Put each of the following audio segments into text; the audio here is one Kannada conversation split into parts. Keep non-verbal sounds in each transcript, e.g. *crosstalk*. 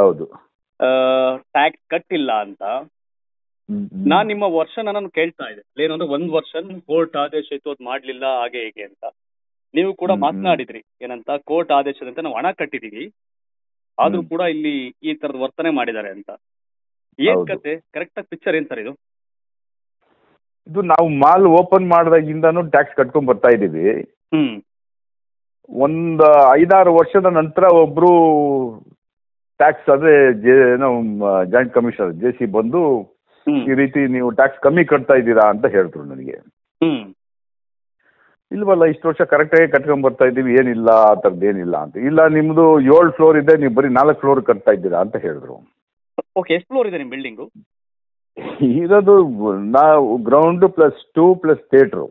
ಹೌದು ಟ್ಯಾಕ್ಸ್ ಕಟ್ಟಿಲ್ಲ ಅಂತ ನಾನ್ ನಿಮ್ಮ ವರ್ಷನ್ ನಾನು ಕೇಳ್ತಾ ಇದ್ದೆ ಏನಂದ್ರೆ ಒಂದ್ ವರ್ಷನ್ ಕೋರ್ಟ್ ಆದೇಶ ಇತ್ತು ಅದು ಮಾಡ್ಲಿಲ್ಲ ಹಾಗೆ ಹೇಗೆ ಅಂತ ನೀವು ಕೂಡ ಮಾತನಾಡಿದ್ರಿ ಏನಂತ ಕೋರ್ಟ್ ಆದೇಶದಂತೆ ನಾವು ಹಣ ಕಟ್ಟಿದೀವಿ ಆದ್ರೂ ಕೂಡ ಇಲ್ಲಿ ಈ ತರದ ವರ್ತನೆ ಮಾಡಿದ್ದಾರೆ ಅಂತ ಏನ್ ಕತೆ ಕರೆಕ್ಟ್ ಆಗಿ ಪಿಕ್ಚರ್ ಏನ್ ಸರ್ ಇದು ಇದು ನಾವು ಮಾಲ್ ಓಪನ್ ಮಾಡಿದಾಗಿಂದಾನು ಟ್ಯಾಕ್ಸ್ ಕಟ್ಕೊಂಡ್ ಬರ್ತಾ ಇದೀವಿ ಒಂದ್ ಐದಾರು ವರ್ಷದ ನಂತರ ಒಬ್ರು ಟ್ಯಾಕ್ಸ್ ಅದೇ ಜೆ ಏನೋ ಜಾಯಿಂಟ್ ಕಮಿಷನರ್ ಜೆ ಸಿ ಬಂದು ಈ ರೀತಿ ನೀವು ಟ್ಯಾಕ್ಸ್ ಕಮ್ಮಿ ಕಟ್ತಾ ಇದ್ದೀರಾ ಅಂತ ಹೇಳಿದ್ರು ನನಗೆ ಇಲ್ವಲ್ಲ ಇಷ್ಟು ವರ್ಷ ಕರೆಕ್ಟಾಗಿ ಕಟ್ಕೊಂಡ್ ಬರ್ತಾ ಇದ್ದೀವಿ ಏನಿಲ್ಲ ಆ ಥರದ್ದು ಏನಿಲ್ಲ ಅಂತ ಇಲ್ಲ ನಿಮ್ದು ಏಳು ಫ್ಲೋರ್ ಇದೆ ನೀವು ಬರೀ ನಾಲ್ಕು ಫ್ಲೋರ್ ಕಟ್ತಾ ಇದ್ದೀರಾ ಅಂತ ಹೇಳಿದ್ರು ಓಕೆ ಎಷ್ಟು ಫ್ಲೋರ್ ಇದೆ ನಿಮ್ಮ ಬಿಲ್ಡಿಂಗು ಇರೋದು ನಾವು ground plus two plus theatre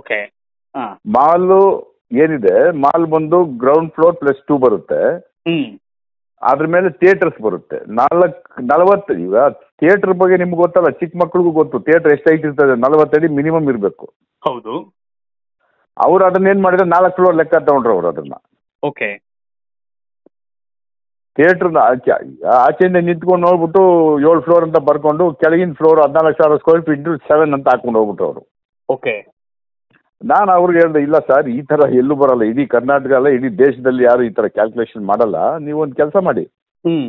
okay mall ಏನಿದೆ ಮಾಲ್ ಬಂದು ಗ್ರೌಂಡ್ ಫ್ಲೋರ್ ಪ್ಲಸ್ ಟೂ ಬರುತ್ತೆ ಅದ್ರ ಮೇಲೆ ಥಿಯೇಟರ್ಸ್ ಬರುತ್ತೆ ನಾಲ್ಕು ನಲವತ್ತು ಈಗ ಥಿಯೇಟ್ರ್ ಬಗ್ಗೆ ನಿಮ್ಗೆ ಗೊತ್ತಲ್ಲ ಚಿಕ್ಕ ಮಕ್ಳಿಗೂ ಗೊತ್ತು ಥಿಯೇಟರ್ ಎಷ್ಟು ಐಟ್ ಇರ್ತದೆ ನಲವತ್ತಡಿ ಮಿನಿಮಮ್ ಇರಬೇಕು ಹೌದು ಅವ್ರು ಅದನ್ನ ಏನು ಮಾಡಿದ್ರು ನಾಲ್ಕು ಫ್ಲೋರ್ ಲೆಕ್ಕ ತಗೊಂಡ್ರು ಅವ್ರು ಅದನ್ನ ಓಕೆ ಥಿಯೇಟರ್ ಆಚೆ ಆಚೆಯಿಂದ ನಿಂತ್ಕೊಂಡು ನೋಡ್ಬಿಟ್ಟು ಏಳು ಫ್ಲೋರ್ ಅಂತ ಬರ್ಕೊಂಡು ಕೆಳಗಿನ ಫ್ಲೋರ್ ಹದಿನಾಲ್ಕು ಸಾವಿರ ಸ್ಕ್ವೇರ್ ಫೀಟ್ ಸೆವೆನ್ ಅಂತ ಹಾಕೊಂಡು ಹೋಗ್ಬಿಟ್ರು ಅವರು ಓಕೆ ನಾನು ಅವ್ರಿಗೆ ಹೇಳಿದೆ ಇಲ್ಲ ಸರ್ ಈ ಥರ ಎಲ್ಲೂ ಬರಲ್ಲ ಇಡೀ ಕರ್ನಾಟಕ ಅಲ್ಲ ಇಡೀ ದೇಶದಲ್ಲಿ ಯಾರು ಈ ಥರ ಕ್ಯಾಲ್ಕುಲೇಷನ್ ಮಾಡಲ್ಲ ನೀವೊಂದು ಕೆಲಸ ಮಾಡಿ ಹ್ಮ್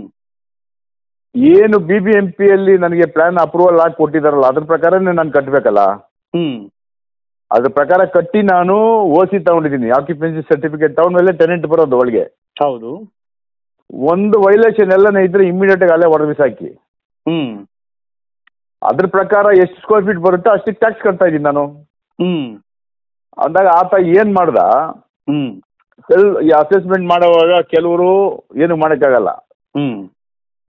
ಏನು ಬಿ ಬಿ ಎಂ ಪಿಯಲ್ಲಿ ನನಗೆ ಪ್ಲಾನ್ ಅಪ್ರೂವಲ್ ಹಾಕಿ ಕೊಟ್ಟಿದಾರಲ್ಲ ಅದ್ರ ಪ್ರಕಾರನೇ ನಾನು ಕಟ್ಟಬೇಕಲ್ಲ ಅದ್ರ ಪ್ರಕಾರ ಕಟ್ಟಿ ನಾನು ಓ ಸಿ ತಗೊಂಡಿದ್ದೀನಿ ಆಕ್ಯುಪೆನ್ಸಿ ಸರ್ಟಿಫಿಕೇಟ್ ಮೇಲೆ ಟೆನೆಂಟ್ ಬರೋದು ಒಳಗೆ ಹೌದು ಒಂದು ವೈಲೇಷನ್ ಎಲ್ಲನೇ ಇದ್ರೆ ಇಮಿಡಿಯೇಟ್ ಆಗಿ ಅಲ್ಲೇ ಒಡಗಿಸಾಕಿ ಹ್ಮ್ ಅದ್ರ ಪ್ರಕಾರ ಎಷ್ಟು ಸ್ಕ್ವೇರ್ ಫೀಟ್ ಬರುತ್ತೋ ಅಷ್ಟಕ್ಕೆ ಟ್ಯಾಕ್ಸ್ ಕಟ್ತಾ ಇದ್ದೀನಿ ನಾನು ಹ್ಮ್ ಅಂದಾಗ ಆತ ಏನ್ ಮಾಡ್ದ ಹ್ಮ್ ಕೆಲ್ ಈ ಅಸೆಸ್ಮೆಂಟ್ ಮಾಡುವಾಗ ಕೆಲವರು ಏನು ಮಾಡೋಕ್ಕಾಗಲ್ಲ ಹ್ಮ್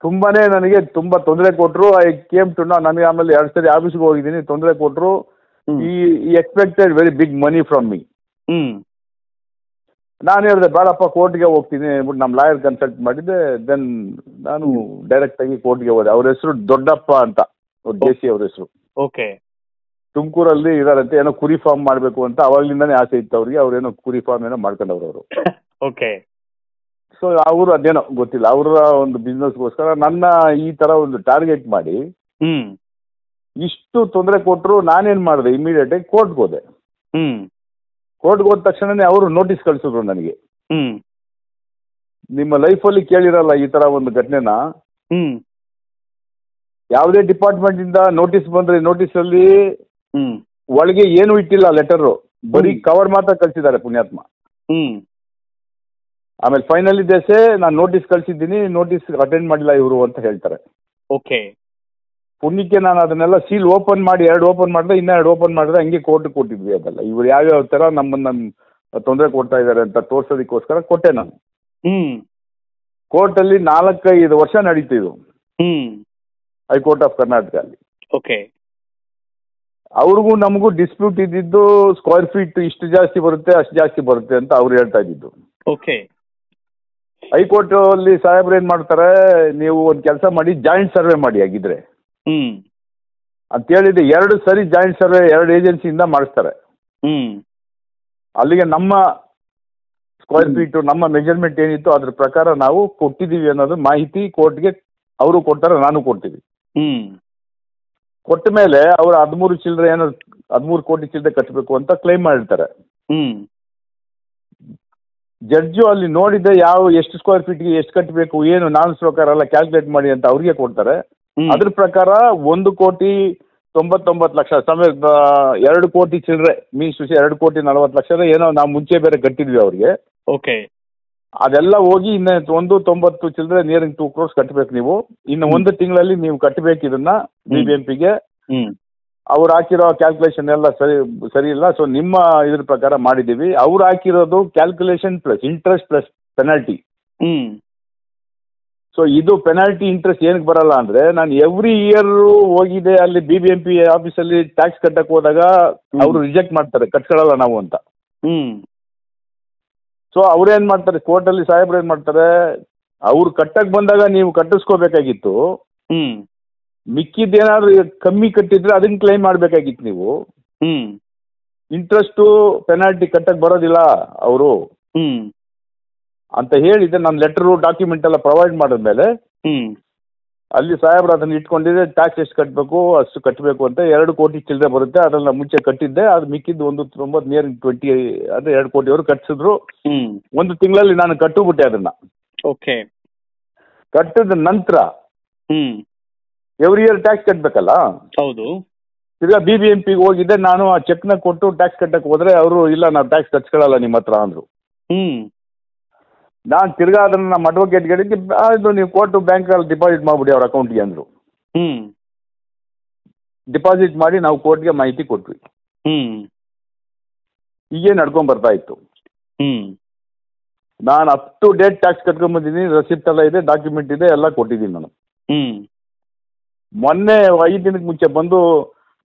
ತುಂಬಾನೇ ನನಗೆ ತುಂಬಾ ತೊಂದರೆ ಕೊಟ್ಟರು ಐ ಕೇಮ್ ಟು ನಾ ನನಗೆ ಆಮೇಲೆ ಎರಡು ಸರಿ ಆಫೀಸ್ಗೆ ಹೋಗಿದ್ದೀನಿ ತೊಂದರೆ ಕೊಟ್ಟರು ಈ expected very big money from me hmm ನಾನು ಹೇಳಿದೆ ಬೇಡಪ್ಪ ಕೋರ್ಟ್ಗೆ ಹೋಗ್ತೀನಿ ಅಂದ್ಬಿಟ್ಟು ನಮ್ಮ ಲಾಯರ್ ಕನ್ಸಲ್ಟ್ ಮಾಡಿದ್ದೆ ದೆನ್ ನಾನು ಡೈರೆಕ್ಟ್ ಆಗಿ ಕೋರ್ಟ್ಗೆ ಹೋದೆ ಅವ್ರ ಹೆಸರು ದೊಡ್ಡಪ್ಪ ಅಂತ ಜೆ ಸಿ ಅವ್ರ ಹೆಸರು ಓಕೆ ತುಮಕೂರಲ್ಲಿ ಇದಾರಂತೆ ಏನೋ ಕುರಿ ಫಾರ್ಮ್ ಮಾಡಬೇಕು ಅಂತ ಅವಾಗ್ಲಿಂದಾನೇ ಆಸೆ ಇತ್ತು ಅವ್ರಿಗೆ ಏನೋ ಕುರಿ ಫಾರ್ಮ್ ಏನೋ ಮಾಡ್ಕೊಂಡವ್ರು ಅವರು ಓಕೆ ಸೊ ಅವರು ಅದೇನೋ ಗೊತ್ತಿಲ್ಲ ಅವರ ಒಂದು ಬಿಸ್ನೆಸ್ಗೋಸ್ಕರ ನನ್ನ ಈ ತರ ಒಂದು ಟಾರ್ಗೆಟ್ ಮಾಡಿ ಹ್ಮ್ ಇಷ್ಟು ತೊಂದರೆ ಕೊಟ್ಟರು ನಾನೇನ್ ಮಾಡಿದೆ ಇಮಿಡಿಯೇಟ್ ಆಗಿ ಕೋರ್ಟ್ಗೆ ಹೋದೆ ಹ್ಮ್ ಕೋರ್ಟ್ಗೆ ಹೋದ ತಕ್ಷಣನೇ ಅವರು ನೋಟಿಸ್ ಕಳಿಸಿದ್ರು ನನಗೆ ಹ್ಮ್ ನಿಮ್ಮ ಲೈಫಲ್ಲಿ ಕೇಳಿರಲ್ಲ ಈ ತರ ಒಂದು ಘಟನೆನ ಹ್ಮ್ ಯಾವುದೇ ಡಿಪಾರ್ಟ್ಮೆಂಟ್ ಇಂದ ನೋಟಿಸ್ ಬಂದ್ರೆ ನೋಟಿಸ್ ಅಲ್ಲಿ ಹ್ಮ್ ಒಳಗೆ ಏನು ಇಟ್ಟಿಲ್ಲ ಲೆಟರ್ ಬರೀ ಕವರ್ ಮಾತ್ರ ಕಳ್ಸಿದ್ದಾರೆ ಪುಣ್ಯಾತ್ಮ ಹ್ಮ್ ಆಮೇಲೆ ಫೈನಲ್ ದೇಸೆ ನಾನು ನೋಟಿಸ್ ಕಳ್ಸಿದ್ದೀನಿ ನೋಟಿಸ್ ಅಟೆಂಡ್ ಮಾಡಿಲ್ಲ ಇವರು ಅಂತ ಹೇಳ್ತಾರೆ ಓಕೆ ಪುಣ್ಯಕ್ಕೆ ನಾನು ಅದನ್ನೆಲ್ಲ ಸೀಲ್ ಓಪನ್ ಮಾಡಿ ಎರಡು ಓಪನ್ ಮಾಡಿದ್ರೆ ಇನ್ನ ಎರಡು ಓಪನ್ ಮಾಡಿದ್ರೆ ಹಂಗೆ ಕೋರ್ಟ್ ಕೊಟ್ಟಿದ್ವಿ ಅದೆಲ್ಲ ಇವ್ರು ಯಾವ್ಯಾವ ತರ ನಮ್ಮನ್ನ ತೊಂದರೆ ಕೊಡ್ತಾ ಇದ್ದಾರೆ ಅಂತ ತೋರ್ಸೋದಕ್ಕೋಸ್ಕರ ಕೊಟ್ಟೆ ನಾನು ಹ್ಮ್ ಕೋರ್ಟ್ ಅಲ್ಲಿ ನಾಲ್ಕೈದು ವರ್ಷ ನಡೀತು ಇದು ಹ್ಮ್ ಹೈಕೋರ್ಟ್ ಆಫ್ ಕರ್ನಾಟಕ ಅಲ್ಲಿ ಓಕೆ ಅವ್ರಿಗೂ ನಮಗೂ ಡಿಸ್ಪ್ಯೂಟ್ ಇದ್ದಿದ್ದು ಸ್ಕ್ವೇರ್ ಫೀಟ್ ಇಷ್ಟು ಜಾಸ್ತಿ ಬರುತ್ತೆ ಅಷ್ಟು ಜಾಸ್ತಿ ಬರುತ್ತೆ ಅಂತ ಅವ್ರು ಹೇಳ್ತಾ ಇದ್ದಿದ್ದು ಓಕೆ ಹೈಕೋರ್ಟ್ ಅಲ್ಲಿ ಸಾಹೇಬ್ರು ಏನ್ ಮಾಡ್ತಾರೆ ನೀವು ಒಂದು ಕೆಲಸ ಮಾಡಿ ಜಾಯಿಂಟ್ ಸರ್ವೆ ಮಾಡಿ ಆಗಿದ್ರೆ ಅಂತ ಹೇಳಿದ್ರೆ ಎರಡು ಸರಿ ಜಾಯಿಂಟ್ ಸರ್ವೆ ಎರಡು ಏಜೆನ್ಸಿಯಿಂದ ಮಾಡಿಸ್ತಾರೆ ಹ್ಮ್ ಅಲ್ಲಿಗೆ ನಮ್ಮ ಸ್ಕ್ವೇರ್ ಫೀಟ್ ನಮ್ಮ ಮೆಜರ್ಮೆಂಟ್ ಏನಿತ್ತು ಅದ್ರ ಪ್ರಕಾರ ನಾವು ಕೊಟ್ಟಿದ್ದೀವಿ ಅನ್ನೋದು ಮಾಹಿತಿ ಕೋರ್ಟ್ಗೆ ಅವರು ಕೊಡ್ತಾರೆ ನಾನು ಕೊಡ್ತೀವಿ ಕೊಟ್ಟ ಮೇಲೆ ಅವರು ಹದಿಮೂರು ಚಿಲ್ಲರೆ ಏನೋ ಹದಿಮೂರು ಕೋಟಿ ಚಿಲ್ಲರೆ ಕಟ್ಟಬೇಕು ಅಂತ ಕ್ಲೈಮ್ ಮಾಡಿರ್ತಾರೆ ಹ್ಮ್ ಜಡ್ಜು ಅಲ್ಲಿ ನೋಡಿದ್ದೆ ಯಾವ ಎಷ್ಟು ಸ್ಕ್ವೇರ್ ಫೀಟ್ಗೆ ಎಷ್ಟು ಕಟ್ಟಬೇಕು ಏನು ನಾನು ಪ್ರಕಾರ ಎಲ್ಲ ಕ್ಯಾಲ್ಕುಲೇಟ್ ಮಾಡಿ ಅಂತ ಅವ್ರಿಗೆ ಕೊಡ್ತಾರೆ ಅದ್ರ ಪ್ರಕಾರ ಒಂದು ಕೋಟಿ ತೊಂಬತ್ತೊಂಬತ್ತು ಲಕ್ಷ ಸಮೇತ ಎರಡು ಕೋಟಿ ಚಿಲ್ಲರೆ ಮೀನ್ಸ್ ಎರಡು ಕೋಟಿ ನಲವತ್ತು ಲಕ್ಷ ಏನೋ ನಾವು ಮುಂಚೆ ಬೇರೆ ಕಟ್ಟಿದ್ವಿ ಅವ್ರಿಗೆ ಓಕೆ ಅದೆಲ್ಲ ಹೋಗಿ ಇನ್ನ ಒಂದು ತೊಂಬತ್ತು ಚಿಲ್ಲರೆ ನಿಯರಿಂಗ್ ಟೂ ಕ್ರೋರ್ಸ್ ಕಟ್ಟಬೇಕು ನೀವು ಇನ್ನು ಒಂದು ತಿಂಗಳಲ್ಲಿ ನೀವು ಕಟ್ಟಬೇಕು ಇದನ್ನ ಬಿ ಬಿ ಎಂ ಪಿಗೆ ಅವ್ರು ಹಾಕಿರೋ ಕ್ಯಾಲ್ಕುಲೇಷನ್ ಎಲ್ಲ ಸರಿ ಸರಿ ಇಲ್ಲ ಸೊ ನಿಮ್ಮ ಇದ್ರ ಪ್ರಕಾರ ಮಾಡಿದೀವಿ ಅವ್ರು ಹಾಕಿರೋದು calculation plus interest plus penalty so ಇದು ಪೆನಾಲ್ಟಿ ಇಂಟ್ರೆಸ್ಟ್ ಏನಕ್ಕೆ ಬರಲ್ಲ ಅಂದ್ರೆ ನಾನು ಎವ್ರಿ ಇಯರ್ ಹೋಗಿದೆ ಅಲ್ಲಿ ಬಿ ಬಿ ಎಂ ಪಿ ಆಫೀಸಲ್ಲಿ ಟ್ಯಾಕ್ಸ್ ಕಟ್ಟಕ್ಕೆ ಹೋದಾಗ ಅವರು ರಿಜೆಕ್ಟ್ ಮಾಡ್ತಾರೆ ಕಟ್ಕೊಳ್ಳಲ್ಲ ನಾವು ಅಂತ ಹ್ಮ್ ಸೊ ಅವ್ರೇನು ಮಾಡ್ತಾರೆ ಕೋರ್ಟಲ್ಲಿ ಸಾಹೇಬ್ರು ಏನು ಮಾಡ್ತಾರೆ ಅವ್ರು ಕಟ್ಟಕ್ಕೆ ಬಂದಾಗ ನೀವು ಕಟ್ಟಿಸ್ಕೋಬೇಕಾಗಿತ್ತು ಹ್ಞೂ ಮಿಕ್ಕಿದ್ದೇನಾದ್ರು ಕಮ್ಮಿ ಕಟ್ಟಿದ್ರೆ ಅದನ್ನ ಕ್ಲೈಮ್ ಮಾಡಬೇಕಾಗಿತ್ತು ನೀವು ಹ್ಞೂ ಇಂಟ್ರೆಸ್ಟು ಪೆನಾಲ್ಟಿ ಕಟ್ಟಕ್ಕೆ ಬರೋದಿಲ್ಲ ಅವರು ಹ್ಞೂ ಅಂತ ಹೇಳಿದ್ರೆ ನಾನು ಲೆಟರ್ ಡಾಕ್ಯುಮೆಂಟ್ ಎಲ್ಲ ಪ್ರೊವೈಡ್ ಮಾಡಿದ್ಮೇಲೆ ಹ್ಞೂ ಅಲ್ಲಿ ಸಾಹೇಬ್ರು ಅದನ್ನ ಇಟ್ಕೊಂಡಿದ್ದೆ ಟ್ಯಾಕ್ಸ್ ಎಷ್ಟು ಕಟ್ಟಬೇಕು ಅಷ್ಟು ಕಟ್ಟಬೇಕು ಅಂತ ಎರಡು ಕೋಟಿ ಚಿಲ್ಲರೆ ಬರುತ್ತೆ ಅದನ್ನ ಮುಂಚೆ ಕಟ್ಟಿದ್ದೆ ಅದು ಮಿಕ್ಕಿದ್ದು ಒಂದು ತೊಂಬತ್ತು ನಿಯರ್ ಟ್ವೆಂಟಿ ಅಂದರೆ ಎರಡು ಕೋಟಿ ಅವರು ಕಟ್ಟಿಸಿದ್ರು ಒಂದು ತಿಂಗಳಲ್ಲಿ ನಾನು ಕಟ್ಟುಬಿಟ್ಟೆ ಅದನ್ನ ಓಕೆ ಕಟ್ಟಿದ ನಂತರ ಎವ್ರಿ ಇಯರ್ ಟ್ಯಾಕ್ಸ್ ಕಟ್ಟಬೇಕಲ್ಲ ಹೌದು ಈಗ ಬಿ ಬಿ ಎಂ ಪಿಗೆ ಹೋಗಿದ್ದೆ ನಾನು ಆ ಚೆಕ್ನ ಕೊಟ್ಟು ಟ್ಯಾಕ್ಸ್ ಕಟ್ಟಕ್ಕೆ ಹೋದ್ರೆ ಅವರು ಇಲ್ಲ ನಾವು ಟ್ಯಾಕ್ಸ್ ಕಟ್ಸ್ಕೊಳ್ಳಲ್ಲ ನಿಮ್ಮ ಹತ್ರ ಹ್ಮ್ ನಾನು ತಿರ್ಗಾ ಅದನ್ನು ನಮ್ಮ ಅಡ್ವೊಕೇಟ್ ಹೇಳಿದ್ದೆ ಅದು ನೀವು ಕೊಟ್ಟು ಬ್ಯಾಂಕಲ್ಲಿ ಡಿಪಾಸಿಟ್ ಮಾಡಿಬಿಡಿ ಅವ್ರ ಅಕೌಂಟ್ಗೆ ಅಂದರು ಹ್ಞೂ ಡಿಪಾಸಿಟ್ ಮಾಡಿ ನಾವು ಕೋರ್ಟ್ಗೆ ಮಾಹಿತಿ ಕೊಟ್ವಿ ಹ್ಞೂ ಹೀಗೆ ನಡ್ಕೊಂಡು ಬರ್ತಾ ಇತ್ತು ಹ್ಞೂ ನಾನು ಅಪ್ ಟು ಡೇಟ್ ಟ್ಯಾಕ್ಸ್ ಕಟ್ಕೊಂಡು ರೆಸಿಪ್ಟ್ ಎಲ್ಲ ಇದೆ ಡಾಕ್ಯುಮೆಂಟ್ ಇದೆ ಎಲ್ಲ ಕೊಟ್ಟಿದ್ದೀನಿ ನಾನು ಹ್ಞೂ ಮೊನ್ನೆ ಐದು ದಿನಕ್ಕೆ ಮುಂಚೆ ಬಂದು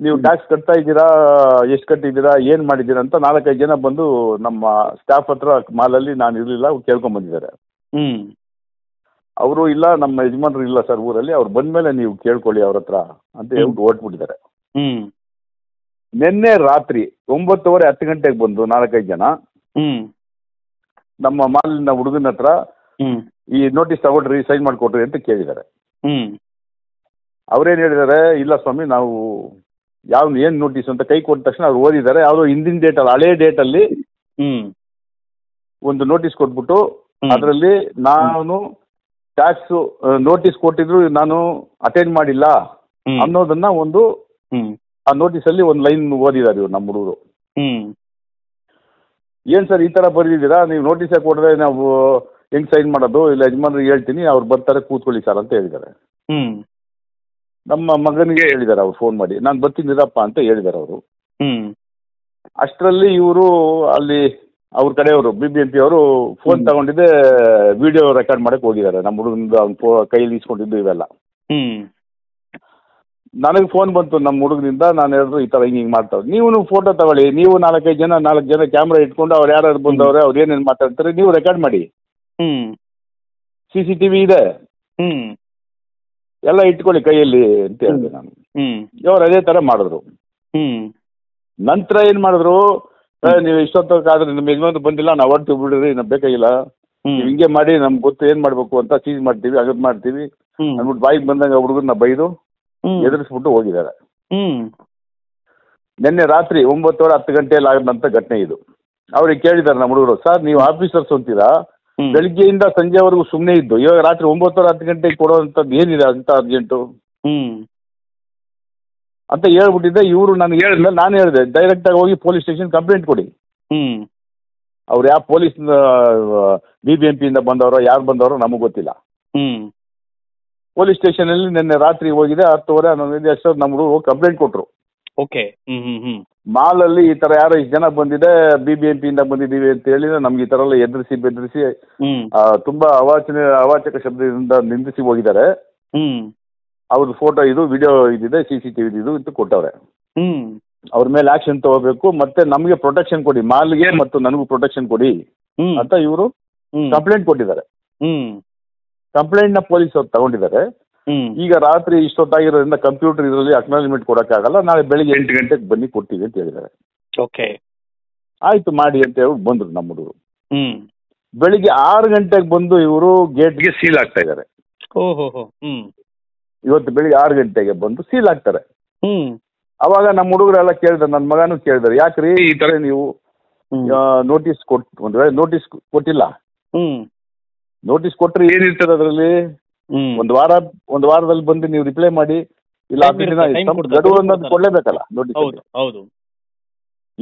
ನೀವು ಟ್ಯಾಕ್ಸ್ ಕಟ್ತಾ ಇದ್ದೀರಾ ಎಷ್ಟು ಕಟ್ಟಿದ್ದೀರಾ ಏನು ಮಾಡಿದ್ದೀರಾ ಅಂತ ನಾಲ್ಕೈದು ಜನ ಬಂದು ನಮ್ಮ ಸ್ಟಾಫ್ ಹತ್ರ ಮಾಲಲ್ಲಿ ನಾನು ಇರಲಿಲ್ಲ ಕೇಳ್ಕೊಂಡ್ ಬಂದಿದ್ದಾರೆ ಹ್ಮ್ ಅವರು ಇಲ್ಲ ನಮ್ಮ ಯಜಮಾನರು ಇಲ್ಲ ಸರ್ ಊರಲ್ಲಿ ಅವ್ರು ಬಂದ್ಮೇಲೆ ನೀವು ಕೇಳ್ಕೊಳ್ಳಿ ಅವ್ರ ಹತ್ರ ಅಂತ ಹೇಳ್ಬಿಟ್ಟು ಓಟ್ಬಿಟ್ಟಿದ್ದಾರೆ ಹ್ಮ್ ನಿನ್ನೆ ರಾತ್ರಿ ಒಂಬತ್ತುವರೆ ಹತ್ತು ಗಂಟೆಗೆ ಬಂದು ನಾಲ್ಕೈದು ಜನ ನಮ್ಮ ಮಾಲಿನ ಹುಡುಗನ ಹತ್ರ ಈ ನೋಟಿಸ್ ತಗೊಂಡ್ರಿ ಸೈನ್ ಮಾಡಿಕೊಟ್ರಿ ಅಂತ ಕೇಳಿದ್ದಾರೆ ಹ್ಮ್ ಅವ್ರೇನು ಹೇಳಿದ್ದಾರೆ ಇಲ್ಲ ಸ್ವಾಮಿ ನಾವು ಯಾವ್ದು ಏನು ನೋಟಿಸ್ ಅಂತ ಕೈ ಕೊಟ್ಟ ತಕ್ಷಣ ಅವ್ರು ಓದಿದ್ದಾರೆ ಯಾವ್ದೋ ಹಿಂದಿನ ಡೇಟ್ ಅಲ್ಲಿ ಹಳೆ ಡೇಟ್ ಡೇಟಲ್ಲಿ ಒಂದು ನೋಟಿಸ್ ಕೊಟ್ಬಿಟ್ಟು ಅದರಲ್ಲಿ ನಾನು ಟ್ಯಾಕ್ಸ್ ನೋಟಿಸ್ ಕೊಟ್ಟಿದ್ರು ನಾನು ಅಟೆಂಡ್ ಮಾಡಿಲ್ಲ ಅನ್ನೋದನ್ನ ಒಂದು ಆ ನೋಟಿಸ್ ಅಲ್ಲಿ ಒಂದು ಲೈನ್ ಓದಿದ್ದಾರೆ ಇವ್ರು ನಮ್ಮ ಹುಡುಗರು ಏನ್ ಸರ್ ಈ ತರ ಬರೆದಿದ್ದೀರಾ ನೀವು ನೋಟಿಸ್ ಕೊಟ್ಟರೆ ನಾವು ಹೆಂಗ್ ಸೈನ್ ಮಾಡೋದು ಇಲ್ಲ ಯಜಮಾನ್ರಿಗೆ ಹೇಳ್ತೀನಿ ಅವ್ರು ಬರ್ತಾರೆ ಕೂತ್ಕೊಳ್ಳಿ ಸರ್ ಅಂತ ಹೇಳಿದ್ದಾರೆ ನಮ್ಮ ಮಗನಿಗೆ ಹೇಳಿದಾರೆ ಅವ್ರು ಫೋನ್ ಮಾಡಿ ನಾನು ಬರ್ತಿದ್ದೀರಪ್ಪ ಅಂತ ಹೇಳಿದಾರೆ ಅವರು ಹ್ಮ್ ಅಷ್ಟರಲ್ಲಿ ಇವರು ಅಲ್ಲಿ ಅವ್ರ ಕಡೆಯವರು ಬಿ ಬಿ ಎಂ ಪಿ ಅವರು ಫೋನ್ ತಗೊಂಡಿದ್ದೆ ವಿಡಿಯೋ ರೆಕಾರ್ಡ್ ಮಾಡಕ್ ಹೋಗಿದ್ದಾರೆ ನಮ್ಮ ಹುಡುಗಂದು ಅವ್ನ ಫೋ ಕೈಯಲ್ಲಿ ಇಸ್ಕೊಂಡಿದ್ದು ಇವೆಲ್ಲ ಹ್ಮ್ ನನಗೆ ಫೋನ್ ಬಂತು ನಮ್ಮ ಹುಡುಗನಿಂದ ನಾನು ಹೇಳಿದ್ರು ಈ ಥರ ಹಿಂಗೆ ಹಿಂಗೆ ಮಾಡ್ತಾವೆ ನೀವು ಫೋಟೋ ತಗೊಳ್ಳಿ ನೀವು ನಾಲ್ಕೈದು ಜನ ನಾಲ್ಕು ಜನ ಕ್ಯಾಮ್ರಾ ಇಟ್ಕೊಂಡು ಅವ್ರು ಯಾರ್ಯಾರು ಬಂದವ್ರೆ ಅವ್ರು ಏನೇನು ಮಾತಾಡ್ತಾರೆ ನೀವು ರೆಕಾರ್ಡ್ ಮಾಡಿ ಸಿ ಸಿ ಟಿ ವಿ ಇದೆ ಎಲ್ಲ ಇಟ್ಕೊಳ್ಳಿ ಕೈಯಲ್ಲಿ ಅಂತ ಹೇಳಿದೆ ನಾನು ಇವರು ಅದೇ ತರ ಮಾಡಿದ್ರು ನಂತರ ಏನು ಮಾಡಿದ್ರು ನೀವು ಇಷ್ಟೊತ್ತಾದ್ರೆ ನಿಮ್ಮ ಯಜಮಾನ್ ಬಂದಿಲ್ಲ ನಾವು ಹೊರಟು ಬಿಡ್ರಿ ನಮ್ ಬೇಕಾಗಿಲ್ಲ ಹಿಂಗೆ ಮಾಡಿ ನಮ್ಗೆ ಗೊತ್ತು ಏನು ಮಾಡಬೇಕು ಅಂತ ಚೀಸ್ ಮಾಡ್ತೀವಿ ಅಗದ್ ಮಾಡ್ತೀವಿ ಅಂದ್ಬಿಟ್ಟು ಬಾಯಿಗೆ ಬಂದಂಗೆ ಹುಡುಗರನ್ನ ಬೈದು ಎದುರಿಸ್ಬಿಟ್ಟು ಹೋಗಿದ್ದಾರೆ ನಿನ್ನೆ ರಾತ್ರಿ ಒಂಬತ್ತುವರೆ ಹತ್ತು ಗಂಟೆಯಲ್ಲಿ ನಂತ ಘಟನೆ ಇದು ಅವ್ರಿಗೆ ಕೇಳಿದ್ದಾರೆ ನಮ್ಮ ಹುಡುಗರು ಸರ್ ನೀವು ಆಫೀಸರ್ಸ್ ಅಂತೀರಾ ಬೆಳಿಗ್ಗೆಯಿಂದ ಸಂಜೆವರೆಗೂ ಸುಮ್ಮನೆ ಇದ್ದು ಇವಾಗ ರಾತ್ರಿ ಒಂಬತ್ತುವರೆ ಹತ್ತು ಗಂಟೆಗೆ ಕೊಡುವಂಥದ್ದು ಏನಿದೆ ಅಂತ ಅರ್ಜೆಂಟು ಹ್ಮ್ ಅಂತ ಹೇಳ್ಬಿಟ್ಟಿದ್ದೆ ಇವರು ನನಗೆ ಹೇಳಿದ್ಮೇಲೆ ನಾನು ಹೇಳಿದೆ ಡೈರೆಕ್ಟ್ ಆಗಿ ಹೋಗಿ ಪೊಲೀಸ್ ಸ್ಟೇಷನ್ ಕಂಪ್ಲೇಂಟ್ ಕೊಡಿ ಹ್ಮ್ ಅವ್ರು ಯಾವ ಪೊಲೀಸ್ ಬಿ ಬಿ ಎಂ ಪಿಯಿಂದ ಬಂದವರು ಯಾರು ಬಂದವರು ನಮಗೆ ಗೊತ್ತಿಲ್ಲ ಹ್ಮ್ ಪೊಲೀಸ್ ಸ್ಟೇಷನಲ್ಲಿ ನಿನ್ನೆ ರಾತ್ರಿ ಹೋಗಿದೆ ಹತ್ತುವರೆ ಹನ್ನೊಂದು ನಮ್ಮ ಹುಡುಗರು ಕಂಪ್ಲೇಂಟ್ ಕೊಟ್ಟರು ಓಕೆ ಹ್ಞೂ ಹ್ಮ್ ಹ್ಮ್ ಮಾಲಲ್ಲಿ ಈ ತರ ಯಾರೋ ಇಷ್ಟು ಜನ ಬಂದಿದೆ ಬಿ ಬಿ ಎಂ ಬಂದಿದ್ದೀವಿ ಅಂತ ಹೇಳಿ ನಮ್ಗೆ ಈ ತರ ಎಲ್ಲ ಎದುರಿಸಿ ಬೆದರಿಸಿ ತುಂಬಾ ತುಂಬ ಅವಾಚನೆ ಅವಾಚಕ ಶಬ್ದದಿಂದ ನಿಂದಿಸಿ ಹೋಗಿದ್ದಾರೆ ಹ್ಮ್ ಅವ್ರದ್ದು ಫೋಟೋ ಇದು ವಿಡಿಯೋ ಇದಿದೆ ಸಿ ಸಿ ಟಿ ಇದು ಅಂತ ಕೊಟ್ಟವ್ರೆ ಹ್ಮ್ ಅವ್ರ ಮೇಲೆ ಆಕ್ಷನ್ ತಗೋಬೇಕು ಮತ್ತೆ ನಮಗೆ ಪ್ರೊಟೆಕ್ಷನ್ ಕೊಡಿ ಮಾಲ್ಗೆ ಮತ್ತು ನನಗೂ ಪ್ರೊಟೆಕ್ಷನ್ ಕೊಡಿ ಅಂತ ಇವರು ಕಂಪ್ಲೇಂಟ್ ಕೊಟ್ಟಿದ್ದಾರೆ ಹ್ಮ್ ಪೊಲೀಸ್ ಅವ್ರು ತಗೊಂಡಿದ್ದಾರೆ ಈಗ ರಾತ್ರಿ ಇಷ್ಟೊತ್ತಾಗಿರೋದ್ರಿಂದ ಕಂಪ್ಯೂಟರ್ ಇದರಲ್ಲಿ ಅಕ್ನಾಲಜ್ಮೆಂಟ್ ಕೊಡೋಕ್ಕಾಗಲ್ಲ ನಾಳೆ ಬೆಳಿಗ್ಗೆ ಎಂಟು ಗಂಟೆಗೆ ಬನ್ನಿ ಕೊಡ್ತೀವಿ ಅಂತ ಹೇಳಿದ್ದಾರೆ ಓಕೆ ಆಯ್ತು ಮಾಡಿ ಅಂತ ಹೇಳಿ ಬಂದ್ರು ನಮ್ಮ ಹುಡುಗರು ಬೆಳಿಗ್ಗೆ ಆರು ಗಂಟೆಗೆ ಬಂದು ಇವರು ಗೇಟ್ಗೆ ಸೀಲ್ ಆಗ್ತಾ ಇದ್ದಾರೆ ಇವತ್ತು ಬೆಳಿಗ್ಗೆ ಆರು ಗಂಟೆಗೆ ಬಂದು ಸೀಲ್ ಆಗ್ತಾರೆ ಅವಾಗ ನಮ್ಮ ಹುಡುಗರೆಲ್ಲ ಕೇಳಿದ್ರೆ ನನ್ನ ಮಗನೂ ಕೇಳಿದಾರೆ ಯಾಕ್ರಿ ಈ ತರ ನೀವು ನೋಟಿಸ್ ಕೊಟ್ಟು ಒಂದು ವೇಳೆ ನೋಟಿಸ್ ಕೊಟ್ಟಿಲ್ಲ ನೋಟಿಸ್ ಕೊಟ್ಟರೆ ಏನಿರ್ತದೆ ಅದರಲ್ಲಿ ಒಂದ್ ವಾರ ಒಂದ್ ವಾರದಲ್ಲಿ ಬಂದು ನೀವು ರಿಪ್ಲೈ ಮಾಡಿ ಇಲ್ಲ ಗಡುವು ಕೊಡ್ಲೇಬೇಕಲ್ಲ ನೋಡಿ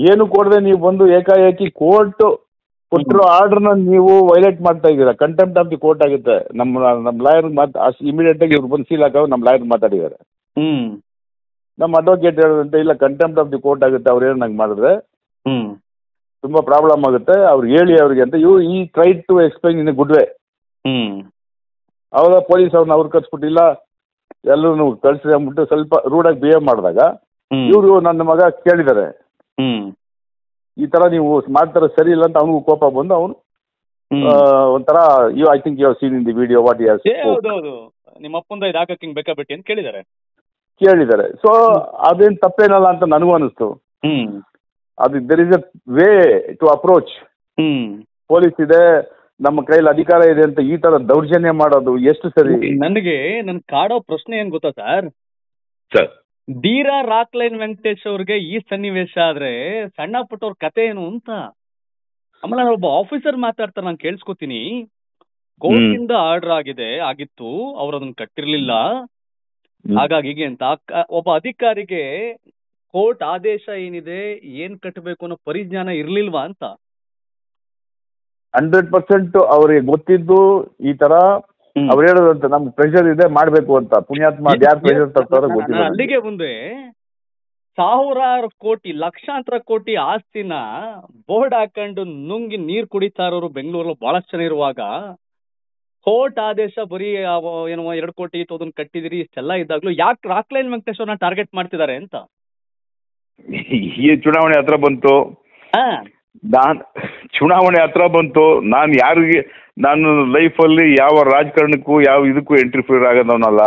ಏನು ಕೊಡದೆ ನೀವು ಬಂದು ಏಕಾಏಕಿ ಕೋರ್ಟ್ ಕೊಟ್ಟಿರೋ ಆರ್ಡರ್ನ ನೀವು ವೈಲೇಟ್ ಮಾಡ್ತಾ ಇದ್ದೀರಾ ಕಂಟೆಂಪ್ಟ್ ಆಫ್ ದಿ ಕೋರ್ಟ್ ಆಗುತ್ತೆ ನಮ್ಮ ನಮ್ಮ ಲಾಯರ್ ಮಾತು ಇಮಿಡಿಯೇಟ್ ಆಗಿ ಇವ್ರು ಬಂದು ಸೀಲ್ ಹಾಕೋ ನಮ್ಮ ಲಾಯರ್ ಮಾತಾಡಿದ್ದಾರೆ ನಮ್ಮ ಅಡ್ವೊಕೇಟ್ ಹೇಳೋದಂತೆ ಇಲ್ಲ ಕಂಟೆಂಪ್ಟ್ ಆಫ್ ದಿ ಕೋರ್ಟ್ ಆಗುತ್ತೆ ಅವ್ರು ಏನು ಮಾಡಿದ್ರೆ ತುಂಬಾ ಪ್ರಾಬ್ಲಮ್ ಆಗುತ್ತೆ ಅವ್ರು ಹೇಳಿ ಅವ್ರಿಗೆ ಅಂತ ಯು ಈ try to explain in a good way ಅವಾಗ ಪೊಲೀಸ್ ಅವ್ರನ್ನ ಅವ್ರು ಕರ್ಸ್ಬಿಟ್ಟಿಲ್ಲ ಎಲ್ಲರೂ ಕಳ್ಸಿ ಅಂದ್ಬಿಟ್ಟು ಸ್ವಲ್ಪ ರೂಡಾಗಿ ಬಿಹೇವ್ ಮಾಡಿದಾಗ ಇವರು ನನ್ನ ಮಗ ಕೇಳಿದ್ದಾರೆ ಈ ತರ ನೀವು ಮಾಡ್ತಾರ ಸರಿ ಇಲ್ಲ ಅಂತ ಅವನಿಗೂ ಕೋಪ ಬಂದು ಅವನು ಒಂಥರ you I think you have seen in the video what you have ನಿಮ್ಮ ಅಪ್ಪಂದ ಇದು ಅಂತ ಕೇಳಿದಾರೆ ಕೇಳಿದ್ದಾರೆ ಸೊ ಅದೇನ್ ತಪ್ಪೇನಲ್ಲ ಅಂತ ನನಗೂ ಅನಿಸ್ತು ಅದು there is a way to approach police ಇದೆ ನಮ್ಮ ಕೈಯಲ್ಲಿ ಅಧಿಕಾರ ಇದೆ ಅಂತ ಈ ತರ ದೌರ್ಜನ್ಯ ಮಾಡೋದು ಎಷ್ಟು ಸರಿ ನನಗೆ ನನ್ ಕಾಡೋ ಪ್ರಶ್ನೆ ಏನ್ ಗೊತ್ತಾ sir sir Rockline Venkatesh ಅವ್ರಿಗೆ ಈ ಸನ್ನಿವೇಶ ಆದ್ರೆ ಸಣ್ಣ ಪುಟ್ಟವ್ರ ಕತೆ ಏನು ಅಂತ ಆಮೇಲೆ ನಾನು ಒಬ್ಬ ಆಫೀಸರ್ ಮಾತಾಡ್ತಾರೆ ನಾನು ಕೇಳಿಸ್ಕೊತೀನಿ ಇಂದ ಆರ್ಡರ್ ಆಗಿದೆ ಆಗಿತ್ತು ಅವ್ರ ಅದನ್ನ ಕಟ್ಟಿರ್ಲಿಲ್ಲ ಹಾಗಾಗಿ ಅಂತ ಒಬ್ಬ ಅಧಿಕಾರಿಗೆ ಕೋರ್ಟ್ ಆದೇಶ ಏನಿದೆ ಏನ್ ಕಟ್ಟಬೇಕು ಅನ್ನೋ ಪರಿಜ್ಞಾನ ಇರ್ಲಿಲ್ವಾ ಅಂತ ಹಂಡ್ರೆಡ್ ಪರ್ಸೆಂಟ್ ಅವ್ರಿಗೆ ಗೊತ್ತಿದ್ದು ಈ ತರ ಅವ್ರು ಹೇಳದಂತ ನಮ್ ಪ್ರೆಷರ್ ಇದೆ ಮಾಡ್ಬೇಕು ಅಂತ ಪುಣ್ಯಾತ್ಮ ಯಾರು ಪ್ರೆಷರ್ ತರ್ತಾರ ಗೊತ್ತಿಲ್ಲ ಅಲ್ಲಿಗೆ ಮುಂದೆ ಸಾವಿರಾರು ಕೋಟಿ ಲಕ್ಷಾಂತರ ಕೋಟಿ ಆಸ್ತಿನ ಬೋರ್ಡ್ ಹಾಕೊಂಡು ನುಂಗಿ ನೀರ್ ಕುಡಿತಾ ಇರೋರು ಬೆಂಗಳೂರಲ್ಲಿ ಬಹಳಷ್ಟು ಜನ ಇರುವಾಗ ಕೋರ್ಟ್ ಆದೇಶ ಬರೀ ಏನೋ ಎರಡು ಕೋಟಿ ಇತ್ತು ಅದನ್ನ ಕಟ್ಟಿದಿರಿ ಇಷ್ಟೆಲ್ಲ ಇದ್ದಾಗ್ಲೂ ಯಾಕೆ ಲೈನ್ ವೆಂಕಟೇಶ್ವರನ ಟಾರ್ಗೆಟ್ ಮಾಡ್ತಿದ್ದಾರೆ ಅಂತ ಈ ಚುನಾವಣೆ ಹತ್ರ ಬಂತು ನಾನು ಚುನಾವಣೆ ಹತ್ರ ಬಂತು ನಾನು ಯಾರಿಗೆ ನಾನು ಲೈಫಲ್ಲಿ ಯಾವ ರಾಜಕಾರಣಕ್ಕೂ ಯಾವ ಇದಕ್ಕೂ ಎಂಟ್ರಿಫಿಯರ್ ಆಗೋದವನಲ್ಲ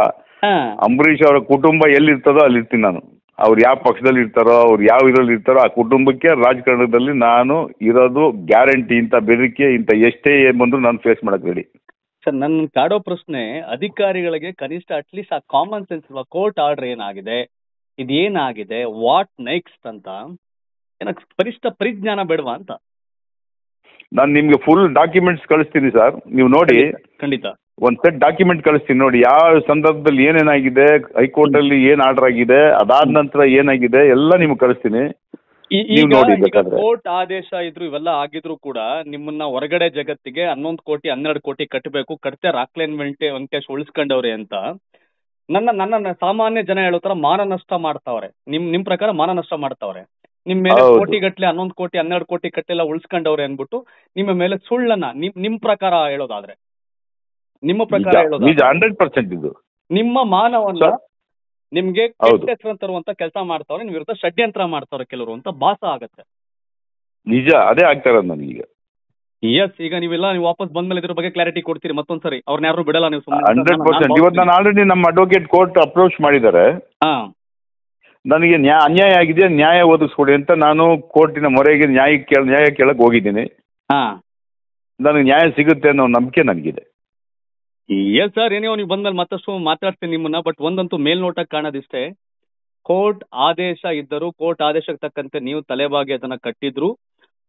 ಅಂಬರೀಷ್ ಅವರ ಕುಟುಂಬ ಎಲ್ಲಿರ್ತದೋ ಅಲ್ಲಿರ್ತೀನಿ ನಾನು ಅವ್ರು ಯಾವ ಪಕ್ಷದಲ್ಲಿ ಇರ್ತಾರೋ ಅವ್ರು ಯಾವ ಇದರಲ್ಲಿ ಇರ್ತಾರೋ ಆ ಕುಟುಂಬಕ್ಕೆ ರಾಜಕಾರಣದಲ್ಲಿ ನಾನು ಇರೋದು ಗ್ಯಾರಂಟಿ ಇಂಥ ಬೆದರಿಕೆ ಇಂಥ ಎಷ್ಟೇ ಏನು ಬಂದರೂ ನಾನು ಫೇಸ್ ಮಾಡಕ್ಕೆ ರೆಡಿ ಸರ್ ನನ್ನ ಕಾಡೋ ಪ್ರಶ್ನೆ ಅಧಿಕಾರಿಗಳಿಗೆ ಕನಿಷ್ಠ ಅಟ್ಲೀಸ್ಟ್ ಆ ಕಾಮನ್ ಸೆನ್ಸ್ ಕೋರ್ಟ್ ಆರ್ಡರ್ ಏನಾಗಿದೆ ಇದೇನಾಗಿದೆ ವಾಟ್ ನೆಕ್ಸ್ಟ್ ಅಂತ ಏನಕ್ಕೆ ಪರಿಷ್ಠ ಪರಿಜ್ಞಾನ ಬೇಡವಾ ಅಂತ ನಾನು ನಿಮ್ಗೆ ಫುಲ್ ಡಾಕ್ಯುಮೆಂಟ್ಸ್ ಕಳಿಸ್ತೀನಿ ಸರ್ ನೀವು ನೋಡಿ ಖಂಡಿತ ಒಂದ್ ಸೆಟ್ ಡಾಕ್ಯುಮೆಂಟ್ ಕಳಿಸ್ತೀನಿ ನೋಡಿ ಯಾವ ಸಂದರ್ಭದಲ್ಲಿ ಏನೇನಾಗಿದೆ ಹೈಕೋರ್ಟ್ ಅಲ್ಲಿ ಏನ್ ಆರ್ಡರ್ ಆಗಿದೆ ಅದಾದ ನಂತರ ಏನಾಗಿದೆ ಎಲ್ಲ ನಿಮ್ಗೆ ಕಳಿಸ್ತೀನಿ ಕೋರ್ಟ್ ಆದೇಶ ಇದ್ರು ಇವೆಲ್ಲ ಆಗಿದ್ರು ಕೂಡ ನಿಮ್ಮನ್ನ ಹೊರಗಡೆ ಜಗತ್ತಿಗೆ ಹನ್ನೊಂದು ಕೋಟಿ ಹನ್ನೆರಡು ಕೋಟಿ ಕಟ್ಟಬೇಕು ಕಟ್ತೆ ರಾಕ್ಲೇನ್ ವೆಂಟೆ ವೆಂಕಟೇಶ್ ಉಳಿಸ್ಕೊಂಡವ್ರೆ ಅಂತ ನನ್ನ ನನ್ನ ಸಾಮಾನ್ಯ ಜನ ಹೇಳೋ ತರ ಮಾನ ನಷ್ಟ ಮಾಡ್ತಾವ್ರೆ ನಿಮ್ ನಿಮ್ ಪ್ರಕಾರ ಮಾನ ನಷ್ಟ ಮಾಡ್ತಾವ್ರೆ ನಿಮ್ ಮೇಲೆ ಕೋಟಿ ಗಟ್ಲೆ ಹನ್ನೊಂದು ಕೋಟಿ ಹನ್ನೆರಡು ಕೋಟಿ ಕಟ್ಟೆಲ್ಲ ಉಳಿಸ್ಕೊಂಡವ್ರೆ ಅನ್ಬಿಟ್ಟು ನಿಮ್ಮ ಮೇಲೆ ಸುಳ್ಳನ್ನ ನಿಮ್ ನಿಮ್ ಪ್ರಕಾರ ಹೇಳೋದಾದ್ರೆ ನಿಮ್ಮ ಪ್ರಕಾರ ಹೇಳೋದು ನಿಮ್ಮ ಮಾನವನ್ನ ನಿಮ್ಗೆ ಕೆಟ್ಟ ತರುವಂತ ಕೆಲಸ ಮಾಡ್ತಾವ್ರೆ ನಿಮ್ ವಿರುದ್ಧ ಷಡ್ಯಂತ್ರ ಮಾಡ್ತಾರೆ ಕೆಲವರು ಅಂತ ಭಾಸ ಆಗತ್ತೆ ನಿಜ ಅದೇ ಆಗ್ತಾ ನನಗೀಗ ಎಸ್ ಈಗ ನೀವೆಲ್ಲ ನೀವು ವಾಪಸ್ ಬಂದ ಮೇಲೆ ಇದ್ರ ಬಗ್ಗೆ ಕ್ಲಾರಿಟಿ ಕೊಡ್ತೀರಿ ಮತ್ತೊಂದ್ಸರಿ ಅವ್ರನ್ನ ಯಾರು ಬಿಡಲ್ಲ ನೀವು ಹಂಡ್ರೆಡ್ ಇವತ್ತು ನಾನು ಆಲ್ರೆಡಿ ನಮ್ಮ ಅಡ್ವೊಕೇಟ್ ಕೋರ್ಟ್ ಅಪ್ರೋಚ್ ಮಾಡಿದ್ದಾರೆ ನನಗೆ ನ್ಯಾ ಅನ್ಯಾಯ ಆಗಿದೆ ನ್ಯಾಯ ಒದಗಿಸ್ಕೊಡಿ ಅಂತ ನಾನು ಕೋರ್ಟಿನ ಮೊರೆಗೆ ನ್ಯಾಯ ಕೇಳ ನ್ಯಾಯ ಕೇಳಕ್ ಹೋಗಿದ್ದೀನಿ ನನಗೆ ನ್ಯಾಯ ಸಿಗುತ್ತೆ ಅನ್ನೋ ನಂಬಿಕೆ ನನಗಿದೆ ಎಸ್ ಸರ್ ಏನೇ ನೀವು ಬಂದ್ಮೇಲೆ ಮತ್ತಷ್ಟು ಮಾತಾಡ್ತೀನಿ ನಿಮ್ಮನ್ನ ಬಟ್ ಒಂದಂತೂ ಮೇಲ್ನೋಟಕ್ಕೆ ಕಾಣೋದಿಷ್ಟೇ ಕೋರ್ಟ್ ಆದೇಶ ಇದ್ದರೂ ಕೋರ್ಟ್ ಆದೇಶಕ್ಕೆ ತಕ್ಕಂತೆ ನೀವು ತಲೆಬಾಗಿ ಅದನ್ನ ಕಟ್ಟಿದ್ರು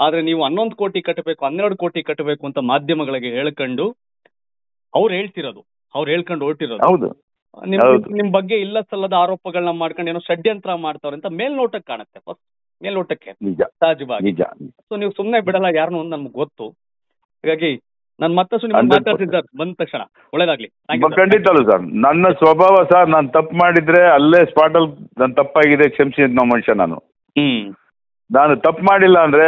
ಆದ್ರೆ ನೀವು ಹನ್ನೊಂದು ಕೋಟಿ ಕಟ್ಟಬೇಕು ಹನ್ನೆರಡು ಕೋಟಿ ಕಟ್ಟಬೇಕು ಅಂತ ಮಾಧ್ಯಮಗಳಿಗೆ ಹೇಳ್ಕೊಂಡು ಅವ್ರು ಹೇಳ್ತಿರೋದು ಅವ್ರು ಹೇಳ್ಕೊಂಡು ಹೊರಟಿರೋದು ಹೌದು ನಿಮ್ ಬಗ್ಗೆ ಇಲ್ಲ ಸಲ್ಲದ ಆರೋಪಗಳನ್ನ ಮಾಡ್ಕೊಂಡು ಏನೋ ಷಡ್ಯಂತ್ರ ಮಾಡ್ತಾವ್ರೆ ಅಂತ ಮೇಲ್ನೋಟಕ್ಕೆ ಕಾಣುತ್ತೆ ಫಸ್ಟ್ ಮೇಲ್ನೋಟಕ್ಕೆ ಸಹಜವಾಗಿ ಸೊ ನೀವು ಸುಮ್ನೆ ಬಿಡಲ್ಲ ಯಾರನ್ನು ಒಂದು ನಮ್ಗೆ ಗೊತ್ತು ಹಾಗಾಗಿ ನಾನು ಮತ್ತಷ್ಟು ನಿಮ್ಗೆ ಮಾತಾಡ್ತೀನಿ ಸರ್ ಬಂದ ತಕ್ಷಣ ಒಳ್ಳೇದಾಗ್ಲಿ ಅಲ್ಲ ಸರ್ ನನ್ನ ಸ್ವಭಾವ ಸರ್ ನಾನು ತಪ್ಪು ಮಾಡಿದ್ರೆ ಅಲ್ಲೇ ಸ್ಪಾಟ್ ಅಲ್ಲಿ ನಾನು ತಪ್ಪಾಗಿದೆ ಕ್ಷಮಿಸಿ ಅನ್ನೋ ಮನುಷ್ಯ ನಾನು ಹ್ಮ್ ನಾನು ತಪ್ಪು ಮಾಡಿಲ್ಲ ಅಂದ್ರೆ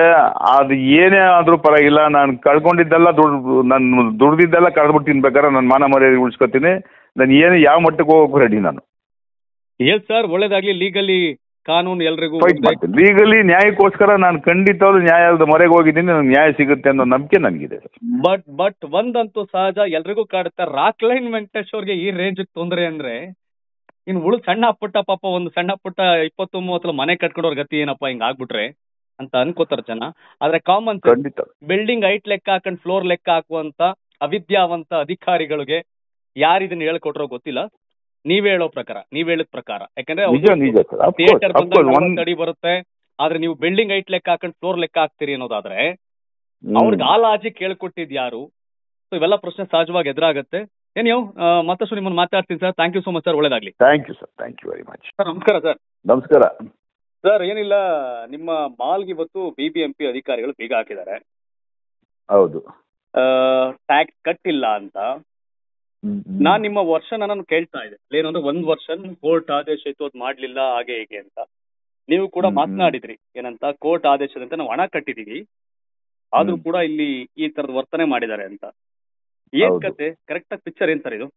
ಅದು ಏನೇ ಆದ್ರೂ ಪರವಾಗಿಲ್ಲ ನಾನು ಕಳ್ಕೊಂಡಿದ್ದೆಲ್ಲ ದುಡ್ ನಾನು ದುಡ್ದಿದ್ದೆಲ್ಲ ಕಳ್ಬಿಟ್ಟು ತಿನ್ಬೇಕಾದ್ರೆ ನನ್ನ ಮಾನ ಮರ್ಯಾದೆ ಉಳಿಸ್ಕೊತೀನಿ ನಾನು ಏನು ಯಾವ ಮಟ್ಟಕ್ಕೆ ಹೋಗಬೇಕು ರೆಡಿ ನಾನು ಸರ್ ಒಳ್ಳೇದಾಗ್ಲಿ ಲೀಗಲಿ ಕಾನೂನು ಎಲ್ರಿಗೂ ಲೀಗಲಿ ನ್ಯಾಯಕ್ಕೋಸ್ಕರ ನಾನು ಖಂಡಿತವಾದ ನ್ಯಾಯಾಲಯದ ಮೊರೆಗೆ ಹೋಗಿದ್ದೀನಿ ನನಗೆ ನ್ಯಾಯ ಸಿಗುತ್ತೆ ಅನ್ನೋ ನಂಬಿಕೆ ನನಗಿದೆ ಬಟ್ ಬಟ್ ಒಂದಂತೂ ಸಹಜ ಎಲ್ರಿಗೂ ಕಾಡುತ್ತೆ ಲೈನ್ ವೆಂಕಟೇಶ್ ಅವ್ರಿಗೆ ಈ ರೇಂಜ್ ತೊಂದರೆ ಅಂದ್ರೆ ಇನ್ ಉಳು ಸಣ್ಣ ಪುಟ್ಟ ಪಾಪ ಒಂದು ಸಣ್ಣ ಪುಟ್ಟ ಇಪ್ಪತ್ತು ಮೂವತ್ತು ಮನೆ ಕಟ್ಕೊಂಡವ್ರ ಗತಿ ಏನಪ್ಪ ಹಿಂಗ ಆಗ್ಬಿಟ್ರೆ ಅಂತ ಅನ್ಕೋತಾರ ಜನ ಆದ್ರೆ ಕಾಮನ್ ಖಂಡಿತ ಬಿಲ್ಡಿಂಗ್ ಹೈಟ್ ಲೆಕ್ಕ ಹಾಕೊಂಡ್ ಫ್ಲೋರ್ ಲೆಕ್ಕ ಹಾಕುವಂತ ಅವಿದ್ಯಾವಂತ ಅಧಿಕಾರಿಗಳಿಗೆ ಯಾರು ಇದನ್ನ ಹೇಳ್ಕೊಟ್ರೋ ಗೊತ್ತಿಲ್ಲ ನೀವ್ ಹೇಳೋ ಪ್ರಕಾರ ನೀವ್ ಹೇಳಿದ ಪ್ರಕಾರ ಯಾಕಂದ್ರೆ ಥಿಯೇಟರ್ ತಡಿ ಬರುತ್ತೆ ಆದ್ರೆ ನೀವು ಬಿಲ್ಡಿಂಗ್ ಐಟ್ ಲೆಕ್ಕ ಹಾಕೊಂಡು ಫ್ಲೋರ್ ಲೆಕ್ಕ ಹಾಕ್ತೀರಿ ಅನ್ನೋದಾದ್ರೆ ಅವ್ರಿಗೆ ಆ ಲಾಜಿಕ್ ಕೇಳ್ಕೊಟ್ಟಿದ್ ಯಾರು ಇವೆಲ್ಲ ಪ್ರಶ್ನೆ ಸಹಜವಾಗಿ ಎದುರಾಗುತ್ತೆ ಏನ್ ಯಾವ್ ಮತ್ತಷ್ಟು ನಿಮ್ಮನ್ನ ಮಾತಾಡ್ತೀನಿ sir thank you so much sir ಒಳ್ಳೇದಾಗ್ಲಿ thank you sir thank you very much sir ನಮಸ್ಕಾರ ಸರ್ ನಮಸ್ಕಾರ ಸರ್ ಏನಿಲ್ಲ ನಿಮ್ಮ ಮಾಲ್ಗೆ ಇವತ್ತು ಬಿ ಬಿ ಎಂ ಪಿ ಅಧಿಕಾರಿಗಳು ಬೀಗ ಹಾಕಿದ್ದಾರೆ ಹೌದು ಟ್ಯಾಕ್ಸ್ ಕಟ್ಟಿಲ್ಲ ಅಂತ ನಾನ್ ನಿಮ್ಮ ವರ್ಷ ನಾನು ಕೇಳ್ತಾ ಇದ್ದೆ ಏನಂದ್ರೆ ಒಂದ್ ವರ್ಷ ಕೋರ್ಟ್ ಆದೇಶ ಇತ್ತು ಅದು ಮಾಡ್ಲಿಲ್ಲ ಹಾಗೆ ಹೇಗೆ ಅಂತ ನೀವು ಕೂಡ ಮಾತನಾಡಿದ್ರಿ ಏನಂತ ಕೋರ್ಟ್ ಆದೇಶದಂತ ನಾವು ಹಣ ಕಟ್ಟಿದೀವಿ ಆದ್ರೂ ಕೂಡ ಇಲ್ಲಿ ಈ ತರದ ವರ್ತನೆ ಮಾಡಿದ್ದಾರೆ ಅಂತ ಏನ್ ಕತೆ ಕರೆಕ್ಟ್ ಆಗಿ ಪಿಕ್ಚರ್ ಏನ್ ಇದು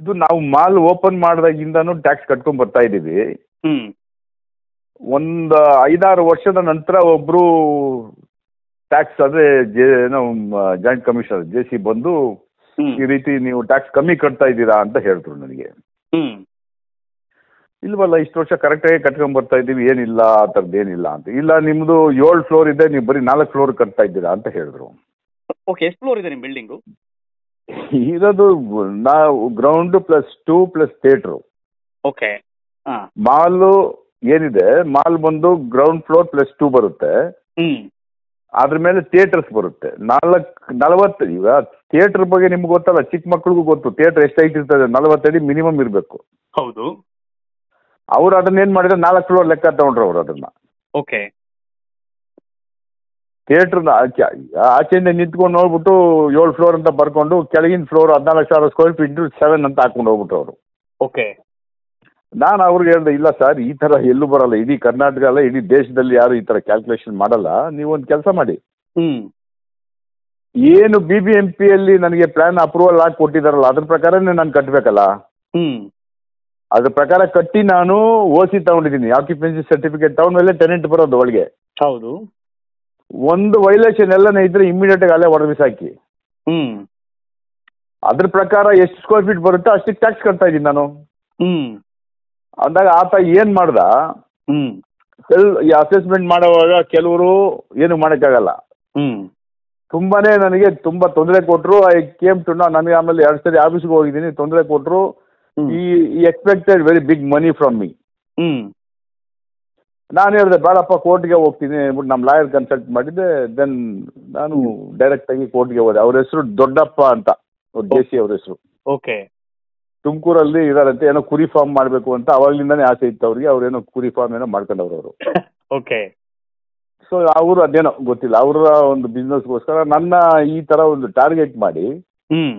ಇದು ನಾವು ಮಾಲ್ ಓಪನ್ ಮಾಡಿದಾಗಿಂದಾನು ಟ್ಯಾಕ್ಸ್ ಕಟ್ಕೊಂಡ್ ಬರ್ತಾ ಇದೀವಿ ಒಂದ್ ಐದಾರು ವರ್ಷದ ನಂತರ ಒಬ್ರು ಟ್ಯಾಕ್ಸ್ ಅದೇ ಏನೋ ಜಾಯಿಂಟ್ ಕಮಿಷನರ್ ಜೆ ಸಿ ಬಂದು ಈ ರೀತಿ ನೀವು ಟ್ಯಾಕ್ಸ್ ಕಮ್ಮಿ ಕಟ್ತಾ ಇದ್ದೀರಾ ಅಂತ ಹೇಳಿದ್ರು ನನಗೆ ಇಲ್ವಲ್ಲ ಇಷ್ಟು ವರ್ಷ ಕರೆಕ್ಟಾಗಿ ಕಟ್ಕೊಂಡ್ ಬರ್ತಾ ಇದ್ದೀವಿ ಏನಿಲ್ಲ ಆ ಥರದ್ದು ಏನಿಲ್ಲ ಅಂತ ಇಲ್ಲ ನಿಮ್ದು ಏಳು ಫ್ಲೋರ್ ಇದೆ ನೀವು ಬರೀ ನಾಲ್ಕು ಫ್ಲೋರ್ ಕಟ್ತಾ ಇದ್ದೀರಾ ಅಂತ ಹೇಳಿದ್ರು ಓಕೆ ಎಷ್ಟು ಫ್ಲೋರ್ ಇದೆ ಬಿಲ್ಡಿಂಗು ಇರೋದು ನಾವು ground plus two plus theatre okay mall ಏನಿದೆ ಮಾಲ್ ಬಂದು ಗ್ರೌಂಡ್ ಫ್ಲೋರ್ ಪ್ಲಸ್ ಟೂ ಬರುತ್ತೆ ಅದ್ರ ಮೇಲೆ ಥಿಯೇಟರ್ಸ್ ಬರುತ್ತೆ ನಾಲ್ಕು ನಲವತ್ತು ಈಗ ಥಿಯೇಟ್ರ್ ಬಗ್ಗೆ ನಿಮ್ಗೆ ಗೊತ್ತಲ್ಲ ಚಿಕ್ಕ ಮಕ್ಳಿಗೂ ಗೊತ್ತು ಥಿಯೇಟರ್ ಎಷ್ಟು ಹೈಟ್ ಇರ್ತದೆ ನಲವತ್ತು ಅಡಿ ಮಿನಿಮಮ್ ಇರಬೇಕು ಹೌದು ಅವ್ರು ಅದನ್ನೇನು ಮಾಡಿದ್ರೆ ನಾಲ್ಕು ಫ್ಲೋರ್ ಲೆಕ್ಕ ತಗೊಂಡ್ರು ಅವ್ರು ಅದನ್ನ ಓಕೆ ಥಿಯೇಟರ್ ಆಚೆ ಆಚೆಯಿಂದ ನಿಂತ್ಕೊಂಡು ನೋಡ್ಬಿಟ್ಟು ಏಳು ಫ್ಲೋರ್ ಅಂತ ಬರ್ಕೊಂಡು ಕೆಳಗಿನ ಫ್ಲೋರ್ ಹದಿನಾಲ್ಕು ಸಾವಿರ ಸ್ಕ್ವೇರ್ ಫೀಟ್ ಸೆವೆನ್ ಅಂತ ಹಾಕೊಂಡು ಹೋಗ್ಬಿಟ್ರು ಅವರು ಓಕೆ ನಾನು ಅವ್ರಿಗೆ ಹೇಳಿದೆ ಇಲ್ಲ ಸರ್ ಈ ತರ ಎಲ್ಲೂ ಬರಲ್ಲ ಇಡೀ ಕರ್ನಾಟಕ ಅಲ್ಲ ಇಡೀ ದೇಶದಲ್ಲಿ ಯಾರು ಈ ತರ ಕ್ಯಾಲ್ಕುಲೇಷನ್ ಮಾಡಲ್ಲ ನೀವೊಂದು ಕೆಲಸ ಮಾಡಿ ಏನು ಬಿ ಬಿ ಎಂ ಪಿಯಲ್ಲಿ ನನಗೆ ಪ್ಲಾನ್ ಅಪ್ರೂವಲ್ ಹಾಕಿ ಕೊಟ್ಟಿದಾರಲ್ಲ ಅದ್ರ ಪ್ರಕಾರನೇ ನಾನು ಕಟ್ಟಬೇಕಲ್ಲ ಅದ್ರ ಪ್ರಕಾರ ಕಟ್ಟಿ ನಾನು ಓ ಸಿ ತಗೊಂಡಿದ್ದೀನಿ ಆಕ್ಯುಪೆನ್ಸಿ ಸರ್ಟಿಫಿಕೇಟ್ ಮೇಲೆ ಟೆನೆಂಟ್ ಬರೋದು ಒಳಗೆ ಹೌದು ಒಂದು ವೈಲೇಷನ್ ಎಲ್ಲನೇ ಇದ್ರೆ ಇಮಿಡಿಯೇಟ್ ಆಗಿ ಅಲ್ಲೇ ಹಾಕಿ ಹ್ಮ್ ಅದ್ರ ಪ್ರಕಾರ ಎಷ್ಟು ಸ್ಕ್ವೇರ್ ಫೀಟ್ ಬರುತ್ತೋ ಅಷ್ಟಕ್ಕೆ ಟ್ಯಾಕ್ಸ್ ಕಟ್ತಾ ಇದ್ದೀನಿ ನಾನು ಅಂದಾಗ ಆತ ಏನ್ ಮಾಡ್ದ ಹ್ಮ್ ಈ ಅಸೆಸ್ಮೆಂಟ್ ಮಾಡುವಾಗ ಕೆಲವರು ಏನು ಮಾಡೋಕ್ಕಾಗಲ್ಲ ಹ್ಮ್ ತುಂಬಾನೇ ನನಗೆ ತುಂಬಾ ತೊಂದರೆ ಕೊಟ್ಟರು ಐ ಕೇಮ್ ಟು ನಾ ನನಗೆ ಆಮೇಲೆ ಎರಡು ಸರಿ ಆಫೀಸ್ಗೆ ಹೋಗಿದ್ದೀನಿ ತೊಂದರೆ ಕೊಟ್ಟರು ಈ expected very big money from me hmm ನಾನು ಹೇಳಿದೆ ಬೇಡಪ್ಪ ಕೋರ್ಟ್ಗೆ ಹೋಗ್ತೀನಿ ಅಂದ್ಬಿಟ್ಟು ನಮ್ಮ ಲಾಯರ್ ಕನ್ಸಲ್ಟ್ ಮಾಡಿದ್ದೆ ದೆನ್ ನಾನು ಡೈರೆಕ್ಟ್ ಆಗಿ ಕೋರ್ಟ್ಗೆ ಹೋದೆ ಅವ್ರ ಹೆಸರು ದೊಡ್ಡಪ್ಪ ಅಂತ ಜೆ ಸಿ ಅವ್ರ ಹೆಸರು ಓಕೆ ತುಮಕೂರಲ್ಲಿ ಇದಾರಂತೆ ಏನೋ ಕುರಿ ಫಾರ್ಮ್ ಮಾಡಬೇಕು ಅಂತ ಅವಾಗ್ಲಿಂದಾನೇ ಆಸೆ ಇತ್ತು ಅವ್ರಿಗೆ ಅವ್ರೇನೋ ಕುರಿ ಫಾರ್ಮ್ ಏನೋ ಮಾಡ್ಕೊಂಡವ್ರು ಅವರು ಓಕೆ ಸೊ ಅವರು ಅದೇನೋ ಗೊತ್ತಿಲ್ಲ ಅವರ ಒಂದು ಬಿಸ್ನೆಸ್ಗೋಸ್ಕರ ನನ್ನ ಈ ತರ ಒಂದು ಟಾರ್ಗೆಟ್ ಮಾಡಿ ಹ್ಮ್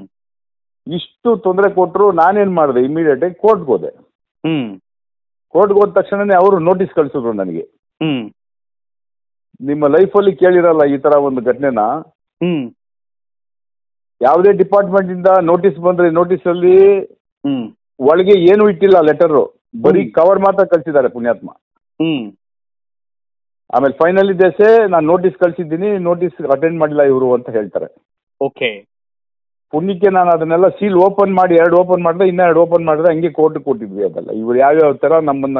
ಇಷ್ಟು ತೊಂದರೆ ಕೊಟ್ಟರು ನಾನೇನ್ ಮಾಡಿದೆ ಇಮಿಡಿಯೇಟ್ ಆಗಿ ಕೋರ್ಟ್ಗೆ ಹೋದೆ ಹ್ಮ್ ಕೋರ್ಟ್ಗೆ ಹೋದ ತಕ್ಷಣನೇ ಅವರು ನೋಟಿಸ್ ಕಳಿಸಿದ್ರು ನನಗೆ ಹ್ಮ್ ನಿಮ್ಮ ಲೈಫಲ್ಲಿ ಕೇಳಿರಲ್ಲ ಈ ತರ ಒಂದು ಘಟನೆನ ಹ್ಮ್ ಯಾವುದೇ ಡಿಪಾರ್ಟ್ಮೆಂಟ್ ಇಂದ ನೋಟಿಸ್ ಬಂದ್ರೆ ನೋಟಿಸ್ ಅಲ್ಲಿ ಹ್ಮ್ ಒಳಗೆ ಏನು ಇಟ್ಟಿಲ್ಲ ಲೆಟರ್ ಬರೀ ಕವರ್ ಮಾತ್ರ ಕಳ್ಸಿದ್ದಾರೆ ಪುಣ್ಯಾತ್ಮ ಹ್ಮ್ ಆಮೇಲೆ ಫೈನಲ್ ದೇಸೆ ನಾನು ನೋಟಿಸ್ ಕಳ್ಸಿದ್ದೀನಿ ನೋಟಿಸ್ ಅಟೆಂಡ್ ಮಾಡಿಲ್ಲ ಇವರು ಅಂತ ಹೇಳ್ತಾರೆ ಓಕೆ ಪುಣ್ಯಕ್ಕೆ ನಾನು ಅದನ್ನೆಲ್ಲ ಸೀಲ್ ಓಪನ್ ಮಾಡಿ ಎರಡು ಓಪನ್ ಮಾಡಿದ್ರೆ ಇನ್ನೆರಡು ಓಪನ್ ಮಾಡಿದ್ರೆ ಹಂಗೆ ಕೋರ್ಟ್ ಕೊಟ್ಟಿದ್ವಿ ಅದೆಲ್ಲ ಇವ್ರು ಯಾವ್ಯಾವ ಥರ ನಮ್ಮನ್ನ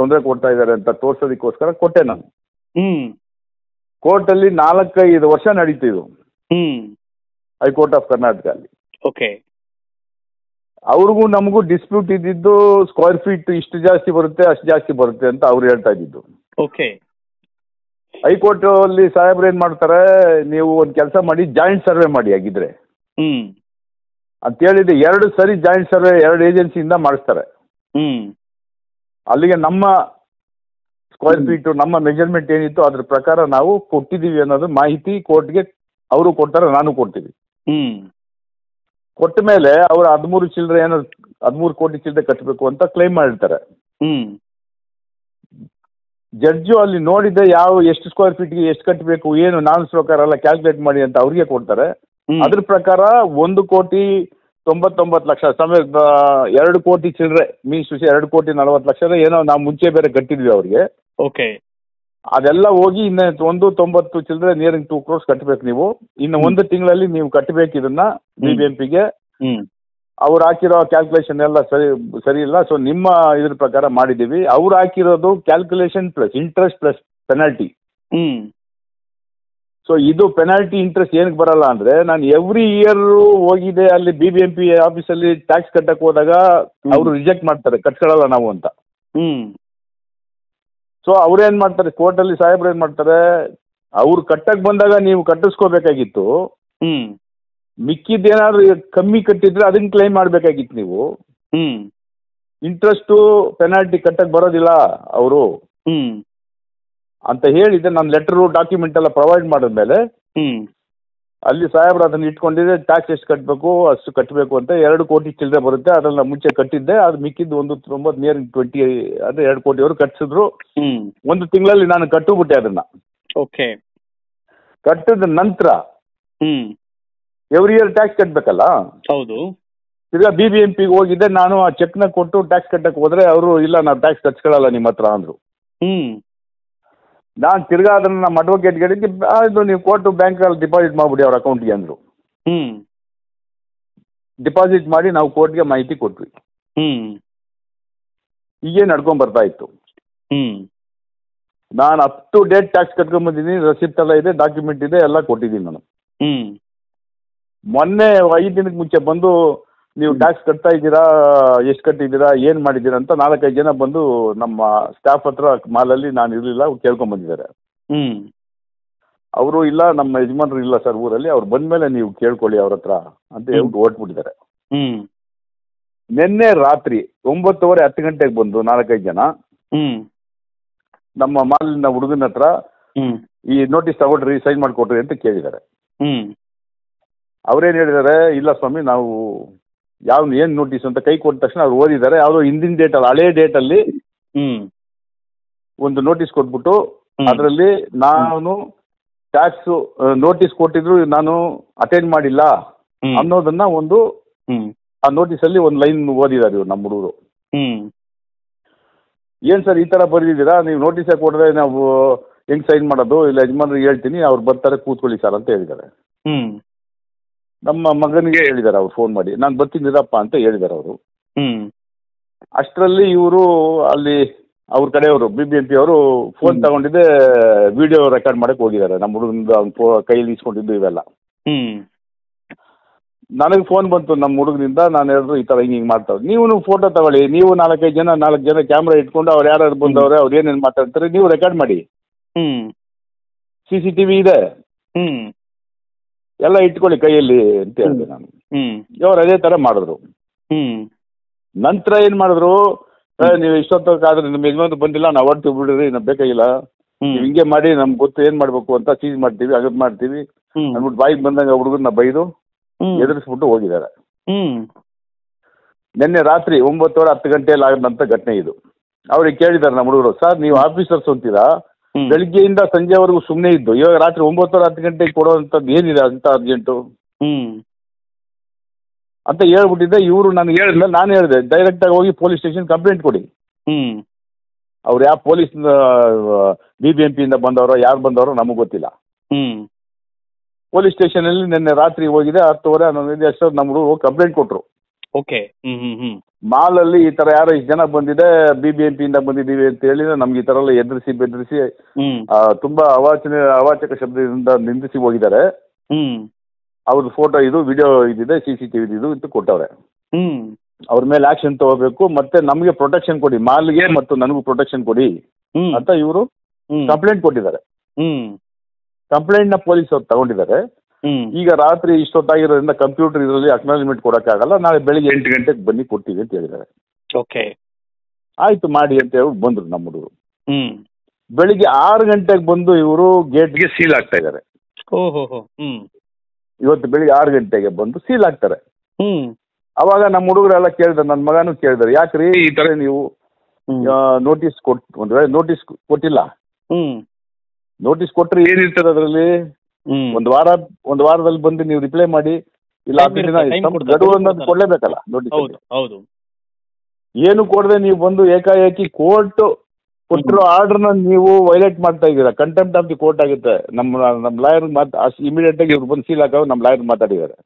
ತೊಂದರೆ ಕೊಡ್ತಾ ಇದ್ದಾರೆ ಅಂತ ತೋರ್ಸೋದಕ್ಕೋಸ್ಕರ ಕೊಟ್ಟೆ ನಾನು ಹ್ಮ್ ಕೋರ್ಟಲ್ಲಿ ನಾಲ್ಕೈದು ವರ್ಷ ನಡೀತಿದ್ವು ಹ್ಮ್ ಹೈಕೋರ್ಟ್ ಆಫ್ ಕರ್ನಾಟಕ ಅಲ್ಲಿ ಓಕೆ ಅವ್ರಿಗೂ ನಮಗೂ ಡಿಸ್ಪ್ಯೂಟ್ ಇದ್ದಿದ್ದು ಸ್ಕ್ವೇರ್ ಫೀಟ್ ಇಷ್ಟು ಜಾಸ್ತಿ ಬರುತ್ತೆ ಅಷ್ಟು ಜಾಸ್ತಿ ಬರುತ್ತೆ ಅಂತ ಅವ್ರು ಹೇಳ್ತಾ ಇದ್ದಿದ್ದು ಓಕೆ ಹೈಕೋರ್ಟ್ ಅಲ್ಲಿ ಸಾಹೇಬ್ರು ಏನ್ ಮಾಡ್ತಾರೆ ನೀವು ಒಂದು ಕೆಲಸ ಮಾಡಿ ಜಾಯಿಂಟ್ ಸರ್ವೆ ಮಾಡಿ ಆಗಿದ್ರೆ ಅಂತ ಹೇಳಿದ್ರೆ ಎರಡು ಸರಿ ಜಾಯಿಂಟ್ ಸರ್ವೆ ಎರಡು ಏಜೆನ್ಸಿಯಿಂದ ಮಾಡಿಸ್ತಾರೆ ಹ್ಮ್ ಅಲ್ಲಿಗೆ ನಮ್ಮ ಸ್ಕ್ವೇರ್ ಫೀಟ್ ನಮ್ಮ ಮೆಜರ್ಮೆಂಟ್ ಏನಿತ್ತು ಅದ್ರ ಪ್ರಕಾರ ನಾವು ಕೊಟ್ಟಿದ್ದೀವಿ ಅನ್ನೋದು ಮಾಹಿತಿ ಕೋರ್ಟ್ಗೆ ಅವರು ಕೊಡ್ತಾರೆ ನಾನು ಕೊಡ್ತೀವಿ ಕೊಟ್ಟ ಮೇಲೆ ಅವರು ಹದಿಮೂರು ಚಿಲ್ಲರೆ ಏನೋ ಹದಿಮೂರು ಕೋಟಿ ಚಿಲ್ಲರೆ ಕಟ್ಟಬೇಕು ಅಂತ ಕ್ಲೈಮ್ ಮಾಡಿರ್ತಾರೆ ಹ್ಮ್ ಜಡ್ಜು ಅಲ್ಲಿ ನೋಡಿದ್ರೆ ಯಾವ ಎಷ್ಟು ಸ್ಕ್ವೇರ್ ಫೀಟ್ಗೆ ಎಷ್ಟು ಕಟ್ಟಬೇಕು ಏನು ನಾನು ಪ್ರಕಾರ ಎಲ್ಲ ಕ್ಯಾಲ್ಕುಲೇಟ್ ಮಾಡಿ ಅಂತ ಅವ್ರಿಗೆ ಕೊಡ್ತಾರೆ ಅದ್ರ ಪ್ರಕಾರ ಒಂದು ಕೋಟಿ ತೊಂಬತ್ತೊಂಬತ್ತು ಲಕ್ಷ ಸಮೇತ ಎರಡು ಕೋಟಿ ಚಿಲ್ಲರೆ ಮೀನ್ಸ್ ಎರಡು ಕೋಟಿ ನಲವತ್ತು ಲಕ್ಷ ಏನೋ ನಾವು ಮುಂಚೆ ಬೇರೆ ಕಟ್ಟಿದ್ವಿ ಅವ್ರಿಗೆ ಓಕೆ ಅದೆಲ್ಲ ಹೋಗಿ ಇನ್ನ ಒಂದು ತೊಂಬತ್ತು ಚಿಲ್ಲರೆ ನಿಯರಿಂಗ್ ಟೂ ಕ್ರೋರ್ಸ್ ಕಟ್ಟಬೇಕು ನೀವು ಇನ್ನು ಒಂದು ತಿಂಗಳಲ್ಲಿ ನೀವು ಕಟ್ಟಬೇಕು ಇದನ್ನ ಬಿ ಬಿ ಎಂ ಪಿಗೆ ಅವ್ರು ಹಾಕಿರೋ ಕ್ಯಾಲ್ಕುಲೇಷನ್ ಎಲ್ಲ ಸರಿ ಸರಿ ಇಲ್ಲ ಸೊ ನಿಮ್ಮ ಇದ್ರ ಪ್ರಕಾರ ಮಾಡಿದ್ದೀವಿ ಅವ್ರು ಹಾಕಿರೋದು calculation plus interest plus penalty so ಇದು ಪೆನಾಲ್ಟಿ ಇಂಟ್ರೆಸ್ಟ್ ಏನಕ್ಕೆ ಬರಲ್ಲ ಅಂದ್ರೆ ನಾನು ಎವ್ರಿ ಇಯರ್ ಹೋಗಿದೆ ಅಲ್ಲಿ ಬಿ ಬಿ ಎಂ ಪಿ ಆಫೀಸಲ್ಲಿ ಟ್ಯಾಕ್ಸ್ ಕಟ್ಟಕ್ಕೆ ಹೋದಾಗ ಅವರು ರಿಜೆಕ್ಟ್ ಮಾಡ್ತಾರೆ ಕಟ್ಕೊಳ್ಳಲ್ಲ ನಾವು ಅಂತ ಹ್ಮ್ ಸೊ ಅವ್ರೇನು ಮಾಡ್ತಾರೆ ಕೋರ್ಟಲ್ಲಿ ಸಾಹೇಬ್ರು ಏನು ಮಾಡ್ತಾರೆ ಅವ್ರು ಕಟ್ಟಕ್ಕೆ ಬಂದಾಗ ನೀವು ಕಟ್ಟಿಸ್ಕೋಬೇಕಾಗಿತ್ತು ಹ್ಮ್ ಮಿಕ್ಕಿದ್ದೇನಾದ್ರೂ ಕಮ್ಮಿ ಕಟ್ಟಿದ್ರೆ ಅದನ್ನ ಕ್ಲೈಮ್ ಮಾಡಬೇಕಾಗಿತ್ತು ನೀವು ಹ್ಮ್ ಇಂಟ್ರೆಸ್ಟು ಪೆನಾಲ್ಟಿ ಕಟ್ಟಕ್ಕೆ ಬರೋದಿಲ್ಲ ಅವರು ಹ್ಮ್ ಅಂತ ಹೇಳಿದ್ರೆ ನಾನು ಲೆಟ್ರು ಡಾಕ್ಯುಮೆಂಟ್ ಎಲ್ಲ ಪ್ರೊವೈಡ್ ಮಾಡಿದ್ಮೇಲೆ ಹ್ಮ್ ಅಲ್ಲಿ ಸಾಹೇಬ್ರು ಅದನ್ನ ಇಟ್ಕೊಂಡಿದ್ದೆ ಟ್ಯಾಕ್ಸ್ ಎಷ್ಟು ಕಟ್ಟಬೇಕು ಅಷ್ಟು ಕಟ್ಟಬೇಕು ಅಂತ ಎರಡು ಕೋಟಿ ಚಿಲ್ಲರೆ ಬರುತ್ತೆ ಅದನ್ನ ಮುಂಚೆ ಕಟ್ಟಿದ್ದೆ ಅದು ಮಿಕ್ಕಿದ್ದು ಒಂದು ತೊಂಬತ್ತು ನಿಯರ್ ಟ್ವೆಂಟಿ ಅಂದ್ರೆ ಎರಡು ಕೋಟಿಯವರು ಕಟ್ಟಿಸಿದ್ರು ಒಂದು ತಿಂಗಳಲ್ಲಿ ನಾನು ಕಟ್ಟುಬಿಟ್ಟೆ ಅದನ್ನ ಓಕೆ ಕಟ್ಟಿದ ನಂತರ ಎವ್ರಿ ಇಯರ್ ಟ್ಯಾಕ್ಸ್ ಕಟ್ಟಬೇಕಲ್ಲ ಹೌದು ತಿರ್ಗಾ ಬಿ ಬಿ ಎಂ ಪಿಗೆ ಹೋಗಿದ್ದೆ ನಾನು ಆ ನ ಕೊಟ್ಟು ಟ್ಯಾಕ್ಸ್ ಕಟ್ಟಕ್ಕೆ ಹೋದ್ರೆ ಅವರು ಇಲ್ಲ ನಾವು ಟ್ಯಾಕ್ಸ್ ಕಟ್ಸ್ಕೊಳ್ಳಲ್ಲ ನಿಮ್ಮ ಹತ್ರ ಅಂದ್ರು ನಾನು ತಿರ್ಗಾ ಅದನ್ನು ನಮ್ಮ ಗಡಿಗೆ ಇದು ನೀವು ಕೊಟ್ಟು ಬ್ಯಾಂಕಲ್ಲಿ ಡಿಪಾಸಿಟ್ ಮಾಡಿಬಿಡಿ ಅವ್ರ ಅಕೌಂಟ್ಗೆ ಅಂದರು ಹ್ಞೂ ಡಿಪಾಸಿಟ್ ಮಾಡಿ ನಾವು ಕೋರ್ಟ್ಗೆ ಮಾಹಿತಿ ಕೊಟ್ವಿ ಹ್ಞೂ ಹೀಗೆ ನಡ್ಕೊಂಡು ಬರ್ತಾ ಇತ್ತು ಹ್ಞೂ ನಾನು ಟು ಡೇಟ್ ಟ್ಯಾಕ್ಸ್ ಕಟ್ಕೊಂಡ್ಬಂದಿದ್ದೀನಿ ರೆಸಿಪ್ಟ್ ಎಲ್ಲ ಇದೆ ಡಾಕ್ಯುಮೆಂಟ್ ಇದೆ ಎಲ್ಲ ಕೊಟ್ಟಿದ್ದೀನಿ ನಾನು ಹ್ಞೂ ಮೊನ್ನೆ ಐದು ದಿನಕ್ಕೆ ಮುಂಚೆ ಬಂದು ನೀವು ಟ್ಯಾಕ್ಸ್ ಕಟ್ತಾ ಇದ್ದೀರಾ ಎಷ್ಟು ಕಟ್ಟಿದ್ದೀರಾ ಏನು ಮಾಡಿದ್ದೀರಾ ಅಂತ ನಾಲ್ಕೈದು ಜನ ಬಂದು ನಮ್ಮ ಸ್ಟಾಫ್ ಹತ್ರ ಮಾಲಲ್ಲಿ ನಾನು ಇರಲಿಲ್ಲ ಕೇಳ್ಕೊಂಡ್ ಬಂದಿದ್ದಾರೆ ಹ್ಮ್ ಅವರು ಇಲ್ಲ ನಮ್ಮ ಯಜಮಾನರು ಇಲ್ಲ ಸರ್ ಊರಲ್ಲಿ ಅವ್ರು ಬಂದ್ಮೇಲೆ ನೀವು ಕೇಳ್ಕೊಳ್ಳಿ ಅವ್ರ ಹತ್ರ ಅಂತ ಹೇಳ್ಬಿಟ್ಟು ಓಟ್ಬಿಟ್ಟಿದ್ದಾರೆ ಹ್ಮ್ ನಿನ್ನೆ ರಾತ್ರಿ ಒಂಬತ್ತುವರೆ ಹತ್ತು ಗಂಟೆಗೆ ಬಂದು ನಾಲ್ಕೈದು ಜನ ಹ್ಮ್ ನಮ್ಮ ಮಾಲಿನ ಹುಡುಗನ ಹತ್ರ ಈ ನೋಟಿಸ್ ತಗೊಳ್ರಿ ಸೈನ್ ಮಾಡಿಕೊಟ್ರಿ ಅಂತ ಕೇಳಿದ್ದಾರೆ ಹ್ಮ್ ಅವ್ರೇನು ಹೇಳಿದ್ದಾರೆ ಇಲ್ಲ ಸ್ವಾಮಿ ನಾವು ಯಾವ್ದು ಏನು ನೋಟಿಸ್ ಅಂತ ಕೈ ಕೊಟ್ಟ ತಕ್ಷಣ ಅವ್ರು ಓದಿದ್ದಾರೆ ಯಾವುದೋ ಹಿಂದಿನ ಡೇಟ್ ಅಲ್ಲಿ ಹಳೆ ಡೇಟ್ ಅಲ್ಲಿ ಒಂದು ನೋಟಿಸ್ ಕೊಟ್ಬಿಟ್ಟು ಅದರಲ್ಲಿ ನಾನು ಟ್ಯಾಕ್ಸ್ ನೋಟಿಸ್ ಕೊಟ್ಟಿದ್ರು ನಾನು ಅಟೆಂಡ್ ಮಾಡಿಲ್ಲ ಅನ್ನೋದನ್ನ ಒಂದು ಆ ನೋಟಿಸ್ ಅಲ್ಲಿ ಒಂದು ಲೈನ್ ಓದಿದ್ದಾರೆ ಇವ್ರು ನಮ್ಮ ಹುಡುಗರು ಏನ್ ಸರ್ ಈ ತರ ಬರೆದಿದ್ದೀರಾ ನೀವು ನೋಟಿಸ್ ಕೊಟ್ಟರೆ ನಾವು ಹೆಂಗ್ ಸೈನ್ ಮಾಡೋದು ಇಲ್ಲ ಯಜಮಾನ್ರಿಗೆ ಹೇಳ್ತೀನಿ ಅವ್ರು ಬರ್ತಾರೆ ಕೂತ್ಕೊಳ್ಳಿ ಸರ್ ಅಂತ ಹೇಳಿದ್ದಾರೆ ಹ್ಮ್ ನಮ್ಮ ಮಗನಿಗೆ ಹೇಳಿದ್ದಾರೆ ಅವ್ರು ಫೋನ್ ಮಾಡಿ ನಾನು ಬರ್ತೀನಿ ಅಂತ ಹೇಳಿದ್ದಾರೆ ಅವರು ಹ್ಮ್ ಅಷ್ಟರಲ್ಲಿ ಇವರು ಅಲ್ಲಿ ಅವ್ರ ಕಡೆಯವರು ಬಿ ಬಿ ಎಂ ಪಿ ಅವರು ಫೋನ್ ತಗೊಂಡಿದ್ದೆ ವಿಡಿಯೋ ರೆಕಾರ್ಡ್ ಮಾಡಕ್ಕೆ ಹೋಗಿದ್ದಾರೆ ನಮ್ಮ ಹುಡುಗನ ಅವ್ನ ಕೈಯಲ್ಲಿ ಇಸ್ಕೊಂಡಿದ್ದು ಇವೆಲ್ಲ ನನಗೆ ಫೋನ್ ಬಂತು ನಮ್ಮ ಹುಡುಗನಿಂದ ನಾನು ಹೇಳಿದ್ರು ಈ ತರ ಹಿಂಗೆ ಹಿಂಗ್ ಮಾಡ್ತಾರೆ ನೀವು ಫೋಟೋ ತಗೊಳ್ಳಿ ನೀವು ನಾಲ್ಕೈದು ಜನ ನಾಲ್ಕು ಜನ ಕ್ಯಾಮ್ರಾ ಇಟ್ಕೊಂಡು ಅವ್ರು ಯಾರು ಬಂದವ್ರೆ ಅವ್ರು ಏನೇನು ಮಾತಾಡ್ತಾರೆ ನೀವು ರೆಕಾರ್ಡ್ ಮಾಡಿ ಹ್ಮ್ ಸಿ ಸಿ ಟಿ ವಿ ಇದೆ ಹ್ಮ್ ಎಲ್ಲ ಇಟ್ಕೊಳ್ಳಿ ಕೈಯಲ್ಲಿ ಅಂತ ಹೇಳಿದೆ ನಾನು ಅವ್ರು ಅದೇ ತರ ಮಾಡಿದ್ರು ನಂತರ ಏನು ಮಾಡಿದ್ರು ನೀವು ಇಷ್ಟೊತ್ತಾದ್ರೆ ನಿಮ್ ಯಜಮಾನ ಬಂದಿಲ್ಲ ನಾವು ಹೊರತು ಬಿಡ್ರಿ ನಮ್ ಬೇಕಾಗಿಲ್ಲ ನೀವು ಹಿಂಗೆ ಮಾಡಿ ನಮ್ಗೆ ಗೊತ್ತು ಏನು ಮಾಡಬೇಕು ಅಂತ ಚೀಸ್ ಮಾಡ್ತೀವಿ ಅಗದ್ ಮಾಡ್ತೀವಿ ಅಂದ್ಬಿಟ್ಟು ಬಾಯಿಗೆ ಬಂದಂಗೆ ಹುಡುಗರನ್ನ ಬೈದು ಎದುರಿಸ್ಬಿಟ್ಟು ಹೋಗಿದ್ದಾರೆ ನಿನ್ನೆ ರಾತ್ರಿ ಒಂಬತ್ತುವರೆ ಹತ್ತು ಗಂಟೆಯಲ್ಲಿ ಆಗದಂತ ಘಟನೆ ಇದು ಅವ್ರಿಗೆ ಕೇಳಿದ್ದಾರೆ ನಮ್ಮ ಹುಡುಗರು ಸರ್ ನೀವು ಆಫೀಸರ್ಸ್ ಅಂತೀರಾ ಬೆಳಿಗ್ಗೆಯಿಂದ ಸಂಜೆವರೆಗೂ ಸುಮ್ಮನೆ ಇದ್ದು ಇವಾಗ ರಾತ್ರಿ ಒಂಬತ್ತುವರೆ ಹತ್ತು ಗಂಟೆಗೆ ಕೊಡುವಂಥದ್ದು ಏನಿದೆ ಅಂತ ಅರ್ಜೆಂಟು ಹ್ಮ್ ಅಂತ ಹೇಳ್ಬಿಟ್ಟಿದ್ದೆ ಇವರು ನಾನು ಹೇಳಿಲ್ಲ ನಾನು ಹೇಳಿದೆ ಡೈರೆಕ್ಟಾಗಿ ಹೋಗಿ ಪೊಲೀಸ್ ಸ್ಟೇಷನ್ ಕಂಪ್ಲೇಂಟ್ ಕೊಡಿ ಹ್ಮ್ ಅವ್ರು ಯಾವ ಪೊಲೀಸ್ ಬಿ ಬಿ ಎಂ ಪಿಯಿಂದ ಬಂದವರೋ ಯಾರು ಬಂದವರೋ ನಮಗೆ ಗೊತ್ತಿಲ್ಲ ಹ್ಮ್ ಪೊಲೀಸ್ ಸ್ಟೇಷನಲ್ಲಿ ನಿನ್ನೆ ರಾತ್ರಿ ಹೋಗಿದೆ ಹತ್ತುವರೆ ಹನ್ನೊಂದು ಎಷ್ಟೊತ್ತು ನಮ್ಮದು ಕಂಪ್ಲೇಂಟ್ ಕೊಟ್ರು ಓಕೆ ಮಾಲ್ ಅಲ್ಲಿ ಈ ತರ ಯಾರೋ ಇಷ್ಟು ಜನ ಬಂದಿದೆ ಬಿಬಿಎಂಪಿ ಇಂದ ಬಂದಿದ್ದೀವಿ ಅಂತ ಹೇಳಿ ನಮ್ಗೆ ಈ ತರ ಎಲ್ಲ ಎದುರಿಸಿ ಬೆದರಿಸಿ ತುಂಬಾ ಅವಾಚನೆ ಅವಾಚಕ ಶಬ್ದದಿಂದ ನಿಂದಿಸಿ ಹೋಗಿದ್ದಾರೆ ಹ್ಮ್ ಅವ್ರದ್ದು ಫೋಟೋ ಇದು ವಿಡಿಯೋ ಇದಿದೆ ಸಿ ಸಿ ಟಿವಿ ಇದು ಅಂತ ಕೊಟ್ಟವ್ರೆ ಹ್ಮ್ ಅವ್ರ ಮೇಲೆ ಆಕ್ಷನ್ ತಗೋಬೇಕು ಮತ್ತೆ ನಮಗೆ ಪ್ರೊಟೆಕ್ಷನ್ ಕೊಡಿ ಮಾಲ್ಗೆ ಮತ್ತು ನನಗೂ ಪ್ರೊಟೆಕ್ಷನ್ ಕೊಡಿ ಅಂತ ಇವರು ಕಂಪ್ಲೇಂಟ್ ಕೊಟ್ಟಿದ್ದಾರೆ ಹ್ಮ್ ಕಂಪ್ಲೇಂಟ್ ನ ಪೊಲೀಸ್ ಅವ್ರು ತಗೊಂಡಿದ್ದಾರೆ ಈಗ ರಾತ್ರಿ ಇಷ್ಟೊತ್ತಾಗಿರೋದ್ರಿಂದ ಕಂಪ್ಯೂಟರ್ ಇದರಲ್ಲಿ ಅಕ್ನಾಲಜ್ಮೆಂಟ್ ಕೊಡೋಕ್ಕಾಗಲ್ಲ ನಾಳೆ ಬೆಳಿಗ್ಗೆ ಎಂಟು ಗಂಟೆಗೆ ಬನ್ನಿ ಕೊಡ್ತೀವಿ ಅಂತ ಹೇಳಿದ್ದಾರೆ ಓಕೆ ಆಯ್ತು ಮಾಡಿ ಅಂತ ಹೇಳಿ ಬಂದ್ರು ನಮ್ಮ ಹುಡುಗರು ಬೆಳಿಗ್ಗೆ ಆರು ಗಂಟೆಗೆ ಬಂದು ಇವರು ಗೇಟ್ಗೆ ಸೀಲ್ ಆಗ್ತಾ ಇದ್ದಾರೆ ಇವತ್ತು ಬೆಳಿಗ್ಗೆ ಆರು ಗಂಟೆಗೆ ಬಂದು ಸೀಲ್ ಆಗ್ತಾರೆ ಹ್ಮ್ ಅವಾಗ ನಮ್ಮ ಹುಡುಗರೆಲ್ಲ ಕೇಳಿದ್ರು ನನ್ನ ಮಗನೂ ಕೇಳಿದ್ರು ಯಾಕ್ರಿ ಈ ತರ ನೀವು ನೋಟಿಸ್ ಕೊಟ್ಟು ನೋಟಿಸ್ ಕೊಟ್ಟಿಲ್ಲ ನೋಟಿಸ್ ಕೊಟ್ರೆ ಏನಿರ್ತದೆ ಅದರಲ್ಲಿ ಒಂದ್ ವಾರ ಒಂದ್ ವಾರದಲ್ಲಿ ಬಂದು ನೀವು ರಿಪ್ಲೈ ಮಾಡಿ ಇಲ್ಲ ಗಡುವು ಕೊಡ್ಲೇಬೇಕಲ್ಲ ಹೌದು ಏನು ಕೊಡದೆ ನೀವು ಬಂದು ಏಕಾಏಕಿ ಕೋರ್ಟ್ ಕೊಟ್ಟಿರೋ ನ ನೀವು ವೈಲೇಟ್ ಮಾಡ್ತಾ ಇದ್ದೀರಾ ಕಂಟೆಂಪ್ಟ್ ಆಫ್ ದಿ ಕೋರ್ಟ್ ಆಗುತ್ತೆ ನಮ್ಮ ನಮ್ಮ ಲಾಯರ್ ಮಾತಾ ಇಮಿಡಿಯೇಟ್ ಆಗಿ ಇವ್ರು ಬಂದು ಸೀಲ್ ಹಾಕೋ ನಮ್ಮ ಲಾಯರ್ ಮಾತಾಡಿದ್ದಾರೆ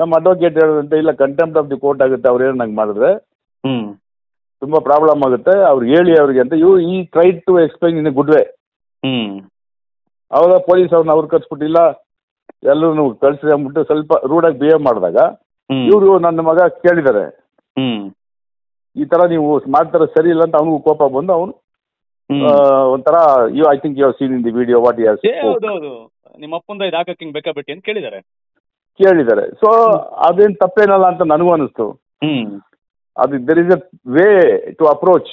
ನಮ್ಮ ಅಡ್ವೊಕೇಟ್ ಹೇಳೋದಂತೆ ಇಲ್ಲ ಕಂಟೆಂಪ್ಟ್ ಆಫ್ ದಿ ಕೋರ್ಟ್ ಆಗುತ್ತೆ ಅವ್ರು ಏನು ನಂಗೆ ಮಾಡಿದ್ರೆ ತುಂಬಾ ಪ್ರಾಬ್ಲಮ್ ಆಗುತ್ತೆ ಅವ್ರು ಹೇಳಿ ಅವ್ರಿಗೆ ಅಂತ ಯು ಈ try to explain in good way ಅವಾಗ ಪೊಲೀಸ್ ಅವ್ರನ್ನ ಅವ್ರು ಕರ್ಸ್ಬಿಟ್ಟಿಲ್ಲ ಎಲ್ಲರೂ ಕಳ್ಸಿ ಅಂದ್ಬಿಟ್ಟು ಸ್ವಲ್ಪ ರೂಢಾಗಿ ಬಿಹೇವ್ ಮಾಡಿದಾಗ ಇವರು ನನ್ನ ಮಗ ಕೇಳಿದ್ದಾರೆ ಈ ತರ ನೀವು ಮಾಡ್ತಾರೆ ಸರಿ ಇಲ್ಲ ಅಂತ ಅವನಿಗೂ ಕೋಪ ಬಂದು ಅವನು ಒಂಥರ you I think you seen in the video what you ನಿಮ್ಮ ಅಪ್ಪಂದ ಇದು ಅಂತ ಕೇಳಿದ್ದಾರೆ ಕೇಳಿದ್ದಾರೆ ಸೊ ಅದೇನ್ ತಪ್ಪೇನಲ್ಲ ಅಂತ ನನಗೂ ಅನಿಸ್ತು ಅದು there is a way to approach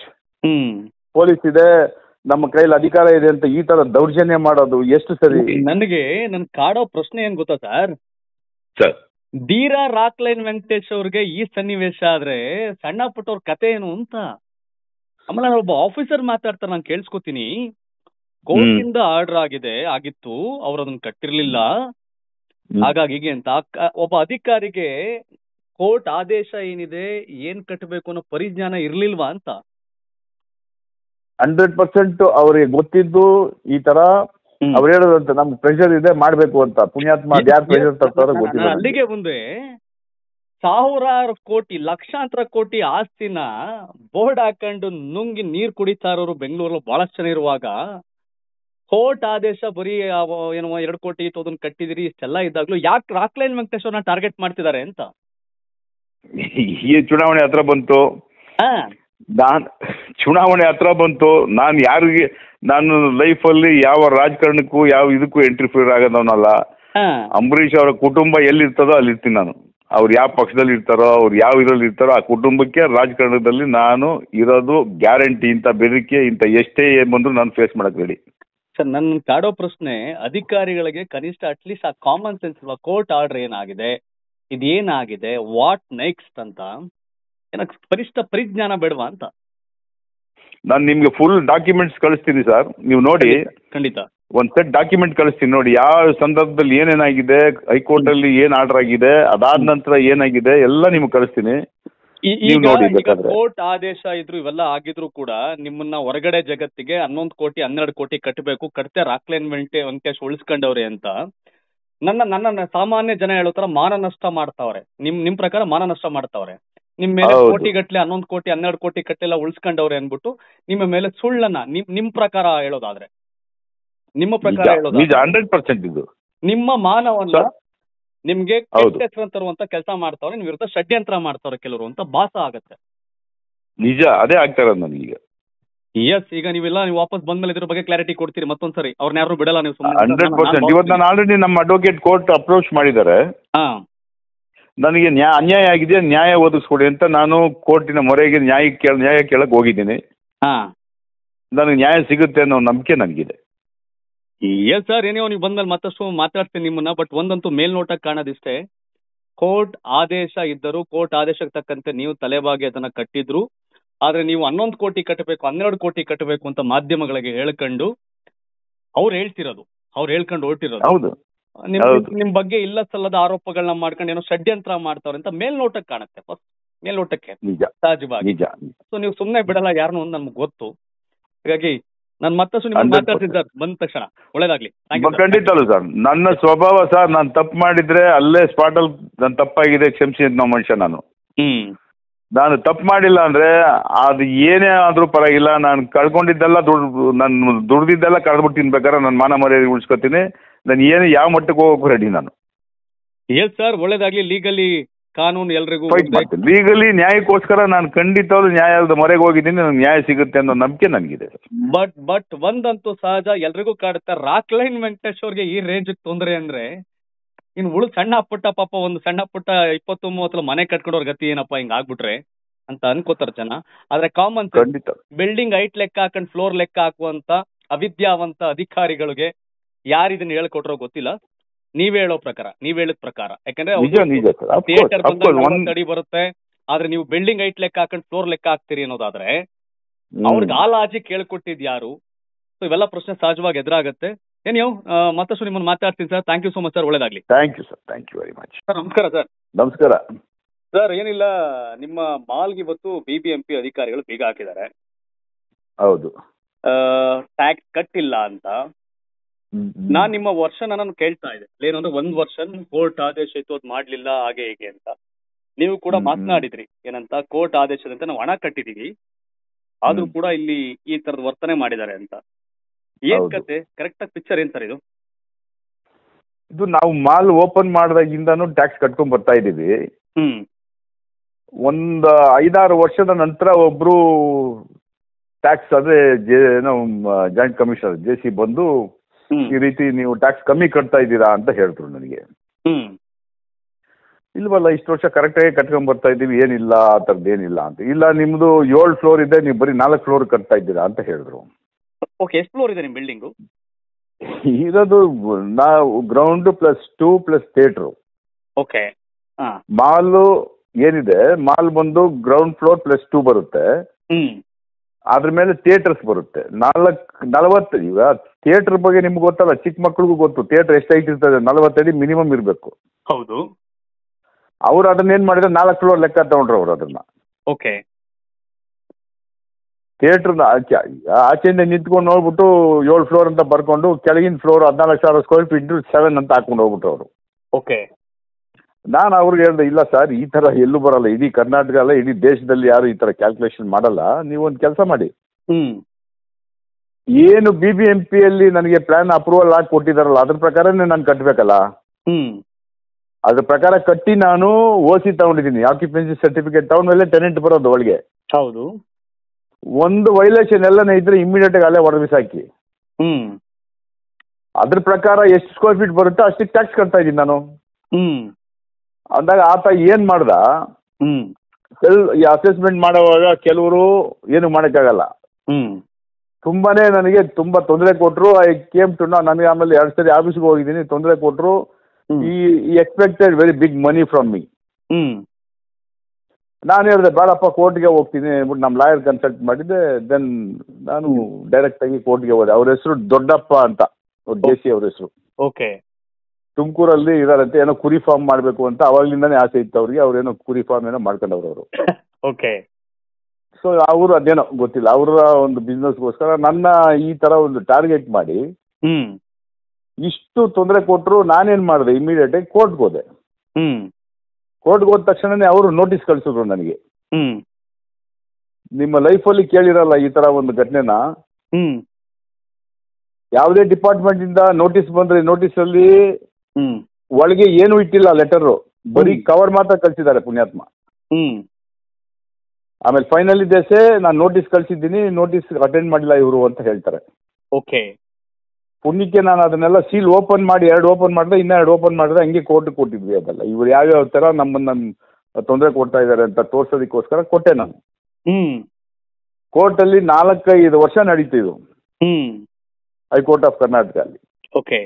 police ಇದೆ ನಮ್ಮ ಕೈಲಿ ಅಧಿಕಾರ ಇದೆ ಅಂತ ಈ ತರ ದೌರ್ಜನ್ಯ ಮಾಡೋದು ಎಷ್ಟು ಸರಿ ನನಗೆ ನನ್ ಕಾಡೋ ಪ್ರಶ್ನೆ ಏನ್ ಗೊತ್ತಾ sir sir Rockline Venkatesh ಅವ್ರಿಗೆ ಈ ಸನ್ನಿವೇಶ ಆದ್ರೆ ಸಣ್ಣ ಪುಟ್ಟವ್ರ ಕತೆ ಏನು ಅಂತ ಆಮೇಲೆ ಒಬ್ಬ ಆಫೀಸರ್ ಮಾತಾಡ್ತಾರೆ ನಾನು ಕೇಳಿಸ್ಕೊತೀನಿ ಇಂದ ಆರ್ಡರ್ ಆಗಿದೆ ಆಗಿತ್ತು ಅವ್ರು ಅದನ್ನ ಕಟ್ಟಿರ್ಲಿಲ್ಲ ಹಾಗಾಗಿ ಅಂತ ಒಬ್ಬ ಅಧಿಕಾರಿಗೆ ಕೋರ್ಟ್ ಆದೇಶ ಏನಿದೆ ಏನ್ ಕಟ್ಟಬೇಕು ಅನ್ನೋ ಪರಿಜ್ಞಾನ ಇರ್ಲಿಲ್ವಾ ಅಂತ ಹಂಡ್ರೆಡ್ ಪರ್ಸೆಂಟ್ ಅವ್ರಿಗೆ ಗೊತ್ತಿದ್ದು ಈ ತರ ಅವ್ರು ಹೇಳೋದಂತ ನಮ್ಗೆ ಪ್ರೆಷರ್ ಇದೆ ಮಾಡ್ಬೇಕು ಅಂತ ಪುಣ್ಯಾತ್ಮ ಯಾರು ಪ್ರೆಷರ್ ತರ್ತಾರೋ ಅಲ್ಲಿಗೆ ಮುಂದೆ ಸಾವಿರಾರು ಕೋಟಿ ಲಕ್ಷಾಂತರ ಕೋಟಿ ಆಸ್ತಿನ ಬೋರ್ಡ್ ಹಾಕೊಂಡು ನುಂಗಿ ನೀರ್ ಕುಡಿತಾ ಇರೋರು ಬೆಂಗಳೂರಲ್ಲಿ ಬಹಳಷ್ಟು ಜನ ಇರುವಾಗ ಕೋರ್ಟ್ ಆದೇಶ ಬರೀ ಏನೋ ಎರಡು ಕೋಟಿ ಇತ್ತು ಅದನ್ನ ಕಟ್ಟಿದಿರಿ ಇಷ್ಟೆಲ್ಲ ಇದ್ದಾಗ್ಲೂ ಯಾಕೆ ರಾಕ್ಲೈನ್ ವೆಂಕಟೇಶ್ವರನ ಟಾರ್ಗೆಟ್ ಮಾಡ್ತಿದ್ದಾರೆ ಅಂತ ಈ ಚುನಾವಣೆ ಹತ್ರ ಬಂತು ನಾನು ಚುನಾವಣೆ ಹತ್ರ ಬಂತು ನಾನು ಯಾರಿಗೆ ನಾನು ಲೈಫಲ್ಲಿ ಯಾವ ರಾಜಕಾರಣಕ್ಕೂ ಯಾವ ಇದಕ್ಕೂ ಎಂಟ್ರಿಫಿಯರ್ ಆಗದವನಲ್ಲ ಅಂಬರೀಷ್ ಅವರ ಕುಟುಂಬ ಎಲ್ಲಿರ್ತದೋ ಅಲ್ಲಿ ಇರ್ತೀನಿ ನಾನು ಅವ್ರು ಯಾವ ಪಕ್ಷದಲ್ಲಿ ಇರ್ತಾರೋ ಅವ್ರು ಯಾವ ಇದರಲ್ಲಿ ಇರ್ತಾರೋ ಆ ಕುಟುಂಬಕ್ಕೆ ರಾಜಕಾರಣದಲ್ಲಿ ನಾನು ಇರೋದು ಗ್ಯಾರಂಟಿ ಇಂಥ ಬೆದರಿಕೆ ಇಂಥ ಎಷ್ಟೇ ಬಂದರೂ ನಾನು ಫೇಸ್ ಮಾಡಕ್ ರೆಡಿ ಸರ್ ನನ್ನ ಕಾಡೋ ಪ್ರಶ್ನೆ ಅಧಿಕಾರಿಗಳಿಗೆ ಕನಿಷ್ಠ ಅಟ್ಲೀಸ್ಟ್ ಆ ಕಾಮನ್ ಸೆನ್ಸ್ ಕೋರ್ಟ್ ಆರ್ಡರ್ ಏನಾಗಿದೆ ಇದೇನಾಗಿದೆ ವಾಟ್ ನೆಕ್ಸ್ಟ್ ಅಂತ ಏನಕ್ಕೆ ಪರಿಷ್ಠ ಪರಿಜ್ಞಾನ ಬೇಡವಾ ಅಂತ ನಾನು ನಿಮ್ಗೆ ಫುಲ್ ಡಾಕ್ಯುಮೆಂಟ್ಸ್ ಕಳಿಸ್ತೀನಿ ಸರ್ ನೀವು ನೋಡಿ ಖಂಡಿತ ಒಂದ್ ಸೆಟ್ ಡಾಕ್ಯುಮೆಂಟ್ ಕಳಿಸ್ತೀನಿ ನೋಡಿ ಯಾವ ಸಂದರ್ಭದಲ್ಲಿ ಏನೇನಾಗಿದೆ ಹೈಕೋರ್ಟ್ ಅಲ್ಲಿ ಏನ್ ಆರ್ಡರ್ ಆಗಿದೆ ಅದಾದ ನಂತರ ಏನಾಗಿದೆ ಎಲ್ಲ ನಿಮ್ಗೆ ಕಳಿಸ್ತೀನಿ ಕೋರ್ಟ್ ಆದೇಶ ಇದ್ರು ಇವೆಲ್ಲ ಆಗಿದ್ರು ಕೂಡ ನಿಮ್ಮನ್ನ ಹೊರಗಡೆ ಜಗತ್ತಿಗೆ ಹನ್ನೊಂದು ಕೋಟಿ ಹನ್ನೆರಡು ಕೋಟಿ ಕಟ್ಟಬೇಕು ಕಟ್ತೆ ರಾಕ್ಲೇನ್ ವೆಂಟೆ ವೆಂಕಟೇಶ್ ಉಳಿಸ್ಕೊಂಡವ್ರೆ ಅಂತ ನನ್ನ ನನ್ನ ಸಾಮಾನ್ಯ ಜನ ಹೇಳೋ ತರ ಮಾನ ನಷ್ಟ ಮಾಡ್ತಾವ್ರೆ ನಿಮ್ ನಿಮ್ ಪ್ರಕಾರ ಮಾನ ನಷ್ಟ ಮಾಡ್ತಾವ್ರೆ ನಿಮ್ ಮೇಲೆ ಕೋಟಿ ಗಟ್ಟಲೆ ಹನ್ನೊಂದು ಕೋಟಿ ಹನ್ನೆರಡು ಕೋಟಿ ಕಟ್ಟೆಲ್ಲ ಉಳಿಸ್ಕೊಂಡವ್ರೆ ಅನ್ಬಿಟ್ಟು ನಿಮ್ಮ ಮೇಲೆ ಸುಳ್ಳನ್ನ ನಿಮ್ ನಿಮ್ ಪ್ರಕಾರ ಹೇಳೋದಾದ್ರೆ ನಿಮ್ಮ ಪ್ರಕಾರ ಹೇಳೋದು ಇದು ನಿಮ್ಮ ಮಾನವನ್ನ ನಿಮ್ಗೆ ಹೆಸರು ತರುವಂತ ಕೆಲಸ ಮಾಡ್ತಾವ್ರೆ ನಿಮ್ ವಿರುದ್ಧ ಷಡ್ಯಂತ್ರ ಮಾಡ್ತಾವ್ರೆ ಕೆಲವರು ಅಂತ ಭಾಸ ಆಗತ್ತೆ ನಿಜ ಅದೇ ಆಗ್ತಾರೆ ನನಗೆ ಎಸ್ ಈಗ ನೀವೆಲ್ಲ ನೀವು ವಾಪಸ್ ಬಂದ ಮೇಲೆ ಇದ್ರ ಬಗ್ಗೆ ಕ್ಲಾರಿಟಿ ಕೊಡ್ತೀರಿ ಮತ್ತೊಂದ್ಸರಿ ಅವ್ರನ್ನ ಯಾರು ಬಿಡಲ್ಲ ನೀವು ಹಂಡ್ರೆಡ್ ಪರ್ಸೆಂಟ್ ಇವತ್ತು ನಾನು ಆಲ್ರೆಡಿ ನಮ್ಮ ಅಡ್ವೊಕೇಟ್ ಕೋರ್ಟ್ ಅಪ್ರೋಚ್ ಮಾಡಿದ್ದಾರೆ ನನಗೆ ನ್ಯಾ ಅನ್ಯಾಯ ಆಗಿದೆ ನ್ಯಾಯ ಒದಗಿಸ್ಕೊಡಿ ಅಂತ ನಾನು ಕೋರ್ಟಿನ ಮೊರೆಗೆ ನ್ಯಾಯ ಕೇಳ ನ್ಯಾಯ ಕೇಳಕ್ಕೆ ಹೋಗಿದ್ದೀನಿ ಹಾಂ ನನಗೆ ನ್ಯಾಯ ಸಿಗುತ್ತೆ ಅನ್ನೋ ನಂಬಿಕೆ ನನಗಿದೆ ಎಸ್ ಸರ್ ಏನೇ ನೀವು ಬಂದ್ಮೇಲೆ ಮತ್ತಷ್ಟು ಮಾತಾಡ್ತೀನಿ ನಿಮ್ಮನ್ನ ಬಟ್ ಒಂದಂತೂ ಮೇಲ್ನೋಟಕ್ಕೆ ಕಾಣೋದಿಷ್ಟೇ ಕೋರ್ಟ್ ಆದೇಶ ಇದ್ದರೂ ಕೋರ್ಟ್ ಆದೇಶಕ್ಕೆ ತಕ್ಕಂತೆ ನೀವು ತಲೆಬಾಗಿ ಅದನ್ನ ಕಟ್ಟಿದ್ರು ಆದ್ರೆ ನೀವು ಹನ್ನೊಂದು ಕೋಟಿ ಕಟ್ಟಬೇಕು ಹನ್ನೆರಡು ಕೋಟಿ ಕಟ್ಟಬೇಕು ಅಂತ ಮಾಧ್ಯಮಗಳಿಗೆ ಹೇಳ್ಕೊಂಡು ಅವ್ರು ಹೇಳ್ತಿರೋದು ಅವ್ರು ಹೇಳ್ಕೊಂಡು ಹೊರಟಿರೋದು ಹೌದು ನಿಮ್ ಬಗ್ಗೆ ಇಲ್ಲ ಸಲ್ಲದ ಆರೋಪಗಳನ್ನ ಮಾಡ್ಕೊಂಡು ಏನೋ ಷಡ್ಯಂತ್ರ ಮಾಡ್ತಾವ್ರೆ ಅಂತ ಮೇಲ್ನೋಟಕ್ಕೆ ಕಾಣುತ್ತೆ ಫಸ್ಟ್ ಮೇಲ್ನೋಟಕ್ಕೆ ಸಹಜವಾಗಿ ಸೊ ನೀವು ಸುಮ್ನೆ ಬಿಡಲ್ಲ ಯಾರು ಒಂದ್ ನಮ್ಗೆ ಗೊತ್ತು ಹಾಗಾಗಿ ನನ್ ಮತ್ತಷ್ಟು ನಿಮ್ಮನ್ನು ಮಾತಾಡ್ತೀನಿ ಸರ್ ಬಂದ ತಕ್ಷಣ ಒಳ್ಳೇದಾಗ್ಲಿ ಖಂಡಿತಲ್ಲ ಸರ್ ನನ್ನ ಸ್ವಭಾವ ಸರ್ ನಾನು ತಪ್ಪು ಮಾಡಿದ್ರೆ ಅಲ್ಲೇ ಅಲ್ಲಿ ನನ್ ತಪ್ಪಾಗಿದೆ ಕ್ಷಮಿಸಿ ಅಂತ ಮನುಷ್ಯ ನಾನು ಹ್ಮ್ ನಾನು ತಪ್ಪು ಮಾಡಿಲ್ಲ ಅಂದ್ರೆ ಅದು ಏನೇ ಆದ್ರೂ ಪರವಾಗಿಲ್ಲ ನಾನು ಕಳ್ಕೊಂಡಿದ್ದೆಲ್ಲ ದುಡ್ಡು ನಾನು ದುಡ್ದಿದ್ದೆಲ್ಲ ಕಳ್ದ್ಬಿಟ್ಟು ಬೇಕಾದ್ರೆ ನನ್ನ ಮಾನ ಮರ್ಯಾದೆ ಉಳಿಸ್ಕೊತೀನಿ ನಾನು ಏನು ಯಾವ ಮಟ್ಟಕ್ಕೆ ಹೋಗ್ಬೇಕು ರೆಡಿ ನಾನು ಸರ್ ಒಳ್ಳೇದಾಗ್ಲಿ ಲೀಗಲಿ ಕಾನೂನು ಎಲ್ರಿಗೂ ಲೀಗಲಿ ನ್ಯಾಯಕ್ಕೋಸ್ಕರ ನಾನು ಖಂಡಿತವ್ರು ನ್ಯಾಯದ ಮೊರೆಗೆ ಹೋಗಿದ್ದೀನಿ ನನಗೆ ನ್ಯಾಯ ಸಿಗುತ್ತೆ ಅನ್ನೋ ನಂಬಿಕೆ ನನಗಿದೆ ಬಟ್ ಬಟ್ ಒಂದಂತೂ ಸಹಜ ಎಲ್ರಿಗೂ ಕಾಡುತ್ತೆ ರಾಕ್ ಲೈನ್ ವೆಂಕಟೇಶ್ ಅವ್ರಿಗೆ ಈ ರೇಂಜ್ ತೊಂದರೆ ಅಂದ್ರೆ ಇನ್ ಉಳ್ ಸಣ್ಣ ಪುಟ್ಟ ಪಾಪ ಒಂದು ಸಣ್ಣ ಪುಟ್ಟ ಇಪ್ಪತ್ತು ಮೂವತ್ತು ಮನೆ ಕಟ್ಕೊಂಡವ್ರ ಗತಿ ಏನಪ್ಪಾ ಹಿಂಗ ಆಗ್ಬಿಟ್ರೆ ಅಂತ ಅನ್ಕೋತಾರ ಜನ ಆದ್ರೆ ಕಾಮನ್ ಬಿಲ್ಡಿಂಗ್ ಹೈಟ್ ಲೆಕ್ಕ ಹಾಕೊಂಡ್ ಫ್ಲೋರ್ ಲೆಕ್ಕ ಹಾಕುವಂತ ಅವಿದ್ಯಾವಂತ ಅಧಿಕಾರಿಗಳಿಗೆ ಯಾರು ಇದನ್ನ ಹೇಳ್ಕೊಟ್ರೋ ಗೊತ್ತಿಲ್ಲ ನೀವ್ ಹೇಳೋ ಪ್ರಕಾರ ನೀವ್ ಹೇಳಿದ ಪ್ರಕಾರ ಯಾಕಂದ್ರೆ ಥಿಯೇಟರ್ ಅಡಿ ಬರುತ್ತೆ ಆದ್ರೆ ನೀವು ಬಿಲ್ಡಿಂಗ್ ಹೈಟ್ ಲೆಕ್ಕ ಹಾಕೊಂಡ್ ಫ್ಲೋರ್ ಲೆಕ್ಕ ಹಾಕ್ತೀರಿ ಅನ್ನೋದಾದ್ರೆ ಅವ್ರಿಗೆ ಆ ಲಾಜಿಕ್ ಯಾರು ಸೊ ಇವೆಲ್ಲ ಪ್ರಶ್ನೆ ಸಹಜವಾಗಿ ಎದುರಾಗತ್ತೆ ಏನ್ ನೀವು ಮತ್ತಷ್ಟು ನಿಮ್ಮನ್ನು ಮಾತಾಡ್ತೀನಿ sir thank you so much sir ಒಳ್ಳೇದಾಗ್ಲಿ thank you sir thank you very much sir ನಮಸ್ಕಾರ ಸರ್ ನಮಸ್ಕಾರ ಸರ್ ಏನಿಲ್ಲ ನಿಮ್ಮ ಮಾಲ್ಗೆ ಇವತ್ತು ಬಿಬಿಎಂಪಿ ಅಧಿಕಾರಿಗಳು ಬೀಗ ಹಾಕಿದ್ದಾರೆ ಹೌದು ಟ್ಯಾಕ್ಸ್ ಕಟ್ಟಿಲ್ಲ ಅಂತ ನಾನ್ ನಿಮ್ಮ ವರ್ಷನ್ ನಾನು ಕೇಳ್ತಾ ಇದ್ದೆ ಏನು ಅಂದ್ರೆ ಒಂದ್ ವರ್ಷನ್ ಕೋರ್ಟ್ ಆದೇಶ ಇತ್ತು ಅದ್ ಮಾಡ್ಲಿಲ್ಲ ಹಾಗೆ ಹೀಗೆ ಅಂತ ನೀವು ಕೂಡ ಮಾತನಾಡಿದ್ರಿ ಏನಂತ ಕೋರ್ಟ್ ಆದೇಶದಂತೆ ನಾವು ಹಣ ಕಟ್ಟಿದೀವಿ ಆದ್ರೂ ಕೂಡ ಇಲ್ಲಿ ಈ ತರದ್ ವರ್ತನೆ ಮಾಡಿದ್ದಾರೆ ಅಂತ ಏನ್ ಕತೆ ಕರೆಕ್ಟ್ ಆಗಿ ಪಿಕ್ಚರ್ ಏನ್ ಸರ್ ಇದು ಇದು ನಾವು ಮಾಲ್ ಓಪನ್ ಮಾಡಿದಾಗಿಂದಾನು ಟ್ಯಾಕ್ಸ್ ಕಟ್ಕೊಂಡ್ ಬರ್ತಾ ಇದೀವಿ ಹ್ಮ್ ಒಂದ್ ಐದಾರು ವರ್ಷದ ನಂತರ ಒಬ್ರು ಟ್ಯಾಕ್ಸ್ ಅದೇ ಜಾಯಿಂಟ್ ಕಮಿಷನರ್ ಜೆ ಸಿ ಬಂದು ಈ ರೀತಿ ನೀವು ಟ್ಯಾಕ್ಸ್ ಕಮ್ಮಿ ಕಟ್ತಾ ಇದ್ದೀರಾ ಅಂತ ಹೇಳಿದ್ರು ನನಗೆ ಇಲ್ವಲ್ಲ ಇಷ್ಟು ವರ್ಷ ಕರೆಕ್ಟಾಗಿ ಕಟ್ಕೊಂಡ್ ಬರ್ತಾ ಇದೀವಿ ಏನಿಲ್ಲ ಆ ಥರದ್ದು ಏನಿಲ್ಲ ಅಂತ ಇಲ್ಲ ನಿಮ್ಮದು ಏಳು ಫ್ಲೋರ್ ಇದೆ ನೀವು ಬರೀ ನಾಲ್ಕು ಫ್ಲೋರ್ ಕಟ್ತಾ ಇದ್ದೀರಾ ಅಂತ ಹೇಳಿದ್ರು ಓಕೆ ಎಷ್ಟು ಫ್ಲೋರ್ ಇದೆ ನಿಮ್ಮ ಬಿಲ್ಡಿಂಗು ಇರೋದು ನಾವು ground plus two plus theatre okay ಹಾಂ ಏನಿದೆ ಮಾಲ್ ಬಂದು ಗ್ರೌಂಡ್ ಫ್ಲೋರ್ ಪ್ಲಸ್ ಟೂ ಬರುತ್ತೆ ಅದ್ರ ಮೇಲೆ ಥಿಯೇಟರ್ಸ್ ಬರುತ್ತೆ ನಾಲ್ಕು ನಲವತ್ತು ಈಗ ಥಿಯೇಟರ್ ಬಗ್ಗೆ ನಿಮ್ಗೆ ಗೊತ್ತಲ್ಲ ಚಿಕ್ಕ ಮಕ್ಳಿಗೂ ಗೊತ್ತು ಥಿಯೇಟರ್ ಎಷ್ಟು ಐತಿ ಇರ್ತದೆ ನಲವತ್ತಡಿ ಮಿನಿಮಮ್ ಇರಬೇಕು ಹೌದು ಅವ್ರು ಅದನ್ನ ಏನು ಮಾಡಿದ್ರೆ ನಾಲ್ಕು ಫ್ಲೋರ್ ಲೆಕ್ಕ ತಗೊಂಡ್ರು ಅವ್ರು ಅದನ್ನ ಓಕೆ ಥಿಯೇಟ್ರನ್ನ ಆಚೆ ಆಚೆಯಿಂದ ನಿಂತ್ಕೊಂಡು ನೋಡ್ಬಿಟ್ಟು ಏಳು ಫ್ಲೋರ್ ಅಂತ ಬರ್ಕೊಂಡು ಕೆಳಗಿನ ಫ್ಲೋರ್ ಹದಿನಾಲ್ಕು ಸಾವಿರ ಸ್ಕ್ವೇರ್ ಫೀಟ್ ಸೆವೆನ್ ಅಂತ ಹಾಕೊಂಡು ಹೋಗ್ಬಿಟ್ಟು ಅವರು ಓಕೆ ನಾನು ಅವ್ರಿಗೆ ಹೇಳಿದೆ ಇಲ್ಲ ಸರ್ ಈ ಥರ ಎಲ್ಲೂ ಬರಲ್ಲ ಇಡೀ ಕರ್ನಾಟಕ ಅಲ್ಲ ಇಡೀ ದೇಶದಲ್ಲಿ ಯಾರು ಈ ಥರ ಕ್ಯಾಲ್ಕುಲೇಷನ್ ಮಾಡಲ್ಲ ನೀವೊಂದು ಕೆಲಸ ಮಾಡಿ ಏನು ಬಿ ಬಿ ಎಂ ಪಿಯಲ್ಲಿ ನನಗೆ ಪ್ಲಾನ್ ಅಪ್ರೂವಲ್ ಹಾಕಿ ಕೊಟ್ಟಿದಾರಲ್ಲ ಅದ್ರ ಪ್ರಕಾರನೇ ನಾನು ಕಟ್ಟಬೇಕಲ್ಲ ಅದ್ರ ಪ್ರಕಾರ ಕಟ್ಟಿ ನಾನು ಓಸಿ ಸಿ ತಗೊಂಡಿದ್ದೀನಿ ಆಕ್ಯುಪೆನ್ಸಿ ಸರ್ಟಿಫಿಕೇಟ್ ತಗೊಂಡ್ಮೇಲೆ ಟೆನೆಂಟ್ ಬರೋದು ಒಳಗೆ ಹೌದು ಒಂದು ವೈಲೇಷನ್ ಎಲ್ಲ ಇದ್ರೆ ಇಮಿಡಿಯೇಟ್ ಆಗಿ ಅಲ್ಲೇ ಒಡವಿಸ್ ಹಾಕಿ ಹ್ಮ್ ಅದ್ರ ಪ್ರಕಾರ ಎಷ್ಟು ಸ್ಕ್ವೇರ್ ಫೀಟ್ ಬರುತ್ತೋ ಅಷ್ಟಕ್ಕೆ ಟ್ಯಾಕ್ಸ್ ಕಟ್ತಾ ಇದ್ದೀನಿ ನಾನು ಹ್ಮ್ ಅಂದಾಗ ಆತ ಏನ್ ಮಾಡ್ದ ಹ್ಮ್ ಈ ಅಸೆಸ್ಮೆಂಟ್ ಮಾಡುವಾಗ ಕೆಲವರು ಏನು ಮಾಡೋಕ್ಕಾಗಲ್ಲ ಹ್ಮ್ ತುಂಬಾನೇ ನನಗೆ ತುಂಬಾ ತೊಂದರೆ ಕೊಟ್ಟರು ಐ ಕೇಮ್ ಟು ನನಗೆ ಆಮೇಲೆ ಎರಡು ಸರಿ ಆಫೀಸ್ಗೆ ಹೋಗಿದ್ದೀನಿ ತೊಂದರೆ ಕೊಟ್ಟರು ಈ expected very big money from me hmm ನಾನು ಹೇಳಿದೆ ಬೇಡಪ್ಪ ಕೋರ್ಟ್ಗೆ ಹೋಗ್ತೀನಿ ಅಂದ್ಬಿಟ್ಟು ನಮ್ಮ ಲಾಯರ್ ಕನ್ಸಲ್ಟ್ ಮಾಡಿದ್ದೆ ದೆನ್ ನಾನು ಡೈರೆಕ್ಟ್ ಆಗಿ ಕೋರ್ಟ್ಗೆ ಹೋದೆ ಅವ್ರ ಹೆಸರು ದೊಡ್ಡಪ್ಪ ಅಂತ ಸಿ ಅವ್ರ ಹೆಸರು ಓಕೆ ತುಮಕೂರಲ್ಲಿ ಇದಾರಂತೆ ಏನೋ ಕುರಿ ಫಾರ್ಮ್ ಮಾಡಬೇಕು ಅಂತ ಅವಾಗ್ಲಿಂದಾನೇ ಆಸೆ ಇತ್ತು ಅವ್ರಿಗೆ ಏನೋ ಕುರಿ ಫಾರ್ಮ್ ಏನೋ ಮಾಡ್ಕೊಂಡವ್ರು ಅವರು *laughs* ಓಕೆ ಸೊ ಅವರು ಅದೇನೋ ಗೊತ್ತಿಲ್ಲ ಅವರ ಒಂದು ಬಿಸ್ನೆಸ್ಗೋಸ್ಕರ ನನ್ನ ಈ ತರ ಒಂದು ಟಾರ್ಗೆಟ್ ಮಾಡಿ ಹ್ಮ್ ಇಷ್ಟು ತೊಂದರೆ ಕೊಟ್ಟರು ನಾನೇನ್ ಮಾಡಿದೆ ಇಮಿಡಿಯೇಟ್ ಆಗಿ ಕೋರ್ಟ್ಗೆ ಹೋದೆ ಹ್ಮ್ ಕೋರ್ಟ್ಗೆ ಹೋದ ತಕ್ಷಣನೇ ಅವರು ನೋಟಿಸ್ ಕಳಿಸಿದ್ರು ನನಗೆ ಹ್ಮ್ ನಿಮ್ಮ ಲೈಫಲ್ಲಿ ಕೇಳಿರಲ್ಲ ಈ ತರ ಒಂದು ಘಟನೆನ ಹ್ಮ್ ಯಾವುದೇ ಡಿಪಾರ್ಟ್ಮೆಂಟ್ ಇಂದ ನೋಟಿಸ್ ಬಂದ್ರೆ ನೋಟಿಸ್ ಅಲ್ಲಿ ಒಳಗೆ ಏನು ಇಟ್ಟಿಲ್ಲ ಲೆಟರ್ ಬರೀ ಕವರ್ ಮಾತ್ರ ಕಳಿಸಿದ್ದಾರೆ ಪುಣ್ಯಾತ್ಮ ಹ್ಮ್ ಆಮೇಲೆ ಫೈನಲ್ ದೇಸೆ ನಾನು ನೋಟಿಸ್ ಕಳಿಸಿದ್ದೀನಿ ನೋಟಿಸ್ ಅಟೆಂಡ್ ಮಾಡಿಲ್ಲ ಇವರು ಅಂತ ಹೇಳ್ತಾರೆ ಓಕೆ ಪುಣ್ಯಕ್ಕೆ ನಾನು ಅದನ್ನೆಲ್ಲ ಸೀಲ್ ಓಪನ್ ಮಾಡಿ ಎರಡು ಓಪನ್ ಮಾಡಿದ್ರೆ ಇನ್ನೂ ಎರಡು ಓಪನ್ ಮಾಡಿದ್ರೆ ಹಂಗೆ ಕೋರ್ಟ್ ಕೊಟ್ಟಿದ್ವಿ ಅದೆಲ್ಲ ಇವ್ರು ಯಾವ್ಯಾವ ಥರ ನಮ್ಮನ್ನು ತೊಂದರೆ ಕೊಡ್ತಾ ಇದ್ದಾರೆ ಅಂತ ತೋರಿಸೋದಕ್ಕೋಸ್ಕರ ಕೊಟ್ಟೆ ನಾನು ಹ್ಞೂ ಕೋರ್ಟಲ್ಲಿ ನಾಲ್ಕೈದು ವರ್ಷ ನಡೀತು ಇದು ಹ್ಞೂ ಹೈಕೋರ್ಟ್ ಆಫ್ ಕರ್ನಾಟಕ ಅಲ್ಲಿ ಓಕೆ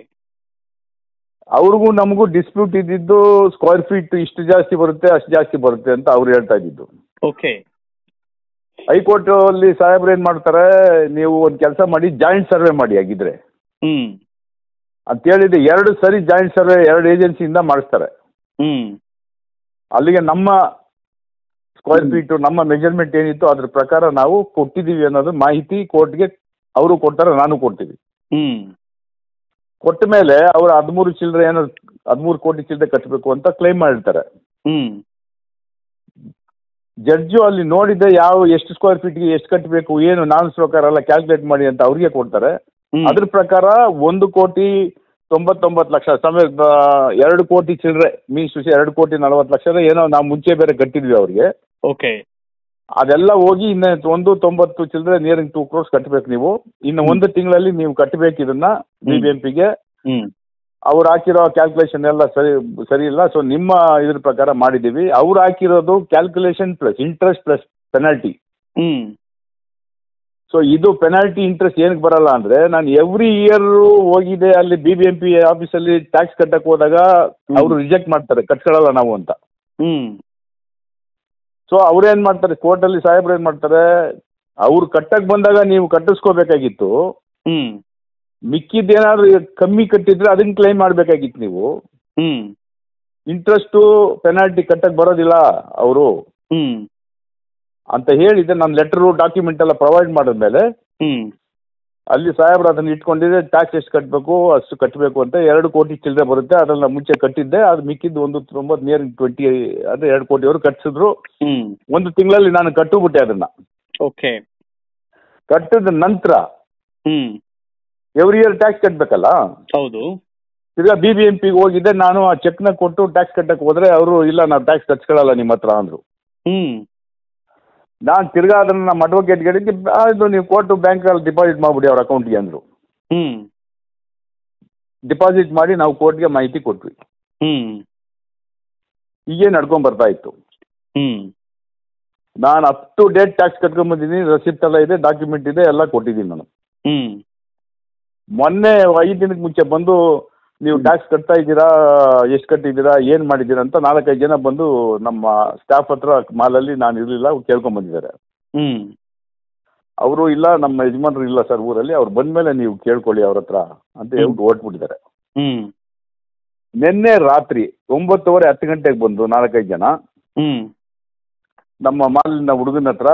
ಅವ್ರಿಗೂ ನಮಗೂ ಡಿಸ್ಪ್ಯೂಟ್ ಇದ್ದಿದ್ದು ಸ್ಕ್ವೇರ್ ಫೀಟ್ ಇಷ್ಟು ಜಾಸ್ತಿ ಬರುತ್ತೆ ಅಷ್ಟು ಜಾಸ್ತಿ ಬರುತ್ತೆ ಅಂತ ಅವ್ರು ಹೇಳ್ತಾ ಇದ್ದಿದ್ದು ಓಕೆ ಹೈಕೋರ್ಟ್ ಅಲ್ಲಿ ಸಾಹೇಬ್ರು ಏನ್ ಮಾಡ್ತಾರೆ ನೀವು ಒಂದು ಕೆಲಸ ಮಾಡಿ ಜಾಯಿಂಟ್ ಸರ್ವೆ ಮಾಡಿ ಆಗಿದ್ರೆ ಹ್ಞೂ ಹೇಳಿದ್ರೆ ಎರಡು ಸರಿ ಜಾಯಿಂಟ್ ಸರ್ವೆ ಎರಡು ಏಜೆನ್ಸಿಯಿಂದ ಮಾಡಿಸ್ತಾರೆ ಹ್ಞೂ ಅಲ್ಲಿಗೆ ನಮ್ಮ ಸ್ಕ್ವೇರ್ ಫೀಟು ನಮ್ಮ ಮೆಜರ್ಮೆಂಟ್ ಏನಿತ್ತು ಅದ್ರ ಪ್ರಕಾರ ನಾವು ಕೊಟ್ಟಿದ್ದೀವಿ ಅನ್ನೋದು ಮಾಹಿತಿ ಕೋರ್ಟ್ಗೆ ಅವರು ಕೊಡ್ತಾರೆ ನಾನು ಕೊಡ್ತೀವಿ ಹ್ಞೂ ಕೊಟ್ಟ ಮೇಲೆ ಅವರು ಹದಿಮೂರು ಚಿಲ್ಲರೆ ಏನೋ ಹದಿಮೂರು ಕೋಟಿ ಚಿಲ್ಲರೆ ಕಟ್ಟಬೇಕು ಅಂತ ಕ್ಲೈಮ್ ಮಾಡಿರ್ತಾರೆ ಹ್ಞೂ ಜಡ್ಜು ಅಲ್ಲಿ ನೋಡಿದ್ದೆ ಯಾವ ಎಷ್ಟು ಸ್ಕ್ವೇರ್ ಫೀಟ್ಗೆ ಎಷ್ಟು ಕಟ್ಟಬೇಕು ಏನು ನಾನು ಪ್ರಕಾರ ಎಲ್ಲ ಕ್ಯಾಲ್ಕುಲೇಟ್ ಮಾಡಿ ಅಂತ ಅವ್ರಿಗೆ ಕೊಡ್ತಾರೆ ಅದ್ರ ಪ್ರಕಾರ ಒಂದು ಕೋಟಿ ತೊಂಬತ್ತೊಂಬತ್ತು ಲಕ್ಷ ಸಮ ಎರಡು ಕೋಟಿ ಚಿಲ್ಲರೆ ಮೀನ್ಸ್ ಎರಡು ಕೋಟಿ ನಲವತ್ತು ಲಕ್ಷ ಏನೋ ನಾವು ಮುಂಚೆ ಬೇರೆ ಕಟ್ಟಿದ್ವಿ ಅವ್ರಿಗೆ ಓಕೆ ಅದೆಲ್ಲ ಹೋಗಿ ಇನ್ನ ಒಂದು ತೊಂಬತ್ತು ಚಿಲ್ಲರೆ ನಿಯರಿಂಗ್ ಟೂ ಕ್ರೋರ್ಸ್ ಕಟ್ಟಬೇಕು ನೀವು ಇನ್ನು ಒಂದು ತಿಂಗಳಲ್ಲಿ ನೀವು ಕಟ್ಟಬೇಕು ಇದನ್ನ ಬಿ ಎಂ ಪಿಗೆ ಅವ್ರು ಹಾಕಿರೋ ಕ್ಯಾಲ್ಕುಲೇಷನ್ ಎಲ್ಲ ಸರಿ ಸರಿ ಇಲ್ಲ ಸೊ ನಿಮ್ಮ ಇದ್ರ ಪ್ರಕಾರ ಮಾಡಿದೀವಿ ಅವ್ರು ಹಾಕಿರೋದು calculation plus interest plus penalty so ಇದು ಪೆನಾಲ್ಟಿ ಇಂಟ್ರೆಸ್ಟ್ ಏನಕ್ಕೆ ಬರಲ್ಲ ಅಂದರೆ ನಾನು ಎವ್ರಿ ಇಯರು ಹೋಗಿದೆ ಅಲ್ಲಿ ಬಿ ಬಿ ಎಂ ಪಿ ಆಫೀಸಲ್ಲಿ ಟ್ಯಾಕ್ಸ್ ಕಟ್ಟಕ್ಕೆ ಹೋದಾಗ ಅವರು ರಿಜೆಕ್ಟ್ ಮಾಡ್ತಾರೆ ಕಟ್ಕೊಳ್ಳಲ್ಲ ನಾವು ಅಂತ ಹ್ಞೂ ಸೊ ಅವ್ರೇನು ಮಾಡ್ತಾರೆ ಕೋರ್ಟಲ್ಲಿ ಸಾಹೇಬ್ರು ಏನು ಮಾಡ್ತಾರೆ ಅವ್ರು ಕಟ್ಟಕ್ಕೆ ಬಂದಾಗ ನೀವು ಕಟ್ಟಿಸ್ಕೋಬೇಕಾಗಿತ್ತು ಹ್ಞೂ ಮಿಕ್ಕಿದ್ದೇನಾದರೂ ಕಮ್ಮಿ ಕಟ್ಟಿದ್ರೆ ಅದನ್ನ ಕ್ಲೈಮ್ ಮಾಡಬೇಕಾಗಿತ್ತು ನೀವು ಹ್ಞೂ ಇಂಟ್ರೆಸ್ಟು ಪೆನಾಲ್ಟಿ ಕಟ್ಟಕ್ಕೆ ಬರೋದಿಲ್ಲ ಅವರು ಹ್ಞೂ ಅಂತ ಹೇಳಿದ್ದೆ ನಾನು ಲೆಟರ್ ಡಾಕ್ಯುಮೆಂಟ್ ಎಲ್ಲ ಪ್ರೊವೈಡ್ ಮಾಡಿದ್ಮೇಲೆ ಮೇಲೆ ಅಲ್ಲಿ ಸಾಹೇಬ್ರು ಅದನ್ನ ಇಟ್ಕೊಂಡಿದ್ದೆ ಟ್ಯಾಕ್ಸ್ ಎಷ್ಟು ಕಟ್ಟಬೇಕು ಅಷ್ಟು ಕಟ್ಟಬೇಕು ಅಂತ ಎರಡು ಕೋಟಿ ಚಿಲ್ಲರೆ ಬರುತ್ತೆ ಅದನ್ನ ಮುಂಚೆ ಕಟ್ಟಿದ್ದೆ ಅದು ಮಿಕ್ಕಿದ್ದು ಒಂದು ತೊಂಬತ್ ನಿಯರ್ ಟ್ವೆಂಟಿ ಅಂದ್ರೆ ಎರಡು ಅವರು ಕಟ್ಸಿದ್ರು ಹ್ಮ್ ಒಂದು ತಿಂಗಳಲ್ಲಿ ನಾನು ಕಟ್ಟುಬಿಟ್ಟೆ ಅದನ್ನ ಓಕೆ ಕಟ್ಟಿದ ನಂತರ ಹ್ಮ್ ಎವ್ರಿ ಇಯರ್ ಟ್ಯಾಕ್ಸ್ ಕಟ್ಟಬೇಕಲ್ಲ ಹೌದು ತಿರ್ಗಾ ಬಿ ಬಿ ಎಂ ಪಿಗೆ ಹೋಗಿದ್ದೆ ನಾನು ಆ ಚೆಕ್ನ ಕೊಟ್ಟು ಟ್ಯಾಕ್ಸ್ ಕಟ್ಟಕ್ಕೆ ಹೋದ್ರೆ ಅವರು ಇಲ್ಲ ನಾವು ಟ್ಯಾಕ್ಸ್ ಕಟ್ಸ್ಕೊಳ್ಳಲ್ಲ ನಿಮ್ಮ ಹತ್ರ ಅಂದ್ರು ಹ್ಮ್ ನಾನು ತಿರ್ಗಾ ಅದನ್ನು ನಮ್ಮ ಅಡ್ವೊಕೇಟ್ ಹೇಳಿದ್ದೆ ಅದು ನೀವು ಕೊಟ್ಟು ಬ್ಯಾಂಕಲ್ಲಿ ಡಿಪಾಸಿಟ್ ಮಾಡಿಬಿಡಿ ಅವ್ರ ಅಕೌಂಟ್ಗೆ ಅಂದರು ಹ್ಞೂ ಡಿಪಾಸಿಟ್ ಮಾಡಿ ನಾವು ಕೋರ್ಟ್ಗೆ ಮಾಹಿತಿ ಕೊಟ್ವಿ ಹ್ಞೂ ಹೀಗೆ ನಡ್ಕೊಂಡು ಬರ್ತಾ ಇತ್ತು ಹ್ಞೂ ನಾನು ಅಪ್ ಟು ಡೇಟ್ ಟ್ಯಾಕ್ಸ್ ಬಂದಿದ್ದೀನಿ ರಸೀಪ್ಟ್ ಎಲ್ಲ ಇದೆ ಡಾಕ್ಯುಮೆಂಟ್ ಇದೆ ಎಲ್ಲ ಕೊಟ್ಟಿದ್ದೀನಿ ನಾನು ಹ್ಞೂ ಮೊನ್ನೆ ಐದು ದಿನಕ್ಕೆ ಮುಂಚೆ ಬಂದು ನೀವು ಟ್ಯಾಕ್ಸ್ ಕಟ್ತಾ ಇದ್ದೀರಾ ಎಷ್ಟು ಕಟ್ಟಿದ್ದೀರಾ ಏನು ಮಾಡಿದ್ದೀರಾ ಅಂತ ನಾಲ್ಕೈದು ಜನ ಬಂದು ನಮ್ಮ ಸ್ಟಾಫ್ ಹತ್ರ ಮಾಲಲ್ಲಿ ನಾನು ಇರಲಿಲ್ಲ ಕೇಳ್ಕೊಂಡ್ ಬಂದಿದ್ದಾರೆ ಹ್ಮ್ ಅವರು ಇಲ್ಲ ನಮ್ಮ ಯಜಮಾನರು ಇಲ್ಲ ಸರ್ ಊರಲ್ಲಿ ಅವ್ರು ಮೇಲೆ ನೀವು ಕೇಳ್ಕೊಳ್ಳಿ ಅವ್ರ ಹತ್ರ ಅಂತ ಹೇಳ್ಬಿಟ್ಟು ಓಟ್ಬಿಟ್ಟಿದ್ದಾರೆ ಹ್ಮ್ ನಿನ್ನೆ ರಾತ್ರಿ ಒಂಬತ್ತುವರೆ ಹತ್ತು ಗಂಟೆಗೆ ಬಂದು ನಾಲ್ಕೈದು ಜನ ಹ್ಮ್ ನಮ್ಮ ಮಾಲಿನ ಹುಡುಗನ ಹತ್ರ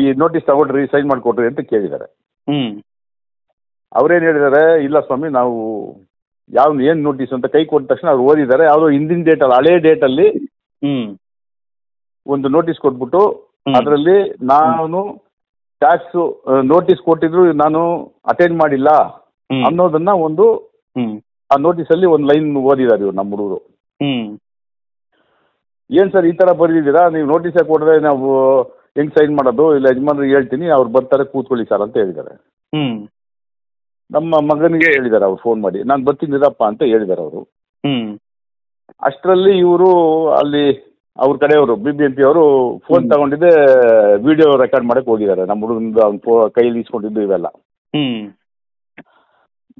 ಈ ನೋಟಿಸ್ ತಗೊಳ್ರಿ ಸೈನ್ ಮಾಡಿಕೊಟ್ರಿ ಅಂತ ಕೇಳಿದ್ದಾರೆ ಹ್ಮ್ ಅವ್ರೇನ್ ಹೇಳಿದ್ದಾರೆ ಇಲ್ಲ ಸ್ವಾಮಿ ನಾವು ಯಾವ್ದು ಏನು ನೋಟಿಸ್ ಅಂತ ಕೈ ಕೊಟ್ಟ ತಕ್ಷಣ ಅವ್ರು ಓದಿದ್ದಾರೆ ಯಾವ್ದೋ ಹಿಂದಿನ ಡೇಟ್ ಅಲ್ಲಿ ಹಳೆ ಡೇಟ್ ಅಲ್ಲಿ ಒಂದು ನೋಟಿಸ್ ಕೊಟ್ಬಿಟ್ಟು ಅದರಲ್ಲಿ ನಾನು ಟ್ಯಾಕ್ಸ್ ನೋಟಿಸ್ ಕೊಟ್ಟಿದ್ರು ನಾನು ಅಟೆಂಡ್ ಮಾಡಿಲ್ಲ ಅನ್ನೋದನ್ನ ಒಂದು ಆ ನೋಟಿಸ್ ಅಲ್ಲಿ ಒಂದು ಲೈನ್ ಓದಿದ್ದಾರೆ ಇವ್ರು ನಮ್ಮ ಹುಡುಗರು ಏನ್ ಸರ್ ಈ ತರ ಬರೆದಿದ್ದೀರಾ ನೀವು ನೋಟಿಸ್ ಕೊಟ್ರೆ ನಾವು ಹೆಂಗ್ ಸೈನ್ ಮಾಡೋದು ಇಲ್ಲ ಯಜಮಾನ್ರಿಗೆ ಹೇಳ್ತೀನಿ ಅವ್ರು ಬರ್ತಾರೆ ಕೂತ್ಕೊಳ್ಳಿ ಸರ್ ಅಂತ ಹೇಳಿದ್ದಾರೆ ಹ್ಮ್ ನಮ್ಮ ಮಗನಿಗೆ ಹೇಳಿದ್ದಾರೆ ಅವ್ರು ಫೋನ್ ಮಾಡಿ ನಾನು ಬರ್ತೀನಿರಪ್ಪ ಅಂತ ಹೇಳಿದಾರೆ ಅವರು ಹ್ಮ್ ಅಷ್ಟರಲ್ಲಿ ಇವರು ಅಲ್ಲಿ ಅವ್ರ ಕಡೆಯವರು ಬಿ ಬಿ ಎಂ ಪಿ ಅವರು ಫೋನ್ ತಗೊಂಡಿದ್ದೆ ವಿಡಿಯೋ ರೆಕಾರ್ಡ್ ಮಾಡಕ್ಕೆ ಹೋಗಿದ್ದಾರೆ ನಮ್ಮ ಹುಡುಗನಿಂದ ಅವ್ನು ಫೋ ಕೈಯಲ್ಲಿ ಇಸ್ಕೊಂಡಿದ್ದು ಇವೆಲ್ಲ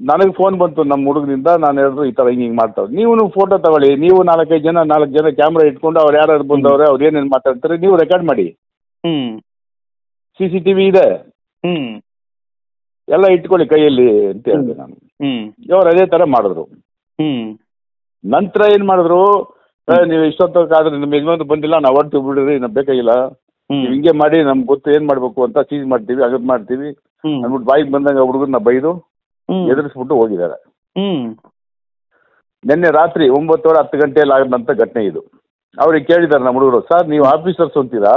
ನನಗೆ ಫೋನ್ ಬಂತು ನಮ್ಮ ಹುಡುಗನಿಂದ ನಾನು ಹೇಳಿದ್ರು ಈ ತರ ಹಿಂಗೆ ಹಿಂಗ್ ಮಾಡ್ತಾವೆ ನೀವು ಫೋಟೋ ತಗೊಳ್ಳಿ ನೀವು ನಾಲ್ಕೈದು ಜನ ನಾಲ್ಕು ಜನ ಕ್ಯಾಮ್ರಾ ಇಟ್ಕೊಂಡು ಅವ್ರು ಯಾರು ಬಂದವ್ರೆ ಅವ್ರು ಏನೇನು ಮಾತಾಡ್ತಾರೆ ನೀವು ರೆಕಾರ್ಡ್ ಮಾಡಿ ಹ್ಮ್ ಸಿ ಸಿ ಟಿ ವಿ ಇದೆ ಎಲ್ಲ ಇಟ್ಕೊಳ್ಳಿ ಕೈಯಲ್ಲಿ ಅಂತ ಹೇಳಿದೆ ನಾನು ಹ್ಮ್ ಇವರು ಅದೇ ತರ ಮಾಡಿದ್ರು ಹ್ಮ್ ನಂತರ ಏನು ಮಾಡಿದ್ರು ನೀವು ಇಷ್ಟೊತ್ತಾದ್ರೆ ನಿಮ್ಮ ಯಜಮಾನ್ ಬಂದಿಲ್ಲ ನಾವು ಹೊರಟು ಬಿಡ್ರಿ ನಮ್ಗೆ ಬೇಕಾಗಿಲ್ಲ ಹಿಂಗೆ ಮಾಡಿ ನಮ್ಗೆ ಗೊತ್ತು ಏನು ಮಾಡಬೇಕು ಅಂತ ಚೀಸ್ ಮಾಡ್ತೀವಿ ಅಗದ್ ಮಾಡ್ತೀವಿ ಅಂದ್ಬಿಟ್ಟು ಬಾಯಿಗೆ ಬಂದಂಗೆ ಹುಡುಗರನ್ನ ಬೈದು ಎದುರಿಸ್ಬಿಟ್ಟು ಹೋಗಿದ್ದಾರೆ ಹ್ಮ್. ನಿನ್ನೆ ರಾತ್ರಿ ಒಂಬತ್ತುವರೆ ಹತ್ತು ಗಂಟೆಯಲ್ಲಿ ಆಗದಂತ ಘಟನೆ ಇದು ಅವ್ರಿಗೆ ಕೇಳಿದ್ದಾರೆ ನಮ್ಮ ಹುಡುಗರು ಸರ್ ನೀವು ಆಫೀಸರ್ಸ್ ಅಂತೀರಾ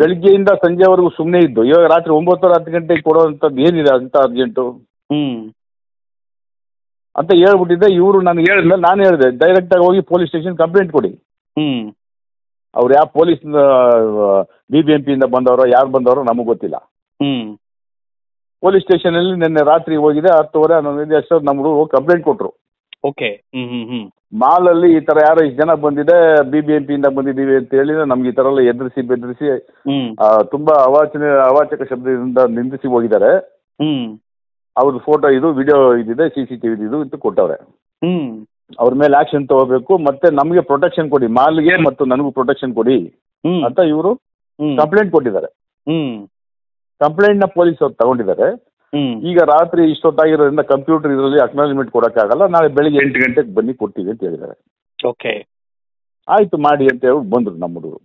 ಬೆಳಿಗ್ಗೆಯಿಂದ ಸಂಜೆವರೆಗೂ ಸುಮ್ಮನೆ ಇದ್ದು ಇವಾಗ ರಾತ್ರಿ ಒಂಬತ್ತರ ಹತ್ತು ಗಂಟೆಗೆ ಕೊಡುವಂಥದ್ದು ಏನಿದೆ ಅಂತ ಅರ್ಜೆಂಟು ಹ್ಮ್ ಅಂತ ಹೇಳ್ಬಿಟ್ಟಿದ್ದೆ ಇವರು ನನಗೆ ಹೇಳಿದ್ರೆ ನಾನು ಹೇಳಿದೆ ಡೈರೆಕ್ಟಾಗಿ ಹೋಗಿ ಪೊಲೀಸ್ ಸ್ಟೇಷನ್ ಕಂಪ್ಲೇಂಟ್ ಕೊಡಿ ಹ್ಮ್ ಅವ್ರು ಯಾವ ಪೊಲೀಸ್ ಬಿ ಬಿ ಎಂ ಪಿಯಿಂದ ಬಂದವರೋ ಯಾರು ಬಂದವರೋ ನಮಗೆ ಗೊತ್ತಿಲ್ಲ ಹ್ಮ್ ಪೊಲೀಸ್ ಸ್ಟೇಷನಲ್ಲಿ ನಿನ್ನೆ ರಾತ್ರಿ ಹೋಗಿದೆ ಹತ್ತುವರೆ ಹನ್ನೊಂದು ನಮ್ಮ ಕಂಪ್ಲೇಂಟ್ ಕೊಟ್ರು ಓಕೆ ಮಾಲ್ ಅಲ್ಲಿ ಈ ತರ ಯಾರೋ ಇಷ್ಟು ಜನ ಬಂದಿದೆ ಬಿಬಿಎಂಪಿ ಇಂದ ಎಂ ಬಂದಿದ್ದೀವಿ ಅಂತ ಹೇಳಿ ನಮ್ಗೆ ಈ ತರ ಎಲ್ಲ ಎದುರಿಸಿ ಬೆದರಿಸಿ ತುಂಬಾ ಅವಾಚನೆ ಅವಾಚಕ ಶಬ್ದದಿಂದ ನಿಂದಿಸಿ ಹೋಗಿದ್ದಾರೆ ಹ್ಮ್ ಅವ್ರ ಫೋಟೋ ಇದು ವಿಡಿಯೋ ಇದಿದೆ ಸಿ ಸಿ ಟಿವಿ ಇದು ಅಂತ ಕೊಟ್ಟವ್ರೆ ಹ್ಮ್ ಅವ್ರ ಮೇಲೆ ಆಕ್ಷನ್ ತಗೋಬೇಕು ಮತ್ತೆ ನಮಗೆ ಪ್ರೊಟೆಕ್ಷನ್ ಕೊಡಿ ಮಾಲ್ಗೆ ಮತ್ತು ನನಗೂ ಪ್ರೊಟೆಕ್ಷನ್ ಕೊಡಿ ಅಂತ ಇವರು ಕಂಪ್ಲೇಂಟ್ ಕೊಟ್ಟಿದ್ದಾರೆ ಹ್ಮ್ ಕಂಪ್ಲೇಂಟ್ ನ ಪೊಲೀಸ್ ಅವ್ರು ತಗೊಂಡಿದ್ದಾರೆ ಈಗ ರಾತ್ರಿ ಇಷ್ಟೊತ್ತಾಗಿರೋದ್ರಿಂದ ಕಂಪ್ಯೂಟರ್ ಇದರಲ್ಲಿ ಅಕ್ನಾಲಜ್ಮೆಂಟ್ ಕೊಡೋಕ್ಕಾಗಲ್ಲ ನಾಳೆ ಬೆಳಿಗ್ಗೆ ಎಂಟು ಗಂಟೆಗೆ ಬನ್ನಿ ಕೊಡ್ತೀವಿ ಅಂತ ಹೇಳಿದ್ದಾರೆ ಓಕೆ ಆಯ್ತು ಮಾಡಿ ಅಂತ ಹೇಳಿ ಬಂದ್ರು ನಮ್ಮ ಹುಡುಗರು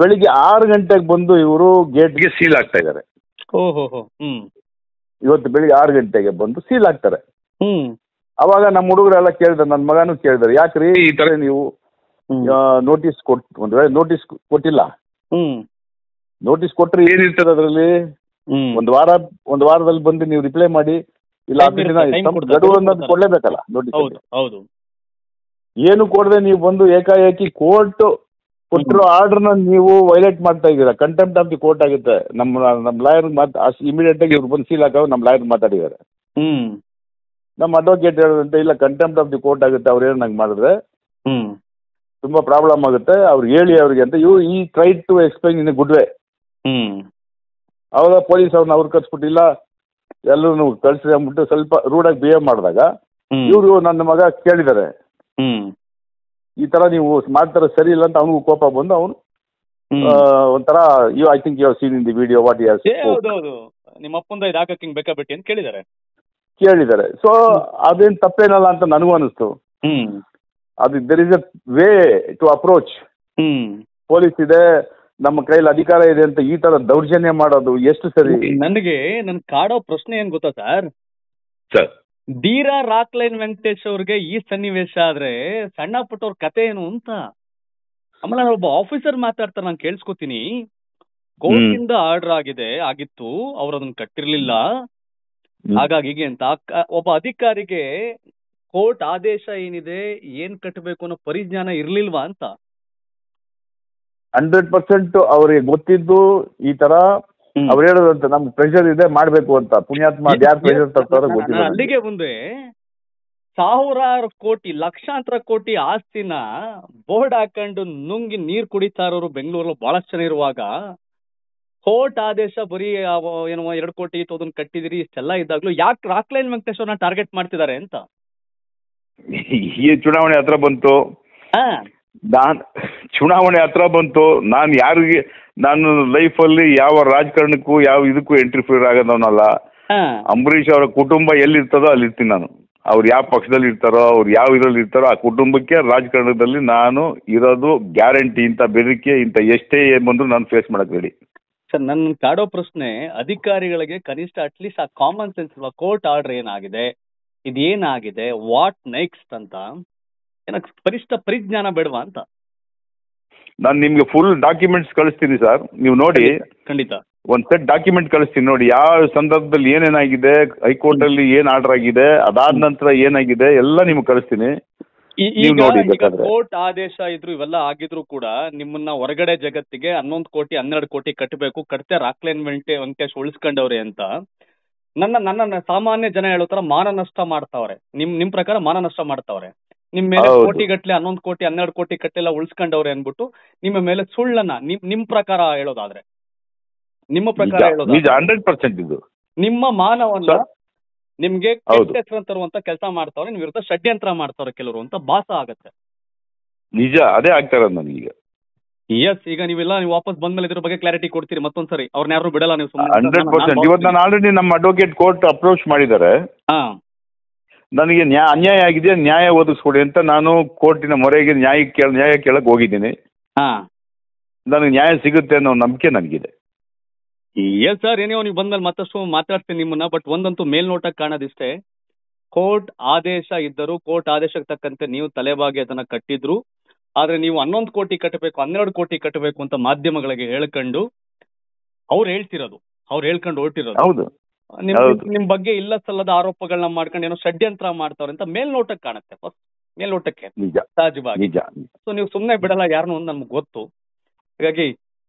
ಬೆಳಿಗ್ಗೆ ಆರು ಗಂಟೆಗೆ ಬಂದು ಇವರು ಗೇಟ್ಗೆ ಸೀಲ್ ಆಗ್ತಾ ಇದ್ದಾರೆ ಇವತ್ತು ಬೆಳಿಗ್ಗೆ ಆರು ಗಂಟೆಗೆ ಬಂದು ಸೀಲ್ ಆಗ್ತಾರೆ ಅವಾಗ ನಮ್ಮ ಹುಡುಗರೆಲ್ಲ ಕೇಳಿದ್ರೆ ನನ್ನ ಮಗನೂ ಕೇಳಿದಾರೆ ಯಾಕ್ರಿ ಈ ತರ ನೀವು ನೋಟಿಸ್ ಕೊಟ್ಟು ನೋಟಿಸ್ ಕೊಟ್ಟಿಲ್ಲ ನೋಟಿಸ್ ಕೊಟ್ರೆ ಏನಿರ್ತದೆ ಅದರಲ್ಲಿ ಒಂದ್ ವಾರ ಒಂದ್ ವಾರದಲ್ಲಿ ಬಂದು ನೀವು ರಿಪ್ಲೈ ಮಾಡಿ ಇಲ್ಲ ಗಡುವು ಕೊಡ್ಲೇಬೇಕಲ್ಲ ಹೌದು ಏನು ಕೊಡದೆ ನೀವು ಬಂದು ಏಕಾಏಕಿ ಕೋರ್ಟ್ ಕೊಟ್ಟಿರೋ ಆರ್ಡರ್ ನೀವು ವೈಲೇಟ್ ಮಾಡ್ತಾ ಇದ್ದೀರಾ ಕಂಟೆಂಪ್ಟ್ ಆಫ್ ದಿ ಕೋರ್ಟ್ ಆಗುತ್ತೆ ನಮ್ಮ ನಮ್ಮ ಲಾಯರ್ ಇಮಿಡಿಯೇಟ್ ಆಗಿ ಇವ್ರು ಬಂದು ಸೀಲ್ ಹಾಕೋ ನಮ್ಮ ಲಾಯರ್ ಮಾತಾಡಿದ್ದಾರೆ ನಮ್ಮ ಅಡ್ವೊಕೇಟ್ ಅಂತ ಇಲ್ಲ ಕಂಟೆಂಪ್ಟ್ ಆಫ್ ದಿ ಕೋರ್ಟ್ ಆಗುತ್ತೆ ಅವ್ರು ಏನು ನಂಗೆ ಮಾಡಿದ್ರೆ ತುಂಬಾ ಪ್ರಾಬ್ಲಮ್ ಆಗುತ್ತೆ ಅವ್ರು ಹೇಳಿ ಅವ್ರಿಗೆ ಅಂತ ಯು ಈ try to explain in a good way ಅವಾಗ ಪೊಲೀಸ್ ಅವ್ರನ್ನ ಅವ್ರು ಕರ್ಸ್ಬಿಟ್ಟಿಲ್ಲ ಎಲ್ಲರೂ ಕಳ್ಸಿ ಅಂದ್ಬಿಟ್ಟು ಸ್ವಲ್ಪ ರೂಡಾಗಿ ಬಿಹೇವ್ ಮಾಡಿದಾಗ ಇವರು ನನ್ನ ಮಗ ಕೇಳಿದ್ದಾರೆ ಹ್ಮ್ ಈ ತರ ನೀವು ಮಾಡ್ತಾರೆ ಸರಿ ಇಲ್ಲ ಅಂತ ಅವನಿಗೂ ಕೋಪ ಬಂದು ಅವನು ಒಂಥರ you I think you seen in the video what as ನಿಮ್ಮ ಅಪ್ಪಂದ ಇದು ಹಾಕಕ್ಕೆ ಅಂತ ಕೇಳಿದ್ದಾರೆ ಕೇಳಿದ್ದಾರೆ ಸೊ ಅದೇನ್ ತಪ್ಪೇನಲ್ಲ ಅಂತ ನನಗೂ ಅನಿಸ್ತು ಹ್ಮ್ ಅದು there is a way to approach hmm police ಇದೆ ನಮ್ಮ ಕೈಯಲ್ಲಿ ಅಧಿಕಾರ ಇದೆ ಅಂತ ಈ ತರ ದೌರ್ಜನ್ಯ ಮಾಡೋದು ಎಷ್ಟು ಸರಿ ನನಗೆ ನನ್ ಕಾಡೋ ಪ್ರಶ್ನೆ ಏನ್ ಗೊತ್ತಾ sir sir Rockline Venkatesh ಅವ್ರಿಗೆ ಈ ಸನ್ನಿವೇಶ ಆದ್ರೆ ಸಣ್ಣ ಪುಟ್ಟವ್ರ ಕತೆ ಏನು ಅಂತ ಆಮೇಲೆ ಒಬ್ಬ ಆಫೀಸರ್ ಮಾತಾಡ್ತಾರೆ ನಾನು ಕೇಳಿಸ್ಕೊತೀನಿ ಕೋರ್ಟಿಂದ ಆರ್ಡರ್ ಆಗಿದೆ ಆಗಿತ್ತು ಅವ್ರು ಅದನ್ನ ಕಟ್ಟಿರ್ಲಿಲ್ಲ ಹಾಗಾಗಿ ಅಂತ ಒಬ್ಬ ಅಧಿಕಾರಿಗೆ ಕೋರ್ಟ್ ಆದೇಶ ಏನಿದೆ ಏನ್ ಕಟ್ಟಬೇಕು ಅನ್ನೋ ಪರಿಜ್ಞಾನ ಇರ್ಲಿಲ್ವಾ ಅಂತ ಹಂಡ್ರೆಡ್ ಪರ್ಸೆಂಟ್ ಅವ್ರಿಗೆ ಗೊತ್ತಿದ್ದು ಈ ತರ ಅವ್ರು ಹೇಳೋದಂತ ನಮ್ಗೆ ಪ್ರೆಷರ್ ಇದೆ ಮಾಡ್ಬೇಕು ಅಂತ ಪುಣ್ಯಾತ್ಮ ಯಾರು ಪ್ರೆಷರ್ ತರ್ತಾರೋ ಗೊತ್ತಿಲ್ಲ ಅಲ್ಲಿಗೆ ಮುಂದೆ ಸಾವಿರಾರು ಕೋಟಿ ಲಕ್ಷಾಂತರ ಕೋಟಿ ಆಸ್ತಿನ ಬೋರ್ಡ್ ಹಾಕೊಂಡು ನುಂಗಿ ನೀರ್ ಕುಡಿತಾ ಇರೋರು ಬೆಂಗಳೂರಲ್ಲಿ ಬಹಳಷ್ಟು ಜನ ಇರುವಾಗ ಕೋರ್ಟ್ ಆದೇಶ ಬರೀ ಏನೋ ಎರಡು ಕೋಟಿ ಅದನ್ನ ಕಟ್ಟಿದಿರಿ ಇಷ್ಟೆಲ್ಲ ಇದ್ದಾಗ್ಲೂ ಯಾಕೆ ಲೈನ್ ವೆಂಕಟೇಶ್ವರನ ಟಾರ್ಗೆಟ್ ಮಾಡ್ತಿದ್ದಾರೆ ಅಂತ ಈ ಚುನಾವಣೆ ಹತ್ರ ಬಂತು ನಾನು ಚುನಾವಣೆ ಹತ್ರ ಬಂತು ನಾನು ಯಾರಿಗೆ ನಾನು ಲೈಫಲ್ಲಿ ಯಾವ ರಾಜಕಾರಣಕ್ಕೂ ಯಾವ ಇದಕ್ಕೂ ಎಂಟ್ರಿಫಿಯರ್ ಆಗೋದವನಲ್ಲ ಅಂಬರೀಷ್ ಅವರ ಕುಟುಂಬ ಎಲ್ಲಿರ್ತದೋ ಅಲ್ಲಿರ್ತೀನಿ ನಾನು ಅವ್ರು ಯಾವ ಪಕ್ಷದಲ್ಲಿ ಇರ್ತಾರೋ ಅವ್ರು ಯಾವ ಇದರಲ್ಲಿ ಇರ್ತಾರೋ ಆ ಕುಟುಂಬಕ್ಕೆ ರಾಜಕಾರಣದಲ್ಲಿ ನಾನು ಇರೋದು ಗ್ಯಾರಂಟಿ ಇಂಥ ಬೆದರಿಕೆ ಇಂಥ ಎಷ್ಟೇ ಏನು ಬಂದರೂ ನಾನು ಫೇಸ್ ಮಾಡಕ್ ರೆಡಿ ಸರ್ ನನ್ನ ಕಾಡೋ ಪ್ರಶ್ನೆ ಅಧಿಕಾರಿಗಳಿಗೆ ಕನಿಷ್ಠ ಅಟ್ಲೀಸ್ಟ್ ಆ ಕಾಮನ್ ಸೆನ್ಸ್ ಕೋರ್ಟ್ ಆರ್ಡರ್ ಏನಾಗಿದೆ ಇದೇನಾಗಿದೆ ವಾಟ್ ನೆಕ್ಸ್ಟ್ ಅಂತ ಏನಕ್ಕೆ ಪರಿಷ್ಠ ಪರಿಜ್ಞಾನ ಬೇಡವಾ ಅಂತ ನಾನು ನಿಮ್ಗೆ ಫುಲ್ ಡಾಕ್ಯುಮೆಂಟ್ಸ್ ಕಳಿಸ್ತೀನಿ ಸರ್ ನೀವು ನೋಡಿ ಖಂಡಿತ ಒಂದ್ ಸೆಟ್ ಡಾಕ್ಯುಮೆಂಟ್ ಕಳಿಸ್ತೀನಿ ನೋಡಿ ಯಾವ ಸಂದರ್ಭದಲ್ಲಿ ಏನೇನಾಗಿದೆ ಹೈಕೋರ್ಟ್ ಅಲ್ಲಿ ಏನ್ ಆರ್ಡರ್ ಆಗಿದೆ ಅದಾದ ನಂತರ ಏನಾಗಿದೆ ಎಲ್ಲ ನಿಮ್ಗೆ ಕಳಿಸ್ತೀನಿ ಕೋರ್ಟ್ ಆದೇಶ ಇದ್ರು ಇವೆಲ್ಲ ಆಗಿದ್ರು ಕೂಡ ನಿಮ್ಮನ್ನ ಹೊರಗಡೆ ಜಗತ್ತಿಗೆ ಹನ್ನೊಂದು ಕೋಟಿ ಹನ್ನೆರಡು ಕೋಟಿ ಕಟ್ಟಬೇಕು ಕಟ್ತೆ ರಾಕ್ಲೇನ್ ವೆಂಟೆ ವೆಂಕಟೇಶ್ ಉಳಿಸ್ಕೊಂಡವ್ರೆ ಅಂತ ನನ್ನ ನನ್ನ ಸಾಮಾನ್ಯ ಜನ ಹೇಳೋ ತರ ಮಾನ ನಷ್ಟ ಮಾಡ್ತಾವ್ರೆ ನಿಮ್ ನಿಮ್ ಪ್ರಕಾರ ಮಾನ ನಷ್ಟ ಮಾಡ್ತಾವ್ರೆ ನಿಮ್ ಮೇಲೆ ಕೋಟಿ ಗಟ್ಲೆ ಹನ್ನೊಂದು ಕೋಟಿ ಹನ್ನೆರಡು ಕೋಟಿ ಕಟ್ಟೆಲ್ಲ ಉಳಿಸ್ಕೊಂಡವ್ರೆ ಅನ್ಬಿಟ್ಟು ನಿಮ್ಮ ಮೇಲೆ ಸುಳ್ಳನ್ನ ನಿಮ್ ಪ್ರಕಾರ ಹೇಳೋದಾದ್ರೆ ನಿಮ್ಮ ಪ್ರಕಾರ ಹೇಳೋದು ಇದು ನಿಮ್ಮ ಮಾನವನ್ನ ನಿಮ್ಗೆ ಕೆಟ್ಟ ಹೆಸರು ತರುವಂತ ಕೆಲಸ ಮಾಡ್ತಾವ್ರೆ ನಿಮ್ ವಿರುದ್ಧ ಷಡ್ಯಂತ್ರ ಮಾಡ್ತಾವ್ರೆ ಕೆಲವರು ಅಂತ ಭಾಸ ಆಗತ್ತೆ ನಿಜ ಅದೇ ಆಗ್ತಾ ಇರೋದು ನನಗೀಗ ಎಸ್ ಈಗ ನೀವೆಲ್ಲ ನೀವು ವಾಪಸ್ ಬಂದ ಮೇಲೆ ಇದ್ರ ಬಗ್ಗೆ ಕ್ಲಾರಿಟಿ ಕೊಡ್ತೀರಿ ಮತ್ತೊಂದ್ಸರಿ ಅವ್ರನ್ನ ಯಾರು ಬಿಡಲ್ಲ ನೀವು ಹಂಡ್ರೆಡ್ ಪರ್ಸೆಂಟ್ ಇವತ್ತು ನಾನು ಆಲ್ರೆಡಿ ನಮ್ಮ ಅಡ್ವೊಕೇಟ್ ಕೋರ್ಟ್ ಅಪ್ರೋಚ್ ಮಾಡಿದ್ದಾರೆ ನನಗೆ ನ್ಯಾ ಅನ್ಯಾಯ ಆಗಿದೆ ನ್ಯಾಯ ಒದಗಿಸ್ಕೊಡಿ ಅಂತ ನಾನು ಕೋರ್ಟಿನ ಮೊರೆಗೆ ನ್ಯಾಯ ಕೇಳ ನ್ಯಾಯ ಕೇಳಕ್ಕೆ ಹೋಗಿದ್ದೀನಿ ಹಾ ನನಗೆ ನ್ಯಾಯ ಸಿಗುತ್ತೆ ಅನ್ನೋ ನಂಬಿಕೆ ನನಗಿದೆ ಎಸ್ ಸರ್ ಏನೇ ನೀವು ಬಂದ್ಮೇಲೆ ಮತ್ತಷ್ಟು ಮಾತಾಡ್ತೀನಿ ನಿಮ್ಮನ್ನ ಬಟ್ ಒಂದಂತೂ ಮೇಲ್ನೋಟಕ್ಕೆ ಕಾಣೋದಿಷ್ಟೇ ಕೋರ್ಟ್ ಆದೇಶ ಇದ್ದರೂ ಕೋರ್ಟ್ ಆದೇಶಕ್ಕೆ ತಕ್ಕಂತೆ ನೀವು ತಲೆಬಾಗಿ ಅದನ್ನ ಕಟ್ಟಿದ್ರು ಆದ್ರೆ ನೀವು ಹನ್ನೊಂದು ಕೋಟಿ ಕಟ್ಟಬೇಕು ಹನ್ನೆರಡು ಕೋಟಿ ಕಟ್ಟಬೇಕು ಅಂತ ಮಾಧ್ಯಮಗಳಿಗೆ ಹೇಳ್ಕೊಂಡು ಅವ್ರು ಹೇಳ್ತಿರೋದು ಅವ್ರು ಹೇಳ್ಕೊಂಡು ಹೊರಟಿರೋದು ಹೌದು ನಿಮ್ ಬಗ್ಗೆ ಇಲ್ಲ ಸಲ್ಲದ ಆರೋಪಗಳನ್ನ ಮಾಡ್ಕೊಂಡು ಏನೋ ಷಡ್ಯಂತ್ರ ಮಾಡ್ತಾವ್ರೆ ಅಂತ ಮೇಲ್ನೋಟಕ್ಕೆ ಕಾಣುತ್ತೆ ಫಸ್ಟ್ ಮೇಲ್ನೋಟಕ್ಕೆ ಸಹಜವಾಗಿ ಸೊ ನೀವು ಸುಮ್ನೆ ಬಿಡಲ್ಲ ಯಾರನ್ನು ಒಂದು ನಮ್ಗೆ ಗೊತ್ತು ಹಾಗಾಗಿ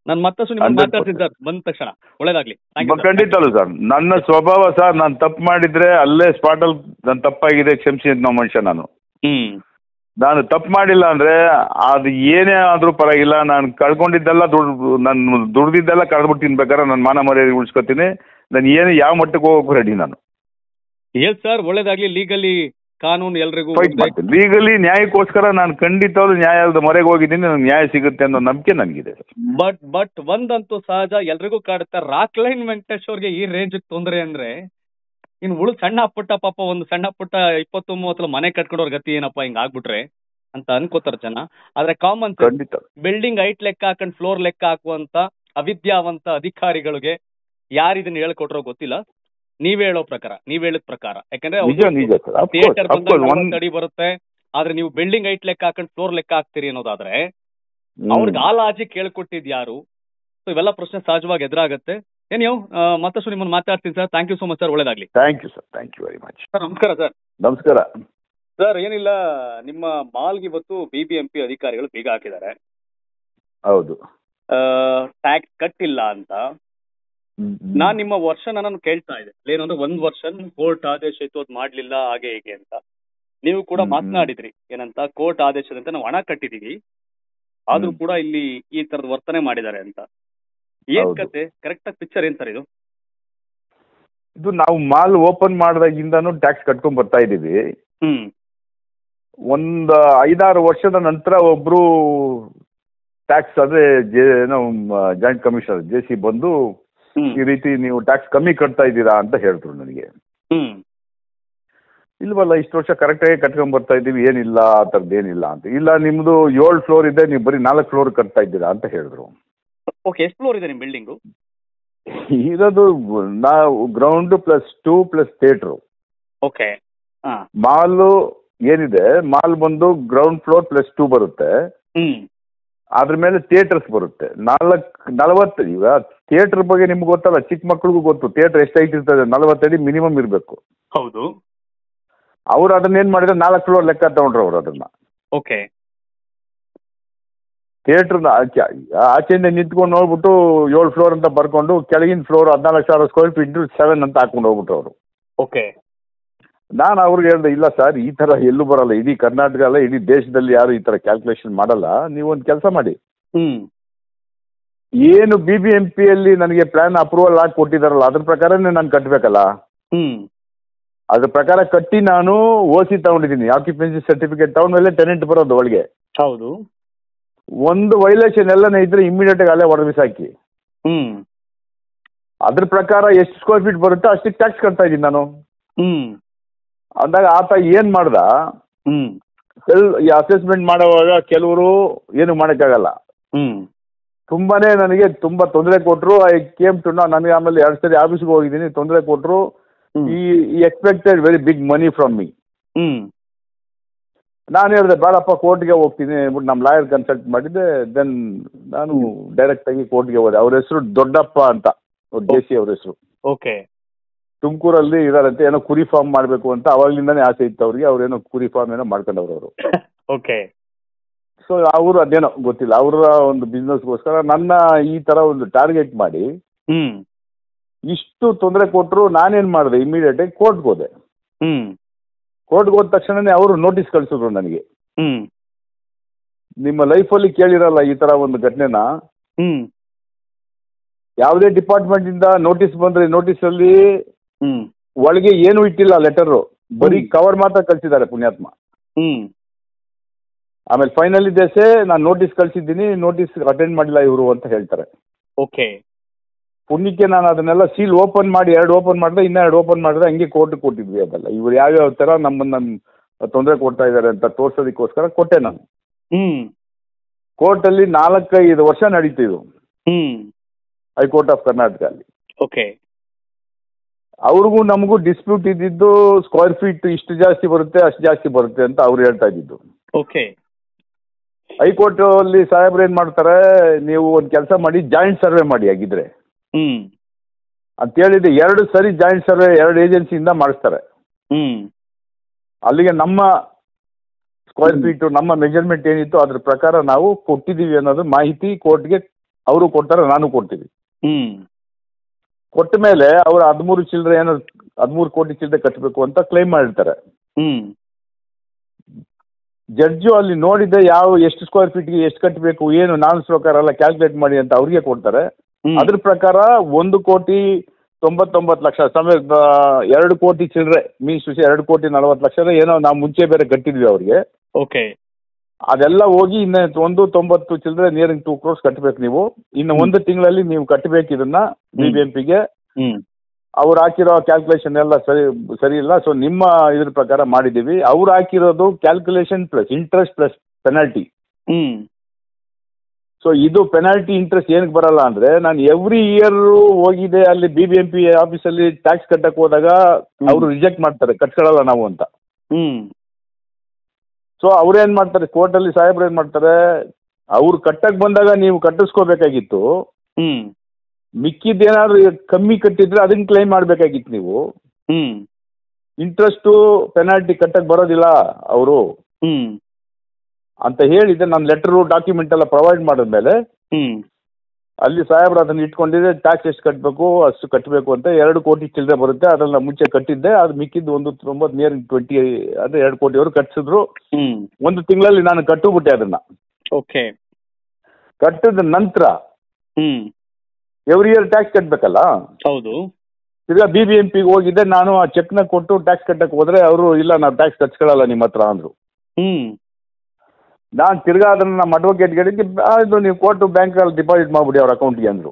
ನಾನು ಮತ್ತಷ್ಟು ನಿಮ್ಗೆ ಮಾತಾಡ್ತಿದ್ದಾರೆ ಬಂದ ತಕ್ಷಣ ಒಳ್ಳೇದಾಗ್ಲಿ ಅಲ್ಲ ಸರ್ ನನ್ನ ಸ್ವಭಾವ ಸರ್ ನಾನು ತಪ್ಪು ಮಾಡಿದ್ರೆ ಅಲ್ಲೇ ಸ್ಪಾಟ್ ಅಲ್ಲಿ ನಾನು ತಪ್ಪಾಗಿದೆ ಕ್ಷಮಿಸಿ ಅಂತ ನಾವು ಮನುಷ್ಯ ನಾನು ನಾನು ತಪ್ಪು ಮಾಡಿಲ್ಲ ಅಂದ್ರೆ ಅದು ಏನೇ ಆದ್ರೂ ಪರವಾಗಿಲ್ಲ ನಾನು ಕಳ್ಕೊಂಡಿದ್ದೆಲ್ಲ ದುಡ್ ನಾನು ದುಡ್ದಿದ್ದೆಲ್ಲ ಕಳೆದ್ಬಿಟ್ಟು ತಿನ್ಬೇಕಾದ್ರೆ ನಾನು ಮಾನ ಮರ್ಯಾದೆ ಉಳಿಸ್ಕೊತೀನಿ ನಾನು ಏನು ಯಾವ ಮಟ್ಟಕ್ಕೆ ಹೋಗೋಕೆ ರೆಡಿ ನಾನು ಎಸ್ ಸರ್ ಒಳ್ಳೇದಾಗ್ಲಿ ಲೀಗಲಿ ಕಾನೂನು ಎಲ್ರಿಗೂ ಲೀಗಲಿ ನ್ಯಾಯಕ್ಕೋಸ್ಕರ ನಾನು ಖಂಡಿತವಾಗ್ಲೂ ನ್ಯಾಯಾಲಯದ ಮೊರೆಗೆ ಹೋಗಿದ್ದೀನಿ ನನಗೆ ನ್ಯಾಯ ಸಿಗುತ್ತೆ ಅನ್ನೋ ನಂಬಿಕೆ ನನಗಿದೆ ಬಟ್ ಬಟ್ ಒಂದಂತೂ ಸಹಜ ಎಲ್ರಿಗೂ ಕಾಡುತ್ತೆ ರಾಕ್ ಲೈನ್ ವೆಂಕಟೇಶ್ ಅವ್ರಿಗೆ ಈ ರೇಂಜ್ ತೊಂದರೆ ಅಂದ್ರೆ ಇನ್ ಉಳು ಸಣ್ಣ ಪುಟ್ಟ ಪಾಪ ಒಂದು ಸಣ್ಣ ಪುಟ್ಟ ಇಪ್ಪತ್ತು ಮೂವತ್ತು ಮನೆ ಕಟ್ಕೊಂಡವ್ರ ಗತಿ ಏನಪ್ಪ ಹಿಂಗ್ ಆಗ್ಬಿಟ್ರೆ ಅಂತ ಅನ್ಕೋತಾರ ಜನ ಆದ್ರೆ ಕಾಮನ್ ಖಂಡಿತ ಬಿಲ್ಡಿಂಗ್ ಹೈಟ್ ಲೆಕ್ಕ ಹಾಕೊಂಡ್ ಫ್ಲೋರ್ ಲೆಕ್ಕ ಹಾಕುವಂತ ಅವಿದ್ಯಾವಂತ ಅಧಿಕಾರಿಗಳಿಗೆ ಯಾರು ಇದನ್ನ ಹೇಳ್ಕೊಟ್ರೋ ಗೊತ್ತಿಲ್ಲ ನೀವ್ ಹೇಳೋ ಪ್ರಕಾರ ನೀವ್ ಹೇಳಿದ ಪ್ರಕಾರ ಯಾಕಂದ್ರೆ ಥಿಯೇಟರ್ ಅಡಿ ಬರುತ್ತೆ ಆದ್ರೆ ನೀವು ಬಿಲ್ಡಿಂಗ್ ಐಟ್ ಲೆಕ್ಕ ಹಾಕೊಂಡು ಫ್ಲೋರ್ ಲೆಕ್ಕ ಹಾಕ್ತೀರಿ ಅನ್ನೋದಾದ್ರೆ ಅವ್ರಿಗೆ ಆ ಕೇಳ್ಕೊಟ್ಟಿದ್ ಯಾರು ಸೊ ಇವೆಲ್ಲ ಪ್ರಶ್ನೆ ಸಹಜವಾಗಿ ಎದುರಾಗುತ್ತೆ ಏನ್ ಮತ್ತಷ್ಟು ನಿಮ್ಮನ್ನು ಮಾತಾಡ್ತೀನಿ sir thank you so much sir ಒಳ್ಳೇದಾಗ್ಲಿ thank you sir thank you very much sir ನಮಸ್ಕಾರ ಸರ್ ನಮಸ್ಕಾರ ಸರ್ ಏನಿಲ್ಲ ನಿಮ್ಮ ಮಾಲ್ಗೆ ಇವತ್ತು ಬಿಬಿಎಂಪಿ ಅಧಿಕಾರಿಗಳು ಬೀಗ ಹಾಕಿದ್ದಾರೆ ಹೌದು ಟ್ಯಾಕ್ಸ್ ಕಟ್ಟಿಲ್ಲ ಅಂತ ನಾನ್ ನಿಮ್ಮ ವರ್ಷನ್ ನಾನು ಕೇಳ್ತಾ ಇದ್ದೆ ಏನಂದ್ರೆ ಒಂದ್ ವರ್ಷನ್ ಕೋರ್ಟ್ ಆದೇಶ ಇತ್ತು ಅದ್ ಮಾಡ್ಲಿಲ್ಲ ಹಾಗೆ ಹೇಗೆ ಅಂತ ನೀವು ಕೂಡ ಮಾತನಾಡಿದ್ರಿ ಏನಂತ ಕೋರ್ಟ್ ಆದೇಶದಂತೆ ನಾವು ಹಣ ಕಟ್ಟಿದೀವಿ ಆದ್ರೂ ಕೂಡ ಇಲ್ಲಿ ಈ ತರದ ವರ್ತನೆ ಮಾಡಿದ್ದಾರೆ ಅಂತ ಏನ್ ಕತೆ ಕರೆಕ್ಟ್ ಆಗಿ ಪಿಕ್ಚರ್ ಏನ್ ಸರ್ ಇದು ಇದು ನಾವು ಮಾಲ್ ಓಪನ್ ಮಾಡಿದಾಗಿಂದಾನು ಟ್ಯಾಕ್ಸ್ ಕಟ್ಕೊಂಡ್ ಬರ್ತಾ ಇದೀವಿ ಹ್ಮ್ ಒಂದ್ ಐದಾರು ವರ್ಷದ ನಂತರ ಒಬ್ರು ಟ್ಯಾಕ್ಸ್ ಅದೇ ಜಾಯಿಂಟ್ ಕಮಿಷನರ್ ಜೆ ಸಿ ಬಂದು ಈ ರೀತಿ ನೀವು ಟ್ಯಾಕ್ಸ್ ಕಮ್ಮಿ ಕಟ್ತಾ ಇದ್ದೀರಾ ಅಂತ ಹೇಳಿದ್ರು ನನಗೆ ಇಲ್ವಲ್ಲ ಇಷ್ಟು ವರ್ಷ ಕರೆಕ್ಟಾಗಿ ಕಟ್ಕೊಂಡ್ ಬರ್ತಾ ಇದ್ದೀವಿ ಏನಿಲ್ಲ ಆ ಥರದ್ದು ಏನಿಲ್ಲ ಅಂತ ಇಲ್ಲ ನಿಮ್ದು ಏಳು ಫ್ಲೋರ್ ಇದೆ ನೀವು ಬರೀ ನಾಲ್ಕು ಫ್ಲೋರ್ ಕಟ್ತಾ ಇದ್ದೀರಾ ಅಂತ ಹೇಳಿದ್ರು ಓಕೆ ಎಷ್ಟು ಫ್ಲೋರ್ ಇದೆ ನಿಮ್ಮ ಬಿಲ್ಡಿಂಗು ಇರೋದು ನಾವು ground plus two plus theatre okay mall ಏನಿದೆ ಮಾಲ್ ಬಂದು ಗ್ರೌಂಡ್ ಫ್ಲೋರ್ ಪ್ಲಸ್ ಟೂ ಬರುತ್ತೆ ಅದ್ರ ಮೇಲೆ ಥಿಯೇಟರ್ಸ್ ಬರುತ್ತೆ ನಾಲ್ಕು ನಲವತ್ತು ಈಗ ಥಿಯೇಟ್ರ್ ಬಗ್ಗೆ ನಿಮ್ಗೆ ಗೊತ್ತಲ್ಲ ಚಿಕ್ಕ ಮಕ್ಳಿಗೂ ಗೊತ್ತು ಥಿಯೇಟ್ರ್ ಎಷ್ಟು ಐಟ್ ಇರ್ತದೆ ನಲವತ್ತಡಿ ಮಿನಿಮಮ್ ಇರಬೇಕು ಹೌದು ಅವ್ರು ಅದನ್ನ ಏನು ಮಾಡಿದ್ರು ನಾಲ್ಕು ಫ್ಲೋರ್ ಲೆಕ್ಕ ತಗೊಂಡ್ರು ಅವ್ರು ಅದನ್ನ ಓಕೆ ಥಿಯೇಟರ್ ಆಚೆ ಆಚೆಯಿಂದ ನಿಂತ್ಕೊಂಡು ನೋಡ್ಬಿಟ್ಟು ಏಳು ಫ್ಲೋರ್ ಅಂತ ಬರ್ಕೊಂಡು ಕೆಳಗಿನ ಫ್ಲೋರ್ ಹದಿನಾಲ್ಕು ಸಾವಿರ ಸ್ಕ್ವೇರ್ ಫೀಟ್ ಸೆವೆನ್ ಅಂತ ಹಾಕೊಂಡು ಹೋಗ್ಬಿಟ್ಟು ಅವರು ಓಕೆ ನಾನು ಅವ್ರಿಗೆ ಹೇಳಿದೆ ಇಲ್ಲ ಸರ್ ಈ ಥರ ಎಲ್ಲೂ ಬರಲ್ಲ ಇಡೀ ಕರ್ನಾಟಕ ಅಲ್ಲ ಇಡೀ ದೇಶದಲ್ಲಿ ಯಾರು ಈ ಥರ ಕ್ಯಾಲ್ಕುಲೇಷನ್ ಮಾಡಲ್ಲ ನೀವೊಂದು ಕೆಲಸ ಮಾಡಿ ಹ್ಮ್ ಏನು ಬಿ ಬಿ ಎಂ ಪಿಯಲ್ಲಿ ನನಗೆ ಪ್ಲಾನ್ ಅಪ್ರೂವಲ್ ಹಾಕಿ ಕೊಟ್ಟಿದ್ದಾರಲ್ಲ ಅದ್ರ ಪ್ರಕಾರನೇ ನಾನು ಕಟ್ಟಬೇಕಲ್ಲ ಅದ್ರ ಪ್ರಕಾರ ಕಟ್ಟಿ ನಾನು ಓ ಸಿ ತಗೊಂಡಿದ್ದೀನಿ ಆಕ್ಯುಪೆನ್ಸಿ ಸರ್ಟಿಫಿಕೇಟ್ ಮೇಲೆ ಟೆನೆಂಟ್ ಬರೋದು ಒಳಗೆ ಹೌದು ಒಂದು ವೈಲೇಷನ್ ಎಲ್ಲನೇ ಇದ್ರೆ ಇಮಿಡಿಯೇಟ್ ಆಗಿ ಅಲ್ಲೇ ಒಡಗಿಸಿ ಹಾಕಿ ಹ್ಮ್ ಅದ್ರ ಪ್ರಕಾರ ಎಷ್ಟು ಸ್ಕ್ವೇರ್ ಫೀಟ್ ಬರುತ್ತೋ ಅಷ್ಟಕ್ಕೆ ಟ್ಯಾಕ್ಸ್ ಕಟ್ತಾ ಇದ್ದೀನಿ ನಾನು ಹ್ಮ್ ಅಂದಾಗ ಆತ ಏನ್ ಮಾಡ್ದ ಹ್ಮ್ ಈ ಅಸೆಸ್ಮೆಂಟ್ ಮಾಡುವಾಗ ಕೆಲವರು ಏನು ಮಾಡೋಕ್ಕಾಗಲ್ಲ ಹ್ಮ್ ತುಂಬಾನೇ ನನಗೆ ತುಂಬಾ ತೊಂದರೆ ಕೊಟ್ಟರು ಐ ಕೇಮ್ ಟು ನಾ ನನಗೆ ಆಮೇಲೆ ಎರಡು ಸರಿ ಆಫೀಸ್ಗೆ ಹೋಗಿದ್ದೀನಿ ತೊಂದರೆ ಕೊಟ್ಟರು ಈ expected very big money from me hmm ನಾನು ಹೇಳಿದೆ ಬೇಡಪ್ಪ ಕೋರ್ಟ್ಗೆ ಹೋಗ್ತೀನಿ ಅಂದ್ಬಿಟ್ಟು ನಮ್ಮ ಲಾಯರ್ ಕನ್ಸಲ್ಟ್ ಮಾಡಿದ್ದೆ ದೆನ್ ನಾನು ಡೈರೆಕ್ಟ್ ಆಗಿ ಕೋರ್ಟ್ಗೆ ಹೋದೆ ಅವ್ರ ಹೆಸರು ದೊಡ್ಡಪ್ಪ ಅಂತ ಜೆ ಸಿ ಅವ್ರ ಹೆಸರು ಓಕೆ ತುಮಕೂರಲ್ಲಿ ಇದಾರಂತೆ ಏನೋ ಕುರಿ ಫಾರ್ಮ್ ಮಾಡಬೇಕು ಅಂತ ಅವಾಗ್ಲಿಂದಾನೇ ಆಸೆ ಇತ್ತು ಅವ್ರಿಗೆ ಅವ್ರೇನೋ ಕುರಿ ಫಾರ್ಮ್ ಏನೋ ಮಾಡ್ಕೊಂಡವ್ರು ಅವರು ಓಕೆ ಸೊ ಅವರು ಅದೇನೋ ಗೊತ್ತಿಲ್ಲ ಅವರ ಒಂದು ಬಿಸ್ನೆಸ್ಗೋಸ್ಕರ ನನ್ನ ಈ ತರ ಒಂದು ಟಾರ್ಗೆಟ್ ಮಾಡಿ ಹ್ಮ್ ಇಷ್ಟು ತೊಂದರೆ ಕೊಟ್ಟರು ನಾನೇನ್ ಮಾಡಿದೆ ಇಮಿಡಿಯೇಟ್ ಆಗಿ ಕೋರ್ಟ್ಗೆ ಹೋದೆ ಹ್ಮ್ ಕೋರ್ಟ್ಗೆ ಹೋದ ತಕ್ಷಣನೇ ಅವರು ನೋಟಿಸ್ ಕಳಿಸಿದ್ರು ನನಗೆ ಹ್ಮ್ ನಿಮ್ಮ ಲೈಫಲ್ಲಿ ಕೇಳಿರಲ್ಲ ಈ ತರ ಒಂದು ಘಟನೆನ ಹ್ಮ್ ಯಾವುದೇ ಡಿಪಾರ್ಟ್ಮೆಂಟ್ ಇಂದ ನೋಟಿಸ್ ಬಂದ್ರೆ ನೋಟಿಸ್ ಅಲ್ಲಿ ಹ್ಮ್ ಒಳಗೆ ಏನು ಇಟ್ಟಿಲ್ಲ ಲೆಟರ್ ಬರೀ ಕವರ್ ಮಾತ್ರ ಕಳ್ಸಿದ್ದಾರೆ ಪುಣ್ಯಾತ್ಮ ಹ್ಮ್ ಆಮೇಲೆ ಫೈನಲ್ ದೇಸೆ ನಾನು ನೋಟಿಸ್ ಕಳ್ಸಿದ್ದೀನಿ ನೋಟಿಸ್ ಅಟೆಂಡ್ ಮಾಡಿಲ್ಲ ಇವರು ಅಂತ ಹೇಳ್ತಾರೆ ಓಕೆ ಪುಣ್ಯಕ್ಕೆ ನಾನು ಅದನ್ನೆಲ್ಲ ಸೀಲ್ ಓಪನ್ ಮಾಡಿ ಎರಡು ಓಪನ್ ಮಾಡಿದ್ರೆ ಇನ್ನ ಎರಡು ಓಪನ್ ಮಾಡಿದ್ರೆ ಹಂಗೆ ಕೋರ್ಟ್ ಕೊಟ್ಟಿದ್ವಿ ಅದೆಲ್ಲ ಇವ್ರು ಯಾವ್ಯಾವ ತರ ನಮ್ಮನ್ನ ತೊಂದರೆ ಕೊಡ್ತಾ ಇದ್ದಾರೆ ಅಂತ ತೋರ್ಸೋದಕ್ಕೋಸ್ಕರ ಕೊಟ್ಟೆ ನಾನು ಹ್ಞೂ ಕೋರ್ಟ್ ಅಲ್ಲಿ ನಾಲ್ಕೈದು ವರ್ಷ ನಡೀತು ಇದು ಹೈಕೋರ್ಟ್ ಆಫ್ ಕರ್ನಾಟಕ ಅಲ್ಲಿ ಓಕೆ ಅವ್ರಿಗೂ ನಮಗೂ ಡಿಸ್ಪ್ಯೂಟ್ ಇದ್ದಿದ್ದು ಸ್ಕ್ವೇರ್ ಫೀಟ್ ಇಷ್ಟು ಜಾಸ್ತಿ ಬರುತ್ತೆ ಅಷ್ಟು ಜಾಸ್ತಿ ಬರುತ್ತೆ ಅಂತ ಅವ್ರು ಹೇಳ್ತಾ ಇದ್ದಿದ್ದು ಓಕೆ ಹೈಕೋರ್ಟ್ ಅಲ್ಲಿ ಸಾಹೇಬ್ರು ಏನ್ ಮಾಡ್ತಾರೆ ನೀವು ಒಂದು ಕೆಲಸ ಮಾಡಿ ಜಾಯಿಂಟ್ ಸರ್ವೆ ಮಾಡಿ ಆಗಿದ್ರೆ ಅಂತ ಹೇಳಿದ್ರೆ ಎರಡು ಸರಿ ಜಾಯಿಂಟ್ ಸರ್ವೆ ಎರಡು ಏಜೆನ್ಸಿಯಿಂದ ಮಾಡಿಸ್ತಾರೆ ಹ್ಮ್ ಅಲ್ಲಿಗೆ ನಮ್ಮ ಸ್ಕ್ವೇರ್ ಫೀಟ್ ನಮ್ಮ ಮೆಜರ್ಮೆಂಟ್ ಏನಿತ್ತು ಅದ್ರ ಪ್ರಕಾರ ನಾವು ಕೊಟ್ಟಿದ್ದೀವಿ ಅನ್ನೋದು ಮಾಹಿತಿ ಕೋರ್ಟ್ಗೆ ಅವರು ಕೊಡ್ತಾರೆ ನಾನು ಕೊಡ್ತೀವಿ ಹ್ಮ್ ಕೊಟ್ಟ ಮೇಲೆ ಅವರು ಹದಿಮೂರು ಚಿಲ್ಲರೆ ಏನೋ ಹದಿಮೂರು ಕೋಟಿ ಚಿಲ್ಲರೆ ಕಟ್ಟಬೇಕು ಅಂತ ಕ್ಲೈಮ್ ಮಾಡಿರ್ತಾರೆ ಜಡ್ಜು ಅಲ್ಲಿ ನೋಡಿದ್ದೆ ಯಾವ ಎಷ್ಟು ಸ್ಕ್ವೇರ್ ಫೀಟ್ಗೆ ಎಷ್ಟು ಕಟ್ಟಬೇಕು ಏನು ನಾನು ಪ್ರಕಾರ ಎಲ್ಲ ಕ್ಯಾಲ್ಕುಲೇಟ್ ಮಾಡಿ ಅಂತ ಅವ್ರಿಗೆ ಕೊಡ್ತಾರೆ ಅದ್ರ ಪ್ರಕಾರ ಒಂದು ಕೋಟಿ ತೊಂಬತ್ತೊಂಬತ್ತು ಲಕ್ಷ ಸಮೇತ ಎರಡು ಕೋಟಿ ಚಿಲ್ಲರೆ ಮೀನ್ಸ್ ಎರಡು ಕೋಟಿ ನಲವತ್ತು ಲಕ್ಷ ಏನೋ ನಾವು ಮುಂಚೆ ಬೇರೆ ಕಟ್ಟಿದ್ವಿ ಅವ್ರಿಗೆ ಓಕೆ ಅದೆಲ್ಲ ಹೋಗಿ ಇನ್ನು ಒಂದು ತೊಂಬತ್ತು ಚಿಲ್ಲರೆ ನಿಯರಿಂಗ್ ಟೂ ಕ್ರೋರ್ಸ್ ಕಟ್ಟಬೇಕು ನೀವು ಇನ್ನು ಒಂದು ತಿಂಗಳಲ್ಲಿ ನೀವು ಕಟ್ಟಬೇಕು ಇದನ್ನ ಬಿ ಬಿ ಎಂ ಪಿಗೆ ಅವ್ರು ಹಾಕಿರೋ ಕ್ಯಾಲ್ಕುಲೇಷನ್ ಎಲ್ಲ ಸರಿ ಸರಿ ಇಲ್ಲ ಸೊ ನಿಮ್ಮ ಇದ್ರ ಪ್ರಕಾರ ಮಾಡಿದೀವಿ ಅವ್ರು ಹಾಕಿರೋದು calculation plus interest plus penalty so ಇದು ಪೆನಾಲ್ಟಿ ಇಂಟ್ರೆಸ್ಟ್ ಏನಕ್ಕೆ ಬರಲ್ಲ ಅಂದ್ರೆ ನಾನು ಎವ್ರಿ ಇಯರ್ ಹೋಗಿದೆ ಅಲ್ಲಿ ಬಿ ಬಿ ಎಂ ಪಿ ಆಫೀಸಲ್ಲಿ ಟ್ಯಾಕ್ಸ್ ಕಟ್ಟಕ್ಕೆ ಹೋದಾಗ ಅವರು ರಿಜೆಕ್ಟ್ ಮಾಡ್ತಾರೆ ಕಟ್ಕೊಳ್ಳಲ್ಲ ನಾವು ಅಂತ ಸೊ ಅವ್ರು ಮಾಡ್ತಾರೆ ಕೋರ್ಟಲ್ಲಿ ಸಾಹೇಬ್ರು ಏನು ಮಾಡ್ತಾರೆ ಅವ್ರು ಕಟ್ಟಕ್ಕೆ ಬಂದಾಗ ನೀವು ಕಟ್ಟಿಸ್ಕೋಬೇಕಾಗಿತ್ತು ಹ್ಞೂ ಮಿಕ್ಕಿದ್ದೇನಾದ್ರು ಕಮ್ಮಿ ಕಟ್ಟಿದ್ರೆ ಅದನ್ನ ಕ್ಲೈಮ್ ಮಾಡಬೇಕಾಗಿತ್ತು ನೀವು ಹ್ಞೂ ಇಂಟ್ರೆಸ್ಟು ಪೆನಾಲ್ಟಿ ಕಟ್ಟಕ್ಕೆ ಬರೋದಿಲ್ಲ ಅವರು ಹ್ಞೂ ಅಂತ ಹೇಳಿದ್ರೆ ನಾನು ಲೆಟ್ರು ಡಾಕ್ಯುಮೆಂಟ್ ಎಲ್ಲ ಪ್ರೊವೈಡ್ ಮಾಡಿದ್ಮೇಲೆ ಹ್ಞೂ ಅಲ್ಲಿ ಸಾಹೇಬ್ರು ಅದನ್ನ ಇಟ್ಕೊಂಡಿದ್ದೆ ಟ್ಯಾಕ್ಸ್ ಎಷ್ಟು ಕಟ್ಟಬೇಕು ಅಷ್ಟು ಕಟ್ಟಬೇಕು ಅಂತ ಎರಡು ಕೋಟಿ ಚಿಲ್ಲರೆ ಬರುತ್ತೆ ಅದನ್ನ ಮುಂಚೆ ಕಟ್ಟಿದ್ದೆ ಅದು ಮಿಕ್ಕಿದ್ದು ಒಂದು ತೊಂಬತ್ತು ನಿಯರ್ ಟ್ವೆಂಟಿ ಅಂದರೆ ಎರಡು ಕೋಟಿ ಅವರು ಕಟ್ಟಿಸಿದ್ರು ಒಂದು ತಿಂಗಳಲ್ಲಿ ನಾನು ಕಟ್ಟಿಬಿಟ್ಟೆ ಅದನ್ನ ಓಕೆ ಕಟ್ಟಿದ ನಂತರ ಎವ್ರಿ ಇಯರ್ ಟ್ಯಾಕ್ಸ್ ಕಟ್ಟಬೇಕಲ್ಲ ಹೌದು ತಿರ್ಗಾ ಬಿ ಬಿ ಎಂ ಪಿಗೆ ಹೋಗಿದ್ದೆ ನಾನು ಆ ಚೆಕ್ನ ಕೊಟ್ಟು ಟ್ಯಾಕ್ಸ್ ಕಟ್ಟಕ್ಕೆ ಹೋದ್ರೆ ಅವರು ಇಲ್ಲ ನಾವು ಟ್ಯಾಕ್ಸ್ ಕಟ್ಸ್ಕೊಳ್ಳಲ್ಲ ನಿಮ್ಮ ಹತ್ರ ಅಂದರು ನಾನು ತಿರ್ಗಾ ಅದನ್ನು ನಮ್ಮ ಅಡ್ವೊಕೇಟ್ ಹೇಳಿದ್ದೆ ಅದು ನೀವು ಕೊಟ್ಟು ಬ್ಯಾಂಕಲ್ಲಿ ಡಿಪಾಸಿಟ್ ಮಾಡಿಬಿಡಿ ಅವ್ರ ಅಕೌಂಟ್ಗೆ ಅಂದರು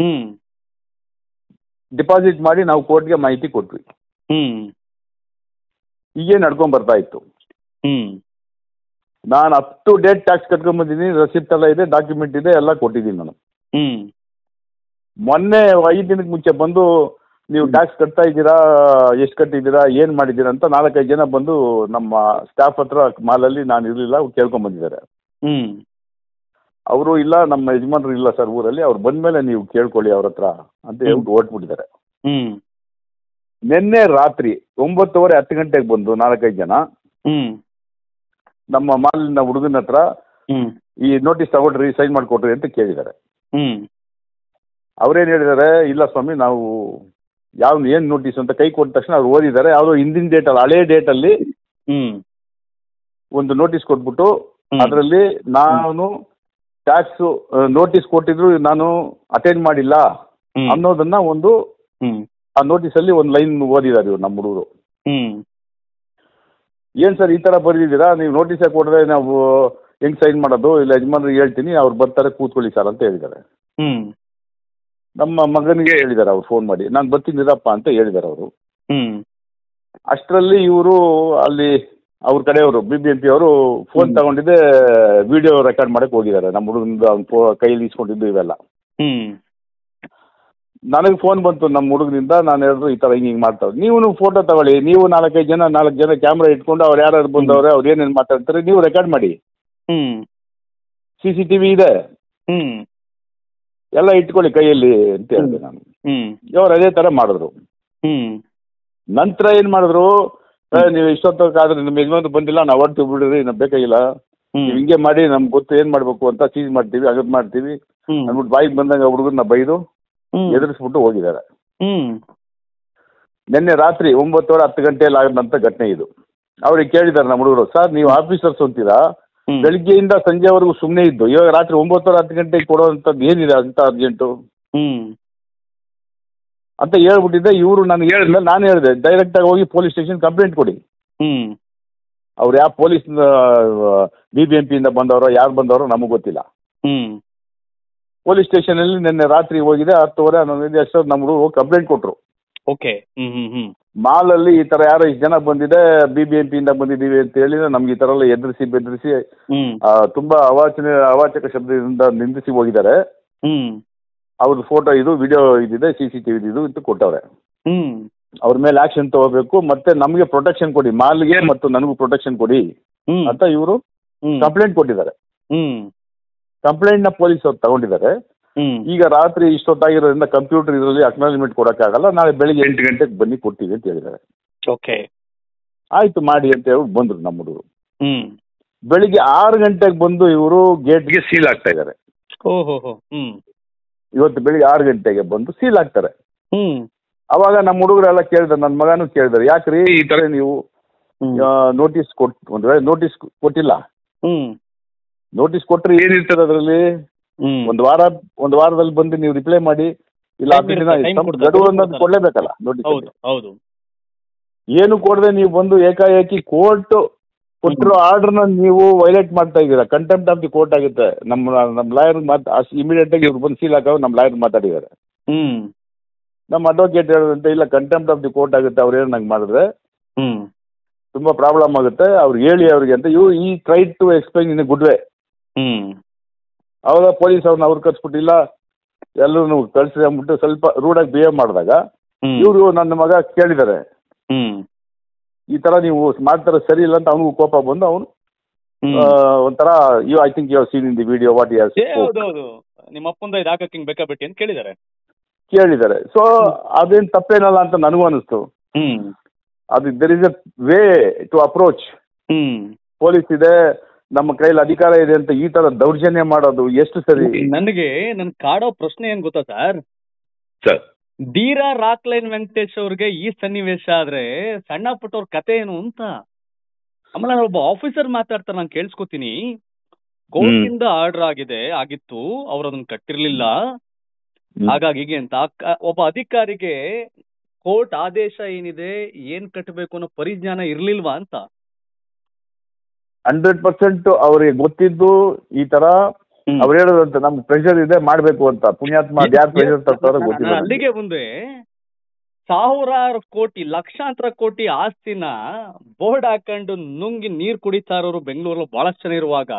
ಹ್ಞೂ ಡಿಪಾಸಿಟ್ ಮಾಡಿ ನಾವು ಕೋರ್ಟ್ಗೆ ಮಾಹಿತಿ ಕೊಟ್ವಿ ಹ್ಞೂ ಹೀಗೆ ನಡ್ಕೊಂಡು ಬರ್ತಾ ಇತ್ತು ಹ್ಞೂ ನಾನು ಅಪ್ ಟು ಡೇಟ್ ಟ್ಯಾಕ್ಸ್ ಕಟ್ಕೊಂಡ್ಬಂದಿದ್ದೀನಿ ರಸೀಪ್ಟ್ ಎಲ್ಲ ಇದೆ ಡಾಕ್ಯುಮೆಂಟ್ ಇದೆ ಎಲ್ಲ ಕೊಟ್ಟಿದ್ದೀನಿ ನಾನು ಹ್ಞೂ ಮೊನ್ನೆ ಐದು ದಿನಕ್ಕೆ ಮುಂಚೆ ಬಂದು ನೀವು ಟ್ಯಾಕ್ಸ್ ಕಟ್ತಾ ಇದ್ದೀರಾ ಎಷ್ಟು ಕಟ್ಟಿದ್ದೀರಾ ಏನು ಮಾಡಿದ್ದೀರಾ ಅಂತ ನಾಲ್ಕೈದು ಜನ ಬಂದು ನಮ್ಮ ಸ್ಟಾಫ್ ಹತ್ರ ಮಾಲಲ್ಲಿ ನಾನು ಇರಲಿಲ್ಲ ಕೇಳ್ಕೊಂಡ್ ಬಂದಿದ್ದಾರೆ ಹ್ಞೂ ಅವರು ಇಲ್ಲ ನಮ್ಮ ಯಜಮಾನರು ಇಲ್ಲ ಸರ್ ಊರಲ್ಲಿ ಅವ್ರು ಬಂದ ಮೇಲೆ ನೀವು ಕೇಳ್ಕೊಳ್ಳಿ ಅವ್ರ ಹತ್ರ ಅಂತ ಹೇಳ್ಬಿಟ್ಟು ಓಟ್ಬಿಟ್ಟಿದ್ದಾರೆ ಹ್ಞೂ ನಿನ್ನೆ ರಾತ್ರಿ ಒಂಬತ್ತುವರೆ ಹತ್ತು ಗಂಟೆಗೆ ಬಂದು ನಾಲ್ಕೈದು ಜನ ಹ್ಞೂ ನಮ್ಮ ಮಾಲಿನ ಹುಡುಗನ ಹತ್ರ ಈ ನೋಟಿಸ್ ತಗೊಂಡ್ರಿ ಸೈನ್ ಮಾಡಿಕೊಟ್ರಿ ಅಂತ ಕೇಳಿದ್ದಾರೆ ಹ್ಞೂ ಅವ್ರೇನು ಹೇಳಿದ್ದಾರೆ ಇಲ್ಲ ಸ್ವಾಮಿ ನಾವು ಯಾವ್ದು ಏನು ನೋಟಿಸ್ ಅಂತ ಕೈ ಕೊಟ್ಟ ತಕ್ಷಣ ಅವ್ರು ಓದಿದ್ದಾರೆ ಯಾವ್ದೋ ಹಿಂದಿನ ಡೇಟ್ ಅಲ್ಲಿ ಹಳೆ ಡೇಟ್ ಅಲ್ಲಿ ಒಂದು ನೋಟಿಸ್ ಕೊಟ್ಬಿಟ್ಟು ಅದರಲ್ಲಿ ನಾನು ಟ್ಯಾಕ್ಸ್ ನೋಟಿಸ್ ಕೊಟ್ಟಿದ್ರು ನಾನು ಅಟೆಂಡ್ ಮಾಡಿಲ್ಲ ಅನ್ನೋದನ್ನ ಒಂದು ಆ ನೋಟಿಸ್ ಅಲ್ಲಿ ಒಂದು ಲೈನ್ ಓದಿದ್ದಾರೆ ಇವ್ರು ನಮ್ಮ ಹುಡುಗರು ಏನ್ ಸರ್ ಈ ತರ ಬರೆದಿದ್ದೀರಾ ನೀವು ನೋಟಿಸ್ ಕೊಟ್ಟರೆ ನಾವು ಹೆಂಗ್ ಸೈನ್ ಮಾಡೋದು ಇಲ್ಲ ಯಜಮಾನ್ರಿಗೆ ಹೇಳ್ತೀನಿ ಅವ್ರು ಬರ್ತಾರೆ ಕೂತ್ಕೊಳ್ಳಿ ಸರ್ ಅಂತ ಹೇಳಿದ್ದಾರೆ ಹ್ಮ್ ನಮ್ಮ ಮಗನಿಗೆ ಹೇಳಿದಾರೆ ಅವ್ರು ಫೋನ್ ಮಾಡಿ ನಾನು ಬರ್ತೀನಿರಪ್ಪ ಅಂತ ಹೇಳಿದಾರೆ ಅವರು ಹ್ಮ್ ಅಷ್ಟರಲ್ಲಿ ಇವರು ಅಲ್ಲಿ ಅವ್ರ ಕಡೆಯವರು ಬಿ ಬಿ ಎಂ ಪಿ ಅವರು ಫೋನ್ ತಗೊಂಡಿದ್ದೆ ವಿಡಿಯೋ ರೆಕಾರ್ಡ್ ಮಾಡಕ್ ಹೋಗಿದ್ದಾರೆ ನಮ್ಮ ಹುಡುಗನ್ ಅವ್ನ ಫೋ ಕೈಯಲ್ಲಿ ಇಸ್ಕೊಂಡಿದ್ದು ಇವೆಲ್ಲ ನನಗೆ ಫೋನ್ ಬಂತು ನಮ್ಮ ಹುಡುಗನಿಂದ ನಾನು ಹೇಳಿದ್ರು ಈ ಥರ ಹಿಂಗೆ ಹಿಂಗೆ ಮಾಡ್ತಾವೆ ನೀವು ಫೋಟೋ ತಗೊಳ್ಳಿ ನೀವು ನಾಲ್ಕೈದು ಜನ ನಾಲ್ಕು ಜನ ಕ್ಯಾಮ್ರಾ ಇಟ್ಕೊಂಡು ಅವ್ರು ಯಾರ್ಯಾರು ಬಂದವ್ರೆ ಅವ್ರು ಏನೇನು ಮಾತಾಡ್ತಾರೆ ನೀವು ರೆಕಾರ್ಡ್ ಮಾಡಿ ಸಿ ಸಿ ಟಿ ವಿ ಇದೆ ಎಲ್ಲ ಇಟ್ಕೊಳ್ಳಿ ಕೈಯಲ್ಲಿ ಅಂತ ಹೇಳಿದೆ ನಾನು ಇವರು ಅದೇ ತರ ಮಾಡಿದ್ರು ನಂತರ ಏನು ಮಾಡಿದ್ರು ನೀವು ಇಷ್ಟೊತ್ತಾದ್ರೆ ನಿಮ್ಮ ಯಜಮಾನ್ ಬಂದಿಲ್ಲ ನಾವು ಹೊರಟು ಬಿಡ್ರಿ ನಮ್ ಬೇಕಾಗಿಲ್ಲ ನೀವು ಹಿಂಗೆ ಮಾಡಿ ನಮ್ಗೆ ಗೊತ್ತು ಏನು ಮಾಡಬೇಕು ಅಂತ ಚೀಸ್ ಮಾಡ್ತೀವಿ ಅಗದ್ ಮಾಡ್ತೀವಿ ಅಂದ್ಬಿಟ್ಟು ಬಾಯಿಗೆ ಬಂದಂಗೆ ಹುಡುಗರನ್ನ ಬೈದು ಎದುರಿಸ್ಬಿಟ್ಟು ಹೋಗಿದ್ದಾರೆ ನಿನ್ನೆ ರಾತ್ರಿ ಒಂಬತ್ತುವರೆ ಹತ್ತು ಗಂಟೆಯಲ್ಲಿ ಆಗದಂತ ಘಟನೆ ಇದು ಅವ್ರಿಗೆ ಕೇಳಿದ್ದಾರೆ ನಮ್ಮ ಹುಡುಗರು ಸರ್ ನೀವು ಆಫೀಸರ್ಸ್ ಅಂತೀರಾ ಬೆಳಿಗ್ಗೆಯಿಂದ ಸಂಜೆವರೆಗೂ ಸುಮ್ಮನೆ ಇದ್ದು ಇವಾಗ ರಾತ್ರಿ ಒಂಬತ್ತು ಹತ್ತು ಗಂಟೆಗೆ ಕೊಡುವಂಥದ್ದು ಏನಿದೆ ಅಂತ ಅರ್ಜೆಂಟು ಹ್ಮ್ ಅಂತ ಹೇಳ್ಬಿಟ್ಟಿದ್ದೆ ಇವರು ನನಗೆ ಹೇಳಿಲ್ಲ ನಾನು ಹೇಳಿದೆ ಡೈರೆಕ್ಟ್ ಆಗಿ ಹೋಗಿ ಪೊಲೀಸ್ ಸ್ಟೇಷನ್ ಕಂಪ್ಲೇಂಟ್ ಕೊಡಿ ಹ್ಮ್ ಅವ್ರು ಯಾವ ಪೊಲೀಸ್ ಬಿ ಬಿ ಎಂ ಪಿಯಿಂದ ಬಂದವರು ಯಾರು ಬಂದವರು ನಮಗೆ ಗೊತ್ತಿಲ್ಲ ಹ್ಮ್ ಪೊಲೀಸ್ ಸ್ಟೇಷನಲ್ಲಿ ನಿನ್ನೆ ರಾತ್ರಿ ಹೋಗಿದೆ ಹತ್ತುವರೆ ಹನ್ನೊಂದು ಎಷ್ಟೋ ನಮ್ಗೆ ಕಂಪ್ಲೇಂಟ್ ಕೊಟ್ಟರು ಓಕೆ ಹ್ಮ್ ಹ್ಮ್ ಮಾಲಲ್ಲಿ ಈ ತರ ಯಾರೋ ಇಷ್ಟು ಜನ ಬಂದಿದೆ ಬಿ ಬಿ ಎಂ ಬಂದಿದ್ದೀವಿ ಅಂತ ಹೇಳಿ ನಮ್ಗೆ ಈ ತರ ಎಲ್ಲ ಎದುರಿಸಿ ಬೆದರಿಸಿ ತುಂಬಾ ತುಂಬ ಅವಾಚನೆ ಅವಾಚಕ ಶಬ್ದದಿಂದ ನಿಂದಿಸಿ ಹೋಗಿದ್ದಾರೆ ಹ್ಮ್ ಅವ್ರದ್ದು ಫೋಟೋ ಇದು ವಿಡಿಯೋ ಇದಿದೆ ಸಿ ಸಿ ಟಿ ಇದು ಅಂತ ಕೊಟ್ಟವ್ರೆ ಹ್ಮ್ ಅವ್ರ ಮೇಲೆ ಆಕ್ಷನ್ ತಗೋಬೇಕು ಮತ್ತೆ ನಮಗೆ ಪ್ರೊಟೆಕ್ಷನ್ ಕೊಡಿ ಮಾಲ್ಗೆ ಮತ್ತು ನನಗೂ ಪ್ರೊಟೆಕ್ಷನ್ ಕೊಡಿ ಅಂತ ಇವರು ಕಂಪ್ಲೇಂಟ್ ಕೊಟ್ಟಿದ್ದಾರೆ ಹ್ಮ್ ಪೊಲೀಸ್ ಅವ್ರು ತಗೊಂಡಿದ್ದಾರೆ ಈಗ ರಾತ್ರಿ ಇಷ್ಟೊತ್ತಾಗಿರೋದ್ರಿಂದ ಕಂಪ್ಯೂಟರ್ ಇದರಲ್ಲಿ ಅಕ್ನಾಲಜ್ಮೆಂಟ್ ಕೊಡೋಕ್ಕಾಗಲ್ಲ ನಾಳೆ ಬೆಳಿಗ್ಗೆ ಎಂಟು ಗಂಟೆಗೆ ಬನ್ನಿ ಕೊಡ್ತೀವಿ ಅಂತ ಹೇಳಿದ್ದಾರೆ ಓಕೆ ಆಯ್ತು ಮಾಡಿ ಅಂತ ಹೇಳಿ ಬಂದ್ರು ನಮ್ಮ ಹುಡುಗರು ಬೆಳಿಗ್ಗೆ ಆರು ಗಂಟೆಗೆ ಬಂದು ಇವರು ಗೇಟ್ಗೆ ಸೀಲ್ ಆಗ್ತಾ ಇದ್ದಾರೆ ಇವತ್ತು ಬೆಳಿಗ್ಗೆ ಆರು ಗಂಟೆಗೆ ಬಂದು ಸೀಲ್ ಆಗ್ತಾರೆ ಅವಾಗ ನಮ್ಮ ಹುಡುಗರೆಲ್ಲ ಕೇಳಿದ್ರೆ ನನ್ನ ಮಗನೂ ಕೇಳಿದಾರೆ ಯಾಕ್ರಿ ಈ ತರ ನೀವು ನೋಟಿಸ್ ಕೊಟ್ಟು ವೇಳೆ ನೋಟಿಸ್ ಕೊಟ್ಟಿಲ್ಲ ನೋಟಿಸ್ ಕೊಟ್ರೆ ಏನಿರ್ತದೆ ಅದರಲ್ಲಿ ಒಂದ್ ವಾರ ಒಂದ್ ವಾರದಲ್ಲಿ ಬಂದು ನೀವು ರಿಪ್ಲೈ ಮಾಡಿ ಇಲ್ಲ ಕೊಡ್ಲೇಬೇಕಲ್ಲ ಹೌದು ಏನು ಕೊಡದೆ ನೀವು ಬಂದು ಏಕಾಏಕಿ ಕೋರ್ಟ್ ಕೊಟ್ಟಿರೋ ನ ನೀವು ವೈಲೇಟ್ ಮಾಡ್ತಾ ಇದ್ದೀರಾ ಕಂಟೆಂಪ್ಟ್ ಆಫ್ ದಿ ಕೋರ್ಟ್ ಆಗುತ್ತೆ ನಮ್ಮ ನಮ್ಮ ಲಾಯರ್ ಮಾತು ಇಮಿಡಿಯೇಟ್ ಆಗಿ ಇವ್ರು ಬಂದು ಸೀಲ್ ಹಾಕೋ ನಮ್ಮ ಲಾಯರ್ ಮಾತಾಡಿದ್ದಾರೆ ಹ್ಮ್ ನಮ್ಮ ಅಡ್ವೊಕೇಟ್ ಹೇಳೋದಂತೆ ಇಲ್ಲ ಕಂಟೆಂಪ್ಟ್ ಆಫ್ ದಿ ಕೋರ್ಟ್ ಆಗುತ್ತೆ ಅವ್ರು ಏನು ಮಾಡಿದ್ರೆ ಹ್ಮ್ ತುಂಬಾ ಪ್ರಾಬ್ಲಮ್ ಆಗುತ್ತೆ ಅವ್ರು ಹೇಳಿ ಅವ್ರಿಗೆ ಅಂತ ಯು ಈ try to explain in good way ಹ್ಮ್ ಅವಾಗ ಪೊಲೀಸ್ ಅವ್ರನ್ನ ಅವ್ರು ಕರ್ಸ್ಬಿಟ್ಟಿಲ್ಲ ಎಲ್ಲರೂ ಕಳ್ಸಿ ಅಂದ್ಬಿಟ್ಟು ಸ್ವಲ್ಪ ರೂಡಾಗಿ ಬಿಹೇವ್ ಮಾಡಿದಾಗ ಇವರು ನನ್ನ ಮಗ ಕೇಳಿದ್ದಾರೆ ಈ ತರ ನೀವು ಮಾಡ್ತಾರೆ ಸರಿ ಇಲ್ಲ ಅಂತ ಅವನಿಗೂ ಕೋಪ ಬಂದು ಅವನು ಒಂಥರ you I think you have seen in the video what you have ಹೌದು ನಿಮ್ಮ ಅಪ್ಪಂದ ಇದು ಹಾಕಕ್ಕೆ ಅಂತ ಕೇಳಿದಾರೆ ಕೇಳಿದ್ದಾರೆ ಸೊ ಅದೇನ್ ತಪ್ಪೇನಲ್ಲ ಅಂತ ನನಗೂ ಅನಿಸ್ತು ಅದು there is a way to approach police ಇದೆ ನಮ್ಮ ಕೈಯಲ್ಲಿ ಅಧಿಕಾರ ಇದೆ ಅಂತ ಈ ತರ ದೌರ್ಜನ್ಯ ಮಾಡೋದು ಎಷ್ಟು ಸರಿ ನನಗೆ ನನ್ ಕಾಡೋ ಪ್ರಶ್ನೆ ಏನ್ ಗೊತ್ತಾ sir sir Rockline Venkatesh ಅವ್ರಿಗೆ ಈ ಸನ್ನಿವೇಶ ಆದ್ರೆ ಸಣ್ಣ ಪುಟ್ಟವ್ರ ಕತೆ ಏನು ಅಂತ ಆಮೇಲೆ ನಾನು ಒಬ್ಬ ಆಫೀಸರ್ ಮಾತಾಡ್ತಾರೆ ನಾನು ಕೇಳಿಸ್ಕೊತೀನಿ ಇಂದ ಆರ್ಡರ್ ಆಗಿದೆ ಆಗಿತ್ತು ಅವ್ರು ಅದನ್ನ ಕಟ್ಟಿರ್ಲಿಲ್ಲ ಹಾಗಾಗಿ ಹೀಗೆ ಅಂತ ಒಬ್ಬ ಅಧಿಕಾರಿಗೆ ಕೋರ್ಟ್ ಆದೇಶ ಏನಿದೆ ಏನ್ ಕಟ್ಟಬೇಕು ಅನ್ನೋ ಪರಿಜ್ಞಾನ ಇರ್ಲಿಲ್ವಾ ಅಂತ ಹಂಡ್ರೆಡ್ ಪರ್ಸೆಂಟ್ ಅವ್ರಿಗೆ ಗೊತ್ತಿದ್ದು ಈ ತರ ಅವ್ರು ಹೇಳದಂತ ನಮ್ಗೆ ಪ್ರೆಷರ್ ಇದೆ ಮಾಡ್ಬೇಕು ಅಂತ ಪುಣ್ಯಾತ್ಮ ಯಾರು ಪ್ರೆಷರ್ ತರ್ತಾರೋ ಗೊತ್ತಿಲ್ಲ ಅಲ್ಲಿಗೆ ಮುಂದೆ ಸಾವಿರಾರು ಕೋಟಿ ಲಕ್ಷಾಂತರ ಕೋಟಿ ಆಸ್ತಿನ ಬೋರ್ಡ್ ಹಾಕೊಂಡು ನುಂಗಿ ನೀರ್ ಕುಡಿತಾ ಇರೋರು ಬೆಂಗಳೂರಲ್ಲಿ ಬಹಳಷ್ಟು ಜನ ಇರುವಾಗ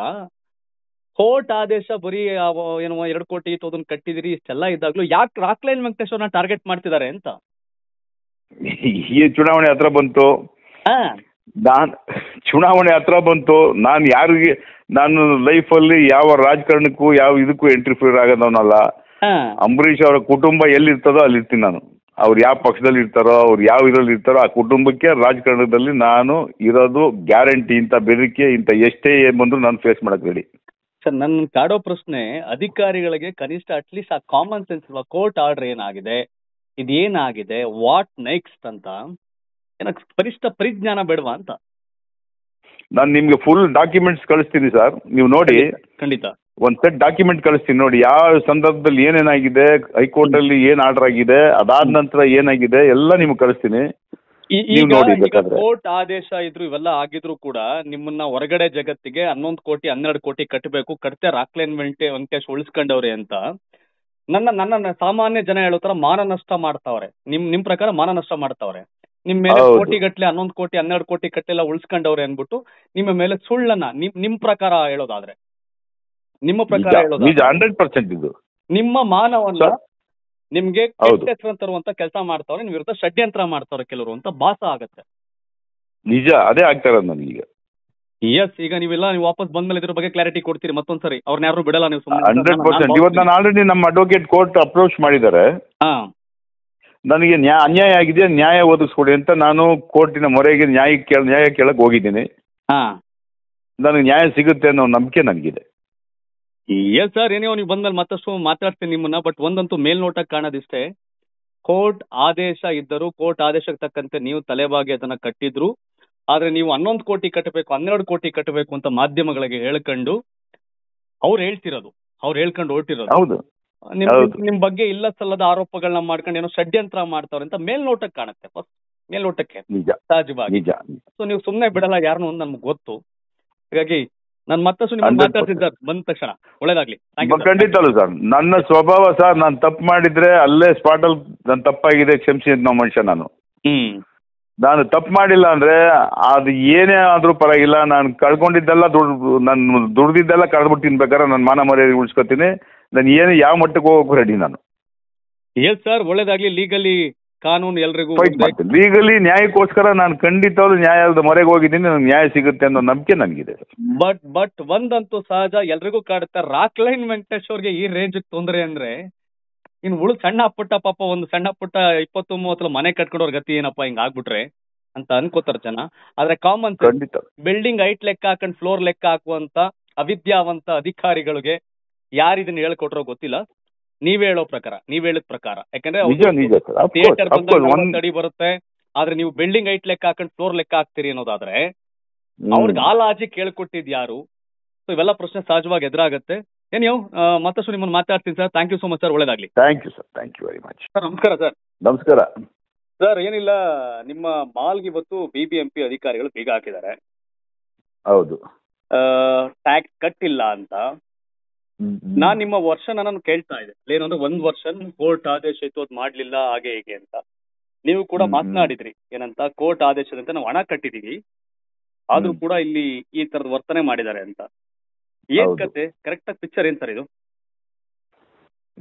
ಕೋರ್ಟ್ ಆದೇಶ ಬರೀ ಏನೋ ಎರಡು ಕೋಟಿ ಇತ್ತು ಅದನ್ನ ಕಟ್ಟಿದಿರಿ ಇಷ್ಟೆಲ್ಲ ಇದ್ದಾಗ್ಲೂ ಯಾಕೆ ರಾಕ್ಲೈನ್ ವೆಂಕಟೇಶ್ವರನ ಟಾರ್ಗೆಟ್ ಮಾಡ್ತಿದ್ದಾರೆ ಅಂತ ಈ ಚುನಾವಣೆ ಹತ್ರ ಬಂತು ನಾನು ಚುನಾವಣೆ ಹತ್ರ ಬಂತು ನಾನು ಯಾರಿಗೆ ನಾನು ಲೈಫಲ್ಲಿ ಯಾವ ರಾಜಕಾರಣಕ್ಕೂ ಯಾವ ಇದಕ್ಕೂ ಎಂಟ್ರಿಫಿಯರ್ ಆಗೋದವನಲ್ಲ ಅಂಬರೀಷ್ ಅವರ ಕುಟುಂಬ ಎಲ್ಲಿರ್ತದೋ ಅಲ್ಲಿ ಇರ್ತೀನಿ ನಾನು ಅವ್ರು ಯಾವ ಪಕ್ಷದಲ್ಲಿ ಇರ್ತಾರೋ ಅವ್ರು ಯಾವ ಇದರಲ್ಲಿ ಇರ್ತಾರೋ ಆ ಕುಟುಂಬಕ್ಕೆ ರಾಜಕಾರಣದಲ್ಲಿ ನಾನು ಇರೋದು ಗ್ಯಾರಂಟಿ ಇಂಥ ಬೆದರಿಕೆ ಇಂಥ ಎಷ್ಟೇ ಏನ್ ಬಂದರೂ ನಾನು ಫೇಸ್ ಮಾಡಕ್ಕೆ ರೆಡಿ ಸರ್ ನನ್ನ ಕಾಡೋ ಪ್ರಶ್ನೆ ಅಧಿಕಾರಿಗಳಿಗೆ ಕನಿಷ್ಠ ಅಟ್ಲೀಸ್ಟ್ ಆ ಕಾಮನ್ ಸೆನ್ಸ್ ಕೋರ್ಟ್ ಆರ್ಡರ್ ಏನಾಗಿದೆ ಇದೇನಾಗಿದೆ ವಾಟ್ ನೆಕ್ಸ್ಟ್ ಅಂತ ಏನಕ್ ಪರಿಷ್ಠ ಪರಿಜ್ಞಾನ ಬೇಡವಾ ಅಂತ ನಾನು ನಿಮ್ಗೆ ಫುಲ್ ಡಾಕ್ಯುಮೆಂಟ್ಸ್ ಕಳಿಸ್ತೀನಿ ಸರ್ ನೀವು ನೋಡಿ ಖಂಡಿತ ಒಂದ್ ಸೆಟ್ ಡಾಕ್ಯುಮೆಂಟ್ ಕಳಿಸ್ತೀನಿ ನೋಡಿ ಯಾವ ಸಂದರ್ಭದಲ್ಲಿ ಏನೇನಾಗಿದೆ ಹೈಕೋರ್ಟ್ ಅಲ್ಲಿ ಏನ್ ಆರ್ಡರ್ ಆಗಿದೆ ಅದಾದ ನಂತರ ಏನಾಗಿದೆ ಎಲ್ಲ ನಿಮ್ಗೆ ಕಳಿಸ್ತೀನಿ ಕೋರ್ಟ್ ಆದೇಶ ಇದ್ರು ಇವೆಲ್ಲ ಆಗಿದ್ರು ಕೂಡ ನಿಮ್ಮನ್ನ ಹೊರಗಡೆ ಜಗತ್ತಿಗೆ ಹನ್ನೊಂದು ಕೋಟಿ ಹನ್ನೆರಡು ಕೋಟಿ ಕಟ್ಟಬೇಕು ಕಟ್ತೆ ರಾಕ್ಲೈನ್ ವೆಂಟೆ ವೆಂಕಟೇಶ್ ಉಳಿಸ್ಕೊಂಡವ್ರೆ ಅಂತ ನನ್ನ ನನ್ನ ಸಾಮಾನ್ಯ ಜನ ಹೇಳೋ ತರ ಮಾನ ನಷ್ಟ ಮಾಡ್ತಾವ್ರೆ ನಿಮ್ ನಿಮ್ ಪ್ರಕಾರ ಮಾನ ನಷ್ಟ ಮಾಡ್ತಾವ್ರೆ ನಿಮ್ ಮೇಲೆ ಕೋಟಿ ಗಟ್ಟಲೆ ಹನ್ನೊಂದು ಕೋಟಿ ಹನ್ನೆರಡು ಕೋಟಿ ಕಟ್ಟೆಲ್ಲ ಉಳಿಸ್ಕೊಂಡವ್ರೆ ಅನ್ಬಿಟ್ಟು ನಿಮ್ಮ ಮೇಲೆ ಸುಳ್ಳನ್ನ ನಿಮ್ ನಿಮ್ ಪ್ರಕಾರ ಹೇಳೋದಾದ್ರೆ ನಿಮ್ಮ ಪ್ರಕಾರ ಹೇಳೋದು ನಿಮ್ಮ ಮಾನವನ್ನ ನಿಮ್ಗೆ ಹೆಸರು ತರುವಂತ ಕೆಲಸ ಮಾಡ್ತಾವ್ರೆ ನಿಮ್ ವಿರುದ್ಧ ಷಡ್ಯಂತ್ರ ಮಾಡ್ತಾವ್ರೆ ಕೆಲವರು ಅಂತ ಭಾಸ ಆಗತ್ತೆ ನಿಜ ಅದೇ ಆಗ್ತಾ ನನಗೀಗ ಎಸ್ ಈಗ ನೀವೆಲ್ಲ ನೀವು ವಾಪಸ್ ಬಂದ ಮೇಲೆ ಇದ್ರ ಬಗ್ಗೆ ಕ್ಲಾರಿಟಿ ಕೊಡ್ತೀರಿ ಮತ್ತೊಂದ್ಸರಿ ಅವ್ರನ್ನ ಯಾರು ಬಿಡಲ್ಲ ನೀವು ಹಂಡ್ರೆಡ್ ಪರ್ಸೆಂಟ್ ಇವತ್ತು ನಾನು ಆಲ್ರೆಡಿ ನಮ್ಮ ಅಡ್ವೊಕೇಟ್ ಕೋರ್ಟ್ ಅಪ್ರೋಚ್ ಮಾಡಿದ್ದಾರೆ ನನಗೆ ನ್ಯಾ ಅನ್ಯಾಯ ಆಗಿದೆ ನ್ಯಾಯ ಒದಗಿಸ್ಕೊಡಿ ಅಂತ ನಾನು ಕೋರ್ಟಿನ ಮೊರೆಗೆ ನ್ಯಾಯ ಕೇಳ ನ್ಯಾಯ ಕೇಳಕ್ ಹೋಗಿದ್ದೀನಿ ನನಗೆ ನ್ಯಾಯ ಸಿಗುತ್ತೆ ಅನ್ನೋ ನಂಬಿಕೆ ನನಗಿದೆ ಎಸ್ ಸರ್ ಏನೇ ನೀವು ಬಂದ್ಮೇಲೆ ಮತ್ತಷ್ಟು ಮಾತಾಡ್ತೀನಿ ನಿಮ್ಮನ್ನ ಬಟ್ ಒಂದಂತೂ ಮೇಲ್ನೋಟಕ್ಕೆ ಕಾಣೋದಿಷ್ಟೇ ಕೋರ್ಟ್ ಆದೇಶ ಇದ್ದರೂ ಕೋರ್ಟ್ ಆದೇಶಕ್ಕೆ ತಕ್ಕಂತೆ ನೀವು ತಲೆಬಾಗಿ ಅದನ್ನ ಕಟ್ಟಿದ್ರು ಆದ್ರೆ ನೀವು ಹನ್ನೊಂದು ಕೋಟಿ ಕಟ್ಟಬೇಕು ಹನ್ನೆರಡು ಕೋಟಿ ಕಟ್ಟಬೇಕು ಅಂತ ಮಾಧ್ಯಮಗಳಿಗೆ ಹೇಳ್ಕೊಂಡು ಅವ್ರು ಹೇಳ್ತಿರೋದು ಅವ್ರು ಹೇಳ್ಕೊಂಡು ಹೊರಟಿರೋದು ಹೌದು ನಿಮ್ ಬಗ್ಗೆ ಇಲ್ಲ ಸಲ್ಲದ ಆರೋಪಗಳನ್ನ ಮಾಡ್ಕೊಂಡು ಏನೋ ಷಡ್ಯಂತ್ರ ಮಾಡ್ತಾವ್ರೆ ಅಂತ ಮೇಲ್ನೋಟಕ್ಕೆ ಕಾಣುತ್ತೆ ಫಸ್ಟ್ ಮೇಲ್ನೋಟಕ್ಕೆ ಸಹಜವಾಗಿ ಸೊ ನೀವು ಸುಮ್ನೆ ಬಿಡಲ್ಲ ಯಾರನ್ನು ಒಂದು ನಮ್ಗೆ ಗೊತ್ತು ಹಾಗಾಗಿ ನಾನು ಮತ್ತಷ್ಟು ನಿಮ್ಗೆ ಮಾತಾಡ್ತಿದ್ದಾರೆ ಸರ್ ಬಂದ ತಕ್ಷಣ ಒಳ್ಳೇದಾಗ್ಲಿ ಖಂಡಿತಲ್ಲ ಸರ್ ನನ್ನ ಸ್ವಭಾವ ಸರ್ ನಾನು ತಪ್ಪು ಮಾಡಿದ್ರೆ ಅಲ್ಲೇ ಸ್ಪಾಟ್ ಅಲ್ಲಿ ನಾನು ತಪ್ಪಾಗಿದೆ ಕ್ಷಮಿಸಿ ಅಂತ ಮನುಷ್ಯ ನಾನು ಹ್ಮ್ ನಾನು ತಪ್ಪು ಮಾಡಿಲ್ಲ ಅಂದ್ರೆ ಅದು ಏನೇ ಆದ್ರೂ ಪರವಾಗಿಲ್ಲ ನಾನು ಕಳ್ಕೊಂಡಿದ್ದೆಲ್ಲ ದುಡ್ ನಾನು ದುಡ್ದಿದ್ದೆಲ್ಲ ಕಳ್ಬಿಟ್ಟು ಬೇಕಾದ್ರೆ ನನ್ನ ಮಾನ ಮರ್ಯಾದೆ ಉಳಿಸ್ಕೊತೀನಿ ನಾನು ಏನು ಯಾವ ಮಟ್ಟಕ್ಕೆ ಹೋಗೋಕ್ಕೂ ರೆಡಿ ನಾನು ಸರ್ ಒಳ್ಳೇದಾಗ್ಲಿ ಲೀಗಲಿ ಕಾನೂನು ಎಲ್ರಿಗೂ ಲೀಗಲಿ ನ್ಯಾಯಕ್ಕೋಸ್ಕರ ನಾನು ಖಂಡಿತವಾಗ್ಲೂ ನ್ಯಾಯಾಲಯದ ಮೊರೆಗೆ ಹೋಗಿದ್ದೀನಿ ನನಗೆ ನ್ಯಾಯ ಸಿಗುತ್ತೆ ಅನ್ನೋ ನಂಬಿಕೆ ನನಗಿದೆ ಬಟ್ ಬಟ್ ಒಂದಂತೂ ಸಹಜ ಎಲ್ರಿಗೂ ಕಾಡುತ್ತೆ ಲೈನ್ ವೆಂಕಟೇಶ್ ಅವ್ರಿಗೆ ಈ ರೇಂಜ್ ತೊಂದರೆ ಅಂದ್ರೆ ಇನ್ ಉಳು ಸಣ್ಣ ಪುಟ್ಟ ಪಾಪ ಒಂದು ಸಣ್ಣ ಪುಟ್ಟ ಇಪ್ಪತ್ತು ಮೂವತ್ತು ಮನೆ ಕಟ್ಕೊಂಡವ್ರ ಗತಿ ಏನಪ್ಪಾ ಹಿಂಗ್ ಆಗ್ಬಿಟ್ರೆ ಅಂತ ಅನ್ಕೋತಾರ ಜನ ಆದ್ರೆ ಕಾಮನ್ ಖಂಡಿತ ಬಿಲ್ಡಿಂಗ್ ಹೈಟ್ ಲೆಕ್ಕ ಹಾಕೊಂಡ್ ಫ್ಲೋರ್ ಲೆಕ್ಕ ಹಾಕುವಂತ ಅವಿದ್ಯಾವಂತ ಅಧಿಕಾರಿಗಳಿಗೆ ಯಾರು ಇದನ್ನ ಹೇಳ್ಕೊಟ್ರೋ ಗೊತ್ತಿಲ್ಲ ನೀವ್ ಹೇಳೋ ಪ್ರಕಾರ ನೀವ್ ಹೇಳಿದ ಪ್ರಕಾರ ಯಾಕಂದ್ರೆ ಥಿಯೇಟರ್ ಅಡಿ ಬರುತ್ತೆ ಆದ್ರೆ ನೀವು ಬಿಲ್ಡಿಂಗ್ ಐಟ್ ಲೆಕ್ಕ ಹಾಕೊಂಡು ಫ್ಲೋರ್ ಲೆಕ್ಕ ಹಾಕ್ತೀರಿ ಅನ್ನೋದಾದ್ರೆ ಅವ್ರಿಗೆ ಆ ಲಾಜಿಕ್ ಕೇಳ್ಕೊಟ್ಟಿದ್ ಯಾರು ಸೊ ಇವೆಲ್ಲ ಪ್ರಶ್ನೆ ಸಹಜವಾಗಿ ಎದುರಾಗುತ್ತೆ ಏನಿಯೋ ಮತ್ತಷ್ಟು ನಿಮ್ಮನ್ನು ಮಾತಾಡ್ತೀನಿ sir thank you so much sir ಒಳ್ಳೇದಾಗ್ಲಿ thank you sir thank you very much sir ನಮಸ್ಕಾರ ಸರ್ ನಮಸ್ಕಾರ ಸರ್ ಏನಿಲ್ಲ ನಿಮ್ಮ ಮಾಲ್ಗೆ ಇವತ್ತು ಬಿ ಬಿ ಎಂ ಪಿ ಅಧಿಕಾರಿಗಳು ಬೀಗ ಹಾಕಿದ್ದಾರೆ ಹೌದು ಟ್ಯಾಕ್ಸ್ ಕಟ್ಟಿಲ್ಲ ಅಂತ ನಾನ್ ನಿಮ್ಮ ವರ್ಷ ನಾನು ಕೇಳ್ತಾ ಇದ್ದೆ ಏನಂದ್ರೆ ಒಂದ್ ವರ್ಷ ಕೋರ್ಟ್ ಆದೇಶ ಇತ್ತು ಅದು ಮಾಡ್ಲಿಲ್ಲ ಹಾಗೆ ಹೇಗೆ ಅಂತ ನೀವು ಕೂಡ ಮಾತನಾಡಿದ್ರಿ ಏನಂತ ಕೋರ್ಟ್ ಆದೇಶದಂತ ನಾವು ಹಣ ಕಟ್ಟಿದೀವಿ ಆದ್ರೂ ಕೂಡ ಇಲ್ಲಿ ಈ ತರದ ವರ್ತನೆ ಮಾಡಿದ್ದಾರೆ ಅಂತ ಏನ್ ಕತೆ ಕರೆಕ್ಟ್ ಆಗಿ ಪಿಕ್ಚರ್ ಏನ್ ಇದು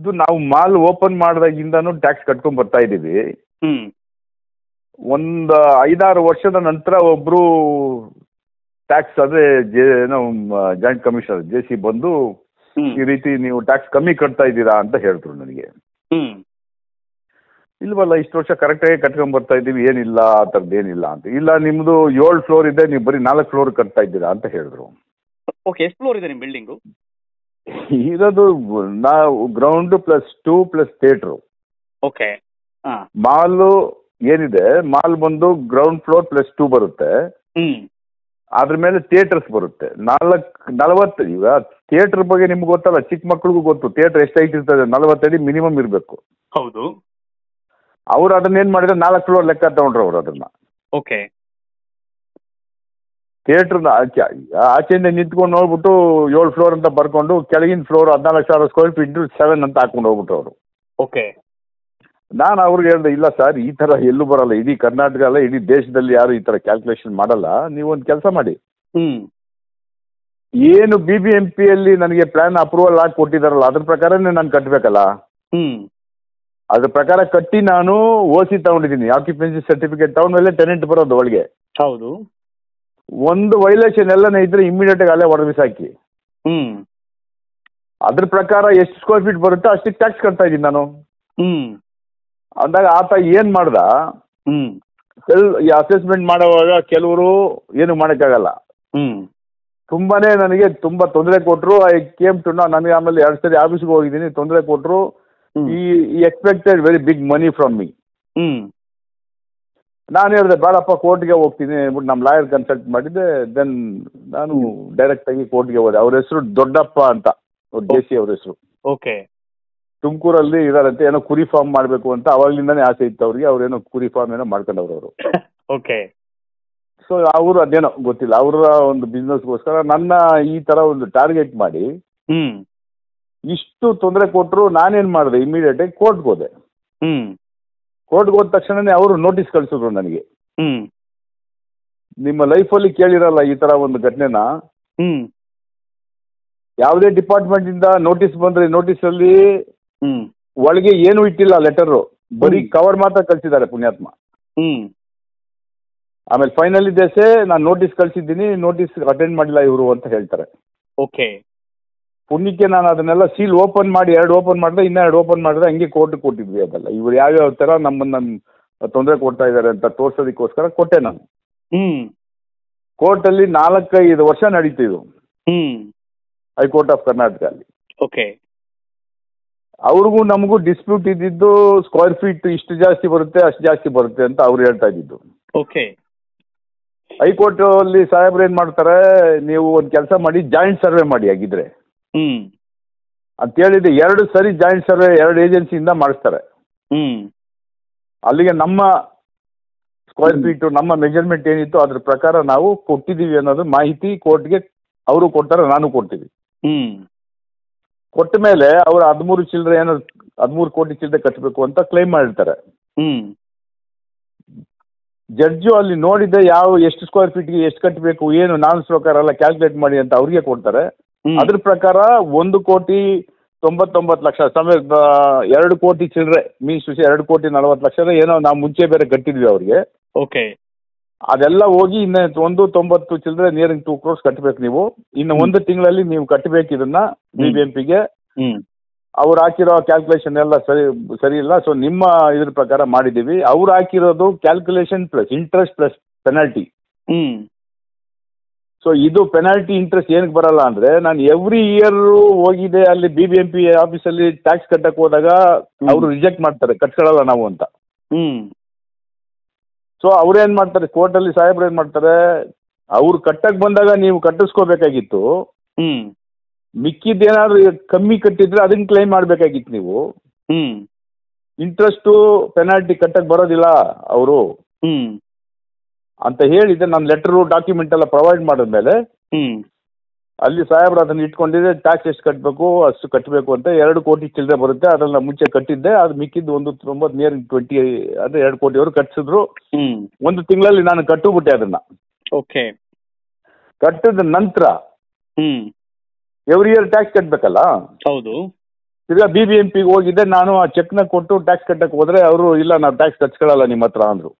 ಇದು ನಾವು ಮಾಲ್ ಓಪನ್ ಮಾಡಿದಾಗಿಂದಾನು ಟ್ಯಾಕ್ಸ್ ಕಟ್ಕೊಂಡ್ ಬರ್ತಾ ಇದೀವಿ ಒಂದ್ ಐದಾರು ವರ್ಷದ ನಂತರ ಒಬ್ರು ಟ್ಯಾಕ್ಸ್ ಅದೇ ಜಾಯಿಂಟ್ ಕಮಿಷನರ್ ಜೆ ಸಿ ಬಂದು ಈ ರೀತಿ ನೀವು ಟ್ಯಾಕ್ಸ್ ಕಮ್ಮಿ ಕಟ್ತಾ ಇದ್ದೀರಾ ಅಂತ ಹೇಳಿದ್ರು ನನಗೆ ಇಲ್ವಲ್ಲ ಇಷ್ಟು ವರ್ಷ ಕರೆಕ್ಟಾಗಿ ಕಟ್ಕೊಂಡ್ ಬರ್ತಾ ಇದ್ದೀವಿ ಏನಿಲ್ಲ ಆ ಥರದ್ದು ಏನಿಲ್ಲ ಅಂತ ಇಲ್ಲ ನಿಮ್ದು ಏಳು ಫ್ಲೋರ್ ಇದೆ ನೀವು ಬರೀ ನಾಲ್ಕು ಫ್ಲೋರ್ ಕಟ್ತಾ ಇದ್ದೀರಾ ಅಂತ ಹೇಳಿದ್ರು ಓಕೆ ಎಷ್ಟು ಫ್ಲೋರ್ ಇದೆ ನಿಮ್ಮ ಬಿಲ್ಡಿಂಗು ಇರೋದು ನಾವು ground plus two plus theatre okay mall ಏನಿದೆ ಮಾಲ್ ಬಂದು ಗ್ರೌಂಡ್ ಫ್ಲೋರ್ ಪ್ಲಸ್ ಟೂ ಬರುತ್ತೆ ಅದ್ರ ಮೇಲೆ ಥಿಯೇಟರ್ಸ್ ಬರುತ್ತೆ ನಾಲ್ಕು ನಲವತ್ತು ಈಗ ಥಿಯೇಟರ್ ಬಗ್ಗೆ ನಿಮ್ಗೆ ಗೊತ್ತಲ್ಲ ಚಿಕ್ಕ ಮಕ್ಳಿಗೂ ಗೊತ್ತು ಥಿಯೇಟರ್ ಎಷ್ಟು ಐಟ್ ಇರ್ತದೆ ನಲವತ್ತು ಮಿನಿಮಮ್ ಇರಬೇಕು ಹೌದು ಅವ್ರು ಅದನ್ನೇನು ಮಾಡಿದ್ರೆ ನಾಲ್ಕು ಫ್ಲೋರ್ ಲೆಕ್ಕ ತಗೊಂಡ್ರು ಅವ್ರು ಅದನ್ನ ಓಕೆ ಥಿಯೇಟರ್ ಆಚೆ ಆಚೆಯಿಂದ ನಿಂತ್ಕೊಂಡು ನೋಡ್ಬಿಟ್ಟು ಏಳು ಫ್ಲೋರ್ ಅಂತ ಬರ್ಕೊಂಡು ಕೆಳಗಿನ ಫ್ಲೋರ್ ಹದಿನಾಲ್ಕು ಸಾವಿರ ಸ್ಕ್ವೇರ್ ಫೀಟ್ ಸೆವೆನ್ ಅಂತ ಹಾಕೊಂಡು ಹೋಗ್ಬಿಟ್ರು ಅವರು ಓಕೆ ನಾನು ಅವ್ರಿಗೆ ಹೇಳಿದೆ ಇಲ್ಲ ಸರ್ ಈ ಥರ ಎಲ್ಲೂ ಬರಲ್ಲ ಇಡೀ ಕರ್ನಾಟಕ ಅಲ್ಲ ಇಡೀ ದೇಶದಲ್ಲಿ ಯಾರು ಈ ಥರ ಕ್ಯಾಲ್ಕುಲೇಷನ್ ಮಾಡಲ್ಲ ಒಂದು ಕೆಲಸ ಮಾಡಿ ಏನು ಬಿ ಬಿ ಎಂ ಪಿಯಲ್ಲಿ ನನಗೆ ಪ್ಲಾನ್ ಅಪ್ರೂವಲ್ ಹಾಕಿ ಕೊಟ್ಟಿದ್ದಾರಲ್ಲ ಅದ್ರ ಪ್ರಕಾರನೇ ನಾನು ಕಟ್ಟಬೇಕಲ್ಲ ಅದ್ರ ಪ್ರಕಾರ ಕಟ್ಟಿ ನಾನು ಓ ಸಿ ತಗೊಂಡಿದ್ದೀನಿ ಆಕ್ಯುಪೆನ್ಸಿ ಸರ್ಟಿಫಿಕೇಟ್ ಮೇಲೆ ಟೆನೆಂಟ್ ಬರೋದು ಒಳಗೆ ಹೌದು ಒಂದು ವೈಲೇಷನ್ ಎಲ್ಲನೇ ಇದ್ರೆ ಇಮಿಡಿಯೇಟ್ ಆಗಿ ಅಲ್ಲೇ ಹಾಕಿ ಹ್ಞೂ ಅದ್ರ ಪ್ರಕಾರ ಎಷ್ಟು ಸ್ಕ್ವೇರ್ ಫೀಟ್ ಬರುತ್ತೋ ಅಷ್ಟಕ್ಕೆ ಟ್ಯಾಕ್ಸ್ ಕಟ್ತಾ ಇದ್ದೀನಿ ನಾನು ಅಂದಾಗ ಆತ ಏನ್ ಮಾಡ್ದ ಹ್ಮ್ ಈ ಅಸೆಸ್ಮೆಂಟ್ ಮಾಡುವಾಗ ಕೆಲವರು ಏನು ಮಾಡೋಕ್ಕಾಗಲ್ಲ ಹ್ಮ್ ತುಂಬಾನೇ ನನಗೆ ತುಂಬಾ ತೊಂದರೆ ಕೊಟ್ಟರು ಐ ಕೇಮ್ ಟು ನಾ ನನಗೆ ಆಮೇಲೆ ಎರಡು ಸರಿ ಆಫೀಸ್ಗೆ ಹೋಗಿದ್ದೀನಿ ತೊಂದರೆ ಕೊಟ್ಟರು ಈ expected very big money from me hmm ನಾನು ಹೇಳಿದೆ ಬೇಡಪ್ಪ ಕೋರ್ಟ್ಗೆ ಹೋಗ್ತೀನಿ ಅಂದ್ಬಿಟ್ಟು ನಮ್ಮ ಲಾಯರ್ ಕನ್ಸಲ್ಟ್ ಮಾಡಿದ್ದೆ ದೆನ್ ನಾನು ಡೈರೆಕ್ಟ್ ಆಗಿ ಕೋರ್ಟ್ಗೆ ಹೋದೆ ಅವ್ರ ಹೆಸರು ದೊಡ್ಡಪ್ಪ ಅಂತ ಜೆ ಸಿ ಅವ್ರ ಹೆಸರು ಓಕೆ ತುಮಕೂರಲ್ಲಿ ಇದಾರಂತೆ ಏನೋ ಕುರಿ ಫಾರ್ಮ್ ಮಾಡಬೇಕು ಅಂತ ಅವಾಗ್ಲಿಂದಾನೇ ಆಸೆ ಇತ್ತು ಅವ್ರಿಗೆ ಅವ್ರೇನೋ ಕುರಿ ಫಾರ್ಮ್ ಏನೋ ಮಾಡ್ಕೊಂಡವ್ರು ಅವರು ಓಕೆ ಸೊ ಅವರು ಅದೇನೋ ಗೊತ್ತಿಲ್ಲ ಅವರ ಒಂದು ಬಿಸ್ನೆಸ್ಗೋಸ್ಕರ ನನ್ನ ಈ ತರ ಒಂದು ಟಾರ್ಗೆಟ್ ಮಾಡಿ ಹ್ಮ್ ಇಷ್ಟು ತೊಂದರೆ ಕೊಟ್ಟರು ನಾನೇನ್ ಮಾಡಿದೆ ಇಮಿಡಿಯೇಟ್ ಆಗಿ ಕೋರ್ಟ್ಗೆ ಹೋದೆ ಹ್ಮ್ ಕೋರ್ಟ್ಗೆ ಹೋದ ತಕ್ಷಣನೇ ಅವರು ನೋಟಿಸ್ ಕಳಿಸಿದ್ರು ನನಗೆ ಹ್ಮ್ ನಿಮ್ಮ ಲೈಫಲ್ಲಿ ಕೇಳಿರಲ್ಲ ಈ ತರ ಒಂದು ಘಟನೆನ ಹ್ಮ್ ಯಾವುದೇ ಡಿಪಾರ್ಟ್ಮೆಂಟ್ ಇಂದ ನೋಟಿಸ್ ಬಂದ್ರೆ ನೋಟಿಸ್ ಅಲ್ಲಿ ಹ್ಞೂ ಒಳಗೆ ಏನು ಇಟ್ಟಿಲ್ಲ ಲೆಟರ್ ಬರೀ ಕವರ್ ಮಾತ್ರ ಕಳ್ಸಿದ್ದಾರೆ ಪುಣ್ಯಾತ್ಮ ಹ್ಞೂ ಆಮೇಲೆ ಫೈನಲ್ ದೇಸೆ ನಾನು ನೋಟಿಸ್ ಕಳ್ಸಿದ್ದೀನಿ ನೋಟಿಸ್ ಅಟೆಂಡ್ ಮಾಡಿಲ್ಲ ಇವರು ಅಂತ ಹೇಳ್ತಾರೆ ಓಕೆ ಪುಣ್ಯಕ್ಕೆ ನಾನು ಅದನ್ನೆಲ್ಲ ಸೀಲ್ ಓಪನ್ ಮಾಡಿ ಎರಡು ಓಪನ್ ಮಾಡಿದ್ರೆ ಇನ್ನೂ ಎರಡು ಓಪನ್ ಮಾಡಿದ್ರೆ ಹಂಗೆ ಕೋರ್ಟ್ ಕೊಟ್ಟಿದ್ವಿ ಅದೆಲ್ಲ ಇವ್ರು ಯಾವ್ಯಾವ ಥರ ನಮ್ಮನ್ನ ತೊಂದರೆ ಕೊಡ್ತಾ ಇದ್ದಾರೆ ಅಂತ ತೋರ್ಸೋದಕ್ಕೋಸ್ಕರ ಕೊಟ್ಟೆ ನಾನು ಹ್ಮ್ ಕೋರ್ಟಲ್ಲಿ ನಾಲ್ಕೈದು ವರ್ಷ ನಡೀತಿದ್ವು ಇದು ಹ್ಮ್ ಹೈಕೋರ್ಟ್ ಆಫ್ ಕರ್ನಾಟಕ ಅಲ್ಲಿ ಓಕೆ ಅವ್ರಿಗೂ ನಮಗೂ ಡಿಸ್ಪ್ಯೂಟ್ ಇದ್ದಿದ್ದು ಸ್ಕ್ವೇರ್ ಫೀಟ್ ಇಷ್ಟು ಜಾಸ್ತಿ ಬರುತ್ತೆ ಅಷ್ಟು ಜಾಸ್ತಿ ಬರುತ್ತೆ ಅಂತ ಅವ್ರು ಹೇಳ್ತಾ ಇದ್ದಿದ್ದು ಓಕೆ ಹೈಕೋರ್ಟ್ ಅಲ್ಲಿ ಸಾಹೇಬ್ರು ಏನ್ ಮಾಡ್ತಾರೆ ನೀವು ಒಂದು ಕೆಲಸ ಮಾಡಿ ಜಾಯಿಂಟ್ ಸರ್ವೆ ಮಾಡಿ ಆಗಿದ್ರೆ ಅಂತ ಹೇಳಿದ್ರೆ ಎರಡು ಸರಿ ಜಾಯಿಂಟ್ ಸರ್ವೆ ಎರಡು ಏಜೆನ್ಸಿಯಿಂದ ಮಾಡಿಸ್ತಾರೆ ಹ್ಮ್ ಅಲ್ಲಿಗೆ ನಮ್ಮ ಸ್ಕ್ವೇರ್ ಫೀಟ್ ನಮ್ಮ ಮೆಜರ್ಮೆಂಟ್ ಏನಿತ್ತು ಅದ್ರ ಪ್ರಕಾರ ನಾವು ಕೊಟ್ಟಿದ್ದೀವಿ ಅನ್ನೋದು ಮಾಹಿತಿ ಕೋರ್ಟ್ಗೆ ಅವರು ಕೊಡ್ತಾರೆ ನಾನು ಕೊಡ್ತೀವಿ ಕೊಟ್ಟ ಮೇಲೆ ಅವರು ಹದಿಮೂರು ಚಿಲ್ಲರೆ ಏನೋ ಹದಿಮೂರು ಕೋಟಿ ಚಿಲ್ಲರೆ ಕಟ್ಟಬೇಕು ಅಂತ ಕ್ಲೈಮ್ ಮಾಡಿರ್ತಾರೆ ಹ್ಮ್ ಜಡ್ಜು ಅಲ್ಲಿ ನೋಡಿದ್ರೆ ಯಾವ ಎಷ್ಟು ಸ್ಕ್ವೇರ್ ಫೀಟ್ಗೆ ಎಷ್ಟು ಕಟ್ಟಬೇಕು ಏನು ನಾನ್ ಪ್ರಕಾರ ಎಲ್ಲ ಕ್ಯಾಲ್ಕುಲೇಟ್ ಮಾಡಿ ಅಂತ ಅವ್ರಿಗೆ ಕೊಡ್ತಾರೆ ಅದ್ರ ಪ್ರಕಾರ ಒಂದು ಕೋಟಿ ತೊಂಬತ್ತೊಂಬತ್ತು ಲಕ್ಷ ಸಮೇ ಎರಡು ಕೋಟಿ ಚಿಲ್ಲರೆ ಮೀನ್ಸ್ ಎರಡು ಕೋಟಿ ನಲವತ್ತು ಲಕ್ಷ ಏನೋ ನಾವು ಮುಂಚೆ ಬೇರೆ ಕಟ್ಟಿದ್ವಿ ಅವ್ರಿಗೆ ಓಕೆ ಅದೆಲ್ಲ ಹೋಗಿ ಇನ್ನ ಒಂದು ತೊಂಬತ್ತು ಚಿಲ್ಲರೆ ನಿಯರಿಂಗ್ ಟೂ ಕ್ರೋರ್ಸ್ ಕಟ್ಟಬೇಕು ನೀವು ಇನ್ನು ಒಂದು ತಿಂಗಳಲ್ಲಿ ನೀವು ಕಟ್ಟಬೇಕು ಇದನ್ನ ಬಿ ಬಿ ಎಂ ಪಿಗೆ ಅವ್ರು ಹಾಕಿರೋ ಕ್ಯಾಲ್ಕುಲೇಷನ್ ಎಲ್ಲ ಸರಿ ಸರಿ ಇಲ್ಲ ಸೊ ನಿಮ್ಮ ಇದ್ರ ಪ್ರಕಾರ ಮಾಡಿದ್ದೀವಿ ಅವ್ರು ಹಾಕಿರೋದು calculation plus interest plus penalty so ಇದು ಪೆನಾಲ್ಟಿ ಇಂಟ್ರೆಸ್ಟ್ ಏನಕ್ಕೆ ಬರಲ್ಲ ಅಂದ್ರೆ ನಾನು ಎವ್ರಿ ಇಯರ್ ಹೋಗಿದೆ ಅಲ್ಲಿ ಬಿ ಬಿ ಎಂ ಪಿ ಆಫೀಸಲ್ಲಿ ಟ್ಯಾಕ್ಸ್ ಕಟ್ಟಕ್ಕೆ ಹೋದಾಗ ಅವರು ರಿಜೆಕ್ಟ್ ಮಾಡ್ತಾರೆ ಕಟ್ಕೊಳ್ಳಲ್ಲ ನಾವು ಅಂತ ಹ್ಮ್ ಸೊ ಅವ್ರೇನು ಮಾಡ್ತಾರೆ ಕೋರ್ಟಲ್ಲಿ ಸಾಹೇಬ್ರು ಏನು ಮಾಡ್ತಾರೆ ಅವ್ರು ಕಟ್ಟಕ್ಕೆ ಬಂದಾಗ ನೀವು ಕಟ್ಟಿಸ್ಕೋಬೇಕಾಗಿತ್ತು ಹ್ಮ್ ಮಿಕ್ಕಿದ್ದೇನಾದ್ರೂ ಕಮ್ಮಿ ಕಟ್ಟಿದ್ರೆ ಅದನ್ನ ಕ್ಲೈಮ್ ಮಾಡಬೇಕಾಗಿತ್ತು ನೀವು ಹ್ಮ್ ಇಂಟ್ರೆಸ್ಟು ಪೆನಾಲ್ಟಿ ಕಟ್ಟಕ್ಕೆ ಬರೋದಿಲ್ಲ ಅವರು ಹ್ಮ್ ಅಂತ ಹೇಳಿದ್ರೆ ನಾನು ಲೆಟ್ರು ಡಾಕ್ಯುಮೆಂಟ್ ಎಲ್ಲ ಪ್ರೊವೈಡ್ ಮಾಡಿದ್ಮೇಲೆ ಹ್ಮ್ ಅಲ್ಲಿ ಸಾಹೇಬರು ಅದನ್ನ ಇಟ್ಕೊಂಡಿದ್ದೆ ಟ್ಯಾಕ್ಸ್ ಎಷ್ಟು ಕಟ್ಟಬೇಕು ಅಷ್ಟು ಕಟ್ಟಬೇಕು ಅಂತ ಎರಡು ಕೋಟಿ ಚಿಲ್ಲರೆ ಬರುತ್ತೆ ಅದನ್ನ ಮುಂಚೆ ಕಟ್ಟಿದ್ದೆ ಅದು ಮಿಕ್ಕಿದ್ದು ಒಂದು ತೊಂಬತ್ತು ನಿಯರ್ ಟ್ವೆಂಟಿ ಅಂದರೆ ಎರಡು ಕೋಟಿ ಅವರು ಕಟ್ಟಿಸಿದ್ರು ಒಂದು ತಿಂಗಳಲ್ಲಿ ನಾನು ಕಟ್ಟುಬಿಟ್ಟೆ ಅದನ್ನ ಓಕೆ ಕಟ್ಟಿದ ನಂತರ ಎವ್ರಿ ಇಯರ್ ಟ್ಯಾಕ್ಸ್ ಕಟ್ಟಬೇಕಲ್ಲ ಹೌದು ತಿರ್ಗಾ ಬಿ ಬಿ ಎಂ ಪಿಗೆ ಹೋಗಿದ್ದೆ ನಾನು ಆ ಚೆಕ್ನ ಕೊಟ್ಟು ಟ್ಯಾಕ್ಸ್ ಕಟ್ಟಕ್ಕೆ ಹೋದ್ರೆ ಅವರು ಇಲ್ಲ ನಾವು ಟ್ಯಾಕ್ಸ್ ಕಟ್ಸ್ಕೊಳ್ಳಲ್ಲ ನಿಮ್ಮ ಹತ್ರ ಅಂದರು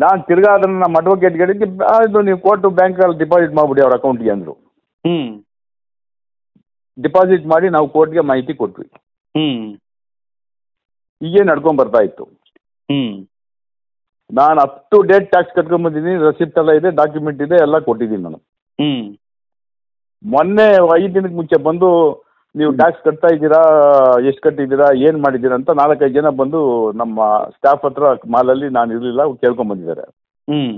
ನಾನು ತಿರ್ಗಾ ಅದನ್ನು ನಮ್ಮ ಗಡಿಗೆ ಅದು ನೀವು ಕೊಟ್ಟು ಬ್ಯಾಂಕಲ್ಲಿ ಡಿಪಾಸಿಟ್ ಮಾಡಿಬಿಡಿ ಅವ್ರ ಅಕೌಂಟ್ಗೆ ಅಂದರು ಹ್ಞೂ ಡಿಪಾಸಿಟ್ ಮಾಡಿ ನಾವು ಕೋರ್ಟ್ಗೆ ಮಾಹಿತಿ ಕೊಟ್ವಿ ಹ್ಞೂ ಹೀಗೆ ನಡ್ಕೊಂಡು ಬರ್ತಾ ಇತ್ತು ಹ್ಞೂ ನಾನು ಟು ಡೇಟ್ ಟ್ಯಾಕ್ಸ್ ಕಟ್ಕೊಂಡ್ಬಂದಿದ್ದೀನಿ ರಸೀಪ್ಟ್ ಎಲ್ಲ ಇದೆ ಡಾಕ್ಯುಮೆಂಟ್ ಇದೆ ಎಲ್ಲ ಕೊಟ್ಟಿದ್ದೀನಿ ನಾನು ಹ್ಞೂ ಮೊನ್ನೆ ಐದು ದಿನಕ್ಕೆ ಮುಂಚೆ ಬಂದು ನೀವು ಟ್ಯಾಕ್ಸ್ ಕಟ್ತಾ ಇದ್ದೀರಾ ಎಷ್ಟು ಕಟ್ಟಿದ್ದೀರಾ ಏನು ಮಾಡಿದ್ದೀರಾ ಅಂತ ನಾಲ್ಕೈದು ಜನ ಬಂದು ನಮ್ಮ ಸ್ಟಾಫ್ ಹತ್ರ ಮಾಲಲ್ಲಿ ನಾನು ಇರಲಿಲ್ಲ ಕೇಳ್ಕೊಂಡ್ ಬಂದಿದ್ದಾರೆ ಹ್ಮ್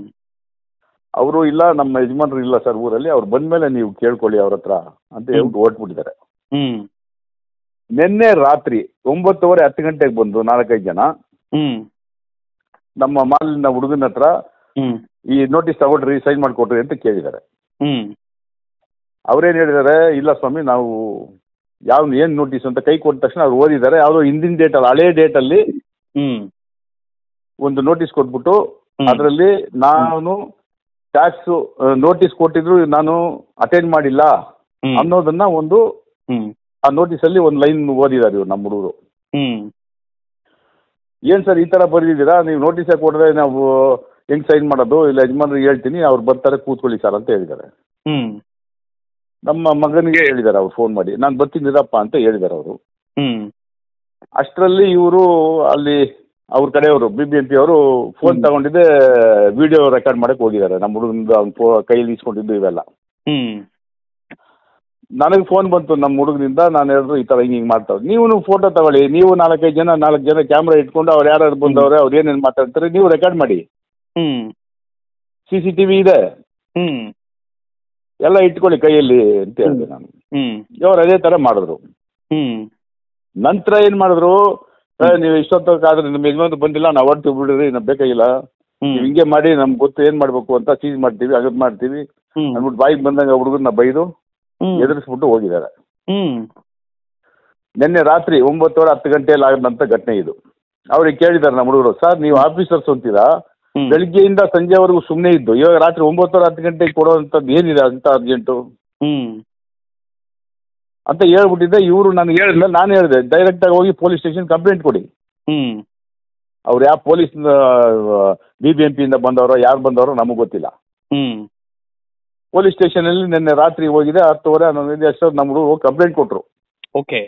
ಅವರು ಇಲ್ಲ ನಮ್ಮ ಯಜಮಾನರು ಇಲ್ಲ ಸರ್ ಊರಲ್ಲಿ ಅವ್ರು ಬಂದ ಮೇಲೆ ನೀವು ಕೇಳ್ಕೊಳ್ಳಿ ಅವ್ರ ಹತ್ರ ಅಂತ ಹೇಳ್ಬಿಟ್ಟು ಓಟ್ಬಿಟ್ಟಿದ್ದಾರೆ ಹ್ಮ್ ನಿನ್ನೆ ರಾತ್ರಿ ಒಂಬತ್ತುವರೆ ಹತ್ತು ಗಂಟೆಗೆ ಬಂದು ನಾಲ್ಕೈದು ಜನ ಹ್ಮ್ ನಮ್ಮ ಮಾಲಿನ ಹುಡುಗನ ಹತ್ರ ಈ ನೋಟಿಸ್ ತಗೊಳ್ರಿ ಸೈನ್ ಮಾಡಿಕೊಡ್ರಿ ಅಂತ ಕೇಳಿದ್ದಾರೆ ಹ್ಮ್ ಅವ್ರೇನು ಹೇಳಿದ್ದಾರೆ ಇಲ್ಲ ಸ್ವಾಮಿ ನಾವು ಯಾವ್ದು ಏನು ನೋಟಿಸ್ ಅಂತ ಕೈ ಕೊಟ್ಟ ತಕ್ಷಣ ಅವ್ರು ಓದಿದ್ದಾರೆ ಯಾವುದೋ ಹಿಂದಿನ ಡೇಟ್ ಅಲ್ಲಿ ಹಳೆ ಡೇಟ್ ಅಲ್ಲಿ ಒಂದು ನೋಟಿಸ್ ಕೊಟ್ಬಿಟ್ಟು ಅದರಲ್ಲಿ ನಾನು ಟ್ಯಾಕ್ಸ್ ನೋಟಿಸ್ ಕೊಟ್ಟಿದ್ರು ನಾನು ಅಟೆಂಡ್ ಮಾಡಿಲ್ಲ ಅನ್ನೋದನ್ನ ಒಂದು ಆ ನೋಟಿಸ್ ಅಲ್ಲಿ ಒಂದು ಲೈನ್ ಓದಿದ್ದಾರೆ ಇವ್ರು ನಮ್ಮ ಹುಡುಗರು ಏನ್ ಸರ್ ಈ ತರ ಬರೆದಿದ್ದೀರಾ ನೀವು ನೋಟಿಸ್ ಕೊಡದೆ ನಾವು ಹೆಂಗ್ ಸೈನ್ ಮಾಡೋದು ಇಲ್ಲ ಯಜಮಾನ್ರಿಗೆ ಹೇಳ್ತೀನಿ ಅವ್ರು ಬರ್ತಾರೆ ಕೂತ್ಕೊಳ್ಳಿ ಸರ್ ಅಂತ ಹೇಳಿದ್ದಾರೆ ಹ್ಮ್ ನಮ್ಮ ಮಗನಿಗೆ ಹೇಳಿದ್ದಾರೆ ಅವ್ರು ಫೋನ್ ಮಾಡಿ ನಾನು ಬರ್ತೀನಿ ಅಂತ ಹೇಳಿದ್ದಾರೆ ಅವರು ಹ್ಮ್ ಅಷ್ಟರಲ್ಲಿ ಇವರು ಅಲ್ಲಿ ಅವ್ರ ಕಡೆಯವರು ಬಿ ಬಿ ಎಂ ಪಿ ಅವರು ಫೋನ್ ತಗೊಂಡಿದ್ದೆ ವಿಡಿಯೋ ರೆಕಾರ್ಡ್ ಮಾಡಕ್ಕೆ ಹೋಗಿದ್ದಾರೆ ನಮ್ಮ ಹುಡುಗಂದು ಅವ್ನ ಕೈಯಲ್ಲಿ ಇಸ್ಕೊಂಡಿದ್ದು ಇವೆಲ್ಲ ನನಗೆ ಫೋನ್ ಬಂತು ನಮ್ಮ ಹುಡುಗನಿಂದ ನಾನು ಹೇಳಿದ್ರು ಈ ಥರ ಹಿಂಗೆ ಹಿಂಗೆ ಮಾಡ್ತಾವೆ ನೀವು ಫೋಟೋ ತಗೊಳ್ಳಿ ನೀವು ನಾಲ್ಕೈದು ಜನ ನಾಲ್ಕು ಜನ ಕ್ಯಾಮ್ರಾ ಇಟ್ಕೊಂಡು ಅವ್ರು ಯಾರು ಬಂದವ್ರೆ ಅವ್ರು ಏನೇನು ಮಾತಾಡ್ತಾರೆ ನೀವು ರೆಕಾರ್ಡ್ ಮಾಡಿ ಹ್ಮ್ ಸಿ ಸಿ ಟಿ ವಿ ಇದೆ ಹ್ಮ್ ಎಲ್ಲ ಇಟ್ಕೊಳ್ಳಿ ಕೈಯಲ್ಲಿ ಅಂತ ಹೇಳಿದೆ ನಾನು ಹ್ಮ್ ಅವ್ರು ಅದೇ ತರ ಮಾಡಿದ್ರು ಹ್ಮ್ ನಂತರ ಏನು ಮಾಡಿದ್ರು ನೀವು ನೀವು ಇಷ್ಟೊತ್ತಾದ್ರೆ ನಿಮ್ಮ ಯಜಮಾನ ಬಂದಿಲ್ಲ ನಾವು ಹೊರಟು ಬಿಡ್ರಿ ನಮ್ ಬೇಕಾಗಿಲ್ಲ ಹ್ಮ್. ಹಿಂಗೆ ಮಾಡಿ ನಮ್ ಗೊತ್ತು ಏನು ಮಾಡಬೇಕು ಅಂತ ಚೀಸ್ ಮಾಡ್ತೀವಿ ಅಗದ್ ಮಾಡ್ತೀವಿ ಅಂದ್ಬಿಟ್ಟು ಬಾಯಿಗೆ ಬಂದಂಗೆ ಹುಡುಗರನ್ನ ಬೈದು ಎದುರಿಸ್ಬಿಟ್ಟು ಹೋಗಿದ್ದಾರೆ ಹ್ಮ್. ನಿನ್ನೆ ರಾತ್ರಿ ಒಂಬತ್ತುವರೆ ಹತ್ತು ಗಂಟೆಯಲ್ಲಿ ಆಗದಂತ ಘಟನೆ ಇದು ಅವ್ರಿಗೆ ಕೇಳಿದ್ದಾರೆ ನಮ್ಮ ಹುಡುಗರು ಸರ್ ನೀವು ಆಫೀಸರ್ಸ್ ಅಂತೀರಾ ಬೆಳಿಗ್ಗೆಯಿಂದ ಸಂಜೆವರೆಗೂ ಸುಮ್ಮನೆ ಇದ್ದು ಇವಾಗ ರಾತ್ರಿ ಒಂಬತ್ತುವರೆ ಹತ್ತು ಗಂಟೆಗೆ ಕೊಡುವಂಥದ್ದು ಏನಿದೆ ಅಂತ ಅರ್ಜೆಂಟು ಹ್ಮ್ ಅಂತ ಹೇಳ್ಬಿಟ್ಟಿದ್ದೆ ಇವರು ನನಗೆ ಹೇಳಿದ್ಮೇಲೆ ನಾನು ಹೇಳಿದೆ ಡೈರೆಕ್ಟಾಗಿ ಹೋಗಿ ಪೊಲೀಸ್ ಸ್ಟೇಷನ್ ಕಂಪ್ಲೇಂಟ್ ಕೊಡಿ ಹ್ಮ್ ಅವ್ರು ಯಾವ ಪೊಲೀಸ್ ಬಿ ಬಿ ಎಂ ಪಿಯಿಂದ ಬಂದವರೋ ಯಾರು ಬಂದವರೋ ನಮಗೆ ಗೊತ್ತಿಲ್ಲ ಹ್ಮ್ ಪೊಲೀಸ್ ಸ್ಟೇಷನಲ್ಲಿ ನಿನ್ನೆ ರಾತ್ರಿ ಹೋಗಿದೆ ಹತ್ತುವರೆ ಹನ್ನೊಂದು ಅಷ್ಟು ನಮ್ಮದು ಕಂಪ್ಲೇಂಟ್ ಕೊಟ್ಟರು ಓಕೆ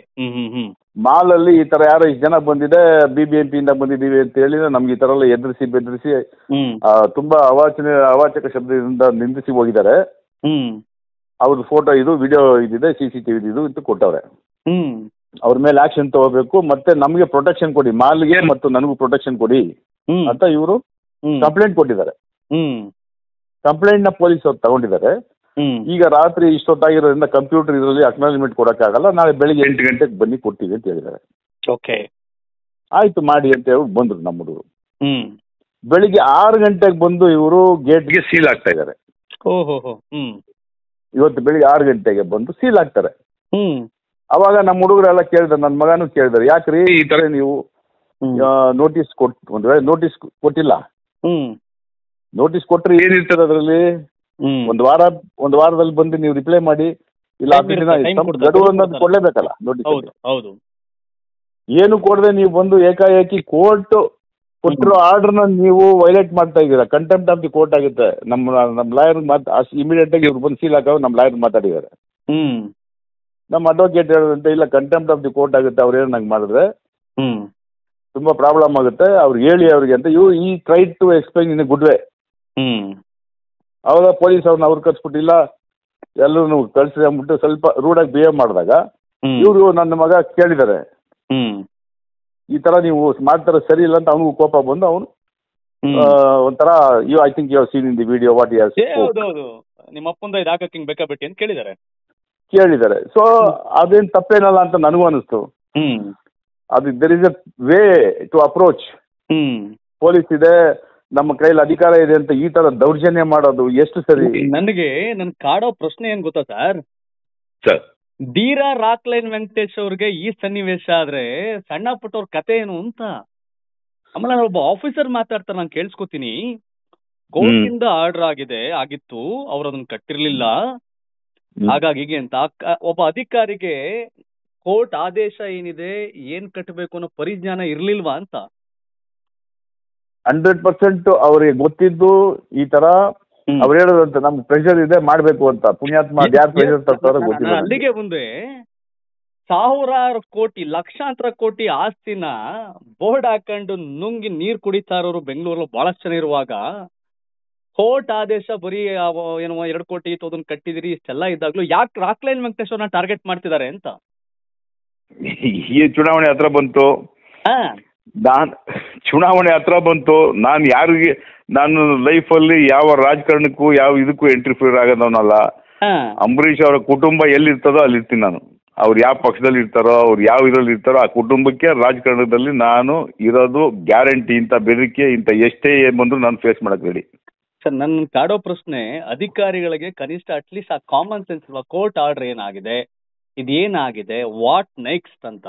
ಮಾಲ್ ಅಲ್ಲಿ ಈ ತರ ಯಾರೋ ಇಷ್ಟು ಜನ ಬಂದಿದೆ ಬಿಬಿಎಂಪಿ ಇಂದ ಬಂದಿದ್ದೀವಿ ಅಂತ ಹೇಳಿ ನಮ್ಗೆ ಈ ತರ ಎಲ್ಲ ಎದುರಿಸಿ ಬೆದರಿಸಿ ತುಂಬಾ ಅವಾಚನೆ ಅವಾಚಕ ಶಬ್ದದಿಂದ ನಿಂದಿಸಿ ಹೋಗಿದ್ದಾರೆ ಅವ್ರ ಫೋಟೋ ಇದು ವಿಡಿಯೋ ಇದಿದೆ ಸಿ ಸಿ ಟಿವಿ ಇದು ಅಂತ ಕೊಟ್ಟವ್ರೆ ಅವ್ರ ಮೇಲೆ ಆಕ್ಷನ್ ತಗೋಬೇಕು ಮತ್ತೆ ನಮಗೆ ಪ್ರೊಟೆಕ್ಷನ್ ಕೊಡಿ ಮಾಲ್ಗೆ ಮತ್ತು ನನಗೂ ಪ್ರೊಟೆಕ್ಷನ್ ಕೊಡಿ ಅಂತ ಇವರು ಕಂಪ್ಲೇಂಟ್ ಕೊಟ್ಟಿದ್ದಾರೆ ಹ್ಮ್ ಕಂಪ್ಲೇಂಟ್ ನ ಪೊಲೀಸ್ ಅವ್ರು ತಗೊಂಡಿದ್ದಾರೆ ಈಗ ರಾತ್ರಿ ಇಷ್ಟೊತ್ತಾಗಿರೋದ್ರಿಂದ ಕಂಪ್ಯೂಟರ್ ಇದರಲ್ಲಿ ಅಕ್ನಾಲಜ್ಮೆಂಟ್ ಕೊಡೋಕ್ಕಾಗಲ್ಲ ನಾಳೆ ಬೆಳಿಗ್ಗೆ ಎಂಟು ಗಂಟೆಗೆ ಬನ್ನಿ ಕೊಡ್ತೀವಿ ಅಂತ ಹೇಳಿದ್ದಾರೆ ಓಕೆ ಆಯ್ತು ಮಾಡಿ ಅಂತ ಹೇಳಿ ಬಂದರು ನಮ್ಮ ಹುಡುಗರು ಬೆಳಿಗ್ಗೆ ಆರು ಗಂಟೆಗೆ ಬಂದು ಇವರು ಗೇಟ್ಗೆ ಸೀಲ್ ಆಗ್ತಾ ಇದ್ದಾರೆ ಇವತ್ತು ಬೆಳಿಗ್ಗೆ ಆರು ಗಂಟೆಗೆ ಬಂದು ಸೀಲ್ ಆಗ್ತಾರೆ ಹ್ಮ್ ಅವಾಗ ನಮ್ಮ ಹುಡುಗರೆಲ್ಲ ಕೇಳಿದ್ರು ನನ್ನ ಮಗನೂ ಕೇಳಿದಾರೆ ಯಾಕ್ರಿ ಈ ತರ ನೀವು ನೋಟಿಸ್ ಕೊಟ್ಟು ನೋಟಿಸ್ ಕೊಟ್ಟಿಲ್ಲ ನೋಟಿಸ್ ಕೊಟ್ಟರೆ ಏನಿರ್ತದೆ ಅದರಲ್ಲಿ ಒಂದ್ ವಾರ ಒಂದ್ ವಾರದಲ್ಲಿ ಬಂದು ನೀವು ರಿಪ್ಲೈ ಮಾಡಿ ಇಲ್ಲ ಗಡುವು ಅನ್ನೋದು ಕೊಡ್ಲೇಬೇಕಲ್ಲ ನೋಡಿ ಹೌದು ಏನು ಕೊಡದೆ ನೀವು ಬಂದು ಏಕಾಏಕಿ ಕೋರ್ಟ್ ಕೊಟ್ಟಿರೋ ಆರ್ಡರ್ ನೀವು ವೈಲೇಟ್ ಮಾಡ್ತಾ ಇದ್ದೀರಾ ಕಂಟೆಂಪ್ಟ್ ಆಫ್ ದಿ ಕೋರ್ಟ್ ಆಗುತ್ತೆ ನಮ್ಮ ನಮ್ಮ ಲಾಯರ್ ಮಾತಾ ಇಮಿಡಿಯೇಟ್ ಆಗಿ ಇವ್ರು ಬಂದು ಸೀಲ್ ಹಾಕೋ ನಮ್ಮ ಲಾಯರ್ ಮಾತಾಡಿದ್ದಾರೆ ನಮ್ಮ ಅಡ್ವೊಕೇಟ್ ಹೇಳಿದಂತೆ ಇಲ್ಲ ಕಂಟೆಂಪ್ಟ್ ಆಫ್ ದಿ ಕೋರ್ಟ್ ಆಗುತ್ತೆ ಅವ್ರು ಏನ್ ನಂಗೆ ಮಾಡಿದ್ರೆ ತುಂಬಾ ಪ್ರಾಬ್ಲಮ್ ಆಗುತ್ತೆ ಅವ್ರು ಹೇಳಿ ಅವ್ರಿಗೆ ಅಂತ ಯು ಈ try to explain in a good way ಅವಾಗ ಪೊಲೀಸ್ ಅವ್ರನ್ನ ಅವ್ರು ಕರ್ಸ್ಬಿಟ್ಟಿಲ್ಲ ಎಲ್ಲರೂ ಕಳ್ಸಿ ಅಂದ್ಬಿಟ್ಟು ಸ್ವಲ್ಪ ರೂಢಾಗಿ ಬಿಹೇವ್ ಮಾಡಿದಾಗ ಇವರು ನನ್ನ ಮಗ ಕೇಳಿದ್ದಾರೆ ಈ ತರ ನೀವು ಮಾಡ್ತಾರೆ ಸರಿ ಇಲ್ಲ ಅಂತ ಅವನಿಗೂ ಕೋಪ ಬಂದು ಅವನು ಒಂಥರ you I think you seen in the video what you ನಿಮ್ಮ ಅಪ್ಪಂದ ಇದು ಹಾಕಕ್ಕೆ ಅಂತ ಕೇಳಿದ್ದಾರೆ ಕೇಳಿದ್ದಾರೆ ಸೊ ಅದೇನ್ ತಪ್ಪೇನಲ್ಲ ಅಂತ ನನಗೂ ಅನಿಸ್ತು ಅದು there is a way to approach police ಇದೆ ನಮ್ಮ ಕೈಲಿ ಅಧಿಕಾರ ಇದೆ ಅಂತ ಈ ತರ ದೌರ್ಜನ್ಯ ಮಾಡೋದು ಎಷ್ಟು ಸರಿ ನನಗೆ ನನ್ ಕಾಡೋ ಪ್ರಶ್ನೆ ಏನ್ ಗೊತ್ತಾ sir sir Rockline Venkatesh ಅವ್ರಿಗೆ ಈ ಸನ್ನಿವೇಶ ಆದ್ರೆ ಸಣ್ಣ ಪುಟ್ಟವ್ರ ಕತೆ ಏನು ಅಂತ ಆಮೇಲೆ ಒಬ್ಬ ಆಫೀಸರ್ ಮಾತಾಡ್ತಾರೆ ನಾನು ಕೇಳಿಸ್ಕೊತೀನಿ ಇಂದ ಆರ್ಡರ್ ಆಗಿದೆ ಆಗಿತ್ತು ಅವ್ರ ಅದನ್ನ ಕಟ್ಟಿರ್ಲಿಲ್ಲ ಹಾಗಾಗಿ ಹೀಗೆ ಅಂತ ಒಬ್ಬ ಅಧಿಕಾರಿಗೆ ಕೋರ್ಟ್ ಆದೇಶ ಏನಿದೆ ಏನ್ ಕಟ್ಟಬೇಕು ಅನ್ನೋ ಪರಿಜ್ಞಾನ ಇರ್ಲಿಲ್ವಾ ಅಂತ ಹಂಡ್ರೆಡ್ ಪರ್ಸೆಂಟ್ ಅವ್ರಿಗೆ ಗೊತ್ತಿದ್ದು ಈ ತರ ಅವ್ರು ಹೇಳೋದಂತ ನಮ್ಗೆ ಪ್ರೆಷರ್ ಇದೆ ಮಾಡ್ಬೇಕು ಅಂತ ಪುಣ್ಯಾತ್ಮ ಯಾರು ಪ್ರೆಷರ್ ಗೊತ್ತಿಲ್ಲ ಅಲ್ಲಿಗೆ ಮುಂದೆ ಸಾವಿರಾರು ಕೋಟಿ ಲಕ್ಷಾಂತರ ಕೋಟಿ ಆಸ್ತಿನ ಬೋರ್ಡ್ ಹಾಕೊಂಡು ನುಂಗಿ ನೀರು ಕುಡಿತಾ ಇರೋರು ಬೆಂಗಳೂರಲ್ಲಿ ಬಹಳಷ್ಟು ಜನ ಇರುವಾಗ ಕೋರ್ಟ್ ಆದೇಶ ಬರೀ ಏನೋ ಎರಡು ಕೋಟಿ ಅದನ್ನ ಕಟ್ಟಿದಿರಿ ಇಷ್ಟೆಲ್ಲ ಇದ್ದಾಗ್ಲೂ ಯಾಕೆ ರಾಕ್ಲೈನ್ ವೆಂಕಟೇಶ್ವರನ ಟಾರ್ಗೆಟ್ ಮಾಡ್ತಿದ್ದಾರೆ ಅಂತ ಈ ಚುನಾವಣೆ ಹತ್ರ ಬಂತು ನಾನು ಚುನಾವಣೆ ಹತ್ರ ಬಂತು ನಾನು ಯಾರಿಗೆ ನಾನು ಲೈಫಲ್ಲಿ ಯಾವ ರಾಜಕಾರಣಕ್ಕೂ ಯಾವ ಇದಕ್ಕೂ ಎಂಟ್ರಿಫಿಯರ್ ಆಗದವನಲ್ಲ ಅಂಬರೀಷ್ ಅವರ ಕುಟುಂಬ ಎಲ್ಲಿರ್ತದೋ ಅಲ್ಲಿ ಇರ್ತೀನಿ ನಾನು ಅವ್ರು ಯಾವ ಪಕ್ಷದಲ್ಲಿ ಇರ್ತಾರೋ ಅವ್ರು ಯಾವ ಇದರಲ್ಲಿ ಇರ್ತಾರೋ ಆ ಕುಟುಂಬಕ್ಕೆ ರಾಜಕಾರಣದಲ್ಲಿ ನಾನು ಇರೋದು ಗ್ಯಾರಂಟಿ ಇಂಥ ಬೆದರಿಕೆ ಇಂಥ ಎಷ್ಟೇ ಬಂದರೂ ನಾನು ಫೇಸ್ ಮಾಡಕ್ಕೆ ರೆಡಿ ಸರ್ ನನ್ನ ಕಾಡೋ ಪ್ರಶ್ನೆ ಅಧಿಕಾರಿಗಳಿಗೆ ಕನಿಷ್ಠ ಅಟ್ಲೀಸ್ಟ್ ಆ ಕಾಮನ್ ಸೆನ್ಸ್ ಕೋರ್ಟ್ ಆರ್ಡರ್ ಏನಾಗಿದೆ ಇದೇನಾಗಿದೆ ವಾಟ್ ನೆಕ್ಸ್ಟ್ ಅಂತ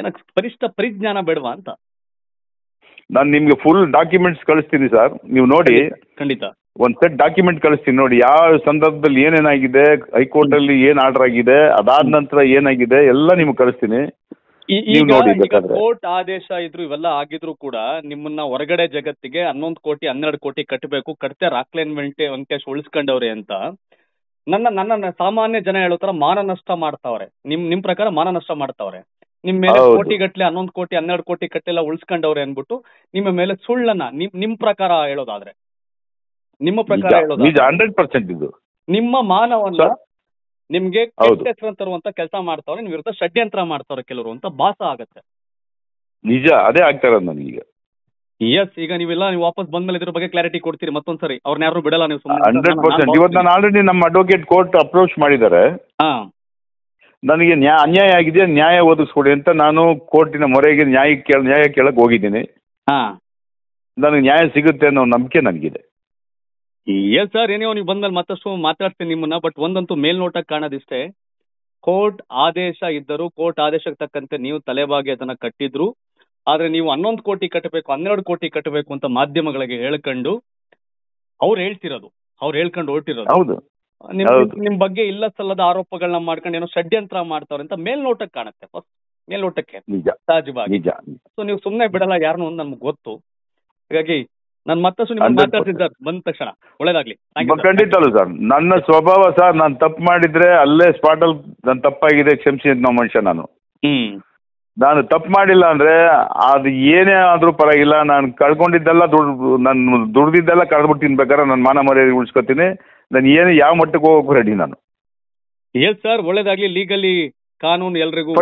ಏನಕ್ಕೆ ಪರಿಷ್ಠ ಪರಿಜ್ಞಾನ ಬೇಡವಾ ಅಂತ ನಾನು ನಿಮ್ಗೆ ಫುಲ್ ಡಾಕ್ಯುಮೆಂಟ್ಸ್ ಕಳಿಸ್ತೀನಿ ಸರ್ ನೀವು ನೋಡಿ ಖಂಡಿತ ಒಂದ್ ಸೆಟ್ ಡಾಕ್ಯುಮೆಂಟ್ ಕಳಿಸ್ತೀನಿ ನೋಡಿ ಯಾವ ಸಂದರ್ಭದಲ್ಲಿ ಏನೇನಾಗಿದೆ ಹೈಕೋರ್ಟ್ ಅಲ್ಲಿ ಏನ್ ಆರ್ಡರ್ ಆಗಿದೆ ಅದಾದ ನಂತರ ಏನಾಗಿದೆ ಎಲ್ಲ ನಿಮ್ಗೆ ಕಳಿಸ್ತೀನಿ ಕೋರ್ಟ್ ಆದೇಶ ಇದ್ರು ಇವೆಲ್ಲ ಆಗಿದ್ರು ಕೂಡ ನಿಮ್ಮನ್ನ ಹೊರಗಡೆ ಜಗತ್ತಿಗೆ ಹನ್ನೊಂದು ಕೋಟಿ ಹನ್ನೆರಡು ಕೋಟಿ ಕಟ್ಟಬೇಕು ಕಟ್ತೆ ರಾಕ್ಲೇನ್ ವೆಂಟೆ ವೆಂಕಟೇಶ್ ಉಳಿಸ್ಕೊಂಡವ್ರೆ ಅಂತ ನನ್ನ ನನ್ನ ಸಾಮಾನ್ಯ ಜನ ಹೇಳೋ ತರ ಮಾನ ನಷ್ಟ ಮಾಡ್ತಾವ್ರೆ ನಿಮ್ ನಿಮ್ ಪ್ರಕಾರ ಮಾನ ನಷ್ಟ ಮಾಡ್ತಾವ್ರೆ ನಿಮ್ ಮೇಲೆ ಕೋಟಿ ಗಟ್ಲೆ ಹನ್ನೊಂದು ಕೋಟಿ ಹನ್ನೆರಡು ಕೋಟಿ ಕಟ್ಟೆಲ್ಲ ಉಳಿಸ್ಕೊಂಡವ್ರೆ ಅನ್ಬಿಟ್ಟು ನಿಮ್ಮ ಮೇಲೆ ಸುಳ್ಳನ್ನ ನಿಮ್ ಪ್ರಕಾರ ಹೇಳೋದಾದ್ರೆ ನಿಮ್ಮ ಪ್ರಕಾರ ಹೇಳೋದು ಇದು ನಿಮ್ಮ ಮಾನವನ್ನ ನಿಮ್ಗೆ ಹೆಸರು ತರುವಂತ ಕೆಲಸ ಮಾಡ್ತಾವ್ರೆ ನಿಮ್ ವಿರುದ್ಧ ಷಡ್ಯಂತ್ರ ಮಾಡ್ತಾವ್ರೆ ಕೆಲವರು ಅಂತ ಭಾಸ ಆಗತ್ತೆ ನಿಜ ಅದೇ ಆಗ್ತಾ ಎಸ್ ಈಗ ನೀವೆಲ್ಲ ನೀವು ವಾಪಸ್ ಬಂದ ಮೇಲೆ ಇದ್ರ ಬಗ್ಗೆ ಕ್ಲಾರಿಟಿ ಕೊಡ್ತೀರಿ ಮತ್ತೊಂದ್ಸರಿ ಅವ್ರನ್ನ ಯಾರು ಬಿಡಲ್ಲ ನೀವು ಹಂಡ್ರೆಡ್ ಇವತ್ತು ನಾನು ಆಲ್ರೆಡಿ ನಮ್ಮ ಅಡ್ವೊಕೇಟ್ ಕೋರ್ಟ್ ಅಪ್ರೋಚ್ ಮಾಡಿದ್ದಾರೆ ಹಾ ನನಗೆ ನ್ಯಾ ಅನ್ಯಾಯ ಆಗಿದೆ ನ್ಯಾಯ ಒದಗಿಸ್ಕೊಡಿ ಅಂತ ನಾನು ಕೋರ್ಟಿನ ಮೊರೆಗೆ ನ್ಯಾಯ ಕೇಳ ನ್ಯಾಯ ಕೇಳಕ್ಕೆ ಹೋಗಿದ್ದೀನಿ ಹಾಂ ನನಗೆ ನ್ಯಾಯ ಸಿಗುತ್ತೆ ಅನ್ನೋ ನಂಬಿಕೆ ನನಗಿದೆ ಎಸ್ ಸರ್ ಏನೇ ನೀವು ಬಂದ್ಮೇಲೆ ಮತ್ತಷ್ಟು ಮಾತಾಡ್ತೀನಿ ನಿಮ್ಮನ್ನ ಬಟ್ ಒಂದಂತೂ ಮೇಲ್ನೋಟಕ್ಕೆ ಕಾಣೋದಿಷ್ಟೇ ಕೋರ್ಟ್ ಆದೇಶ ಇದ್ದರೂ ಕೋರ್ಟ್ ಆದೇಶಕ್ಕೆ ತಕ್ಕಂತೆ ನೀವು ತಲೆಬಾಗಿ ಅದನ್ನ ಕಟ್ಟಿದ್ರು ಆದರೆ ನೀವು ಹನ್ನೊಂದು ಕೋಟಿ ಕಟ್ಟಬೇಕು ಹನ್ನೆರಡು ಕೋಟಿ ಕಟ್ಟಬೇಕು ಅಂತ ಮಾಧ್ಯಮಗಳಿಗೆ ಹೇಳ್ಕೊಂಡು ಅವ್ರು ಹೇಳ್ತಿರೋದು ಅವ್ರು ಹೇಳ್ಕೊಂಡು ಹೊರಟಿರೋದು ಹೌದು ನಿಮ್ ಬಗ್ಗೆ ಇಲ್ಲ ಸಲ್ಲದ ಆರೋಪಗಳನ್ನ ಮಾಡ್ಕೊಂಡು ಏನೋ ಷಡ್ಯಂತ್ರ ಮಾಡ್ತಾವ್ರೆ ಅಂತ ಮೇಲ್ನೋಟಕ್ಕೆ ಕಾಣುತ್ತೆ ಫಸ್ಟ್ ಮೇಲ್ನೋಟಕ್ಕೆ ಸಹಜವಾಗಿ ಸೊ ನೀವು ಸುಮ್ನೆ ಬಿಡಲ್ಲ ಯಾರನ್ನು ಒಂದು ನಮ್ಗೆ ಗೊತ್ತು ಹಾಗಾಗಿ ನನ್ ಮತ್ತಷ್ಟು ನಿಮ್ಮನ್ನು ಮಾತಾಡ್ತೀನಿ ಸರ್ ಬಂದ ತಕ್ಷಣ ಒಳ್ಳೇದಾಗ್ಲಿ ಖಂಡಿತ ಸರ್ ನನ್ನ ಸ್ವಭಾವ ಸರ್ ನಾನು ತಪ್ಪು ಮಾಡಿದ್ರೆ ಅಲ್ಲೇ ಅಲ್ಲಿ ನನ್ ತಪ್ಪಾಗಿದೆ ಕ್ಷಮಿಸಿ ಅಂತ ಮನುಷ್ಯ ನಾನು ಹ್ಮ್ ನಾನು ತಪ್ಪು ಮಾಡಿಲ್ಲ ಅಂದ್ರೆ ಅದು ಏನೇ ಆದ್ರೂ ಪರವಾಗಿಲ್ಲ ನಾನು ಕಳ್ಕೊಂಡಿದ್ದೆಲ್ಲ ದುಡ್ಡು ನಾನು ದುಡ್ದಿದ್ದೆಲ್ಲ ಕಳ್ದ್ಬಿಟ್ಟು ಬೇಕಾದ್ರೆ ನನ್ನ ಮಾನ ಮರ್ಯಾದೆ ಉಳಿಸ್ಕೊತೀನಿ ನಾನು ಏನು ಯಾವ ಮಟ್ಟಕ್ಕೆ ಹೋಗೋಕ್ಕೂ ರೆಡಿ ನಾನು ಸರ್ ಒಳ್ಳೇದಾಗ್ಲಿ ಲೀಗಲಿ ಕಾನೂನು ಎಲ್ರಿಗೂ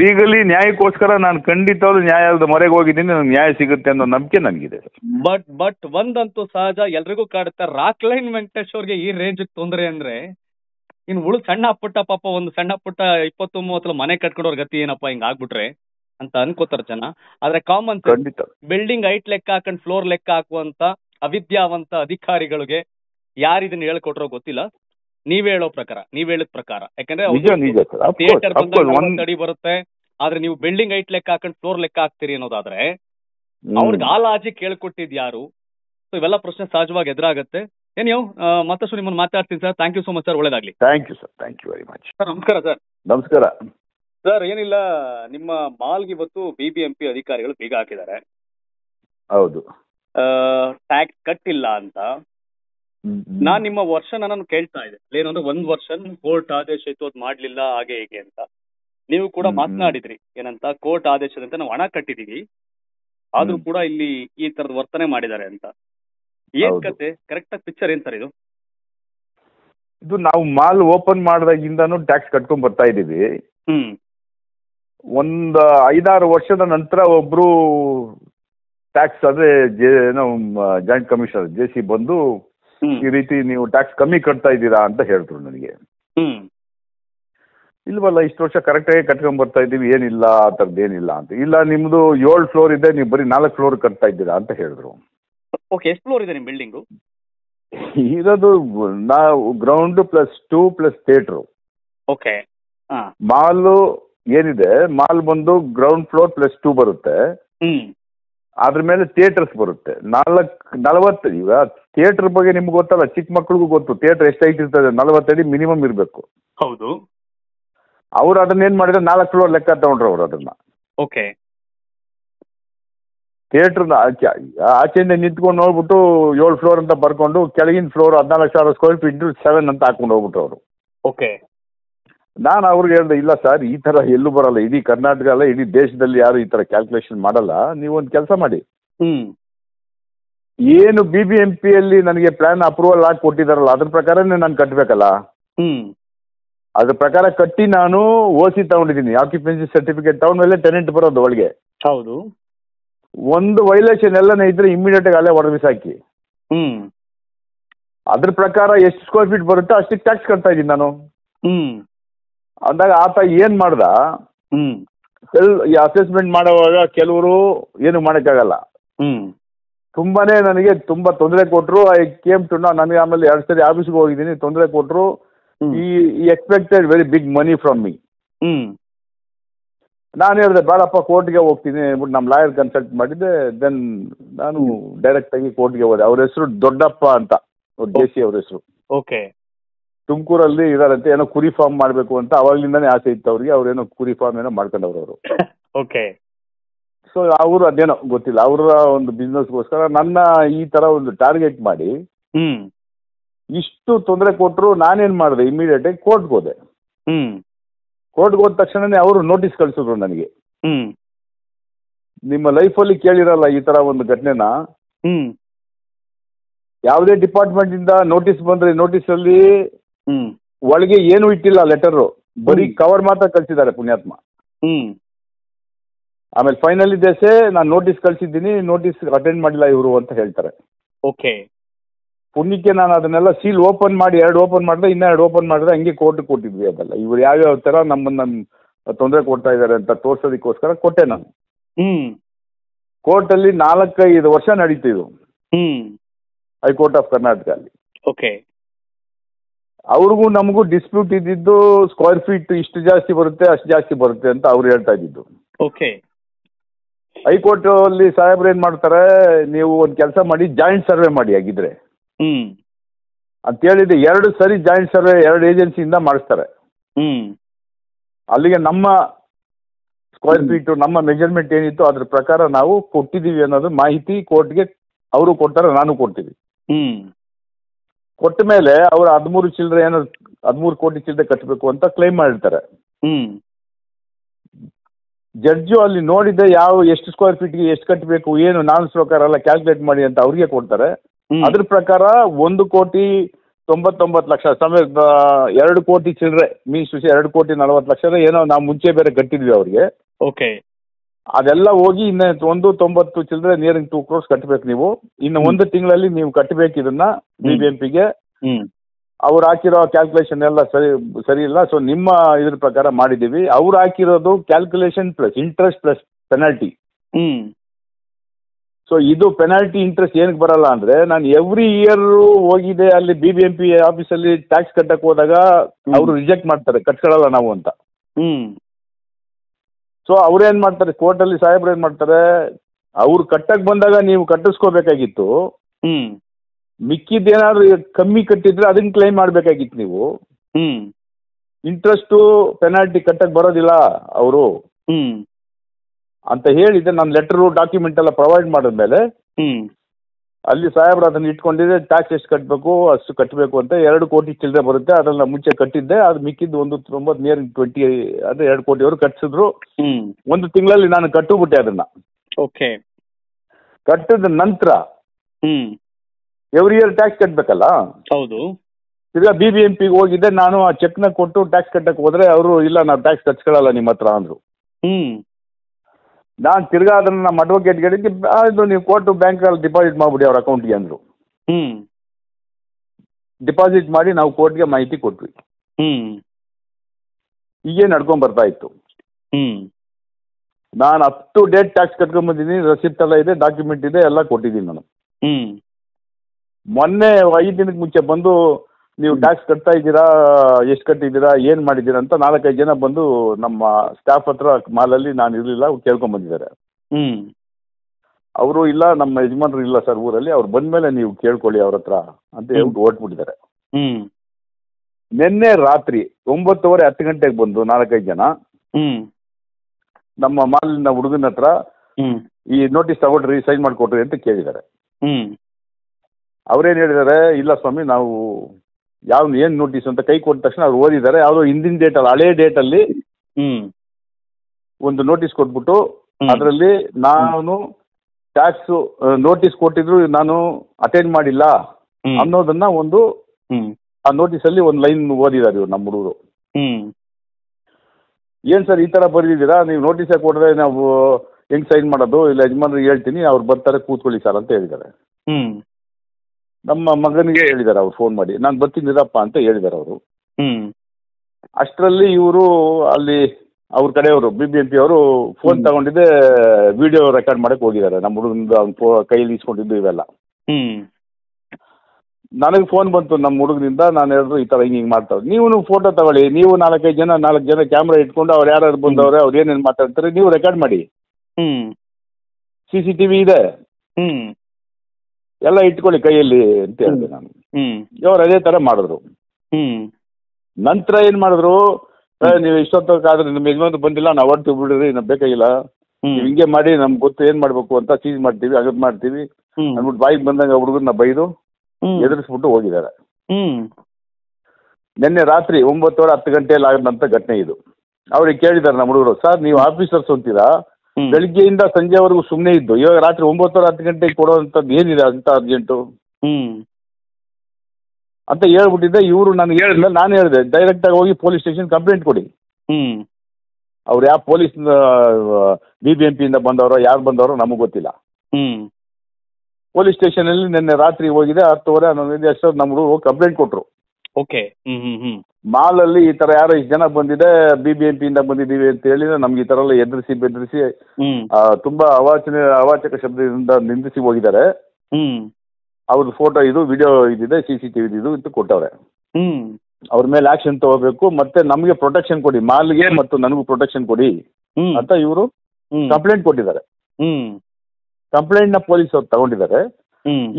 ಲೀಗಲಿ ನ್ಯಾಯಕ್ಕೋಸ್ಕರ ನಾನು ಖಂಡಿತವ್ರು ನ್ಯಾಯದ ಮೊರೆಗೆ ಹೋಗಿದ್ದೀನಿ ನನಗೆ ನ್ಯಾಯ ಸಿಗುತ್ತೆ ಅನ್ನೋ ನಂಬಿಕೆ ನನಗಿದೆ ಬಟ್ ಬಟ್ ಒಂದಂತೂ ಸಹಜ ಎಲ್ರಿಗೂ ಕಾಡುತ್ತೆ ರಾಕ್ ಲೈನ್ ವೆಂಕಟೇಶ್ ಅವ್ರಿಗೆ ಈ ರೇಂಜ್ ತೊಂದರೆ ಅಂದ್ರೆ ಇನ್ ಉಳ್ ಸಣ್ಣ ಪುಟ್ಟ ಪಾಪ ಒಂದು ಸಣ್ಣ ಪುಟ್ಟ ಇಪ್ಪತ್ತು ಮೂವತ್ತು ಮನೆ ಕಟ್ಕೊಂಡವ್ರ ಗತಿ ಏನಪ್ಪಾ ಹಿಂಗ ಆಗ್ಬಿಟ್ರೆ ಅಂತ ಅನ್ಕೋತಾರ ಜನ ಆದ್ರೆ ಕಾಮನ್ ಬಿಲ್ಡಿಂಗ್ ಹೈಟ್ ಲೆಕ್ಕ ಹಾಕೊಂಡ್ ಫ್ಲೋರ್ ಲೆಕ್ಕ ಹಾಕುವಂತ ಅವಿದ್ಯಾವಂತ ಅಧಿಕಾರಿಗಳಿಗೆ ಯಾರು ಇದನ್ನ ಹೇಳ್ಕೊಟ್ರೋ ಗೊತ್ತಿಲ್ಲ ನೀವ್ ಹೇಳೋ ಪ್ರಕಾರ ನೀವ್ ಹೇಳಿದ ಪ್ರಕಾರ ಯಾಕಂದ್ರೆ ಥಿಯೇಟರ್ ಅಡಿ ಬರುತ್ತೆ ಆದ್ರೆ ನೀವು ಬಿಲ್ಡಿಂಗ್ ಹೈಟ್ ಲೆಕ್ಕ ಹಾಕೊಂಡ್ ಫ್ಲೋರ್ ಲೆಕ್ಕ ಹಾಕ್ತೀರಿ ಅನ್ನೋದಾದ್ರೆ ಅವ್ರಿಗೆ ಆ ಲಾಜಿಕ್ ಹೇಳ್ಕೊಟ್ಟಿದ್ ಯಾರು ಸೊ ಇವೆಲ್ಲ ಪ್ರಶ್ನೆ ಸಹಜವಾಗಿ ಎದುರಾಗತ್ತೆ ಏನ್ ನೀವು ಮತ್ತಷ್ಟು ನಿಮ್ಮನ್ನು ಮಾತಾಡ್ತೀನಿ sir thank you so much sir ಒಳ್ಳೇದಾಗ್ಲಿ thank you sir thank you very much sir ನಮಸ್ಕಾರ ಸರ್ ನಮಸ್ಕಾರ ಸರ್ ಏನಿಲ್ಲ ನಿಮ್ಮ ಮಾಲ್ಗೆ ಇವತ್ತು ಬಿಬಿಎಂಪಿ ಅಧಿಕಾರಿಗಳು ಬೀಗ ಹಾಕಿದ್ದಾರೆ ಹೌದು ಟ್ಯಾಕ್ಸ್ ಕಟ್ಟಿಲ್ಲ ಅಂತ ನಾನ್ ನಿಮ್ಮ ವರ್ಷನ್ ನಾನು ಕೇಳ್ತಾ ಇದ್ದೆ ಏನಂದ್ರೆ ಒಂದ್ ವರ್ಷನ್ ಕೋರ್ಟ್ ಆದೇಶ ಇತ್ತು ಅದ್ ಮಾಡ್ಲಿಲ್ಲ ಹಾಗೆ ಹೇಗೆ ಅಂತ ನೀವು ಕೂಡ ಮಾತನಾಡಿದ್ರಿ ಏನಂತ ಕೋರ್ಟ್ ಆದೇಶದಂತೆ ನಾವು ಹಣ ಕಟ್ಟಿದೀವಿ ಆದ್ರೂ ಕೂಡ ಇಲ್ಲಿ ಈ ತರದ್ ವರ್ತನೆ ಮಾಡಿದ್ದಾರೆ ಅಂತ ಏನ್ ಕತೆ ಕರೆಕ್ಟ್ ಆಗಿ ಪಿಕ್ಚರ್ ಏನ್ ಸರ್ ಇದು ಇದು ನಾವು ಮಾಲ್ ಓಪನ್ ಮಾಡಿದಾಗಿಂದಾನು ಟ್ಯಾಕ್ಸ್ ಕಟ್ಕೊಂಡ್ ಬರ್ತಾ ಇದೀವಿ ಹ್ಮ್ ಒಂದ್ ಐದಾರು ವರ್ಷದ ನಂತರ ಒಬ್ರು ಟ್ಯಾಕ್ಸ್ ಅದೇ ಜಾಯಿಂಟ್ ಕಮಿಷನರ್ ಜೆ ಸಿ ಬಂದು ಈ ರೀತಿ ನೀವು ಟ್ಯಾಕ್ಸ್ ಕಮ್ಮಿ ಕಟ್ತಾ ಇದ್ದೀರಾ ಅಂತ ಹೇಳಿದ್ರು ನನಗೆ ಇಲ್ವಲ್ಲ ಇಷ್ಟು ವರ್ಷ ಕರೆಕ್ಟಾಗಿ ಕಟ್ಕೊಂಡ್ ಬರ್ತಾ ಇದೀವಿ ಏನಿಲ್ಲ ಆ ಥರದ್ದು ಏನಿಲ್ಲ ಅಂತ ಇಲ್ಲ ನಿಮ್ಮದು ಏಳು ಫ್ಲೋರ್ ಇದೆ ನೀವು ಬರೀ ನಾಲ್ಕು ಫ್ಲೋರ್ ಕಟ್ತಾ ಇದ್ದೀರಾ ಅಂತ ಹೇಳಿದ್ರು ಓಕೆ ಎಷ್ಟು ಫ್ಲೋರ್ ಇದೆ ನಿಮ್ಮ ಬಿಲ್ಡಿಂಗು ಇರೋದು ನಾವು ground plus two plus theatre okay ಹಾಂ ಏನಿದೆ ಮಾಲ್ ಬಂದು ಗ್ರೌಂಡ್ ಫ್ಲೋರ್ ಪ್ಲಸ್ ಟೂ ಬರುತ್ತೆ ಅದ್ರ ಮೇಲೆ ಥಿಯೇಟರ್ಸ್ ಬರುತ್ತೆ ನಾಲ್ಕು ನಲವತ್ತು ಈಗ ಥಿಯೇಟರ್ ಬಗ್ಗೆ ನಿಮ್ಗೆ ಗೊತ್ತಲ್ಲ ಚಿಕ್ಕ ಮಕ್ಳಿಗೂ ಗೊತ್ತು ಥಿಯೇಟರ್ ಎಷ್ಟು ಐತಿ ಇರ್ತದೆ ನಲವತ್ತಡಿ ಮಿನಿಮಮ್ ಇರಬೇಕು ಹೌದು ಅವ್ರು ಅದನ್ನ ಏನು ಮಾಡಿದ್ರೆ ನಾಲ್ಕು ಫ್ಲೋರ್ ಲೆಕ್ಕ ತಗೊಂಡ್ರು ಅವ್ರು ಅದನ್ನ ಓಕೆ ಥಿಯೇಟ್ರನ್ನ ಆಚೆ ಆಚೆಯಿಂದ ನಿಂತ್ಕೊಂಡು ನೋಡ್ಬಿಟ್ಟು ಏಳು ಫ್ಲೋರ್ ಅಂತ ಬರ್ಕೊಂಡು ಕೆಳಗಿನ ಫ್ಲೋರ್ ಹದಿನಾಲ್ಕು ಸಾವಿರ ಸ್ಕ್ವೇರ್ ಫೀಟ್ ಸೆವೆನ್ ಅಂತ ಹಾಕೊಂಡು ಹೋಗ್ಬಿಟ್ಟು ಅವರು ಓಕೆ ನಾನು ಅವ್ರಿಗೆ ಹೇಳಿದೆ ಇಲ್ಲ ಸರ್ ಈ ಥರ ಎಲ್ಲೂ ಬರಲ್ಲ ಇಡೀ ಕರ್ನಾಟಕ ಅಲ್ಲ ಇಡೀ ದೇಶದಲ್ಲಿ ಯಾರು ಈ ಥರ ಕ್ಯಾಲ್ಕುಲೇಷನ್ ಮಾಡಲ್ಲ ನೀವೊಂದು ಕೆಲಸ ಮಾಡಿ ಏನು ಬಿ ಬಿ ಎಂ ಪಿಯಲ್ಲಿ ನನಗೆ ಪ್ಲಾನ್ ಅಪ್ರೂವಲ್ ಹಾಕಿ ಕೊಟ್ಟಿದ್ದಾರಲ್ಲ ಅದ್ರ ಪ್ರಕಾರನೇ ನಾನು ಕಟ್ಟಬೇಕಲ್ಲ ಅದ್ರ ಪ್ರಕಾರ ಕಟ್ಟಿ ನಾನು ಓಸಿ ತಗೊಂಡಿದ್ದೀನಿ ಆಕ್ಯುಪೆನ್ಸಿ ಸರ್ಟಿಫಿಕೇಟ್ ತಗೊಂಡ್ಮೇಲೆ ಟೆನೆಂಟ್ ಬರೋದು ಒಳಗೆ ಹೌದು ಒಂದು ವೈಲೇಷನ್ ಎಲ್ಲನೇ ಇದ್ರೆ ಇಮಿಡಿಯೇಟ್ ಆಗಿ ಅಲ್ಲೇ ಒಡವಿಸ್ ಹಾಕಿ ಹ್ಮ್ ಅದ್ರ ಪ್ರಕಾರ ಎಷ್ಟು ಸ್ಕ್ವೇರ್ ಫೀಟ್ ಬರುತ್ತೆ ಅಷ್ಟಕ್ಕೆ ಟ್ಯಾಕ್ಸ್ ಕಟ್ತಾ ಇದ್ದೀನಿ ನಾನು ಹ್ಮ್ ಅಂದಾಗ ಆತ ಏನ್ ಮಾಡ್ದ ಹ್ಮ್ ಈ ಅಸೆಸ್ಮೆಂಟ್ ಮಾಡುವಾಗ ಕೆಲವರು ಏನು ಮಾಡೋಕ್ಕಾಗಲ್ಲ ಹ್ಮ್ ತುಂಬಾನೇ ನನಗೆ ತುಂಬಾ ತೊಂದರೆ ಕೊಟ್ಟರು ಐ ಕೇಮ್ ಟು ನನಗೆ ಆಮೇಲೆ ಎರಡು ಸರಿ ಆಫೀಸ್ಗೆ ಹೋಗಿದ್ದೀನಿ ತೊಂದರೆ ಕೊಟ್ಟರು ಈ expected very big money from me hmm ನಾನು ಹೇಳಿದೆ ಬೇಡಪ್ಪ ಕೋರ್ಟ್ಗೆ ಹೋಗ್ತೀನಿ ಅಂದ್ಬಿಟ್ಟು ನಮ್ಮ ಲಾಯರ್ ಕನ್ಸಲ್ಟ್ ಮಾಡಿದ್ದೆ ದೆನ್ ನಾನು ಡೈರೆಕ್ಟ್ ಆಗಿ ಕೋರ್ಟ್ಗೆ ಹೋದೆ ಅವ್ರ ಹೆಸರು ದೊಡ್ಡಪ್ಪ ಅಂತ ಸಿ ಅವ್ರ ಹೆಸರು ಓಕೆ ತುಮಕೂರಲ್ಲಿ ಇದಾರಂತೆ ಏನೋ ಕುರಿ ಫಾರ್ಮ್ ಮಾಡಬೇಕು ಅಂತ ಅವಾಗಲಿಂದಾನೇ ಆಸೆ ಇತ್ತು ಅವ್ರಿಗೆ ಅವ್ರೇನೋ ಕುರಿ ಫಾರ್ಮ್ ಏನೋ ಮಾಡ್ಕೊಂಡವ್ರು ಅವರು *laughs* ಓಕೆ ಸೊ ಅವರು ಅದೇನೋ ಗೊತ್ತಿಲ್ಲ ಅವರ ಒಂದು ಬಿಸ್ನೆಸ್ಗೋಸ್ಕರ ನನ್ನ ಈ ತರ ಒಂದು ಟಾರ್ಗೆಟ್ ಮಾಡಿ ಹ್ಮ್ ಇಷ್ಟು ತೊಂದರೆ ಕೊಟ್ಟರು ನಾನೇನು ಮಾಡಿದೆ ಆಗಿ ಕೋರ್ಟ್ಗೆ ಹೋದೆ ಹ್ಮ್ ಕೋರ್ಟ್ಗೆ ಹೋದ ತಕ್ಷಣನೇ ಅವರು ನೋಟಿಸ್ ಕಳಿಸಿದ್ರು ನನಗೆ ಹ್ಮ್ ನಿಮ್ಮ ಲೈಫಲ್ಲಿ ಕೇಳಿರಲ್ಲ ಈ ತರ ಒಂದು ಘಟನೆನ ಹ್ಮ್ ಯಾವುದೇ ಡಿಪಾರ್ಟ್ಮೆಂಟ್ ಇಂದ ನೋಟಿಸ್ ಬಂದ್ರೆ ನೋಟಿಸ್ ಅಲ್ಲಿ ಒಳಗೆ ಏನು ಇಟ್ಟಿಲ್ಲ ಲೆಟರ್ ಬರೀ ಕವರ್ ಮಾತ್ರ ಕಳಿಸಿದ್ದಾರೆ ಪುಣ್ಯಾತ್ಮ ಹ್ಮ್ ಆಮೇಲೆ ಫೈನಲ್ ದೇಸೆ ನಾನು ನೋಟಿಸ್ ಕಳಿಸಿದ್ದೀನಿ ನೋಟಿಸ್ ಅಟೆಂಡ್ ಮಾಡಿಲ್ಲ ಇವರು ಅಂತ ಹೇಳ್ತಾರೆ ಓಕೆ ಪುಣ್ಯಕ್ಕೆ ನಾನು ಅದನ್ನೆಲ್ಲ ಸೀಲ್ ಓಪನ್ ಮಾಡಿ ಎರಡು ಓಪನ್ ಮಾಡಿದ್ರೆ ಇನ್ನೂ ಎರಡು ಓಪನ್ ಮಾಡಿದ್ರೆ ಹಂಗೆ ಕೋರ್ಟ್ ಕೊಟ್ಟಿದ್ವಿ ಅದೆಲ್ಲ ಇವ್ರು ಯಾವ್ಯಾವ ಥರ ನಮ್ಮನ್ನು ತೊಂದರೆ ಕೊಡ್ತಾ ಇದ್ದಾರೆ ಅಂತ ತೋರಿಸೋದಕ್ಕೋಸ್ಕರ ಕೊಟ್ಟೆ ನಾನು ಹ್ಞೂ ಕೋರ್ಟಲ್ಲಿ ನಾಲ್ಕೈದು ವರ್ಷ ನಡೀತು ಇದು ಹ್ಞೂ ಹೈಕೋರ್ಟ್ ಆಫ್ ಕರ್ನಾಟಕ ಅಲ್ಲಿ ಓಕೆ ಅವ್ರಿಗೂ ನಮಗೂ ಡಿಸ್ಪ್ಯೂಟ್ ಇದ್ದಿದ್ದು ಸ್ಕ್ವೇರ್ ಫೀಟ್ ಇಷ್ಟು ಜಾಸ್ತಿ ಬರುತ್ತೆ ಅಷ್ಟು ಜಾಸ್ತಿ ಬರುತ್ತೆ ಅಂತ ಅವ್ರು ಹೇಳ್ತಾ ಇದ್ದಿದ್ದು ಓಕೆ ಹೈಕೋರ್ಟ್ ಅಲ್ಲಿ ಸಾಹೇಬ್ರು ಏನ್ ಮಾಡ್ತಾರೆ ನೀವು ಒಂದು ಕೆಲಸ ಮಾಡಿ ಜಾಯಿಂಟ್ ಸರ್ವೆ ಮಾಡಿ ಆಗಿದ್ರೆ ಹ್ಞೂ ಅಂತೇಳಿದರೆ ಎರಡು ಸರಿ ಜಾಯಿಂಟ್ ಸರ್ವೆ ಎರಡು ಏಜೆನ್ಸಿಯಿಂದ ಮಾಡಿಸ್ತಾರೆ ಹ್ಞೂ ಅಲ್ಲಿಗೆ ನಮ್ಮ ಸ್ಕ್ವೇರ್ ಫೀಟು ನಮ್ಮ ಮೆಜರ್ಮೆಂಟ್ ಏನಿತ್ತು ಅದ್ರ ಪ್ರಕಾರ ನಾವು ಕೊಟ್ಟಿದ್ದೀವಿ ಅನ್ನೋದು ಮಾಹಿತಿ ಕೋರ್ಟ್ಗೆ ಅವರು ಕೊಡ್ತಾರೆ ನಾನು ಕೊಡ್ತೀವಿ ಹ್ಞೂ ಕೊಟ್ಟ ಮೇಲೆ ಅವರು ಹದಿಮೂರು ಚಿಲ್ಲರೆ ಏನೋ ಹದಿಮೂರು ಕೋಟಿ ಚಿಲ್ಲರೆ ಕಟ್ಟಬೇಕು ಅಂತ ಕ್ಲೈಮ್ ಮಾಡಿರ್ತಾರೆ ಹ್ಞೂ ಜಡ್ಜು ಅಲ್ಲಿ ನೋಡಿದ್ದೆ ಯಾವ ಎಷ್ಟು ಸ್ಕ್ವೇರ್ ಫೀಟ್ಗೆ ಎಷ್ಟು ಕಟ್ಟಬೇಕು ಏನು ನಾನು ಪ್ರಕಾರ ಎಲ್ಲ ಕ್ಯಾಲ್ಕುಲೇಟ್ ಮಾಡಿ ಅಂತ ಅವ್ರಿಗೆ ಕೊಡ್ತಾರೆ ಅದ್ರ ಪ್ರಕಾರ ಒಂದು ಕೋಟಿ ತೊಂಬತ್ತೊಂಬತ್ತು ಲಕ್ಷ ಸಮ ಎರಡು ಕೋಟಿ ಚಿಲ್ಲರೆ ಮೀನ್ಸ್ ಎರಡು ಕೋಟಿ ನಲವತ್ತು ಲಕ್ಷ ಏನೋ ನಾವು ಮುಂಚೆ ಬೇರೆ ಕಟ್ಟಿದ್ವಿ ಅವ್ರಿಗೆ ಓಕೆ ಅದೆಲ್ಲ ಹೋಗಿ ಇನ್ನ ಒಂದು ತೊಂಬತ್ತು ಚಿಲ್ಲರೆ ನಿಯರಿಂಗ್ ಟೂ ಕ್ರೋರ್ಸ್ ಕಟ್ಟಬೇಕು ನೀವು ಇನ್ನು ಒಂದು ತಿಂಗಳಲ್ಲಿ ನೀವು ಕಟ್ಟಬೇಕು ಇದನ್ನ ಬಿ ಬಿ ಎಂ ಪಿಗೆ ಅವ್ರು ಹಾಕಿರೋ ಕ್ಯಾಲ್ಕುಲೇಷನ್ ಎಲ್ಲ ಸರಿ ಸರಿ ಇಲ್ಲ ಸೊ ನಿಮ್ಮ ಇದ್ರ ಪ್ರಕಾರ ಮಾಡಿದ್ದೀವಿ ಅವ್ರು ಹಾಕಿರೋದು calculation plus interest plus penalty so ಇದು ಪೆನಾಲ್ಟಿ ಇಂಟ್ರೆಸ್ಟ್ ಏನಕ್ಕೆ ಬರಲ್ಲ ಅಂದರೆ ನಾನು ಎವ್ರಿ ಇಯರು ಹೋಗಿದೆ ಅಲ್ಲಿ ಬಿ ಬಿ ಎಂ ಪಿ ಆಫೀಸಲ್ಲಿ ಟ್ಯಾಕ್ಸ್ ಕಟ್ಟಕ್ಕೆ ಹೋದಾಗ ಅವರು ರಿಜೆಕ್ಟ್ ಮಾಡ್ತಾರೆ ಕಟ್ಕೊಳ್ಳಲ್ಲ ನಾವು ಅಂತ ಹ್ಞೂ ಸೊ ಅವ್ರೇನು ಮಾಡ್ತಾರೆ ಕೋರ್ಟಲ್ಲಿ ಸಾಹೇಬ್ರು ಏನು ಮಾಡ್ತಾರೆ ಅವ್ರು ಕಟ್ಟಕ್ಕೆ ಬಂದಾಗ ನೀವು ಕಟ್ಟಿಸ್ಕೋಬೇಕಾಗಿತ್ತು ಹ್ಞೂ ಮಿಕ್ಕಿದ್ದೇನಾದರೂ ಕಮ್ಮಿ ಕಟ್ಟಿದ್ರೆ ಅದನ್ನ ಕ್ಲೈಮ್ ಮಾಡಬೇಕಾಗಿತ್ತು ನೀವು ಹ್ಞೂ ಇಂಟ್ರೆಸ್ಟು ಪೆನಾಲ್ಟಿ ಕಟ್ಟಕ್ಕೆ ಬರೋದಿಲ್ಲ ಅವರು ಹ್ಞೂ ಅಂತ ಹೇಳಿದ್ದೆ ನಾನು ಲೆಟರು ಡಾಕ್ಯುಮೆಂಟ್ ಎಲ್ಲ ಪ್ರೊವೈಡ್ ಮಾಡಿದ್ಮೇಲೆ ಮೇಲೆ ಅಲ್ಲಿ ಸಾಹೇಬ್ರು ಅದನ್ನ ಇಟ್ಕೊಂಡಿದ್ದೆ ಟ್ಯಾಕ್ಸ್ ಎಷ್ಟು ಕಟ್ಟಬೇಕು ಅಷ್ಟು ಕಟ್ಟಬೇಕು ಅಂತ ಎರಡು ಕೋಟಿ ಚಿಲ್ಲರೆ ಬರುತ್ತೆ ಅದನ್ನ ಮುಂಚೆ ಕಟ್ಟಿದ್ದೆ ಅದು ಮಿಕ್ಕಿದ್ದು ಒಂದು ಒಂಬತ್ತು ನಿಯರ್ ಟ್ವೆಂಟಿ ಅಂದ್ರೆ ಎರಡು ಕೋಟಿಯವರು ಕಟ್ಸಿದ್ರು ಹ್ಮ್ ಒಂದು ತಿಂಗಳಲ್ಲಿ ನಾನು ಕಟ್ಟುಬಿಟ್ಟೆ ಅದನ್ನ ಓಕೆ ಕಟ್ಟಿದ ನಂತರ ಹ್ಮ್ ಎವ್ರಿ ಇಯರ್ ಟ್ಯಾಕ್ಸ್ ಕಟ್ಟಬೇಕಲ್ಲ ಹೌದು ತಿರ್ಗಾ ಬಿ ಬಿ ಎಂ ಪಿಗೆ ಹೋಗಿದ್ದೆ ನಾನು ಆ ನ ಕೊಟ್ಟು ಟ್ಯಾಕ್ಸ್ ಕಟ್ಟಕ್ಕೆ ಹೋದ್ರೆ ಅವರು ಇಲ್ಲ ನಾವು ಟ್ಯಾಕ್ಸ್ ಕಟ್ಸ್ಕೊಳ್ಳಲ್ಲ ನಿಮ್ಮ ಹತ್ರ ಅಂದ್ರು ಹ್ಮ್ ನಾನು ತಿರ್ಗಾ ಅದನ್ನು ನಮ್ಮ ಅಡ್ವೊಕೇಟ್ ಹೇಳಿದ್ದೆ ಅದು ನೀವು ಕೊಟ್ಟು ಬ್ಯಾಂಕಲ್ಲಿ ಡಿಪಾಸಿಟ್ ಮಾಡಿಬಿಡಿ ಅವ್ರ ಅಕೌಂಟ್ಗೆ ಅಂದರು ಹ್ಞೂ ಡಿಪಾಸಿಟ್ ಮಾಡಿ ನಾವು ಕೋರ್ಟ್ಗೆ ಮಾಹಿತಿ ಕೊಟ್ವಿ ಹ್ಞೂ ಹೀಗೆ ನಡ್ಕೊಂಡು ಬರ್ತಾ ಇತ್ತು ಹ್ಞೂ ನಾನು ಅಪ್ ಟು ಡೇಟ್ ಟ್ಯಾಕ್ಸ್ ಕಟ್ಕೊಂಡ್ಬಂದಿದ್ದೀನಿ ರಸೀಪ್ಟ್ ಎಲ್ಲ ಇದೆ ಡಾಕ್ಯುಮೆಂಟ್ ಇದೆ ಎಲ್ಲ ಕೊಟ್ಟಿದ್ದೀನಿ ನಾನು ಹ್ಞೂ ಮೊನ್ನೆ ಐದು ದಿನಕ್ಕೆ ಮುಂಚೆ ಬಂದು ನೀವು ಟ್ಯಾಕ್ಸ್ ಕಟ್ತಾ ಇದ್ದೀರಾ ಎಷ್ಟು ಕಟ್ಟಿದ್ದೀರಾ ಏನು ಮಾಡಿದ್ದೀರಾ ಅಂತ ನಾಲ್ಕೈದು ಜನ ಬಂದು ನಮ್ಮ ಸ್ಟಾಫ್ ಹತ್ರ ಮಾಲಲ್ಲಿ ನಾನು ಇರಲಿಲ್ಲ ಕೇಳ್ಕೊಂಡ್ ಬಂದಿದ್ದಾರೆ ಹ್ಮ್ ಅವರು ಇಲ್ಲ ನಮ್ಮ ಯಜಮಾನ್ರು ಇಲ್ಲ ಸರ್ ಊರಲ್ಲಿ ಅವ್ರು ಬಂದ್ಮೇಲೆ ನೀವು ಕೇಳ್ಕೊಳ್ಳಿ ಅವ್ರ ಹತ್ರ ಅಂತ ಹೇಳ್ಬಿಟ್ಟು ಓಟ್ಬಿಟ್ಟಿದ್ದಾರೆ ಹ್ಮ್ ನಿನ್ನೆ ರಾತ್ರಿ ಒಂಬತ್ತುವರೆ ಹತ್ತು ಗಂಟೆಗೆ ಬಂದು ನಾಲ್ಕೈದು ಜನ ನಮ್ಮ ಮಾಲಿನ ಹುಡುಗನ ಹತ್ರ ಈ ನೋಟಿಸ್ ತಗೊಂಡ್ರಿ ಸೈನ್ ಮಾಡಿಕೊಟ್ರಿ ಅಂತ ಕೇಳಿದ್ದಾರೆ ಹ್ಮ್ ಅವರೇನು ಹೇಳಿದ್ದಾರೆ ಇಲ್ಲ ಸ್ವಾಮಿ ನಾವು ಯಾವ್ದು ಏನು ನೋಟಿಸ್ ಅಂತ ಕೈ ಕೊಟ್ಟ ತಕ್ಷಣ ಅವ್ರು ಓದಿದ್ದಾರೆ ಯಾವ್ದೋ ಹಿಂದಿನ ಡೇಟ್ ಅಲ್ಲಿ ಹಳೆ ಡೇಟಲ್ಲಿ ಹ್ಮ್ ಒಂದು ನೋಟಿಸ್ ಕೊಟ್ಬಿಟ್ಟು ಅದರಲ್ಲಿ ನಾನು ಟ್ಯಾಕ್ಸ್ ನೋಟಿಸ್ ಕೊಟ್ಟಿದ್ರು ನಾನು ಅಟೆಂಡ್ ಮಾಡಿಲ್ಲ ಅನ್ನೋದನ್ನ ಒಂದು ಆ ನೋಟಿಸ್ ಅಲ್ಲಿ ಒಂದು ಲೈನ್ ಓದಿದ್ದಾರೆ ಇವ್ರು ನಮ್ಮ ಹುಡುಗರು ಏನ್ ಸರ್ ಈ ತರ ಬರೆದಿದ್ದೀರಾ ನೀವು ನೋಟಿಸ್ ಕೊಟ್ರೆ ನಾವು ಹೆಂಗ್ ಸೈನ್ ಮಾಡೋದು ಇಲ್ಲ ಯಜಮಾನ್ರಿಗೆ ಹೇಳ್ತೀನಿ ಅವ್ರು ಬರ್ತಾರೆ ಕೂತ್ಕೊಳ್ಳಿ ಸರ್ ಅಂತ ಹೇಳಿದ್ದಾರೆ ಹ್ಮ್ ನಮ್ಮ ಮಗನಿಗೆ ಹೇಳಿದ್ದಾರೆ ಅವ್ರು ಫೋನ್ ಮಾಡಿ ನಾನು ಬರ್ತೀನಿರಪ್ಪ ಅಂತ ಹೇಳಿದಾರೆ ಅವರು ಹ್ಮ್ ಅಷ್ಟರಲ್ಲಿ ಇವರು ಅಲ್ಲಿ ಅವ್ರ ಕಡೆಯವರು ಬಿ ಬಿ ಎಂ ಪಿ ಅವರು ಫೋನ್ ತಗೊಂಡಿದ್ದೆ ವಿಡಿಯೋ ರೆಕಾರ್ಡ್ ಮಾಡಕ್ಕೆ ಹೋಗಿದ್ದಾರೆ ನಮ್ಮ ಹುಡುಗನಿಂದ ಫೋ ಕೈಯಲ್ಲಿ ಇಸ್ಕೊಂಡಿದ್ದು ಇವೆಲ್ಲ ಹ್ಮ್ ನನಗೆ ಫೋನ್ ಬಂತು ನಮ್ಮ ಹುಡುಗನಿಂದ ನಾನು ಹೇಳಿದ್ರು ಈ ತರ ಹಿಂಗೆ ಹಿಂಗ್ ಮಾಡ್ತಾರೆ ನೀವು ಫೋಟೋ ತಗೊಳ್ಳಿ ನೀವು ನಾಲ್ಕೈದು ಜನ ನಾಲ್ಕು ಜನ ಕ್ಯಾಮ್ರಾ ಇಟ್ಕೊಂಡು ಅವ್ರು ಯಾರು ಬಂದವ್ರೆ ಅವ್ರು ಏನೇನು ಮಾತಾಡ್ತಾರೆ ನೀವು ರೆಕಾರ್ಡ್ ಮಾಡಿ ಹ್ಮ್ ಸಿ ಸಿ ಟಿ ವಿ ಇದೆ ಎಲ್ಲ ಇಟ್ಕೊಳ್ಳಿ ಕೈಯಲ್ಲಿ ಅಂತ ಹೇಳಿದೆ ನಾನು ಇವರು ಅದೇ ತರ ಮಾಡಿದ್ರು ನಂತರ ಏನು ಮಾಡಿದ್ರು ನೀವು ಇಷ್ಟೊತ್ತಾದ್ರೆ ನಿಮ್ಮ ಯಜಮಾನ್ ಬಂದಿಲ್ಲ ನಾವು ಹೊರಟು ಬಿಡ್ರಿ ನಮ್ಗೆ ಬೇಕಾಗಿಲ್ಲ ನೀವು ಹಿಂಗೆ ಮಾಡಿ ನಮ್ಗೆ ಗೊತ್ತು ಏನು ಮಾಡಬೇಕು ಅಂತ ಚೀಸ್ ಮಾಡ್ತೀವಿ ಅಗದ್ ಮಾಡ್ತೀವಿ ಅಂದ್ಬಿಟ್ಟು ಬಾಯಿಗೆ ಬಂದಂಗೆ ಹುಡುಗರನ್ನ ಬೈದು ಎದುರಿಸ್ಬಿಟ್ಟು ಹೋಗಿದ್ದಾರೆ ನಿನ್ನೆ ರಾತ್ರಿ ಒಂಬತ್ತುವರೆ ಹತ್ತು ಗಂಟೆಯಲ್ಲಿ ಆಗದಂತ ಘಟನೆ ಇದು ಅವ್ರಿಗೆ ಕೇಳಿದ್ದಾರೆ ನಮ್ಮ ಹುಡುಗರು ಸರ್ ನೀವು ಆಫೀಸರ್ಸ್ ಅಂತೀರಾ ಬೆಳಿಗ್ಗೆಯಿಂದ ಸಂಜೆವರೆಗೂ ಸುಮ್ಮನೆ ಇದ್ದು ಇವಾಗ ರಾತ್ರಿ ಒಂಬತ್ತು ಹತ್ತು ಗಂಟೆಗೆ ಕೊಡೋವಂಥದ್ದು ಏನಿದೆ ಅಂತ ಅರ್ಜೆಂಟು ಹ್ಮ್ ಅಂತ ಹೇಳ್ಬಿಟ್ಟಿದ್ದೆ ಇವರು ನನಗೆ ಹೇಳಿದ್ಮೇಲೆ ನಾನು ಹೇಳಿದೆ ಡೈರೆಕ್ಟಾಗಿ ಹೋಗಿ ಪೊಲೀಸ್ ಸ್ಟೇಷನ್ ಕಂಪ್ಲೇಂಟ್ ಕೊಡಿ ಹ್ಮ್ ಅವ್ರು ಯಾವ ಪೊಲೀಸ್ ಬಿ ಬಿ ಎಂ ಪಿಯಿಂದ ಬಂದವರೋ ಯಾರು ಬಂದವರೋ ನಮಗೆ ಗೊತ್ತಿಲ್ಲ ಹ್ಮ್ ಪೊಲೀಸ್ ಸ್ಟೇಷನಲ್ಲಿ ನಿನ್ನೆ ರಾತ್ರಿ ಹೋಗಿದೆ ಹತ್ತುವರೆ ಹನ್ನೊಂದು ಎಷ್ಟೋ ನಮ್ಮರು ಕಂಪ್ಲೇಂಟ್ ಕೊಟ್ಟರು ಓಕೆ ಮಾಲ್ ಅಲ್ಲಿ ಈ ತರ ಯಾರೋ ಇಷ್ಟು ಜನ ಬಂದಿದೆ ಬಿಬಿಎಂಪಿ ಇಂದ ಬಂದಿದ್ದೀವಿ ಅಂತ ಹೇಳಿ ನಮ್ಗೆ ಈ ತರ ಎಲ್ಲ ಎದುರಿಸಿ ಬೆದರಿಸಿ ತುಂಬಾ ಅವಾಚನೆ ಅವಾಚಕ ಶಬ್ದದಿಂದ ನಿಂದಿಸಿ ಹೋಗಿದ್ದಾರೆ ಹ್ಮ್ ಅವ್ರ ಫೋಟೋ ಇದು ವಿಡಿಯೋ ಇದಿದೆ ಸಿ ಸಿ ಟಿವಿ ಇದು ಅಂತ ಕೊಟ್ಟವ್ರೆ ಅವ್ರ ಮೇಲೆ ಆಕ್ಷನ್ ತಗೋಬೇಕು ಮತ್ತೆ ನಮಗೆ ಪ್ರೊಟೆಕ್ಷನ್ ಕೊಡಿ ಮಾಲ್ಗೆ ಮತ್ತು ನನಗೂ ಪ್ರೊಟೆಕ್ಷನ್ ಕೊಡಿ ಅಂತ ಇವರು ಕಂಪ್ಲೇಂಟ್ ಕೊಟ್ಟಿದ್ದಾರೆ ಹ್ಮ್ ಕಂಪ್ಲೇಂಟ್ ನ ಪೊಲೀಸ್ ಅವ್ರು ತಗೊಂಡಿದ್ದಾರೆ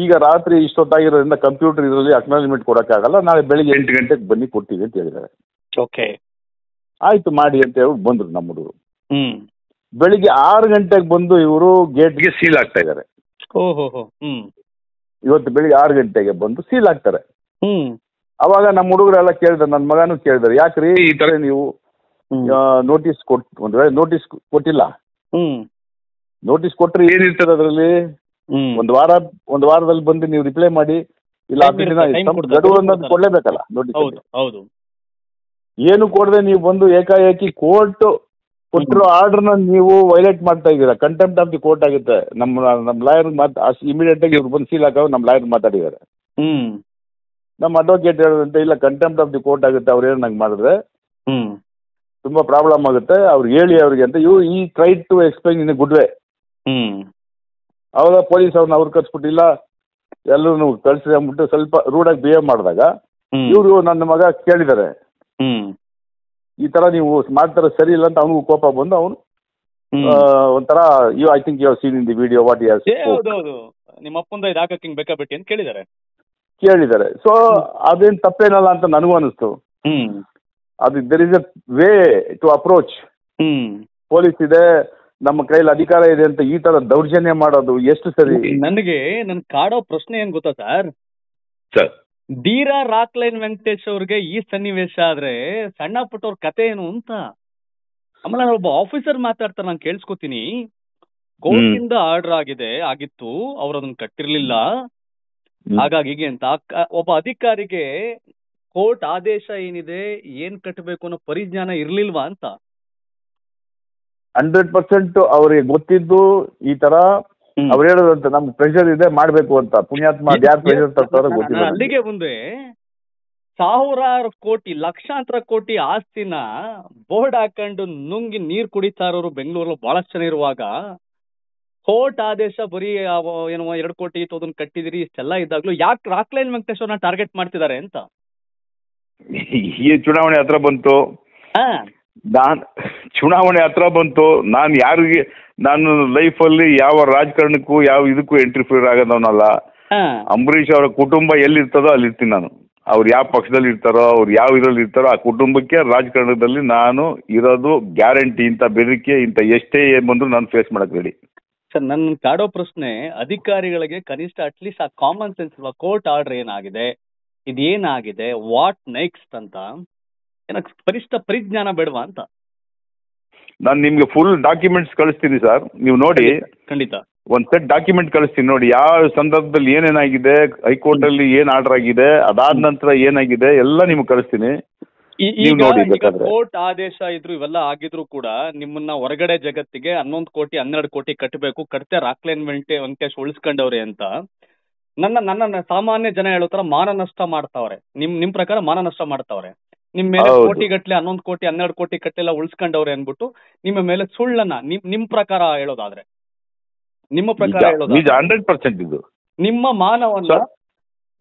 ಈಗ ರಾತ್ರಿ ಇಷ್ಟೊತ್ತಾಗಿರೋದ್ರಿಂದ ಕಂಪ್ಯೂಟರ್ ಇದರಲ್ಲಿ ಅಕ್ನಾಲಜ್ಮೆಂಟ್ ಕೊಡೋಕ್ಕಾಗಲ್ಲ ನಾಳೆ ಬೆಳಿಗ್ಗೆ ಎಂಟು ಗಂಟೆಗೆ ಬನ್ನಿ ಕೊಡ್ತೀವಿ ಅಂತ ಹೇಳಿದ್ದಾರೆ ಓಕೆ ಆಯ್ತು ಮಾಡಿ ಅಂತ ಹೇಳಿ ಬಂದ್ರು ನಮ್ಮ ಹುಡುಗರು ಬೆಳಿಗ್ಗೆ ಆರು ಗಂಟೆಗೆ ಬಂದು ಇವರು ಗೇಟ್ಗೆ ಸೀಲ್ ಆಗ್ತಾ ಇದ್ದಾರೆ ಇವತ್ತು ಬೆಳಿಗ್ಗೆ ಆರು ಗಂಟೆಗೆ ಬಂದು ಸೀಲ್ ಆಗ್ತಾರೆ ಅವಾಗ ನಮ್ಮ ಹುಡುಗರೆಲ್ಲ ಕೇಳಿದ್ರು ನನ್ನ ಮಗನೂ ಕೇಳಿದಾರೆ ಯಾಕ್ರಿ ಈ ತರ ನೀವು ನೋಟಿಸ್ ಕೊಟ್ಟು ಒಂದ್ ವೇಳೆ ನೋಟಿಸ್ ಕೊಟ್ಟಿಲ್ಲ ನೋಟಿಸ್ ಕೊಟ್ರೆ ಏನಿರ್ತದೆ ಅದರಲ್ಲಿ ಒಂದ್ ವಾರ ಒಂದ್ ವಾರದಲ್ಲಿ ಬಂದು ನೀವು ರಿಪ್ಲೈ ಮಾಡಿ ಇಲ್ಲ ಗಡುವು ಅನ್ನೋದು ಕೊಡ್ಲೇಬೇಕಲ್ಲ ನೋಡಿ ಹೌದು ಏನು ಕೊಡದೆ ನೀವು ಬಂದು ಏಕಾಏಕಿ ಕೋರ್ಟ್ ಕೊಟ್ಟಿರೋ ನ ನೀವು ವೈಲೇಟ್ ಮಾಡ್ತಾ ಇದ್ದೀರಾ ಕಂಟೆಂಪ್ಟ್ ಆಫ್ ದಿ ಕೋರ್ಟ್ ಆಗುತ್ತೆ ನಮ್ಮ ನಮ್ಮ ಲಾಯರ್ ಮಾತು ಇಮಿಡಿಯೇಟ್ ಆಗಿ ಇವ್ರು ಬಂದು ಸೀಲ್ ಹಾಕೋ ನಮ್ಮ ಲಾಯರ್ ಮಾತಾಡಿದ್ದಾರೆ ನಮ್ಮ ಅಡ್ವೊಕೇಟ್ ಅಂತ ಇಲ್ಲ ಕಂಟೆಂಪ್ಟ್ ಆಫ್ ದಿ ಕೋರ್ಟ್ ಆಗುತ್ತೆ ಅವ್ರು ಏನು ನಂಗೆ ಮಾಡಿದ್ರೆ ತುಂಬಾ ಪ್ರಾಬ್ಲಮ್ ಆಗುತ್ತೆ ಅವ್ರು ಹೇಳಿ ಅವ್ರಿಗೆ ಅಂತ ಯು ಈ try to explain in a good way ಅವಾಗ ಪೊಲೀಸ್ ಅವ್ರನ್ನ ಅವ್ರು ಕರ್ಸ್ಬಿಟ್ಟಿಲ್ಲ ಎಲ್ಲರೂ ಕಳ್ಸಿ ಅಂದ್ಬಿಟ್ಟು ಸ್ವಲ್ಪ ರೂಡಾಗಿ ಬಿಹೇವ್ ಮಾಡಿದಾಗ ಇವರು ನನ್ನ ಮಗ ಕೇಳಿದ್ದಾರೆ ಹ್ಮ್ ಈ ತರ ನೀವು ಮಾಡ್ತಾರೆ ಸರಿ ಇಲ್ಲ ಅಂತ ಅವನಿಗೂ ಕೋಪ ಬಂದು ಅವನು ಒಂಥರ you I think you seen in the video what as ನಿಮ್ಮ ಅಪ್ಪಂದ ಇದು ಹಾಕಕ್ಕೆ ಹಿಂಗ್ ಅಂತ ಕೇಳಿದ್ದಾರೆ ಕೇಳಿದ್ದಾರೆ ಸೊ ಅದೇನ್ ತಪ್ಪೇನಲ್ಲ ಅಂತ ನನಗೂ ಅನಿಸ್ತು ಹ್ಮ್ ಅದು there is a way to approach hmm police ಇದೆ ನಮ್ಮ ಕೈಯಲ್ಲಿ ಅಧಿಕಾರ ಇದೆ ಅಂತ ಈ ತರ ದೌರ್ಜನ್ಯ ಮಾಡೋದು ಎಷ್ಟು ಸರಿ ನನಗೆ ನನ್ ಕಾಡೋ ಪ್ರಶ್ನೆ ಏನ್ ಗೊತ್ತಾ ಸರ್ ಡೀರಾ ರಾಕ್ ಲೈನ್ ವೆಂಕಟೇಶ್ ಅವ್ರಿಗೆ ಈ ಸನ್ನಿವೇಶ ಆದ್ರೆ ಸಣ್ಣ ಪುಟ್ಟವ್ರ ಕತೆ ಏನು ಅಂತ ಆಮೇಲೆ ಒಬ್ಬ ಆಫೀಸರ್ ಮಾತಾಡ್ತಾರೆ ನಾನು ಕೇಳಿಸ್ಕೊತೀನಿ ಕೋರ್ಟಿಂದ ಆರ್ಡರ್ ಆಗಿದೆ ಆಗಿತ್ತು ಅವ್ರು ಅದನ್ನ ಕಟ್ಟಿರ್ಲಿಲ್ಲ ಹಾಗಾಗಿ ಅಂತ ಒಬ್ಬ ಅಧಿಕಾರಿಗೆ ಕೋರ್ಟ್ ಆದೇಶ ಏನಿದೆ ಏನ್ ಕಟ್ಟಬೇಕು ಅನ್ನೋ ಪರಿಜ್ಞಾನ ಇರ್ಲಿಲ್ವಾ ಅಂತ ಹಂಡ್ರೆಡ್ ಪರ್ಸೆಂಟ್ ಅವ್ರಿಗೆ ಗೊತ್ತಿದ್ದು ಈ ತರ ಅವ್ರು ಹೇಳೋದಂತ ನಮ್ಗೆ ಪ್ರೆಷರ್ ಇದೆ ಮಾಡ್ಬೇಕು ಅಂತ ಪುಣ್ಯಾತ್ಮ ಪ್ರೆಷರ್ ಗೊತ್ತಿಲ್ಲ ಅಲ್ಲಿಗೆ ಮುಂದೆ ಸಾವಿರಾರು ಕೋಟಿ ಲಕ್ಷಾಂತರ ಕೋಟಿ ಆಸ್ತಿನ ಬೋರ್ಡ್ ಹಾಕೊಂಡು ನುಂಗಿ ನೀರ್ ಕುಡಿತಾ ಇರೋರು ಬೆಂಗಳೂರಲ್ಲಿ ಬಹಳಷ್ಟು ಜನ ಇರುವಾಗ ಕೋರ್ಟ್ ಆದೇಶ ಬರೀ ಏನೋ ಎರಡು ಕೋಟಿ ಇತ್ತು ಅದನ್ನ ಕಟ್ಟಿದಿರಿ ಇಷ್ಟೆಲ್ಲ ಇದ್ದಾಗ್ಲೂ ಯಾಕೆ ರಾಕ್ಲೈನ್ ವೆಂಕಟೇಶ್ವರನ ಟಾರ್ಗೆಟ್ ಮಾಡ್ತಿದ್ದಾರೆ ಅಂತ ಈ ಚುನಾವಣೆ ಹತ್ರ ಬಂತು ನಾನು ಚುನಾವಣೆ ಹತ್ರ ಬಂತು ನಾನು ಯಾರಿಗೆ ನಾನು ಲೈಫಲ್ಲಿ ಯಾವ ರಾಜಕಾರಣಕ್ಕೂ ಯಾವ ಇದಕ್ಕೂ ಎಂಟ್ರಿಫಿಯರ್ ಆಗೋದವನಲ್ಲ ಅಂಬರೀಷ್ ಅವರ ಕುಟುಂಬ ಎಲ್ಲಿರ್ತದೋ ಅಲ್ಲಿರ್ತೀನಿ ನಾನು ಅವ್ರು ಯಾವ ಪಕ್ಷದಲ್ಲಿ ಇರ್ತಾರೋ ಅವ್ರು ಯಾವ ಇದರಲ್ಲಿ ಇರ್ತಾರೋ ಆ ಕುಟುಂಬಕ್ಕೆ ರಾಜಕಾರಣದಲ್ಲಿ ನಾನು ಇರೋದು ಗ್ಯಾರಂಟಿ ಇಂಥ ಬೆದರಿಕೆ ಇಂಥ ಎಷ್ಟೇ ಏನು ಬಂದರೂ ನಾನು ಫೇಸ್ ಮಾಡಕ್ ರೆಡಿ ಸರ್ ನನ್ನ ಕಾಡೋ ಪ್ರಶ್ನೆ ಅಧಿಕಾರಿಗಳಿಗೆ ಕನಿಷ್ಠ ಅಟ್ಲೀಸ್ಟ್ ಆ ಕಾಮನ್ ಸೆನ್ಸ್ ಕೋರ್ಟ್ ಆರ್ಡರ್ ಏನಾಗಿದೆ ಇದೇನಾಗಿದೆ ವಾಟ್ ನೆಕ್ಸ್ಟ್ ಅಂತ ಏನಕ್ಕೆ ಪರಿಷ್ಠ ಪರಿಜ್ಞಾನ ಬೇಡವಾ ಅಂತ ನಾನು ನಿಮ್ಗೆ ಫುಲ್ ಡಾಕ್ಯುಮೆಂಟ್ಸ್ ಕಳಿಸ್ತೀನಿ ಸರ್ ನೀವು ನೋಡಿ ಖಂಡಿತ ಒಂದ್ ಸೆಟ್ ಡಾಕ್ಯುಮೆಂಟ್ ಕಳಿಸ್ತೀನಿ ನೋಡಿ ಯಾವ ಸಂದರ್ಭದಲ್ಲಿ ಏನೇನಾಗಿದೆ ಹೈಕೋರ್ಟ್ ಅಲ್ಲಿ ಏನ್ ಆರ್ಡರ್ ಆಗಿದೆ ಅದಾದ ನಂತರ ಏನಾಗಿದೆ ಎಲ್ಲ ನಿಮ್ಗೆ ಕಳಿಸ್ತೀನಿ ಕೋರ್ಟ್ ಆದೇಶ ಇದ್ರು ಇವೆಲ್ಲ ಆಗಿದ್ರು ಕೂಡ ನಿಮ್ಮನ್ನ ಹೊರಗಡೆ ಜಗತ್ತಿಗೆ ಹನ್ನೊಂದು ಕೋಟಿ ಹನ್ನೆರಡು ಕೋಟಿ ಕಟ್ಟಬೇಕು ಕಟ್ತೆ ರಾಕ್ಲೇನ್ ವೆಂಟೆ ವೆಂಕಟೇಶ್ ಉಳಿಸ್ಕೊಂಡವ್ರೆ ಅಂತ ನನ್ನ ನನ್ನ ಸಾಮಾನ್ಯ ಜನ ಹೇಳೋ ತರ ಮಾನ ನಷ್ಟ ಮಾಡ್ತಾವ್ರೆ ನಿಮ್ ನಿಮ್ ಪ್ರಕಾರ ಮಾನ ನಷ್ಟ ಮಾಡ್ತಾವ್ರೆ ನಿಮ್ ಮೇಲೆ ಕೋಟಿ ಗಟ್ಲೆ ಹನ್ನೊಂದು ಕೋಟಿ ಹನ್ನೆರಡು ಕೋಟಿ ಕಟ್ಟೆಲ್ಲ ಉಳಿಸ್ಕೊಂಡವ್ರೆ ಅನ್ಬಿಟ್ಟು ನಿಮ್ಮ ಮೇಲೆ ಸುಳ್ಳನ್ನ ನಿಮ್ ಪ್ರಕಾರ ಹೇಳೋದಾದ್ರೆ ನಿಮ್ಮ ಪ್ರಕಾರ ಇದು ನಿಮ್ಮ ಮಾನವನ್ನ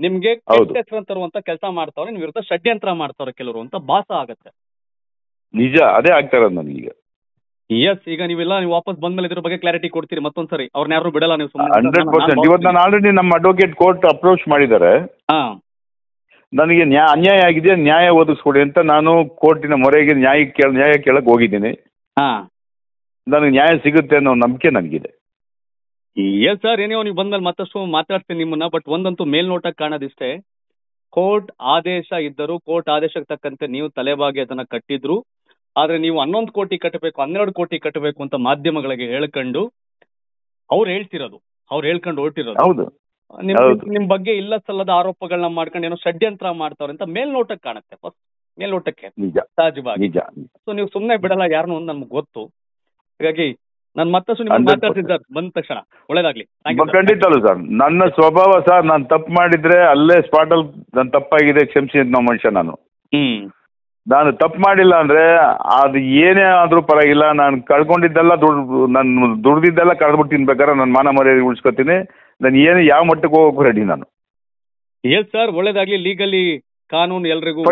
ನಿಮ್ಗೆ ಹೆಸರು ತರುವಂತ ಕೆಲಸ ಮಾಡ್ತಾವ್ರೆ ನಿಮ್ ವಿರುದ್ಧ ಷಡ್ಯಂತ್ರ ಮಾಡ್ತಾವ್ರೆ ಕೆಲವರು ಅಂತ ಭಾಸ ಆಗತ್ತೆ ನಿಜ ಅದೇ ಆಗ್ತಾ ನನಗೀಗ ಎಸ್ ಈಗ ನೀವೆಲ್ಲ ನೀವು ವಾಪಸ್ ಬಂದ ಮೇಲೆ ಇದ್ರ ಬಗ್ಗೆ ಕ್ಲಾರಿಟಿ ಕೊಡ್ತೀರಿ ಮತ್ತೊಂದ್ಸರಿ ಅವ್ರನ್ನ ಯಾರು ಬಿಡಲ್ಲ ನೀವು ಹಂಡ್ರೆಡ್ ಪರ್ಸೆಂಟ್ ಇವತ್ತು ನಾನು ಆಲ್ರೆಡಿ ನಮ್ಮ ಅಡ್ವೊಕೇಟ್ ಕೋರ್ಟ್ ಅಪ್ರೋಚ್ ಮಾಡಿದ್ದಾರೆ ನನಗೆ ನ್ಯಾ ಅನ್ಯಾಯ ಆಗಿದೆ ನ್ಯಾಯ ಒದಗಿಸ್ಕೊಡಿ ಅಂತ ನಾನು ಕೋರ್ಟಿನ ಮೊರೆಗೆ ನ್ಯಾಯ ಕೇಳ ನ್ಯಾಯ ಕೇಳಕ್ಕೆ ಹೋಗಿದ್ದೀನಿ ಹಾ ನನಗೆ ನ್ಯಾಯ ಸಿಗುತ್ತೆ ಅನ್ನೋ ನಂಬಿಕೆ ನನಗಿದೆ ಎಸ್ ಸರ್ ಏನೇ ನೀವು ಬಂದಲ್ಲಿ ಮತ್ತಷ್ಟು ಮಾತಾಡ್ತೀನಿ ನಿಮ್ಮನ್ನ ಬಟ್ ಒಂದಂತೂ ಮೇಲ್ನೋಟಕ್ಕೆ ಕಾಣೋದಿಷ್ಟೇ ಕೋರ್ಟ್ ಆದೇಶ ಇದ್ದರೂ ಕೋರ್ಟ್ ಆದೇಶಕ್ಕೆ ತಕ್ಕಂತೆ ನೀವು ತಲೆಬಾಗಿ ಅದನ್ನ ಕಟ್ಟಿದ್ರು ಆದರೆ ನೀವು ಹನ್ನೊಂದು ಕೋಟಿ ಕಟ್ಟಬೇಕು ಹನ್ನೆರಡು ಕೋಟಿ ಕಟ್ಟಬೇಕು ಅಂತ ಮಾಧ್ಯಮಗಳಿಗೆ ಹೇಳ್ಕೊಂಡು ಅವ್ರು ಹೇಳ್ತಿರೋದು ಅವ್ರು ಹೇಳ್ಕೊಂಡು ಹೊರಟಿರೋದು ಹೌದು ನಿಮ್ ನಿಮ್ ಬಗ್ಗೆ ಇಲ್ಲ ಸಲ್ಲದ ಆರೋಪಗಳನ್ನ ಮಾಡ್ಕೊಂಡು ಏನೋ ಷಡ್ಯಂತ್ರ ಮಾಡ್ತಾವ್ರೆ ಅಂತ ಮೇಲ್ನೋಟಕ್ಕೆ ಕಾಣುತ್ತೆ ಫಸ್ಟ್ ಮೇಲ್ನೋಟಕ್ಕೆ ಸಹಜವಾಗಿ ಸೊ ನೀವು ಸುಮ್ನೆ ಬಿಡಲ್ಲ ಯಾರನ್ನು ಒಂದು ನಮ್ಗೆ ಗೊತ್ತು ಹಾಗಾಗಿ ನನ್ ಮತ್ತಷ್ಟು ನಿಮ್ಗೆ ಮಾತಾಡ್ತಿದ್ದಾರೆ ಬಂದ ತಕ್ಷಣ ಒಳ್ಳೇದಾಗ್ಲಿ ಖಂಡಿತ ಸರ್ ನನ್ನ ಸ್ವಭಾವ ಸರ್ ನಾನು ತಪ್ಪು ಮಾಡಿದ್ರೆ ಅಲ್ಲೇ ಸ್ಪಾಟಲ್ ನಾನು ತಪ್ಪಾಗಿದೆ ಕ್ಷಮಿಸಿ ಅಂತ ಮನುಷ್ಯ ನಾನು ಹ್ಮ್ ನಾನು ತಪ್ಪು ಮಾಡಿಲ್ಲ ಅಂದ್ರೆ ಅದು ಏನೇ ಆದ್ರೂ ಪರವಾಗಿಲ್ಲ ನಾನು ಕಳ್ಕೊಂಡಿದ್ದೆಲ್ಲ ದುಡ್ದು ನಾನು ದುಡ್ದಿದ್ದೆಲ್ಲ ಕಳ್ದ್ಬಿಟ್ಟು ಬೇಕಾದ್ರೆ ನನ್ನ ಮಾನ ಮರ್ಯಾದೆ ಉಳಿಸ್ಕೊತೀನಿ ನಾನು ಏನು ಯಾವ ಮಟ್ಟಕ್ಕೆ ಹೋಗೋಕ್ಕೂ ರೆಡಿ ನಾನು ಹೇಳಿ ಸರ್ ಒಳ್ಳೇದಾಗ್ಲಿ ಲೀಗಲಿ ಕಾನೂನು ಎಲ್ರಿಗೂ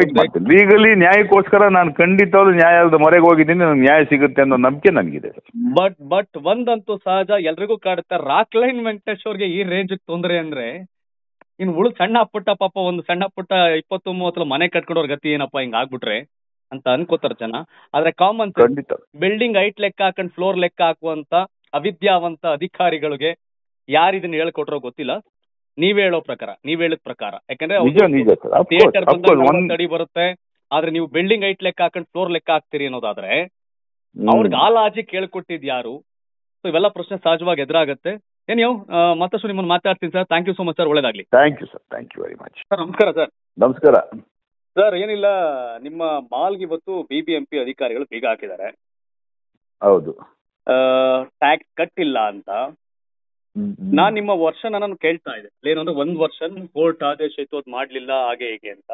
ಲೀಗಲಿ ನ್ಯಾಯಕ್ಕೋಸ್ಕರ ನಾನು ಖಂಡಿತವಾಗ್ಲೂ ನ್ಯಾಯಾಲಯದ ಮೊರೆಗೆ ಹೋಗಿದ್ದೀನಿ ನನಗೆ ನ್ಯಾಯ ಸಿಗುತ್ತೆ ಅನ್ನೋ ನಂಬಿಕೆ ನನಗಿದೆ ಬಟ್ ಬಟ್ ಒಂದಂತೂ ಸಹಜ ಎಲ್ರಿಗೂ ಕಾಡುತ್ತೆ ರಾಕ್ ಲೈನ್ ವೆಂಕಟೇಶ್ ಅವ್ರಿಗೆ ಈ ರೇಂಜ್ ತೊಂದರೆ ಅಂದ್ರೆ ಇನ್ ಉಳ್ ಸಣ್ಣ ಪುಟ್ಟ ಪಾಪ ಒಂದು ಸಣ್ಣ ಪುಟ್ಟ ಇಪ್ಪತ್ತು ಮೂವತ್ತು ಮನೆ ಕಟ್ಕೊಂಡವ್ರ ಗತಿ ಏನಪ್ಪ ಹಿಂಗ್ ಆಗ್ಬಿಟ್ರೆ ಅಂತ ಅನ್ಕೋತಾರ ಜನ ಆದ್ರೆ ಕಾಮನ್ ಬಿಲ್ಡಿಂಗ್ ಹೈಟ್ ಲೆಕ್ಕ ಹಾಕೊಂಡ್ ಫ್ಲೋರ್ ಲೆಕ್ಕ ಹಾಕುವಂತ ಅವಿದ್ಯಾವಂತ ಅಧಿಕಾರಿಗಳಿಗೆ ಯಾರು ಇದನ್ನ ಹೇಳ್ಕೊಟ್ರೋ ಗೊತ್ತಿಲ್ಲ ನೀವ್ ಹೇಳೋ ಪ್ರಕಾರ ನೀವ್ ಹೇಳಿದ ಪ್ರಕಾರ ಯಾಕಂದ್ರೆ ಥಿಯೇಟರ್ ಅಡಿ ಬರುತ್ತೆ ಆದ್ರೆ ನೀವು ಬಿಲ್ಡಿಂಗ್ ಹೈಟ್ ಲೆಕ್ಕ ಹಾಕೊಂಡ್ ಫ್ಲೋರ್ ಲೆಕ್ಕ ಹಾಕ್ತೀರಿ ಅನ್ನೋದಾದ್ರೆ ಅವ್ರಿಗೆ ಆ ಲಾಜಿಕ್ ಹೇಳ್ಕೊಟ್ಟಿದ್ ಯಾರು ಇವೆಲ್ಲ ಪ್ರಶ್ನೆ ಸಹಜವಾಗಿ ಎದುರಾಗತ್ತೆ ಏನ್ ಮತ್ತಷ್ಟು ನಿಮ್ಮನ್ನು ಮಾತಾಡ್ತೀನಿ sir thank you so much sir ಒಳ್ಳೇದಾಗ್ಲಿ thank you sir thank you very much sir ನಮಸ್ಕಾರ ಸರ್ ನಮಸ್ಕಾರ ಸರ್ ಏನಿಲ್ಲ ನಿಮ್ಮ ಮಾಲ್ಗೆ ಇವತ್ತು ಬಿಬಿಎಂಪಿ ಅಧಿಕಾರಿಗಳು ಬೀಗ ಹಾಕಿದ್ದಾರೆ ಹೌದು ಟ್ಯಾಕ್ಸ್ ಕಟ್ಟಿಲ್ಲ ಅಂತ ನಾನ್ ನಿಮ್ಮ ವರ್ಷನ್ ನಾನು ಕೇಳ್ತಾ ಇದ್ದೆ ಏನಂದ್ರೆ ಒಂದ್ ವರ್ಷನ್ ಕೋರ್ಟ್ ಆದೇಶ ಇತ್ತು ಅದ್ ಮಾಡ್ಲಿಲ್ಲ ಹಾಗೆ ಹೇಗೆ ಅಂತ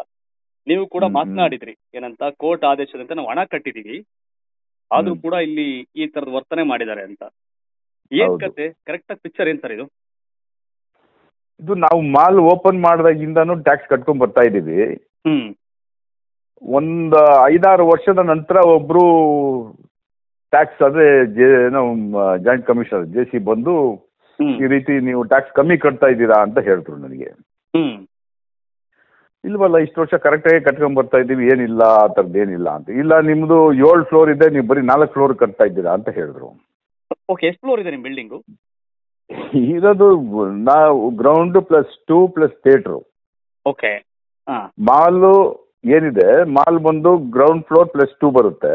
ನೀವು ಕೂಡ ಮಾತನಾಡಿದ್ರಿ ಏನಂತ ಕೋರ್ಟ್ ಆದೇಶದಂತೆ ನಾವು ಹಣ ಕಟ್ಟಿದೀವಿ ಆದ್ರೂ ಕೂಡ ಇಲ್ಲಿ ಈ ತರದ ವರ್ತನೆ ಮಾಡಿದ್ದಾರೆ ಅಂತ ಏನ್ ಪಿಕ್ಚರ್ ಸರ್ ಇದು ಇದು ನಾವು ಮಾಲ್ ಓಪನ್ ಮಾಡಿದಾಗಿಂದಾನು ಟ್ಯಾಕ್ಸ್ ಕಟ್ಕೊಂಡ್ ಬರ್ತಾ ಇದೀವಿ ಒಂದ್ ಐದಾರು ವರ್ಷದ ನಂತರ ಒಬ್ರು ಟ್ಯಾಕ್ಸ್ ಅದೇ ಜಾಯಿಂಟ್ ಕಮಿಷನರ್ ಜೆ ಸಿ ಬಂದು ಈ ರೀತಿ ನೀವು ಟ್ಯಾಕ್ಸ್ ಕಮ್ಮಿ ಕಟ್ತಾ ಇದ್ದೀರಾ ಅಂತ ಹೇಳಿದ್ರು ನನಗೆ ಇಲ್ವಲ್ಲ ಇಷ್ಟು ವರ್ಷ ಕರೆಕ್ಟಾಗಿ ಕಟ್ಕೊಂಡ್ ಬರ್ತಾ ಇದೀವಿ ಏನಿಲ್ಲ ಆ ಥರದ್ದು ಏನಿಲ್ಲ ಅಂತ ಇಲ್ಲ ನಿಮ್ಮದು ಏಳು ಫ್ಲೋರ್ ಇದೆ ನೀವು ಬರೀ ನಾಲ್ಕು ಫ್ಲೋರ್ ಕಟ್ತಾ ಇದ್ದೀರಾ ಅಂತ ಹೇಳಿದ್ರು ಓಕೆ ಎಷ್ಟು ಫ್ಲೋರ್ ಇದೆ ನಿಮ್ಮ ಬಿಲ್ಡಿಂಗು ಇರೋದು ನಾವು ground plus two plus theatre okay mall ಏನಿದೆ ಮಾಲ್ ಬಂದು ಗ್ರೌಂಡ್ ಫ್ಲೋರ್ ಪ್ಲಸ್ ಟೂ ಬರುತ್ತೆ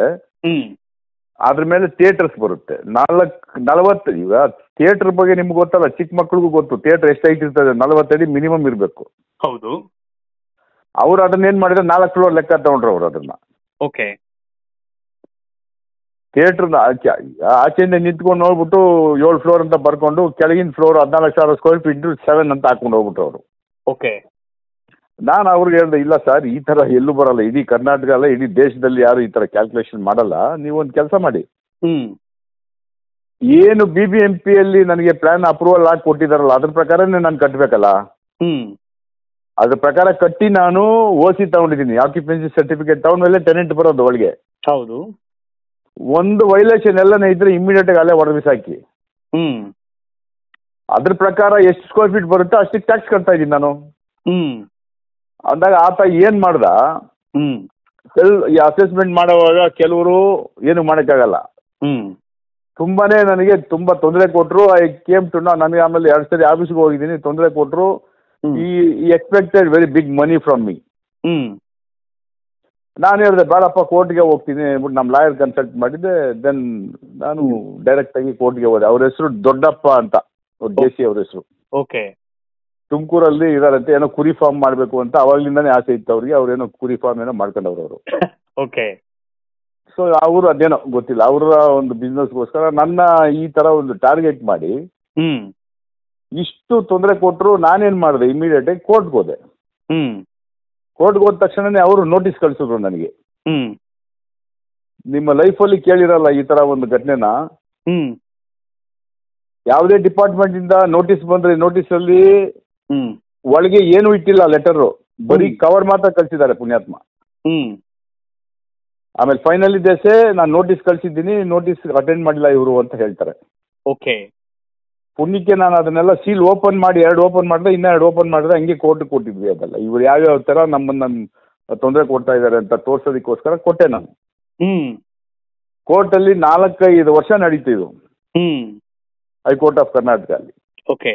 ಅದ್ರ ಮೇಲೆ ಥಿಯೇಟರ್ಸ್ ಬರುತ್ತೆ ನಾಲ್ಕು ನಲವತ್ತು ಈಗ ಥಿಯೇಟರ್ ಬಗ್ಗೆ ನಿಮ್ಗೆ ಗೊತ್ತಲ್ಲ ಚಿಕ್ಕ ಮಕ್ಳಿಗೂ ಗೊತ್ತು ಥಿಯೇಟರ್ ಎಷ್ಟು ಹೈಟ್ ಇರ್ತದೆ ನಲವತ್ತಡಿ ಮಿನಿಮಮ್ ಇರಬೇಕು ಹೌದು ಅವ್ರು ಅದನ್ನ ಏನು ಮಾಡಿದ್ರೆ ನಾಲ್ಕು ಫ್ಲೋರ್ ಲೆಕ್ಕ ತಗೊಂಡ್ರು ಅವ್ರು ಅದನ್ನ ಓಕೆ ಥಿಯೇಟ್ರನ್ನ ಆಚೆ ಆಚೆಯಿಂದ ನಿಂತ್ಕೊಂಡು ನೋಡ್ಬಿಟ್ಟು ಏಳು ಫ್ಲೋರ್ ಅಂತ ಬರ್ಕೊಂಡು ಕೆಳಗಿನ ಫ್ಲೋರ್ ಹದಿನಾಲ್ಕು ಸಾವಿರ ಸ್ಕ್ವೇರ್ ಫೀಟ್ ಸೆವೆನ್ ಅಂತ ಹಾಕೊಂಡು ಹೋಗ್ಬಿಟ್ಟು ಅವರು ಓಕೆ ನಾನು ಅವ್ರಿಗೆ ಹೇಳಿದೆ ಇಲ್ಲ ಸರ್ ಈ ಥರ ಎಲ್ಲೂ ಬರಲ್ಲ ಇಡೀ ಕರ್ನಾಟಕ ಅಲ್ಲ ಇಡೀ ದೇಶದಲ್ಲಿ ಯಾರು ಈ ಥರ ಕ್ಯಾಲ್ಕುಲೇಷನ್ ಮಾಡಲ್ಲ ನೀವೊಂದು ಕೆಲಸ ಮಾಡಿ ಏನು ಬಿ ಬಿ ಎಂ ಪಿಯಲ್ಲಿ ನನಗೆ ಪ್ಲಾನ್ ಅಪ್ರೂವಲ್ ಆಗಿ ಕೊಟ್ಟಿದಾರಲ್ಲ ಅದ್ರ ಪ್ರಕಾರನೇ ನಾನು ಕಟ್ಟಬೇಕಲ್ಲ ಅದ್ರ ಪ್ರಕಾರ ಕಟ್ಟಿ ನಾನು ಓ ಸಿ ತಗೊಂಡಿದ್ದೀನಿ ಆಕ್ಯುಪೆನ್ಸಿ ಸರ್ಟಿಫಿಕೇಟ್ ತಗೊಂಡ್ಮೇಲೆ ಟೆನೆಂಟ್ ಬರೋದು ಒಳಗೆ ಹೌದು ಒಂದು ವೈಲೇಷನ್ ಎಲ್ಲನೇ ಇದ್ರೆ ಇಮಿಡಿಯೇಟ್ ಆಗಿ ಅಲ್ಲೇ ಹೊಡೆದು ಬಿಸಾಕಿ ಹ್ಮ್ ಅದ್ರ ಪ್ರಕಾರ ಎಷ್ಟು ಸ್ಕ್ವೇರ್ ಫೀಟ್ ಬರುತ್ತೆ ಅಷ್ಟಕ್ಕೆ ಟ್ಯಾಕ್ಸ್ ಕಟ್ತಾ ಇದ್ದೀನಿ ನಾನು ಹ್ಮ್ ಅಂದಾಗ ಆತ ಏನ್ ಮಾಡ್ದ ಹ್ಮ್ ಈ ಅಸೆಸ್ಮೆಂಟ್ ಮಾಡುವಾಗ ಕೆಲವರು ಏನು ಮಾಡೋಕ್ಕಾಗಲ್ಲ ಹ್ಮ್ ತುಂಬಾನೇ ನನಗೆ ತುಂಬಾ ತೊಂದರೆ ಕೊಟ್ಟರು ಐ ಕೇಮ್ ಟು ನಾ ನನಗೆ ಆಮೇಲೆ ಎರಡು ಸರಿ ಆಫೀಸ್ಗೆ ಹೋಗಿದ್ದೀನಿ ತೊಂದರೆ ಕೊಟ್ಟರು ಈ expected very big money from me hmm ನಾನು ಹೇಳಿದೆ ಬೇಡಪ್ಪ ಕೋರ್ಟ್ಗೆ ಹೋಗ್ತೀನಿ ಅಂದ್ಬಿಟ್ಟು ನಮ್ಮ ಲಾಯರ್ ಕನ್ಸಲ್ಟ್ ಮಾಡಿದ್ದೆ ದೆನ್ ನಾನು ಡೈರೆಕ್ಟ್ ಆಗಿ ಕೋರ್ಟ್ಗೆ ಹೋದೆ ಅವ್ರ ಹೆಸರು ದೊಡ್ಡಪ್ಪ ಅಂತ ಜೆ ಸಿ ಅವ್ರ ಹೆಸರು ಓಕೆ ತುಮಕೂರಲ್ಲಿ ಇದಾರಂತೆ ಏನೋ ಕುರಿ ಫಾರ್ಮ್ ಮಾಡಬೇಕು ಅಂತ ಅವಾಗ್ಲಿಂದಾನೇ ಆಸೆ ಇತ್ತು ಅವ್ರಿಗೆ ಏನೋ ಕುರಿ ಫಾರ್ಮ್ ಏನೋ ಮಾಡ್ಕೊಂಡವ್ರು ಅವರು *laughs* ಓಕೆ ಸೊ ಅವರು ಅದೇನೋ ಗೊತ್ತಿಲ್ಲ ಅವರ ಒಂದು ಬಿಸ್ನೆಸ್ಗೋಸ್ಕರ ನನ್ನ ಈ ತರ ಒಂದು ಟಾರ್ಗೆಟ್ ಮಾಡಿ ಇಷ್ಟು ತೊಂದರೆ ಕೊಟ್ಟರು ನಾನೇನ್ ಮಾಡಿದೆ ಇಮಿಡಿಯೇಟ್ ಆಗಿ ಕೋರ್ಟ್ಗೆ ಹೋದೆ ಕೋರ್ಟ್ಗೆ ಹೋದ ತಕ್ಷಣನೇ ಅವರು ನೋಟಿಸ್ ಕಳಿಸಿದ್ರು ನನಗೆ ಹ್ಮ್ ನಿಮ್ಮ ಲೈಫಲ್ಲಿ ಕೇಳಿರಲ್ಲ ಈ ತರ ಒಂದು ಘಟನೆನ ಯಾವುದೇ ಡಿಪಾರ್ಟ್ಮೆಂಟ್ ಇಂದ ನೋಟಿಸ್ ಬಂದ್ರೆ ನೋಟಿಸ್ ಅಲ್ಲಿ ಹ್ಮ್ ಒಳಗೆ ಏನು ಇಟ್ಟಿಲ್ಲ ಲೆಟರ್ ಬರೀ ಕವರ್ ಮಾತ್ರ ಕಳಿಸಿದ್ದಾರೆ ಪುಣ್ಯಾತ್ಮ ಹ್ಮ್ ಆಮೇಲೆ ಫೈನಲ್ ದೇಸೆ ನಾನು ನೋಟಿಸ್ ಕಳಿಸಿದ್ದೀನಿ ನೋಟಿಸ್ ಅಟೆಂಡ್ ಮಾಡಿಲ್ಲ ಇವರು ಅಂತ ಹೇಳ್ತಾರೆ ಓಕೆ ಪುಣ್ಯಕ್ಕೆ ನಾನು ಅದನ್ನೆಲ್ಲ ಸೀಲ್ ಓಪನ್ ಮಾಡಿ ಎರಡು ಓಪನ್ ಮಾಡಿದ್ರೆ ಇನ್ನೂ ಎರಡು ಓಪನ್ ಮಾಡಿದ್ರೆ ಹಂಗೆ ಕೋರ್ಟ್ ಕೊಟ್ಟಿದ್ವಿ ಅದೆಲ್ಲ ಇವ್ರು ಯಾವ್ಯಾವ ಥರ ನಮ್ಮನ್ನು ತೊಂದರೆ ಕೊಡ್ತಾ ಇದ್ದಾರೆ ಅಂತ ತೋರಿಸೋದಕ್ಕೋಸ್ಕರ ಕೊಟ್ಟೆ ನಾನು ಹ್ಞೂ ಕೋರ್ಟಲ್ಲಿ ನಾಲ್ಕೈದು ವರ್ಷ ನಡೀತು ಇದು ಹ್ಞೂ ಹೈಕೋರ್ಟ್ ಆಫ್ ಕರ್ನಾಟಕ ಅಲ್ಲಿ ಓಕೆ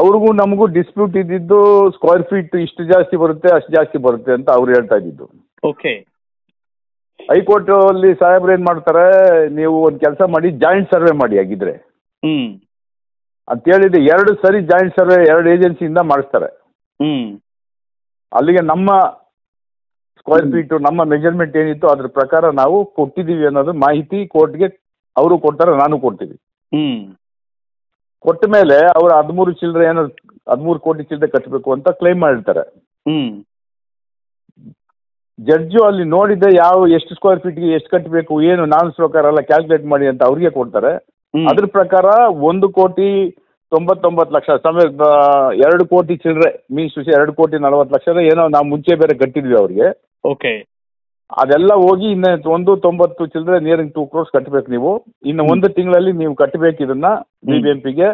ಅವ್ರಿಗೂ ನಮಗೂ ಡಿಸ್ಪ್ಯೂಟ್ ಇದ್ದಿದ್ದು ಸ್ಕ್ವೇರ್ ಫೀಟ್ ಇಷ್ಟು ಜಾಸ್ತಿ ಬರುತ್ತೆ ಅಷ್ಟು ಜಾಸ್ತಿ ಬರುತ್ತೆ ಅಂತ ಅವ್ರು ಹೇಳ್ತಾ ಇದ್ದಿದ್ದು ಓಕೆ ಹೈಕೋರ್ಟ್ ಅಲ್ಲಿ ಸಾಹೇಬ್ರು ಏನ್ ಮಾಡ್ತಾರೆ ನೀವು ಒಂದು ಕೆಲಸ ಮಾಡಿ ಜಾಯಿಂಟ್ ಸರ್ವೆ ಮಾಡಿ ಆಗಿದ್ರೆ ಹ್ಞೂ ಹೇಳಿದ್ರೆ ಎರಡು ಸರಿ ಜಾಯಿಂಟ್ ಸರ್ವೆ ಎರಡು ಏಜೆನ್ಸಿಯಿಂದ ಮಾಡಿಸ್ತಾರೆ ಹ್ಞೂ ಅಲ್ಲಿಗೆ ನಮ್ಮ ಸ್ಕ್ವೇರ್ ಫೀಟು ನಮ್ಮ ಮೆಜರ್ಮೆಂಟ್ ಏನಿತ್ತು ಅದ್ರ ಪ್ರಕಾರ ನಾವು ಕೊಟ್ಟಿದ್ದೀವಿ ಅನ್ನೋದು ಮಾಹಿತಿ ಕೋರ್ಟ್ಗೆ ಅವರು ಕೊಡ್ತಾರೆ ನಾನು ಕೊಡ್ತೀವಿ ಹ್ಞೂ ಕೊಟ್ಟ ಮೇಲೆ ಅವರು ಹದಿಮೂರು ಚಿಲ್ಲರೆ ಏನೋ ಹದಿಮೂರು ಕೋಟಿ ಚಿಲ್ಲರೆ ಕಟ್ಟಬೇಕು ಅಂತ ಕ್ಲೈಮ್ ಮಾಡಿರ್ತಾರೆ ಹ್ಞೂ ಜಡ್ಜು ಅಲ್ಲಿ ನೋಡಿದ್ರೆ ಯಾವ ಎಷ್ಟು ಸ್ಕ್ವೇರ್ ಫೀಟ್ಗೆ ಎಷ್ಟು ಕಟ್ಟಬೇಕು ಏನು ನಾನು ಪ್ರಕಾರ ಎಲ್ಲ ಕ್ಯಾಲ್ಕುಲೇಟ್ ಮಾಡಿ ಅಂತ ಅವ್ರಿಗೆ ಕೊಡ್ತಾರೆ ಅದ್ರ ಪ್ರಕಾರ ಒಂದು ಕೋಟಿ ತೊಂಬತ್ತೊಂಬತ್ತು ಲಕ್ಷ ಸಮೇತ ಎರಡು ಕೋಟಿ ಚಿಲ್ಲರೆ ಮೀನ್ಸ್ ಎರಡು ಕೋಟಿ ನಲವತ್ತು ಲಕ್ಷ ಏನೋ ನಾವು ಮುಂಚೆ ಬೇರೆ ಕಟ್ಟಿದ್ವಿ ಅವ್ರಿಗೆ ಓಕೆ ಅದೆಲ್ಲ ಹೋಗಿ ಇನ್ನ ಒಂದು ತೊಂಬತ್ತು ಚಿಲ್ಲರೆ ನಿಯರಿಂಗ್ ಟೂ ಕ್ರೋರ್ಸ್ ಕಟ್ಟಬೇಕು ನೀವು ಇನ್ನು ಒಂದು ತಿಂಗಳಲ್ಲಿ ನೀವು ಕಟ್ಟಬೇಕು ಇದನ್ನ ಬಿ ಬಿ ಎಂ ಪಿಗೆ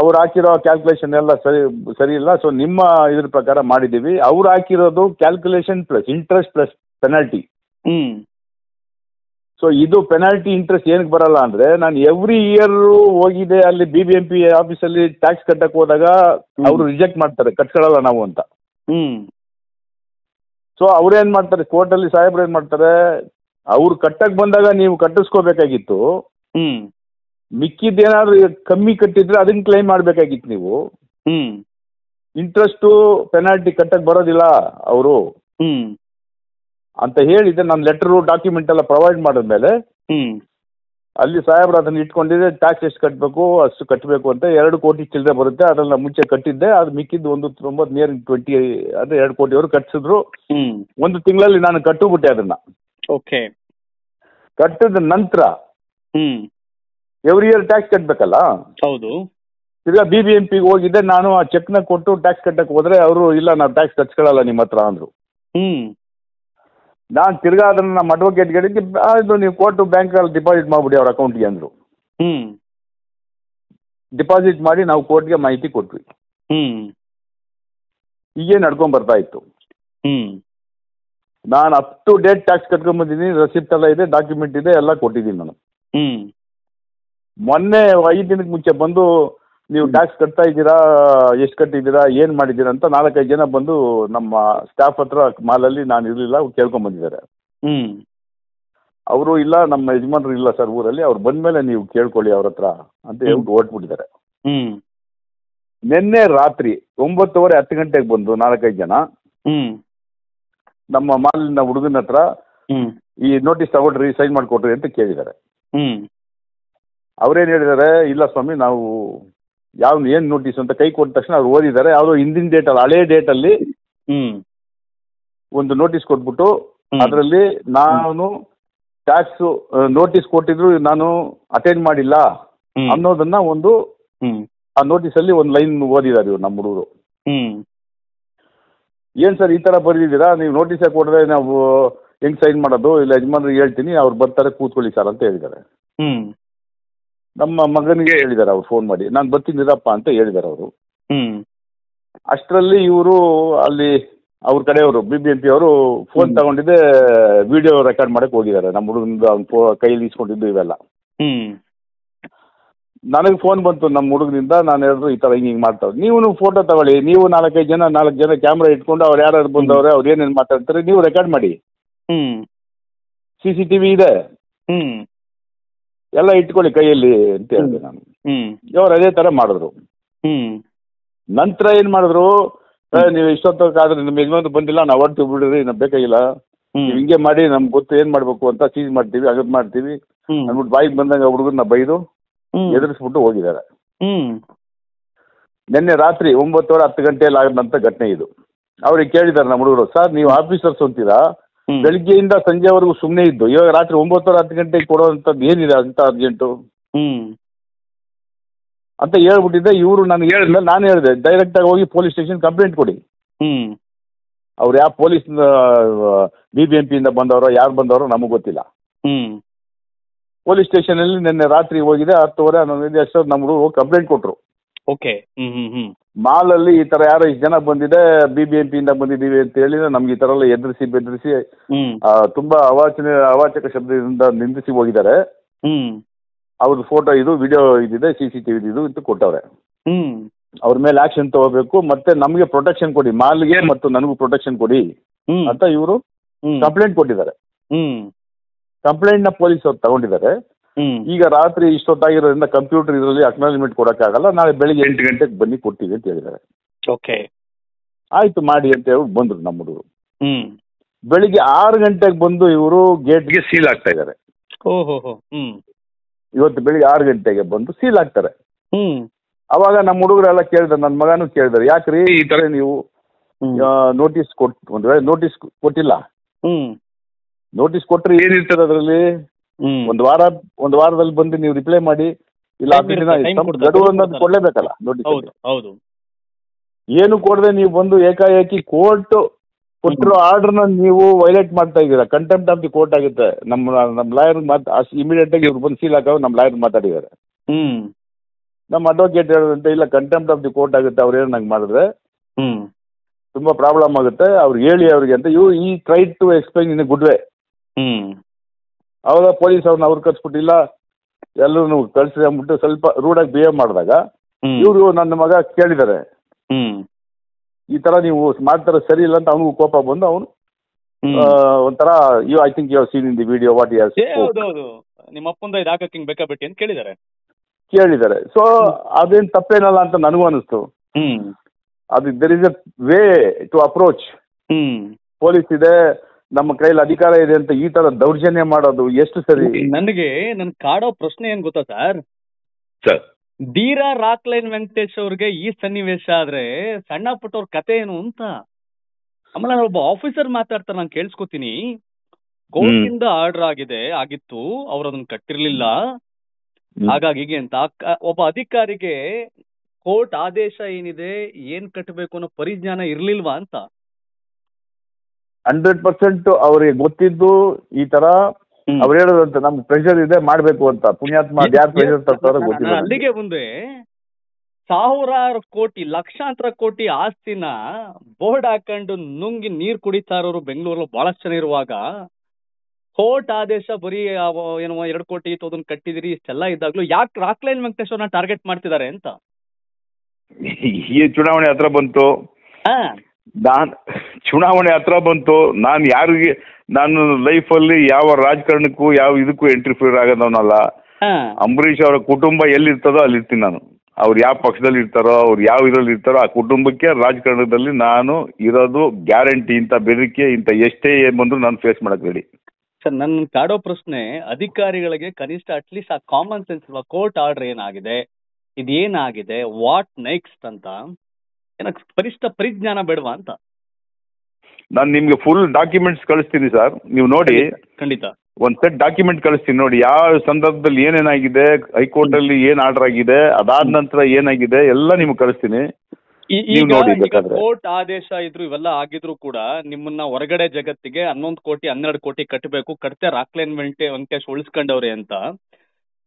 ಅವ್ರು ಹಾಕಿರೋ ಕ್ಯಾಲ್ಕುಲೇಷನ್ ಎಲ್ಲ ಸರಿ ಸರಿ ಇಲ್ಲ ಸೊ ನಿಮ್ಮ ಇದ್ರ ಪ್ರಕಾರ ಮಾಡಿದ್ದೀವಿ ಅವ್ರು ಹಾಕಿರೋದು calculation plus interest plus penalty so ಇದು ಪೆನಾಲ್ಟಿ ಇಂಟ್ರೆಸ್ಟ್ ಏನಕ್ಕೆ ಬರಲ್ಲ ಅಂದರೆ ನಾನು ಎವ್ರಿ ಇಯರ್ ಹೋಗಿದೆ ಅಲ್ಲಿ ಬಿ ಬಿ ಎಂ ಪಿ ಆಫೀಸಲ್ಲಿ ಟ್ಯಾಕ್ಸ್ ಕಟ್ಟಕ್ಕೆ ಹೋದಾಗ ಅವರು ರಿಜೆಕ್ಟ್ ಮಾಡ್ತಾರೆ ಕಟ್ಕೊಳ್ಳಲ್ಲ ನಾವು ಅಂತ ಹ್ಞೂ ಸೊ ಅವ್ರೇನು ಮಾಡ್ತಾರೆ ಕೋರ್ಟಲ್ಲಿ ಸಾಹೇಬ್ರು ಏನು ಮಾಡ್ತಾರೆ ಅವ್ರು ಕಟ್ಟಕ್ಕೆ ಬಂದಾಗ ನೀವು ಕಟ್ಟಿಸ್ಕೋಬೇಕಾಗಿತ್ತು ಹ್ಞೂ ಮಿಕ್ಕಿದ್ದೇನಾದ್ರು ಕಮ್ಮಿ ಕಟ್ಟಿದ್ರೆ ಅದನ್ನ ಕ್ಲೈಮ್ ಮಾಡಬೇಕಾಗಿತ್ತು ನೀವು ಹ್ಞೂ ಇಂಟ್ರೆಸ್ಟು ಪೆನಾಲ್ಟಿ ಕಟ್ಟಕ್ಕೆ ಬರೋದಿಲ್ಲ ಅವರು ಹ್ಞೂ ಅಂತ ಹೇಳಿದೆ ನಾನು ಲೆಟರು ಡಾಕ್ಯುಮೆಂಟ್ ಎಲ್ಲ ಪ್ರೊವೈಡ್ ಮಾಡಿದ ಮೇಲೆ ಅಲ್ಲಿ ಸಾಹೇಬ್ರು ಅದನ್ನ ಇಟ್ಕೊಂಡಿದ್ದೆ ಟ್ಯಾಕ್ಸ್ ಎಷ್ಟು ಕಟ್ಟಬೇಕು ಅಷ್ಟು ಕಟ್ಟಬೇಕು ಅಂತ ಎರಡು ಕೋಟಿ ಚಿಲ್ಲರೆ ಬರುತ್ತೆ ಅದನ್ನ ಮುಂಚೆ ಕಟ್ಟಿದ್ದೆ ಅದು ಮಿಕ್ಕಿದ್ದು ಒಂದು ತೊಂಬತ್ತು ನಿಯರ್ ಟ್ವೆಂಟಿ ಅಂದ್ರೆ ಎರಡು ಕೋಟಿ ಕೋಟಿಯವರು ಕಟ್ಸಿದ್ರು ಒಂದು ತಿಂಗಳಲ್ಲಿ ನಾನು ಕಟ್ಟುಬಿಟ್ಟೆ ಅದನ್ನ ಓಕೆ ಕಟ್ಟಿದ ನಂತರ ಎವ್ರಿ ಇಯರ್ ಟ್ಯಾಕ್ಸ್ ಕಟ್ಟಬೇಕಲ್ಲ ಹೌದು ತಿರ್ಗಾ ಬಿ ಬಿ ಎಂ ಪಿಗೆ ಹೋಗಿದ್ದೆ ನಾನು ಆ ಚೆಕ್ನ ಕೊಟ್ಟು ಟ್ಯಾಕ್ಸ್ ಕಟ್ಟಕ್ಕೆ ಹೋದ್ರೆ ಅವರು ಇಲ್ಲ ನಾವು ಟ್ಯಾಕ್ಸ್ ಕಟ್ಸ್ಕೊಳ್ಳಲ್ಲ ನಿಮ್ಮ ಹತ್ರ ಅಂದ್ರು ನಾನು ತಿರ್ಗಾ ಅದನ್ನು ನಮ್ಮ ಅಡ್ವೊಕೇಟ್ಗೆ ಹೇಳಿದ್ದೆ ಅದು ನೀವು ಕೊಟ್ಟು ಬ್ಯಾಂಕಲ್ಲಿ ಡಿಪಾಸಿಟ್ ಮಾಡಿಬಿಡಿ ಅವ್ರ ಅಕೌಂಟ್ಗೆ ಅಂದರು ಹ್ಞೂ ಡಿಪಾಸಿಟ್ ಮಾಡಿ ನಾವು ಕೋರ್ಟ್ಗೆ ಮಾಹಿತಿ ಕೊಟ್ವಿ ಹ್ಞೂ ಹೀಗೆ ನಡ್ಕೊಂಡು ಬರ್ತಾ ಇತ್ತು ಹ್ಞೂ ನಾನು ಅಪ್ ಡೇಟ್ ಟ್ಯಾಕ್ಸ್ ಕಟ್ಕೊಂಡ್ಬಂದಿದ್ದೀನಿ ರಸೀಪ್ಟ್ ಎಲ್ಲ ಇದೆ ಡಾಕ್ಯುಮೆಂಟ್ ಇದೆ ಎಲ್ಲ ಕೊಟ್ಟಿದ್ದೀನಿ ನಾನು ಹ್ಞೂ ಮೊನ್ನೆ ಐದು ದಿನಕ್ಕೆ ಮುಂಚೆ ಬಂದು ನೀವು ಟ್ಯಾಕ್ಸ್ ಕಟ್ತಾ ಇದ್ದೀರಾ ಎಷ್ಟು ಕಟ್ಟಿದ್ದೀರಾ ಏನು ಮಾಡಿದ್ದೀರಾ ಅಂತ ನಾಲ್ಕೈದು ಜನ ಬಂದು ನಮ್ಮ ಸ್ಟಾಫ್ ಹತ್ರ ಮಾಲಲ್ಲಿ ನಾನು ಇರಲಿಲ್ಲ ಕೇಳ್ಕೊಂಡ್ ಬಂದಿದ್ದಾರೆ ಹ್ಞೂ ಅವರು ಇಲ್ಲ ನಮ್ಮ ಯಜಮಾನರು ಇಲ್ಲ ಸರ್ ಊರಲ್ಲಿ ಅವ್ರು ಬಂದ ಮೇಲೆ ನೀವು ಕೇಳ್ಕೊಳ್ಳಿ ಅವ್ರ ಹತ್ರ ಅಂತ ಹೇಳ್ಬಿಟ್ಟು ಹೊಟ್ಬಿಟ್ಟಿದ್ದಾರೆ ನಿನ್ನೆ ರಾತ್ರಿ ಒಂಬತ್ತುವರೆ ಹತ್ತು ಗಂಟೆಗೆ ಬಂದು ನಾಲ್ಕೈದು ಜನ ನಮ್ಮ ಮಾಲಿನ ಹುಡುಗನ ಹತ್ರ ಈ ನೋಟಿಸ್ ತಗೊಂಡ್ರಿ ಸೈನ್ ಮಾಡಿಕೊಟ್ರಿ ಅಂತ ಕೇಳಿದ್ದಾರೆ ಹ್ಞೂ ಅವ್ರೇನು ಹೇಳಿದ್ದಾರೆ ಇಲ್ಲ ಸ್ವಾಮಿ ನಾವು ಯಾವ್ದು ಏನು ನೋಟಿಸ್ ಅಂತ ಕೈ ಕೊಟ್ಟ ತಕ್ಷಣ ಅವ್ರು ಓದಿದ್ದಾರೆ ಯಾವ್ದೋ ಹಿಂದಿನ ಡೇಟ್ ಅಲ್ಲಿ ಹಳೆ ಡೇಟಲ್ಲಿ ಹ್ಮ್ ಒಂದು ನೋಟಿಸ್ ಕೊಟ್ಬಿಟ್ಟು ಅದರಲ್ಲಿ ನಾನು ಟ್ಯಾಕ್ಸ್ ನೋಟಿಸ್ ಕೊಟ್ಟಿದ್ರು ನಾನು ಅಟೆಂಡ್ ಮಾಡಿಲ್ಲ ಅನ್ನೋದನ್ನ ಒಂದು ಆ ನೋಟಿಸ್ ಅಲ್ಲಿ ಒಂದು ಲೈನ್ ಓದಿದ್ದಾರೆ ಇವ್ರು ನಮ್ಮ ಹುಡುಗರು ಏನ್ ಸರ್ ಈ ತರ ಬರೆದಿದ್ದೀರಾ ನೀವು ನೋಟಿಸ್ ಕೊಡ್ರೆ ನಾವು ಹೆಂಗ್ ಸೈನ್ ಮಾಡೋದು ಇಲ್ಲ ಯಜಮಾನ್ರಿಗೆ ಹೇಳ್ತೀನಿ ಅವ್ರು ಬರ್ತಾರೆ ಕೂತ್ಕೊಳ್ಳಿ ಸರ್ ಅಂತ ಹೇಳಿದ್ದಾರೆ ಹ್ಮ್ ನಮ್ಮ ಮಗನಿಗೆ ಹೇಳಿದಾರೆ ಅವ್ರು ಫೋನ್ ಮಾಡಿ ನಾನು ಬರ್ತೀನಿರಪ್ಪ ಅಂತ ಹೇಳಿದಾರೆ ಅವರು ಅಷ್ಟರಲ್ಲಿ ಇವರು ಅಲ್ಲಿ ಅವ್ರ ಕಡೆಯವರು ಬಿ ಬಿ ಎಂ ಪಿ ಅವರು ಫೋನ್ ತಗೊಂಡಿದ್ದೆ ವಿಡಿಯೋ ರೆಕಾರ್ಡ್ ಮಾಡಕ್ಕೆ ಹೋಗಿದ್ದಾರೆ ನಮ್ಮ ಹುಡುಗನ್ ಫೋ ಕೈಯಲ್ಲಿ ಇಸ್ಕೊಂಡಿದ್ದು ಇವೆಲ್ಲ ನನಗೆ ಫೋನ್ ಬಂತು ನಮ್ಮ ಹುಡುಗನಿಂದ ನಾನು ಹೇಳಿದ್ರು ಈ ತರ ಹಿಂಗೆ ಹಿಂಗೆ ಮಾಡ್ತಾವ್ರು ನೀವು ಫೋಟೋ ತಗೊಳ್ಳಿ ನೀವು ನಾಲ್ಕೈದು ಜನ ನಾಲ್ಕು ಜನ ಕ್ಯಾಮ್ರಾ ಇಟ್ಕೊಂಡು ಅವ್ರು ಯಾರ್ಯಾರು ಬಂದವ್ರೆ ಅವ್ರು ಏನೇನು ಮಾತಾಡ್ತಾರೆ ನೀವು ರೆಕಾರ್ಡ್ ಮಾಡಿ ಸಿ ಸಿ ಟಿ ವಿ ಇದೆ ಎಲ್ಲ ಇಟ್ಕೊಳ್ಳಿ ಕೈಯಲ್ಲಿ ಅಂತ ಹೇಳಿದೆ ನಾನು ಇವರು ಅದೇ ತರ ಮಾಡಿದ್ರು ನಂತರ ಏನ್ ಮಾಡಿದ್ರು ನೀವು ಇಷ್ಟೊತ್ತಾದ್ರೆ ನಿಮ್ಮ ಯಜಮಾನ ಬಂದಿಲ್ಲ ನಾವು ಹೊರಟು ಬಿಡ್ರಿ ನಮ್ ಬೇಕಾಗಿಲ್ಲ ಹಿಂಗೆ ಮಾಡಿ ನಮ್ಗೆ ಗೊತ್ತು ಏನ್ ಮಾಡ್ಬೇಕು ಅಂತ ಚೀಸ್ ಮಾಡ್ತೀವಿ ಅಗದ್ ಮಾಡ್ತೀವಿ ಅಂದ್ಬಿಟ್ಟು ಬಾಯಿಗೆ ಬಂದಂಗ ಹುಡುಗರನ್ನ ಬೈದು ಎದುರಿಸ್ಬಿಟ್ಟು ಹೋಗಿದ್ದಾರೆ ನಿನ್ನೆ ರಾತ್ರಿ ಒಂಬತ್ತುವರೆ ಹತ್ತು ಗಂಟೆಯಲ್ಲಿ ಆಗದಂತ ಘಟನೆ ಇದು ಅವ್ರಿಗೆ ಕೇಳಿದ್ದಾರೆ ನಮ್ಮ ಹುಡುಗರು ಸರ್ ನೀವು ಆಫೀಸರ್ಸ್ ಅಂತೀರಾ ಬೆಳಿಗ್ಗೆಯಿಂದ ಸಂಜೆವರೆಗೂ ಸುಮ್ಮನೆ ಇದ್ದು ಇವಾಗ ರಾತ್ರಿ ಒಂಬತ್ತು ಹತ್ತು ಗಂಟೆಗೆ ಕೊಡುವಂಥದ್ದು ಏನಿದೆ ಅಂತ ಅರ್ಜೆಂಟು ಹ್ಮ್ ಅಂತ ಹೇಳ್ಬಿಟ್ಟಿದ್ದೆ ಇವರು ನನಗೆ ಹೇಳಿಲ್ಲ ನಾನು ಹೇಳಿದೆ ಆಗಿ ಹೋಗಿ ಪೊಲೀಸ್ ಸ್ಟೇಷನ್ ಕಂಪ್ಲೇಂಟ್ ಕೊಡಿ ಹ್ಮ್ ಅವ್ರು ಯಾವ ಪೊಲೀಸ್ ಬಿ ಬಿ ಎಂ ಪಿಯಿಂದ ಬಂದವರು ಯಾರು ಬಂದವರು ನಮಗೆ ಗೊತ್ತಿಲ್ಲ ಹ್ಮ್ ಪೊಲೀಸ್ ಸ್ಟೇಷನಲ್ಲಿ ನಿನ್ನೆ ರಾತ್ರಿ ಹೋಗಿದೆ ಹತ್ತುವರೆ ಹನ್ನೊಂದು ಅಷ್ಟು ನಮ್ಗೆ ಕಂಪ್ಲೇಂಟ್ ಕೊಟ್ಟರು ಓಕೆ ಹ್ಮ್ ಹ್ಮ್ ಮಾಲಲ್ಲಿ ಈ ತರ ಯಾರೋ ಇಷ್ಟು ಜನ ಬಂದಿದೆ ಬಿ ಬಿ ಎಂ ಪಿಯಿಂದ ಬಂದಿದ್ದೀವಿ ಅಂತ ಹೇಳಿ ನಮ್ಗೆ ಈ ತರ ಎಲ್ಲ ಎದುರಿಸಿ ಬೆದರಿಸಿ ತುಂಬಾ ಅವಾಚನೆ ಅವಾಚಕ ಶಬ್ದದಿಂದ ನಿಂದಿಸಿ ಹೋಗಿದ್ದಾರೆ ಹ್ಮ್ ಅವ್ರದ್ದು ಫೋಟೋ ಇದು ವಿಡಿಯೋ ಇದಿದೆ ಸಿ ಸಿ ಟಿ ಇದು ಅಂತ ಕೊಟ್ಟವ್ರೆ ಅವ್ರ ಮೇಲೆ ಆಕ್ಷನ್ ತಗೋಬೇಕು ಮತ್ತೆ ನಮಗೆ ಪ್ರೊಟೆಕ್ಷನ್ ಕೊಡಿ ಮಾಲ್ಗೆ ಮತ್ತು ನನಗೂ ಪ್ರೊಟೆಕ್ಷನ್ ಕೊಡಿ ಅಂತ ಇವರು ಕಂಪ್ಲೇಂಟ್ ಕೊಟ್ಟಿದ್ದಾರೆ ಹ್ಮ್ ಕಂಪ್ಲೇಂಟ್ನ ಅವ್ರು ತಗೊಂಡಿದ್ದಾರೆ ಈಗ ರಾತ್ರಿ ಇಷ್ಟೊತ್ತಾಗಿರೋದ್ರಿಂದ ಕಂಪ್ಯೂಟರ್ ಇದರಲ್ಲಿ ಅಕ್ನಾಲಜ್ಮೆಂಟ್ ಕೊಡೋಕ್ಕಾಗಲ್ಲ ನಾಳೆ ಬೆಳಿಗ್ಗೆ ಎಂಟು ಗಂಟೆಗೆ ಬನ್ನಿ ಕೊಡ್ತೀವಿ ಅಂತ ಹೇಳಿದ್ದಾರೆ ಓಕೆ ಆಯ್ತು ಮಾಡಿ ಅಂತ ಹೇಳಿ ಬಂದರು ನಮ್ಮ ಹುಡುಗರು ಬೆಳಿಗ್ಗೆ ಆರು ಗಂಟೆಗೆ ಬಂದು ಇವರು ಗೇಟ್ಗೆ ಸೀಲ್ ಆಗ್ತಾ ಇದ್ದಾರೆ ಇವತ್ತು ಬೆಳಿಗ್ಗೆ ಆರು ಗಂಟೆಗೆ ಬಂದು ಸೀಲ್ ಆಗ್ತಾರೆ ಅವಾಗ ನಮ್ಮ ಹುಡುಗರೆಲ್ಲ ಕೇಳಿದ್ರೆ ನನ್ನ ಮಗನು ಕೇಳಿದಾರೆ ಯಾಕ್ರಿ ಈ ತರ ನೀವು ನೋಟಿಸ್ ಕೊಟ್ಟು ನೋಟಿಸ್ ಕೊಟ್ಟಿಲ್ಲ ನೋಟಿಸ್ ಕೊಟ್ಟರೆ ಏನಿರ್ತದೆ ಅದರಲ್ಲಿ ಒಂದ್ ವಾರ ಒಂದ್ ವಾರದಲ್ಲಿ ಬಂದು ನೀವು ರಿಪ್ಲೈ ಮಾಡಿ ಇಲ್ಲ ಹದಿನೈದು ಕೊಡ್ಲೇಬೇಕಲ್ಲ ಹೌದು ಏನು ಕೊಡದೆ ನೀವು ಬಂದು ಏಕಾಏಕಿ ಕೋರ್ಟ್ ಕೊಟ್ಟಿರೋ ನ ನೀವು ವೈಲೇಟ್ ಮಾಡ್ತಾ ಇದ್ದೀರಾ ಕಂಟೆಂಪ್ಟ್ ಆಫ್ ದಿ ಕೋರ್ಟ್ ಆಗುತ್ತೆ ನಮ್ಮ ನಮ್ಮ ಲಾಯರ್ ಮಾತು ಇಮಿಡಿಯೇಟ್ ಆಗಿ ಇವ್ರು ಬಂದು ಸೀಲ್ ಹಾಕೋ ನಮ್ಮ ಲಾಯರ್ ಮಾತಾಡಿದ್ದಾರೆ ಹ್ಮ್ ನಮ್ಮ ಅಡ್ವೊಕೇಟ್ ಹೇಳಿದಂತೆ ಇಲ್ಲ ಕಂಟೆಂಪ್ಟ್ ಆಫ್ ದಿ ಕೋರ್ಟ್ ಆಗುತ್ತೆ ಅವ್ರು ಏನು ಮಾಡಿದ್ರೆ ಹ್ಮ್ ತುಂಬಾ ಪ್ರಾಬ್ಲಮ್ ಆಗುತ್ತೆ ಅವ್ರು ಹೇಳಿ ಅವ್ರಿಗೆ ಅಂತ ಯು ಈ try to explain in good way ಹ್ಮ್ ಅವಾಗ ಪೊಲೀಸ್ ಅವ್ರನ್ನ ಅವ್ರು ಕರ್ಸ್ಬಿಟ್ಟಿಲ್ಲ ಎಲ್ಲರೂ ಕಳ್ಸಿ ಅಂದ್ಬಿಟ್ಟು ಸ್ವಲ್ಪ ರೂಡಾಗಿ ಬಿಹೇವ್ ಮಾಡಿದಾಗ ಇವರು ನನ್ನ ಮಗ ಕೇಳಿದ್ದಾರೆ ಈ ತರ ನೀವು ಮಾಡ್ತಾರ ಸರಿ ಇಲ್ಲ ಅಂತ ಅವನಿಗೂ ಕೋಪ ಬಂದು ಅವನು ಒಂಥರ you I think you seen in the video what you ನಿಮ್ಮ ಅಪ್ಪಂದ ಇದು ಹಾಕಕ್ಕೆ ಅಂತ ಕೇಳಿದಾರೆ ಕೇಳಿದ್ದಾರೆ ಸೊ ಅದೇನ್ ತಪ್ಪೇನಲ್ಲ ಅಂತ ನನಗೂ ಅನಿಸ್ತು ಅದು there is a way to approach police ಇದೆ ನಮ್ಮ ಕೈಯಲ್ಲಿ ಅಧಿಕಾರ ಇದೆ ಅಂತ ಈ ತರ ದೌರ್ಜನ್ಯ ಮಾಡೋದು ಎಷ್ಟು ಸರಿ ನನಗೆ ನನ್ ಕಾಡೋ ಪ್ರಶ್ನೆ ಏನ್ ಗೊತ್ತಾ ಸರ್ ಸರ್ ದೀರಾ ಲೈನ್ ವೆಂಕಟೇಶ್ ಅವ್ರಿಗೆ ಈ ಸನ್ನಿವೇಶ ಆದ್ರೆ ಸಣ್ಣ ಪುಟ್ಟವ್ರ ಕತೆ ಏನು ಅಂತ ಆಮೇಲೆ ನಾನು ಒಬ್ಬ ಆಫೀಸರ್ ಮಾತಾಡ್ತಾರೆ ನಾನು ಕೇಳಿಸ್ಕೊತೀನಿ ಇಂದ ಆರ್ಡರ್ ಆಗಿದೆ ಆಗಿತ್ತು ಅವ್ರು ಅದನ್ನ ಕಟ್ಟಿರ್ಲಿಲ್ಲ ಹಾಗಾಗಿ ಹೀಗೆ ಅಂತ ಒಬ್ಬ ಅಧಿಕಾರಿಗೆ ಕೋರ್ಟ್ ಆದೇಶ ಏನಿದೆ ಏನ್ ಕಟ್ಟಬೇಕು ಅನ್ನೋ ಪರಿಜ್ಞಾನ ಇರ್ಲಿಲ್ವಾ ಅಂತ ಹಂಡ್ರೆಡ್ ಪರ್ಸೆಂಟ್ ಅವ್ರಿಗೆ ಗೊತ್ತಿದ್ದು ಈ ತರ ಅವ್ರು ಹೇಳದಂತ ನಮ್ಗೆ ಪ್ರೆಷರ್ ಇದೆ ಮಾಡ್ಬೇಕು ಅಂತ ಪುಣ್ಯಾತ್ಮ ಯಾರು ಪ್ರೆಷರ್ ಗೊತ್ತಿಲ್ಲ ಅಲ್ಲಿಗೆ ಮುಂದೆ ಸಾವಿರಾರು ಕೋಟಿ ಲಕ್ಷಾಂತರ ಕೋಟಿ ಆಸ್ತಿನ ಬೋರ್ಡ್ ಹಾಕೊಂಡು ನುಂಗಿ ನೀರ್ ಕುಡಿತಾ ಇರೋರು ಬಹಳಷ್ಟು ಜನ ಇರುವಾಗ ಕೋರ್ಟ್ ಆದೇಶ ಬರೀ ಏನೋ ಎರಡು ಕೋಟಿ ತೋದನ್ ಕಟ್ಟಿದಿರಿ ಇಷ್ಟೆಲ್ಲ ಇದ್ದಾಗ್ಲೂ ಯಾಕೆ ರಾಕ್ಲೈನ್ ವೆಂಕಟೇಶ್ವರನ ಟಾರ್ಗೆಟ್ ಮಾಡ್ತಿದ್ದಾರೆ ಅಂತ ಈ ಚುನಾವಣೆ ಹತ್ರ ಬಂತು ನಾನು ಚುನಾವಣೆ ಹತ್ರ ಬಂತು ನಾನು ಯಾರಿಗೆ ನಾನು ಲೈಫಲ್ಲಿ ಯಾವ ರಾಜಕಾರಣಕ್ಕೂ ಯಾವ ಇದಕ್ಕೂ ಎಂಟ್ರಿಫಿಯರ್ ಆಗೋದವನಲ್ಲ ಅಂಬರೀಷ್ ಅವರ ಕುಟುಂಬ ಎಲ್ಲಿರ್ತದೋ ಅಲ್ಲಿ ಇರ್ತೀನಿ ನಾನು ಅವ್ರು ಯಾವ ಪಕ್ಷದಲ್ಲಿ ಇರ್ತಾರೋ ಅವ್ರು ಯಾವ ಇದರಲ್ಲಿ ಇರ್ತಾರೋ ಆ ಕುಟುಂಬಕ್ಕೆ ರಾಜಕಾರಣದಲ್ಲಿ ನಾನು ಇರೋದು ಗ್ಯಾರಂಟಿ ಇಂಥ ಬೆದರಿಕೆ ಇಂಥ ಎಷ್ಟೇ ಏನು ಬಂದರೂ ನಾನು ಫೇಸ್ ಮಾಡಕ್ ರೆಡಿ ಸರ್ ನನ್ನ ಕಾಡೋ ಪ್ರಶ್ನೆ ಅಧಿಕಾರಿಗಳಿಗೆ ಕನಿಷ್ಠ ಅಟ್ಲೀಸ್ಟ್ ಆ ಕಾಮನ್ ಸೆನ್ಸ್ ಕೋರ್ಟ್ ಆರ್ಡರ್ ಏನಾಗಿದೆ ಇದೇನಾಗಿದೆ ವಾಟ್ ನೆಕ್ಸ್ಟ್ ಅಂತ ಏನಕ್ಕೆ ಪರಿಷ್ಠ ಪರಿಜ್ಞಾನ ಬೇಡವಾ ಅಂತ ನಾನು ನಿಮ್ಗೆ ಫುಲ್ ಡಾಕ್ಯುಮೆಂಟ್ಸ್ ಕಳಿಸ್ತೀನಿ ಸರ್ ನೀವು ನೋಡಿ ಖಂಡಿತ ಒಂದ್ ಸೆಟ್ ಡಾಕ್ಯುಮೆಂಟ್ ಕಳಿಸ್ತೀನಿ ನೋಡಿ ಯಾವ ಸಂದರ್ಭದಲ್ಲಿ ಏನೇನಾಗಿದೆ ಹೈಕೋರ್ಟ್ ಅಲ್ಲಿ ಏನ್ ಆರ್ಡರ್ ಆಗಿದೆ ಅದಾದ ನಂತರ ಏನಾಗಿದೆ ಎಲ್ಲ ನಿಮ್ಗೆ ಕಳಿಸ್ತೀನಿ ಕೋರ್ಟ್ ಆದೇಶ ಇದ್ರು ಇವೆಲ್ಲ ಆಗಿದ್ರು ಕೂಡ ನಿಮ್ಮನ್ನ ಹೊರಗಡೆ ಜಗತ್ತಿಗೆ ಹನ್ನೊಂದು ಕೋಟಿ ಹನ್ನೆರಡು ಕೋಟಿ ಕಟ್ಟಬೇಕು ಕಟ್ತೆ ರಾಕ್ಲೇನ್ ವೆಂಟೆ ವೆಂಕಟೇಶ್ ಉಳಿಸ್ಕೊಂಡವ್ರೆ ಅಂತ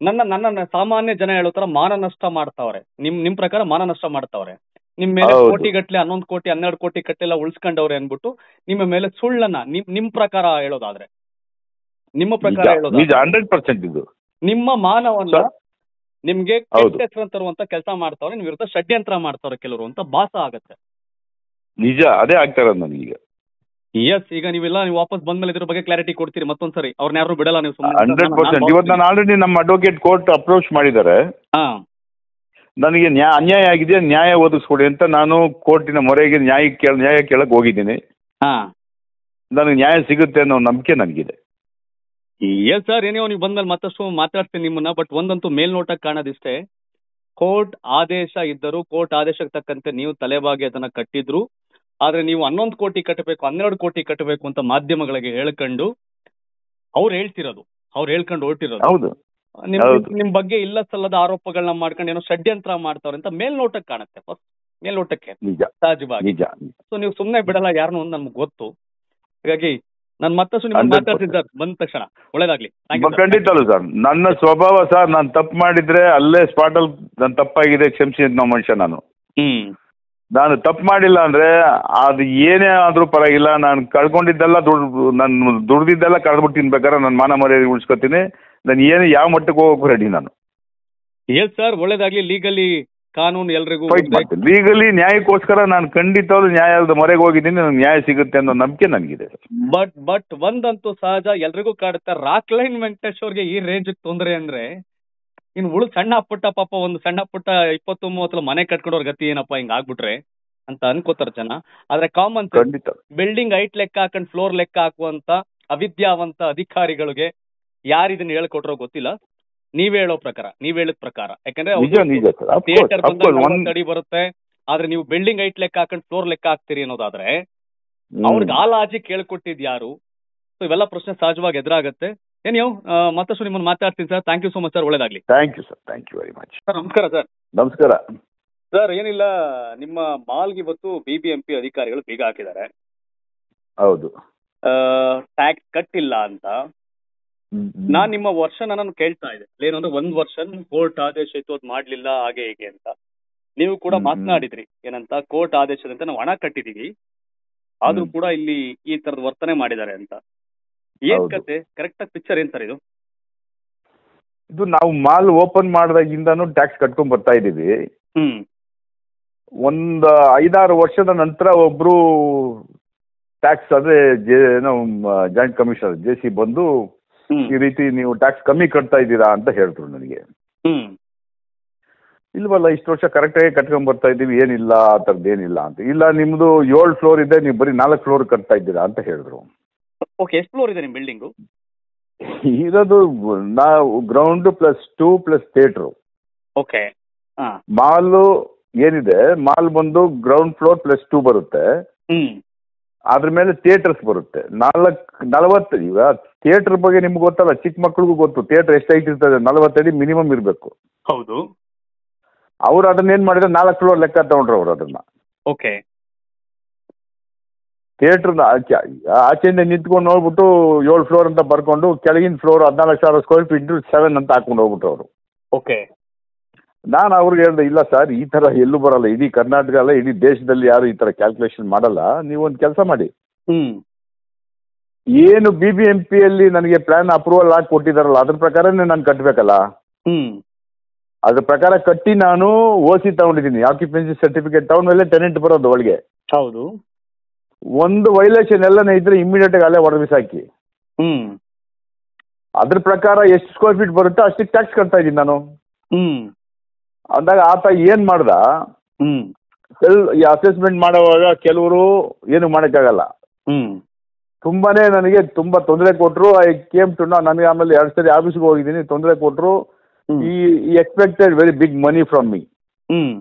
ನನ್ನ ನನ್ನ ಸಾಮಾನ್ಯ ಜನ ಹೇಳೋ ತರ ಮಾನ ನಷ್ಟ ಮಾಡ್ತಾವ್ರೆ ನಿಮ್ ನಿಮ್ ಪ್ರಕಾರ ಮಾನ ನಷ್ಟ ಮಾಡ್ತಾವ್ರೆ ನಿಮ್ ಮೇಲೆ ಕೋಟಿ ಗಟ್ಲೆ ಹನ್ನೊಂದು ಕೋಟಿ ಹನ್ನೆರಡು ಕೋಟಿ ಕಟ್ಟೆಲ್ಲ ಉಳಿಸ್ಕೊಂಡವ್ರೆ ಅನ್ಬಿಟ್ಟು ನಿಮ್ಮ ಮೇಲೆ ಸುಳ್ಳನ್ನ ನಿಮ್ ನಿಮ್ ಪ್ರಕಾರ ಹೇಳೋದಾದ್ರೆ ನಿಮ್ಮ ಪ್ರಕಾರ ಹೇಳೋದು ನಿಮ್ಮ ಮಾನವನ್ನ ನಿಮ್ಗೆ ಹೆಸರು ತರುವಂತ ಕೆಲಸ ಮಾಡ್ತಾವ್ರೆ ನಿಮ್ ವಿರುದ್ಧ ಷಡ್ಯಂತ್ರ ಮಾಡ್ತಾವ್ರೆ ಕೆಲವರು ಅಂತ ಭಾಸ ಆಗತ್ತೆ ನಿಜ ಅದೇ ಆಗ್ತಾರ ನನಗೀಗ ಎಸ್ ಈಗ ನೀವೆಲ್ಲ ನೀವು ವಾಪಸ್ ಬಂದ ಮೇಲೆ ಇದ್ರ ಬಗ್ಗೆ ಕ್ಲಾರಿಟಿ ಕೊಡ್ತೀರಿ ಮತ್ತೊಂದ್ಸರಿ ಅವ್ರನ್ನ ಯಾರು ಬಿಡಲ್ಲ ನೀವು ಹಂಡ್ರೆಡ್ ಪರ್ಸೆಂಟ್ ಇವತ್ತು ನಾನು ಆಲ್ರೆಡಿ ನಮ್ಮ ಅಡ್ವೊಕೇಟ್ ಕೋರ್ಟ್ ಅಪ್ರೋಚ್ ಮಾಡಿದ್ದಾರೆ ನನಗೆ ನ್ಯಾ ಅನ್ಯಾಯ ಆಗಿದೆ ನ್ಯಾಯ ಒದಗಿಸ್ಕೊಡಿ ಅಂತ ನಾನು ಕೋರ್ಟಿನ ಮೊರೆಗೆ ನ್ಯಾಯ ಕೇಳ ನ್ಯಾಯ ಕೇಳಕ್ಕೆ ಹೋಗಿದ್ದೀನಿ ನನಗೆ ನ್ಯಾಯ ಸಿಗುತ್ತೆ ಅನ್ನೋ ನಂಬಿಕೆ ನನಗಿದೆ ಎಸ್ ಸರ್ ಏನೇ ನೀವು ಬಂದ್ಮೇಲೆ ಮತ್ತಷ್ಟು ಮಾತಾಡ್ತೀನಿ ನಿಮ್ಮನ್ನ ಬಟ್ ಒಂದಂತೂ ಮೇಲ್ನೋಟಕ್ಕೆ ಕಾಣೋದಿಷ್ಟೇ ಕೋರ್ಟ್ ಆದೇಶ ಇದ್ದರೂ ಕೋರ್ಟ್ ಆದೇಶಕ್ಕೆ ತಕ್ಕಂತೆ ನೀವು ತಲೆಬಾಗಿ ಅದನ್ನ ಕಟ್ಟಿದ್ರು ಆದ್ರೆ ನೀವು ಹನ್ನೊಂದು ಕೋಟಿ ಕಟ್ಟಬೇಕು ಹನ್ನೆರಡು ಕೋಟಿ ಕಟ್ಟಬೇಕು ಅಂತ ಮಾಧ್ಯಮಗಳಿಗೆ ಹೇಳ್ಕೊಂಡು ಅವ್ರು ಹೇಳ್ತಿರೋದು ಅವ್ರು ಹೇಳ್ಕೊಂಡು ಹೊರಟಿರೋದು ಹೌದು ನಿಮ್ ಬಗ್ಗೆ ಇಲ್ಲ ಸಲ್ಲದ ಆರೋಪಗಳನ್ನ ಮಾಡ್ಕೊಂಡು ಏನೋ ಷಡ್ಯಂತ್ರ ಮಾಡ್ತಾವ್ರೆ ಅಂತ ಮೇಲ್ನೋಟಕ್ಕೆ ಕಾಣುತ್ತೆ ಫಸ್ಟ್ ಮೇಲ್ನೋಟಕ್ಕೆ ಸಹಜವಾಗಿ ಸೊ ನೀವು ಸುಮ್ನೆ ಬಿಡಲ್ಲ ಯಾರನ್ನು ಅಂತ ನಮ್ಗೆ ಗೊತ್ತು ಹಾಗಾಗಿ ನಾನು ಮತ್ತಷ್ಟು ನಿಮ್ಗೆ ಮಾತಾಡ್ತಿದ್ದಾರೆ ಬಂದ ತಕ್ಷಣ ಒಳ್ಳೇದಾಗ್ಲಿ ಅಲ್ಲ ಸರ್ ನನ್ನ ಸ್ವಭಾವ ಸರ್ ನಾನು ತಪ್ಪು ಮಾಡಿದ್ರೆ ಅಲ್ಲೇ ಸ್ಪಾಟ್ ಅಲ್ಲಿ ನಾನು ತಪ್ಪಾಗಿದೆ ಕ್ಷಮಿಸಿ ಅಂತ ಮನುಷ್ಯ ನಾನು ಹ್ಮ್ ನಾನು ತಪ್ಪು ಮಾಡಿಲ್ಲ ಅಂದ್ರೆ ಅದು ಏನೇ ಆದ್ರೂ ಪರವಾಗಿಲ್ಲ ನಾನು ಕಳ್ಕೊಂಡಿದ್ದೆಲ್ಲ ದುಡ್ ನಾನು ದುಡ್ದಿದ್ದೆಲ್ಲ ಕಳ್ಬಿಟ್ಟು ಬೇಕಾದ್ರೆ ನನ್ನ ಮಾನ ಮರ್ಯಾದೆ ಉಳಿಸ್ಕೊತೀನಿ ನಾನು ಏನು ಯಾವ ಮಟ್ಟಕ್ಕೆ ಹೋಗೋಕ್ಕೂ ರೆಡಿ ನಾನು ಸರ್ ಒಳ್ಳೇದಾಗ್ಲಿ ಲೀಗಲಿ ಕಾನೂನು ಎಲ್ರಿಗೂ ಲೀಗಲಿ ನ್ಯಾಯಕ್ಕೋಸ್ಕರ ನಾನು ಖಂಡಿತವಾದ ನ್ಯಾಯಾಲಯದ ಮೊರೆಗೆ ಹೋಗಿದ್ದೀನಿ ನನಗೆ ನ್ಯಾಯ ಸಿಗುತ್ತೆ ಅನ್ನೋ ನಂಬಿಕೆ ನನಗಿದೆ ಬಟ್ ಬಟ್ ಒಂದಂತೂ ಸಹಜ ಎಲ್ರಿಗೂ ಕಾಡುತ್ತೆ ರಾಕ್ ವೆಂಕಟೇಶ್ ಅವ್ರಿಗೆ ಈ ರೇಂಜ್ ತೊಂದರೆ ಅಂದ್ರೆ ಇನ್ ಉಳು ಸಣ್ಣ ಪುಟ್ಟ ಪಾಪ ಒಂದು ಸಣ್ಣ ಪುಟ್ಟ ಇಪ್ಪತ್ತು ಮೂವತ್ತು ಮನೆ ಕಟ್ಕೊಂಡವ್ರ ಗತಿ ಏನಪ್ಪಾ ಹಿಂಗ್ ಆಗ್ಬಿಟ್ರೆ ಅಂತ ಅನ್ಕೋತಾರ ಜನ ಆದ್ರೆ ಕಾಮನ್ ಖಂಡಿತ ಬಿಲ್ಡಿಂಗ್ ಹೈಟ್ ಲೆಕ್ಕ ಹಾಕೊಂಡ್ ಫ್ಲೋರ್ ಲೆಕ್ಕ ಹಾಕುವಂತ ಅವಿದ್ಯಾವಂತ ಅಧಿಕಾರಿಗಳಿಗೆ ಯಾರು ಇದನ್ನ ಹೇಳ್ಕೊಟ್ರೋ ಗೊತ್ತಿಲ್ಲ ನೀವ್ ಹೇಳೋ ಪ್ರಕಾರ ನೀವ್ ಹೇಳಿದ ಪ್ರಕಾರ ಯಾಕಂದ್ರೆ ಥಿಯೇಟರ್ ಅಡಿ ಬರುತ್ತೆ ಆದ್ರೆ ನೀವು ಬಿಲ್ಡಿಂಗ್ ಐಟ್ ಲೆಕ್ಕ ಹಾಕೊಂಡು ಫ್ಲೋರ್ ಲೆಕ್ಕ ಹಾಕ್ತೀರಿ ಅನ್ನೋದಾದ್ರೆ ಅವ್ರಿಗೆ ಆ ಲಾಜಿಕ್ ಕೇಳ್ಕೊಟ್ಟಿದ್ ಯಾರು ಸೊ ಇವೆಲ್ಲ ಪ್ರಶ್ನೆ ಸಹಜವಾಗಿ ಎದುರಾಗುತ್ತೆ ಏನ್ ಯಾವ್ ಮತ್ತಷ್ಟು ನಿಮ್ಮನ್ನ ಮಾತಾಡ್ತೀನಿ sir thank you so much sir ಒಳ್ಳೇದಾಗ್ಲಿ thank you sir thank you very much sir ನಮಸ್ಕಾರ ಸರ್ ನಮಸ್ಕಾರ ಸರ್ ಏನಿಲ್ಲ ನಿಮ್ಮ ಮಾಲ್ಗೆ ಇವತ್ತು ಬಿಬಿಎಂಪಿ ಅಧಿಕಾರಿಗಳು ಬೀಗ ಹಾಕಿದ್ದಾರೆ ಹೌದು ಟ್ಯಾಕ್ಸ್ ಕಟ್ಟಿಲ್ಲ ಅಂತ ನಾನ್ ನಿಮ್ಮ ವರ್ಷ ನಾನು ಕೇಳ್ತಾ ಇದ್ದೆ ಏನಂದ್ರೆ ಒಂದ್ ವರ್ಷ ಕೋರ್ಟ್ ಆದೇಶ ಇತ್ತು ಅದ್ ಮಾಡ್ಲಿಲ್ಲ ಹಾಗೆ ಹೇಗೆ ಅಂತ ನೀವು ಕೂಡ ಮಾತನಾಡಿದ್ರಿ ಏನಂತ ಕೋರ್ಟ್ ಆದೇಶದಂತ ನಾವು ಹಣ ಕಟ್ಟಿದೀವಿ ಆದ್ರೂ ಕೂಡ ಇಲ್ಲಿ ಈ ತರದ ವರ್ತನೆ ಮಾಡಿದ್ದಾರೆ ಅಂತ ಏನ್ ಕತೆ ಕರೆಕ್ಟ್ ಆಗಿ ಪಿಕ್ಚರ್ ಏನ್ ಸರ್ ಇದು ಇದು ನಾವು ಮಾಲ್ ಓಪನ್ ಮಾಡಿದಾಗಿಂದಾನು ಟ್ಯಾಕ್ಸ್ ಕಟ್ಕೊಂಡ್ ಬರ್ತಾ ಇದೀವಿ ಒಂದ್ ಐದಾರು ವರ್ಷದ ನಂತರ ಒಬ್ರು ಟ್ಯಾಕ್ಸ್ ಅದೇ ಜಾಯಿಂಟ್ ಕಮಿಷನರ್ ಜೆ ಸಿ ಬಂದು ಈ ರೀತಿ ನೀವು ಟ್ಯಾಕ್ಸ್ ಕಮ್ಮಿ ಕಟ್ತಾ ಇದ್ದೀರಾ ಅಂತ ಹೇಳಿದ್ರು ನನಗೆ ಇಲ್ವಲ್ಲ ಇಷ್ಟು ವರ್ಷ ಕರೆಕ್ಟಾಗಿ ಕಟ್ಕೊಂಡ್ ಬರ್ತಾ ಇದ್ದೀವಿ ಏನಿಲ್ಲ ಆ ಥರದ್ದು ಏನಿಲ್ಲ ಅಂತ ಇಲ್ಲ ನಿಮ್ದು ಏಳು ಫ್ಲೋರ್ ಇದೆ ನೀವು ಬರೀ ನಾಲ್ಕು ಫ್ಲೋರ್ ಕಟ್ತಾ ಇದ್ದೀರಾ ಅಂತ ಹೇಳಿದ್ರು ಓಕೆ ಎಷ್ಟು ಫ್ಲೋರ್ ಇದೆ ನಿಮ್ಮ ಬಿಲ್ಡಿಂಗು ಇರೋದು ನಾವು ground plus two plus theatre okay mall ಏನಿದೆ ಮಾಲ್ ಬಂದು ಗ್ರೌಂಡ್ ಫ್ಲೋರ್ ಪ್ಲಸ್ ಟೂ ಬರುತ್ತೆ ಅದ್ರ ಮೇಲೆ ಥಿಯೇಟರ್ಸ್ ಬರುತ್ತೆ ನಾಲ್ಕು ನಲವತ್ತು ಈಗ ಥಿಯೇಟ್ರ್ ಬಗ್ಗೆ ನಿಮ್ಗೆ ಗೊತ್ತಲ್ಲ ಚಿಕ್ಕ ಮಕ್ಳಿಗೂ ಗೊತ್ತು ಥಿಯೇಟ್ರ್ ಎಷ್ಟು ಐತಿ ಇರ್ತದೆ ನಲವತ್ತು ಅಡಿ ಮಿನಿಮಮ್ ಇರಬೇಕು ಹೌದು ಅವ್ರು ಅದನ್ನೇನು ಮಾಡಿದ್ರೆ ನಾಲ್ಕು ಫ್ಲೋರ್ ಲೆಕ್ಕ ತಗೊಂಡ್ರು ಅವ್ರು ಅದನ್ನ ಓಕೆ ಥಿಯೇಟರ್ ಆಚೆ ಆಚೆಯಿಂದ ನಿಂತ್ಕೊಂಡು ನೋಡ್ಬಿಟ್ಟು ಏಳು ಫ್ಲೋರ್ ಅಂತ ಬರ್ಕೊಂಡು ಕೆಳಗಿನ ಫ್ಲೋರ್ ಹದಿನಾಲ್ಕು ಸಾವಿರ ಸ್ಕ್ವೇರ್ ಫೀಟ್ ಸೆವೆನ್ ಅಂತ ಹಾಕೊಂಡು ಹೋಗ್ಬಿಟ್ರು ಅವರು ಓಕೆ ನಾನು ಅವ್ರಿಗೆ ಹೇಳಿದೆ ಇಲ್ಲ ಸರ್ ಈ ಥರ ಎಲ್ಲೂ ಬರಲ್ಲ ಇಡೀ ಕರ್ನಾಟಕ ಅಲ್ಲ ಇಡೀ ದೇಶದಲ್ಲಿ ಯಾರು ಈ ಥರ ಕ್ಯಾಲ್ಕುಲೇಷನ್ ಮಾಡಲ್ಲ ಒಂದು ಕೆಲಸ ಮಾಡಿ ಏನು ಬಿ ಬಿ ಎಂ ಪಿಯಲ್ಲಿ ನನಗೆ ಪ್ಲಾನ್ ಅಪ್ರೂವಲ್ ಹಾಕಿ ಕೊಟ್ಟಿದ್ದಾರಲ್ಲ ಅದ್ರ ಪ್ರಕಾರನೇ ನಾನು ಕಟ್ಟಬೇಕಲ್ಲ ಅದ್ರ ಪ್ರಕಾರ ಕಟ್ಟಿ ನಾನು ಓ ಸಿ ತಗೊಂಡಿದ್ದೀನಿ ಆಕ್ಯುಪೆನ್ಸಿ ಸರ್ಟಿಫಿಕೇಟ್ ಮೇಲೆ ಟೆನೆಂಟ್ ಬರೋದು ಒಳಗೆ ಹೌದು ಒಂದು ವೈಲೇಷನ್ ಎಲ್ಲನೇ ಇದ್ರೆ ಇಮಿಡಿಯೇಟ್ ಆಗಿ ಅಲ್ಲೇ ಹಾಕಿ ಹ್ಞೂ ಅದ್ರ ಪ್ರಕಾರ ಎಷ್ಟು ಸ್ಕ್ವೇರ್ ಫೀಟ್ ಬರುತ್ತೋ ಅಷ್ಟಕ್ಕೆ ಟ್ಯಾಕ್ಸ್ ಕಟ್ತಾ ಇದ್ದೀನಿ ನಾನು ಹ್ಞೂ ಅಂದಾಗ ಆತ ಏನ್ ಮಾಡ್ದ ಹ್ಮ್ ಈ ಅಸೆಸ್ಮೆಂಟ್ ಮಾಡುವಾಗ ಕೆಲವರು ಏನು ಮಾಡೋಕ್ಕಾಗಲ್ಲ ಹ್ಮ್ ತುಂಬಾನೇ ನನಗೆ ತುಂಬಾ ತೊಂದರೆ ಕೊಟ್ರು ಐ ಕೇಮ್ ಟು ನಾ ನನಗೆ ಆಮೇಲೆ ಎರಡು ಸರಿ ಆಫೀಸ್ಗೆ ಹೋಗಿದ್ದೀನಿ ತೊಂದರೆ ಕೊಟ್ರು ಈ expected very big money from me hmm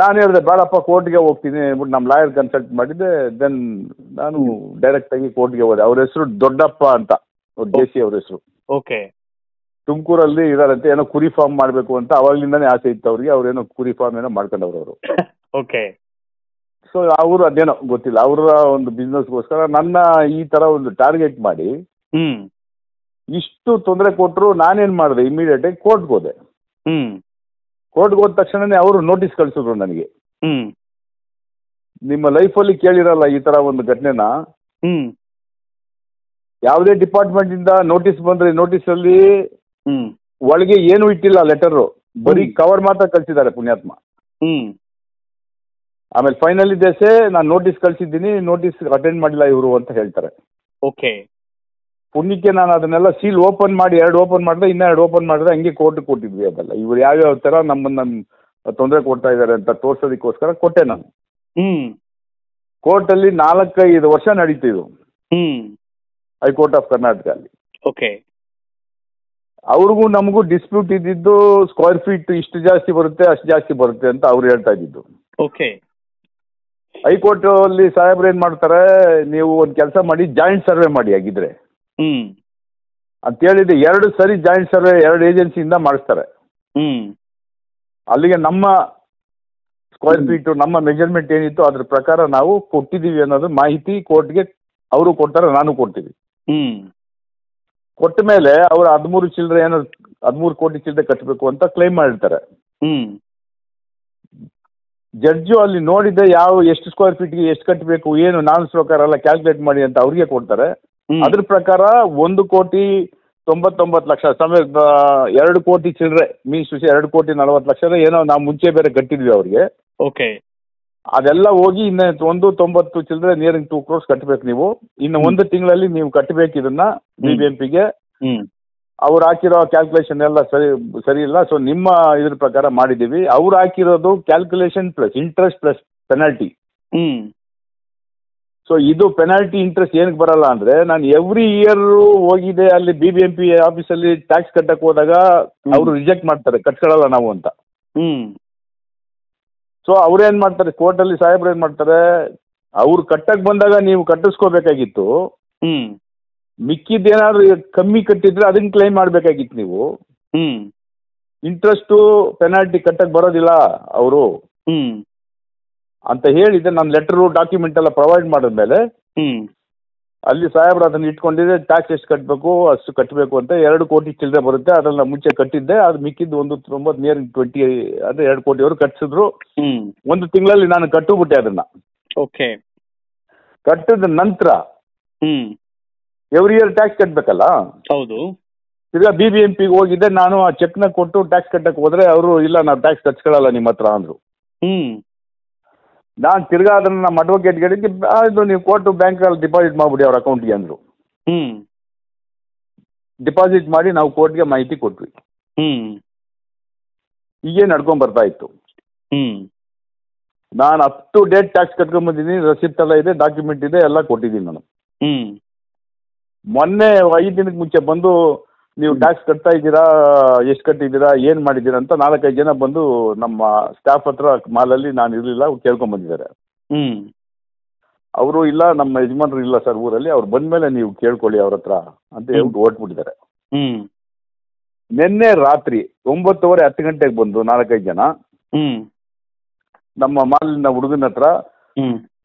ನಾನು ಹೇಳಿದೆ ಬೇಡಪ್ಪ ಕೋರ್ಟ್ಗೆ ಹೋಗ್ತೀನಿ ಅಂದ್ಬಿಟ್ಟು ನಮ್ಮ ಲಾಯರ್ ಕನ್ಸಲ್ಟ್ ಮಾಡಿದ್ದೆ ದೆನ್ ನಾನು ಡೈರೆಕ್ಟ್ ಆಗಿ ಕೋರ್ಟ್ಗೆ ಹೋದೆ ಅವ್ರ ಹೆಸರು ದೊಡ್ಡಪ್ಪ ಅಂತ ಜೆ ಸಿ ಅವ್ರ ಹೆಸರು ಓಕೆ ತುಮಕೂರಲ್ಲಿ ಇದಾರಂತೆ ಏನೋ ಕುರಿ ಫಾರ್ಮ್ ಮಾಡಬೇಕು ಅಂತ ಅವಾಗ್ಲಿಂದಾನೇ ಆಸೆ ಇತ್ತು ಅವ್ರಿಗೆ ಅವ್ರೇನೋ ಕುರಿ ಫಾರ್ಮ್ ಏನೋ ಮಾಡ್ಕೊಂಡವ್ರು ಅವರು ಓಕೆ ಸೊ ಅವರು ಅದೇನೋ ಗೊತ್ತಿಲ್ಲ ಅವರ ಒಂದು ಬಿಸ್ನೆಸ್ಗೋಸ್ಕರ ನನ್ನ ಈ ತರ ಒಂದು ಟಾರ್ಗೆಟ್ ಮಾಡಿ ಹ್ಮ್ ಇಷ್ಟು ತೊಂದರೆ ಕೊಟ್ಟರು ನಾನೇನ್ ಮಾಡಿದೆ ಇಮಿಡಿಯೇಟ್ ಆಗಿ ಕೋರ್ಟ್ಗೆ ಹೋದೆ ಹ್ಮ್ ಕೋರ್ಟ್ಗೆ ಹೋದ ತಕ್ಷಣನೇ ಅವರು ನೋಟಿಸ್ ಕಳಿಸಿದ್ರು ನನಗೆ ಹ್ಮ್ ನಿಮ್ಮ ಲೈಫಲ್ಲಿ ಕೇಳಿರಲ್ಲ ಈ ತರ ಒಂದು ಘಟನೆನ ಹ್ಮ್ ಯಾವುದೇ ಡಿಪಾರ್ಟ್ಮೆಂಟ್ ಇಂದ ನೋಟಿಸ್ ಬಂದ್ರೆ ನೋಟಿಸ್ ಅಲ್ಲಿ ಹ್ಮ್ ಒಳಗೆ ಏನು ಇಟ್ಟಿಲ್ಲ ಲೆಟರ್ ಬರೀ ಕವರ್ ಮಾತ್ರ ಕಳ್ಸಿದ್ದಾರೆ ಪುಣ್ಯಾತ್ಮ ಹ್ಮ್ ಆಮೇಲೆ ಫೈನಲ್ ದೇಸೆ ನಾನು ನೋಟಿಸ್ ಕಳ್ಸಿದ್ದೀನಿ ನೋಟಿಸ್ ಅಟೆಂಡ್ ಮಾಡಿಲ್ಲ ಇವರು ಅಂತ ಹೇಳ್ತಾರೆ ಓಕೆ ಪುಣ್ಯಕ್ಕೆ ನಾನು ಅದನ್ನೆಲ್ಲ ಸೀಲ್ ಓಪನ್ ಮಾಡಿ ಎರಡು ಓಪನ್ ಮಾಡಿದ್ರೆ ಇನ್ನೂ ಎರಡು ಓಪನ್ ಮಾಡಿದ್ರೆ ಹಂಗೆ ಕೋರ್ಟ್ ಕೊಟ್ಟಿದ್ವಿ ಅದೆಲ್ಲ ಇವ್ರು ಯಾವ್ಯಾವ ಥರ ನಮ್ಮನ್ನು ತೊಂದರೆ ಕೊಡ್ತಾ ಇದ್ದಾರೆ ಅಂತ ತೋರ್ಸೋದಕ್ಕೋಸ್ಕರ ಕೊಟ್ಟೆ ನಾನು ಹ್ಮ್ ಕೋರ್ಟಲ್ಲಿ ನಾಲ್ಕೈದು ವರ್ಷ ನಡೀತು ಇದು ಹ್ಮ್ ಹೈಕೋರ್ಟ್ ಆಫ್ ಕರ್ನಾಟಕ ಅಲ್ಲಿ ಓಕೆ ಅವ್ರಿಗೂ ನಮಗೂ ಡಿಸ್ಪ್ಯೂಟ್ ಇದ್ದಿದ್ದು ಸ್ಕ್ವೇರ್ ಫೀಟ್ ಇಷ್ಟು ಜಾಸ್ತಿ ಬರುತ್ತೆ ಅಷ್ಟು ಜಾಸ್ತಿ ಬರುತ್ತೆ ಅಂತ ಅವ್ರು ಹೇಳ್ತಾ ಇದ್ದಿದ್ದು ಓಕೆ ಹೈಕೋರ್ಟ್ ಅಲ್ಲಿ ಸಾಹೇಬ್ರು ಏನ್ ಮಾಡ್ತಾರೆ ನೀವು ಒಂದು ಕೆಲಸ ಮಾಡಿ ಜಾಯಿಂಟ್ ಸರ್ವೆ ಮಾಡಿ ಆಗಿದ್ರೆ ಅಂತ ಹೇಳಿದ್ರೆ ಎರಡು ಸರಿ ಜಾಯಿಂಟ್ ಸರ್ವೆ ಎರಡು ಏಜೆನ್ಸಿಯಿಂದ ಮಾಡಿಸ್ತಾರೆ ಹ್ಮ್ ಅಲ್ಲಿಗೆ ನಮ್ಮ ಸ್ಕ್ವೇರ್ ಫೀಟ್ ನಮ್ಮ ಮೆಜರ್ಮೆಂಟ್ ಏನಿತ್ತು ಅದ್ರ ಪ್ರಕಾರ ನಾವು ಕೊಟ್ಟಿದೀವಿ ಅನ್ನೋದು ಮಾಹಿತಿ ಕೋರ್ಟ್ಗೆ ಅವರು ಕೊಡ್ತಾರೆ ನಾನು ಕೊಡ್ತೀವಿ ಕೊಟ್ಟ ಮೇಲೆ ಅವ್ರು ಹದಿಮೂರು ಚಿಲ್ಲರೆ ಏನೋ ಹದಿಮೂರು ಕೋಟಿ ಚಿಲ್ಲರೆ ಕಟ್ಟಬೇಕು ಅಂತ ಕ್ಲೈಮ್ ಮಾಡಿರ್ತಾರೆ ಹ್ಮ್ ಜಡ್ಜು ಅಲ್ಲಿ ನೋಡಿದ್ರೆ ಯಾವ ಎಷ್ಟು ಸ್ಕ್ವೇರ್ ಫೀಟ್ಗೆ ಎಷ್ಟು ಕಟ್ಟಬೇಕು ಏನು ನಾನು ಪ್ರಕಾರ ಎಲ್ಲ ಕ್ಯಾಲ್ಕುಲೇಟ್ ಮಾಡಿ ಅಂತ ಅವ್ರಿಗೆ ಕೊಡ್ತಾರೆ ಅದ್ರ ಪ್ರಕಾರ ಒಂದು ಕೋಟಿ ತೊಂಬತ್ತೊಂಬತ್ತು ಲಕ್ಷ ಸಮೇತ ಎರಡು ಕೋಟಿ ಚಿಲ್ಲರೆ ಮೀನ್ಸ್ ಎರಡು ಕೋಟಿ ನಲವತ್ತು ಲಕ್ಷ ಏನೋ ನಾವು ಮುಂಚೆ ಬೇರೆ ಕಟ್ಟಿದ್ವಿ ಅವ್ರಿಗೆ ಓಕೆ ಅದೆಲ್ಲ ಹೋಗಿ ಇನ್ನು ಒಂದು ತೊಂಬತ್ತು ಚಿಲ್ಲರೆ ನಿಯರಿಂಗ್ ಟೂ ಕ್ರೋರ್ಸ್ ಕಟ್ಟಬೇಕು ನೀವು ಇನ್ನು ಒಂದು ತಿಂಗಳಲ್ಲಿ ನೀವು ಕಟ್ಟಬೇಕು ಇದನ್ನ ಬಿ ಬಿ ಎಂ ಪಿಗೆ ಅವ್ರು ಹಾಕಿರೋ ಕ್ಯಾಲ್ಕುಲೇಷನ್ ಎಲ್ಲ ಸರಿ ಸರಿ ಇಲ್ಲ ಸೊ ನಿಮ್ಮ ಇದ್ರ ಪ್ರಕಾರ ಮಾಡಿದ್ದೀವಿ ಅವ್ರು ಹಾಕಿರೋದು calculation plus interest plus penalty so ಇದು ಪೆನಾಲ್ಟಿ ಇಂಟ್ರೆಸ್ಟ್ ಏನಕ್ಕೆ ಬರಲ್ಲ ಅಂದ್ರೆ ನಾನು ಎವ್ರಿ ಇಯರ್ ಹೋಗಿದೆ ಅಲ್ಲಿ ಬಿ ಬಿ ಎಂ ಪಿ ಆಫೀಸಲ್ಲಿ ಟ್ಯಾಕ್ಸ್ ಕಟ್ಟಕ್ಕೆ ಹೋದಾಗ ಅವರು ರಿಜೆಕ್ಟ್ ಮಾಡ್ತಾರೆ ಕಟ್ಕೊಳ್ಳಲ್ಲ ನಾವು ಅಂತ ಹ್ಮ್ ಸೊ ಅವ್ರೇನು ಮಾಡ್ತಾರೆ ಕೋರ್ಟಲ್ಲಿ ಸಾಹೇಬ್ರು ಏನು ಮಾಡ್ತಾರೆ ಅವ್ರು ಕಟ್ಟಕ್ಕೆ ಬಂದಾಗ ನೀವು ಕಟ್ಟಿಸ್ಕೋಬೇಕಾಗಿತ್ತು ಮಿಕ್ಕಿದ್ದು ಏನಾದರೂ ಕಮ್ಮಿ ಕಟ್ಟಿದ್ರೆ ಅದನ್ನ ಕ್ಲೈಮ್ ಮಾಡಬೇಕಾಗಿತ್ತು ನೀವು ಹ್ಞೂ ಇಂಟ್ರೆಸ್ಟು ಪೆನಾಲ್ಟಿ ಕಟ್ಟಕ್ಕೆ ಬರೋದಿಲ್ಲ ಅವರು ಹ್ಞೂ ಅಂತ ಹೇಳಿದ್ದೆ ನಾನು ಲೆಟ್ರು ಡಾಕ್ಯುಮೆಂಟ್ ಎಲ್ಲ ಪ್ರೊವೈಡ್ ಮಾಡಿದ್ಮೇಲೆ ಹ್ಞೂ ಅಲ್ಲಿ ಸಾಹೇಬರು ಅದನ್ನ ಇಟ್ಕೊಂಡಿದ್ದೆ ಟ್ಯಾಕ್ಸ್ ಎಷ್ಟು ಕಟ್ಟಬೇಕು ಅಷ್ಟು ಕಟ್ಟಬೇಕು ಅಂತ ಎರಡು ಕೋಟಿ ಚಿಲ್ಲರೆ ಬರುತ್ತೆ ಅದನ್ನ ಮುಂಚೆ ಕಟ್ಟಿದ್ದೆ ಅದು ಮಿಕ್ಕಿದ್ದು ಒಂದು ತೊಂಬತ್ತು ನಿಯರ್ ಟ್ವೆಂಟಿ ಅಂದ್ರೆ ಎರಡು ಕೋಟಿ ಅವರು ಕಟ್ಟಿಸಿದ್ರು ಒಂದು ತಿಂಗಳಲ್ಲಿ ನಾನು ಕಟ್ಟುಬಿಟ್ಟೆ ಅದನ್ನ ಓಕೆ ಕಟ್ಟಿದ ನಂತರ ಎವ್ರಿ ಇಯರ್ ಟ್ಯಾಕ್ಸ್ ಕಟ್ಟಬೇಕಲ್ಲ ಹೌದು ತಿರ್ಗಾ ಬಿ ಬಿ ಎಂ ಪಿಗೆ ಹೋಗಿದ್ದೆ ನಾನು ಆ ನ ಕೊಟ್ಟು ಟ್ಯಾಕ್ಸ್ ಕಟ್ಟಕ್ಕೆ ಹೋದ್ರೆ ಅವರು ಇಲ್ಲ ನಾವು ಟ್ಯಾಕ್ಸ್ ಕಟ್ಸ್ಕೊಳ್ಳಲ್ಲ ನಿಮ್ಮ ಹತ್ರ ಅಂದ್ರು ನಾನು ತಿರ್ಗಾ ಅದನ್ನು ನಮ್ಮ ಅಡ್ವೊಕೇಟ್ ಹೇಳಿದ್ದೆ ಅದು ನೀವು ಕೋರ್ಟು ಬ್ಯಾಂಕಲ್ಲಿ ಡಿಪಾಸಿಟ್ ಮಾಡಿಬಿಡಿ ಅವ್ರ ಅಕೌಂಟ್ಗೆ ಅಂದರು ಹ್ಞೂ ಡಿಪಾಸಿಟ್ ಮಾಡಿ ನಾವು ಕೋರ್ಟ್ಗೆ ಮಾಹಿತಿ ಕೊಟ್ವಿ ಹ್ಞೂ ಹೀಗೆ ನಡ್ಕೊಂಡು ಬರ್ತಾ ಇತ್ತು ಹ್ಞೂ ನಾನು ಟು ಡೇಟ್ ಟ್ಯಾಕ್ಸ್ ಕಟ್ಕೊಂಡ್ಬಂದಿದ್ದೀನಿ ರಸೀಪ್ಟ್ ಎಲ್ಲ ಇದೆ ಡಾಕ್ಯುಮೆಂಟ್ ಇದೆ ಎಲ್ಲ ಕೊಟ್ಟಿದ್ದೀನಿ ನಾನು ಹ್ಞೂ ಮೊನ್ನೆ ಐದು ದಿನಕ್ಕೆ ಮುಂಚೆ ಬಂದು ನೀವು ಟ್ಯಾಕ್ಸ್ ಕಟ್ತಾ ಇದ್ದೀರಾ ಎಷ್ಟು ಕಟ್ಟಿದ್ದೀರಾ ಏನು ಮಾಡಿದ್ದೀರಾ ಅಂತ ನಾಲ್ಕೈದು ಜನ ಬಂದು ನಮ್ಮ ಸ್ಟಾಫ್ ಹತ್ರ ಮಾಲಲ್ಲಿ ನಾನು ಇರಲಿಲ್ಲ ಕೇಳ್ಕೊಂಡ್ ಬಂದಿದ್ದಾರೆ ಹ್ಮ್ ಅವರು ಇಲ್ಲ ನಮ್ಮ ಯಜಮಾನರು ಇಲ್ಲ ಸರ್ ಊರಲ್ಲಿ ಅವ್ರು ಮೇಲೆ ನೀವು ಕೇಳ್ಕೊಳ್ಳಿ ಅವ್ರ ಹತ್ರ ಅಂತ ಹೇಳ್ಬಿಟ್ಟು ಓಟ್ಬಿಟ್ಟಿದ್ದಾರೆ ಹ್ಮ್ ನಿನ್ನೆ ರಾತ್ರಿ ಒಂಬತ್ತುವರೆ ಹತ್ತು ಗಂಟೆಗೆ ಬಂದು ನಾಲ್ಕೈದು ಜನ ಹ್ಮ್ ನಮ್ಮ ಮಾಲಿನ ಹುಡುಗನ ಹತ್ರ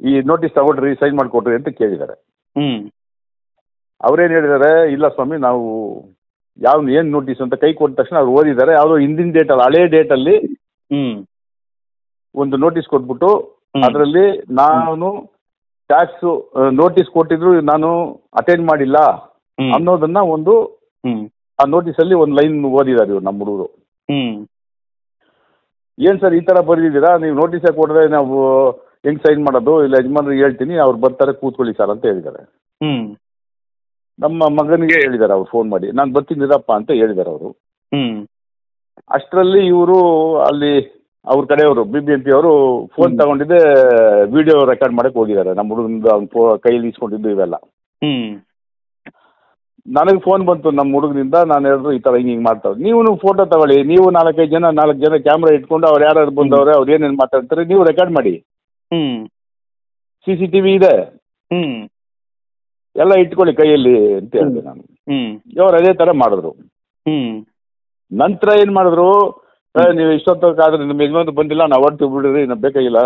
ಈ ನೋಟಿಸ್ ತಗೊಳ್ರಿ ಸೈನ್ ಮಾಡಿಕೊಡ್ರಿ ಅಂತ ಕೇಳಿದ್ದಾರೆ ಹ್ಮ್ ಅವ್ರೇನ್ ಹೇಳಿದ್ದಾರೆ ಇಲ್ಲ ಸ್ವಾಮಿ ನಾವು ಯಾವ್ದು ಏನು ನೋಟಿಸ್ ಅಂತ ಕೈ ಕೊಟ್ಟ ತಕ್ಷಣ ಅವ್ರು ಓದಿದ್ದಾರೆ ಯಾವುದೋ ಹಿಂದಿನ ಡೇಟ್ ಅಲ್ಲಿ ಹಳೆ ಡೇಟ್ ಅಲ್ಲಿ ಒಂದು ನೋಟಿಸ್ ಕೊಟ್ಬಿಟ್ಟು ಅದರಲ್ಲಿ ನಾನು ಟ್ಯಾಕ್ಸ್ ನೋಟಿಸ್ ಕೊಟ್ಟಿದ್ರು ನಾನು ಅಟೆಂಡ್ ಮಾಡಿಲ್ಲ ಅನ್ನೋದನ್ನ ಒಂದು ಆ ನೋಟಿಸ್ ಅಲ್ಲಿ ಒಂದು ಲೈನ್ ಓದಿದ್ದಾರೆ ಇವ್ರು ನಮ್ಮ ಹುಡುಗರು ಏನ್ ಸರ್ ಈ ತರ ಬರೆದಿದ್ದೀರಾ ನೀವು ನೋಟಿಸ್ ಕೊಡದೆ ನಾವು ಹೆಂಗ್ ಸೈನ್ ಮಾಡೋದು ಇಲ್ಲ ಯಜಮಾನ್ರಿಗೆ ಹೇಳ್ತೀನಿ ಅವ್ರು ಬರ್ತಾರೆ ಕೂತ್ಕೊಳ್ಳಿ ಸರ್ ಅಂತ ಹೇಳಿದ್ದಾರೆ ನಮ್ಮ ಮಗನಿಗೆ ಹೇಳಿದ್ದಾರೆ ಅವ್ರು ಫೋನ್ ಮಾಡಿ ನಾನು ಬರ್ತೀನಿ ಅಂತ ಹೇಳಿದ್ದಾರೆ ಅವರು ಅಷ್ಟರಲ್ಲಿ ಇವರು ಅಲ್ಲಿ ಅವ್ರ ಕಡೆಯವರು ಬಿ ಬಿ ಎಂ ಪಿ ಅವರು ಫೋನ್ ತಗೊಂಡಿದ್ದೆ ವಿಡಿಯೋ ರೆಕಾರ್ಡ್ ಮಾಡಕ್ಕೆ ಹೋಗಿದ್ದಾರೆ ನಮ್ಮ ಹುಡುಗನಿಂದ ಅವ್ನ ಕೈಯಲ್ಲಿ ಇಸ್ಕೊಂಡಿದ್ದು ಇವೆಲ್ಲ ನನಗೆ ಫೋನ್ ಬಂತು ನಮ್ಮ ಹುಡುಗನಿಂದ ನಾನು ಹೇಳಿದ್ರು ಈ ಥರ ಹಿಂಗೆ ಹಿಂಗೆ ಮಾಡ್ತಾವೆ ನೀವು ಫೋಟೋ ತಗೊಳ್ಳಿ ನೀವು ನಾಲ್ಕೈದು ಜನ ನಾಲ್ಕು ಜನ ಕ್ಯಾಮ್ರಾ ಇಟ್ಕೊಂಡು ಅವ್ರು ಯಾರು ಬಂದವ್ರೆ ಅವ್ರು ಏನೇನು ಮಾತಾಡ್ತಾರೆ ನೀವು ರೆಕಾರ್ಡ್ ಮಾಡಿ ಹ್ಮ್ ಸಿ ಸಿ ಟಿ ವಿ ಇದೆ ಹ್ಮ್ ಎಲ್ಲ ಇಟ್ಕೊಳ್ಳಿ ಕೈಯಲ್ಲಿ ಅಂತ ಹೇಳಿದೆ ನಾನು ಇವರು ಅದೇ ತರ ಮಾಡಿದ್ರು ನಂತರ ಏನು ಮಾಡಿದ್ರು ನೀವು ಇಷ್ಟೊತ್ತಾದ್ರೆ ನಿಮ್ಮ ಯಜಮಾನ ಬಂದಿಲ್ಲ ನಾವು ಹೊರಟು ಬಿಡ್ರಿ ನಮ್ ಬೇಕಾಗಿಲ್ಲ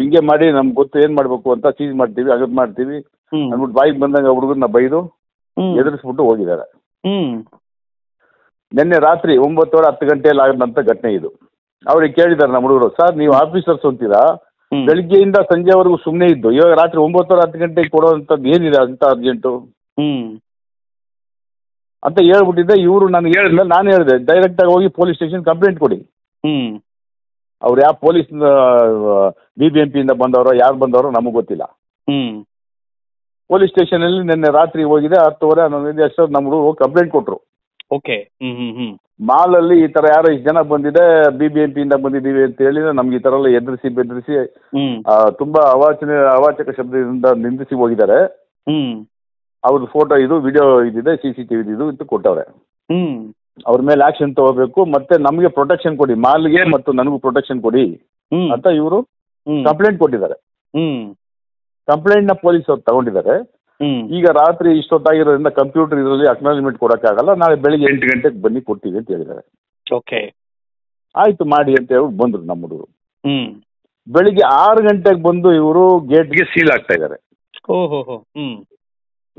ಹಿಂಗೆ ಮಾಡಿ ನಮ್ ಗೊತ್ತು ಏನು ಮಾಡಬೇಕು ಅಂತ ಚೀಸ್ ಮಾಡ್ತೀವಿ ಅಗದ್ ಮಾಡ್ತೀವಿ ಅಂದ್ಬಿಟ್ಟು ಬಾಯಿಗೆ ಬಂದಂಗೆ ಹುಡುಗರನ್ನ ಬೈದು ಎದುರಿಸ್ಬಿಟ್ಟು ಹೋಗಿದ್ದಾರೆ ನಿನ್ನೆ ರಾತ್ರಿ ಒಂಬತ್ತುವರೆ ಹತ್ತು ಗಂಟೆಯಲ್ಲಿ ಆಗದಂತ ಘಟನೆ ಇದು ಅವ್ರಿಗೆ ಕೇಳಿದ್ದಾರೆ ನಮ್ಮ ಹುಡುಗರು ಸರ್ ನೀವು ಆಫೀಸರ್ಸ್ ಅಂತೀರಾ ಬೆಳಿಗ್ಗೆಯಿಂದ ಸಂಜೆವರೆಗೂ ಸುಮ್ಮನೆ ಇದ್ದು ಇವಾಗ ರಾತ್ರಿ ಒಂಬತ್ತುವರೆ ಹತ್ತು ಗಂಟೆಗೆ ಕೊಡುವಂಥದ್ದು ಏನಿದೆ ಅಂತ ಅರ್ಜೆಂಟು ಹ್ಮ್ ಅಂತ ಹೇಳ್ಬಿಟ್ಟಿದ್ದೆ ಇವರು ನಾನು ಹೇಳಿದ್ಮೇಲೆ ನಾನು ಹೇಳಿದೆ ಡೈರೆಕ್ಟ್ ಆಗಿ ಹೋಗಿ ಪೊಲೀಸ್ ಸ್ಟೇಷನ್ ಕಂಪ್ಲೇಂಟ್ ಕೊಡಿ ಹ್ಮ್ ಅವ್ರು ಯಾವ ಪೊಲೀಸ್ ಬಿ ಬಿ ಎಂ ಪಿಯಿಂದ ಬಂದವರೋ ಯಾರು ಬಂದವರೋ ನಮಗೆ ಗೊತ್ತಿಲ್ಲ ಹ್ಮ್ ಪೊಲೀಸ್ ಸ್ಟೇಷನಲ್ಲಿ ನಿನ್ನೆ ರಾತ್ರಿ ಹೋಗಿದೆ ಹತ್ತುವರೆ ಹನ್ನೊಂದು ನಮಗೂ ಹೋಗಿ ಕಂಪ್ಲೇಂಟ್ ಕೊಟ್ಟರು ಓಕೆ ಮಾಲ್ ಅಲ್ಲಿ ಈ ತರ ಯಾರೋ ಇಷ್ಟು ಜನ ಬಂದಿದೆ ಬಿಬಿಎಂಪಿ ಇಂದ ಬಂದಿದ್ದೀವಿ ಅಂತ ಹೇಳಿ ನಮ್ಗೆ ಈ ತರ ಎಲ್ಲ ಎದುರಿಸಿ ಬೆದರಿಸಿ ತುಂಬಾ ಅವಾಚನೆ ಅವಾಚಕ ಶಬ್ದದಿಂದ ನಿಂದಿಸಿ ಹೋಗಿದ್ದಾರೆ ಹ್ಮ್ ಅವ್ರ ಫೋಟೋ ಇದು ವಿಡಿಯೋ ಇದಿದೆ ಸಿ ಸಿ ಟಿವಿ ಇದು ಅಂತ ಕೊಟ್ಟವ್ರೆ ಹ್ಮ್ ಅವ್ರ ಮೇಲೆ ಆಕ್ಷನ್ ತಗೋಬೇಕು ಮತ್ತೆ ನಮಗೆ ಪ್ರೊಟೆಕ್ಷನ್ ಕೊಡಿ ಮಾಲ್ಗೆ ಮತ್ತು ನನಗೂ ಪ್ರೊಟೆಕ್ಷನ್ ಕೊಡಿ ಅಂತ ಇವರು ಕಂಪ್ಲೇಂಟ್ ಕೊಟ್ಟಿದ್ದಾರೆ ಹ್ಮ್ ಕಂಪ್ಲೇಂಟ್ ನ ಪೊಲೀಸ್ ಅವ್ರು ತಗೊಂಡಿದ್ದಾರೆ ಈಗ ರಾತ್ರಿ ಇಷ್ಟೊತ್ತಾಗಿರೋದ್ರಿಂದ ಕಂಪ್ಯೂಟರ್ ಇದರಲ್ಲಿ ಅಕ್ನಾಲಜ್ಮೆಂಟ್ ಕೊಡೋಕ್ಕಾಗಲ್ಲ ನಾಳೆ ಬೆಳಿಗ್ಗೆ ಎಂಟು ಗಂಟೆಗೆ ಬನ್ನಿ ಕೊಡ್ತೀವಿ ಅಂತ ಹೇಳಿದ್ದಾರೆ ಓಕೆ ಆಯ್ತು ಮಾಡಿ ಅಂತ ಹೇಳಿ ಬಂದ್ರು ನಮ್ಮ ಹುಡುಗರು ಬೆಳಿಗ್ಗೆ ಆರು ಗಂಟೆಗೆ ಬಂದು ಇವರು ಗೇಟ್ಗೆ ಸೀಲ್ ಆಗ್ತಾ ಇದ್ದಾರೆ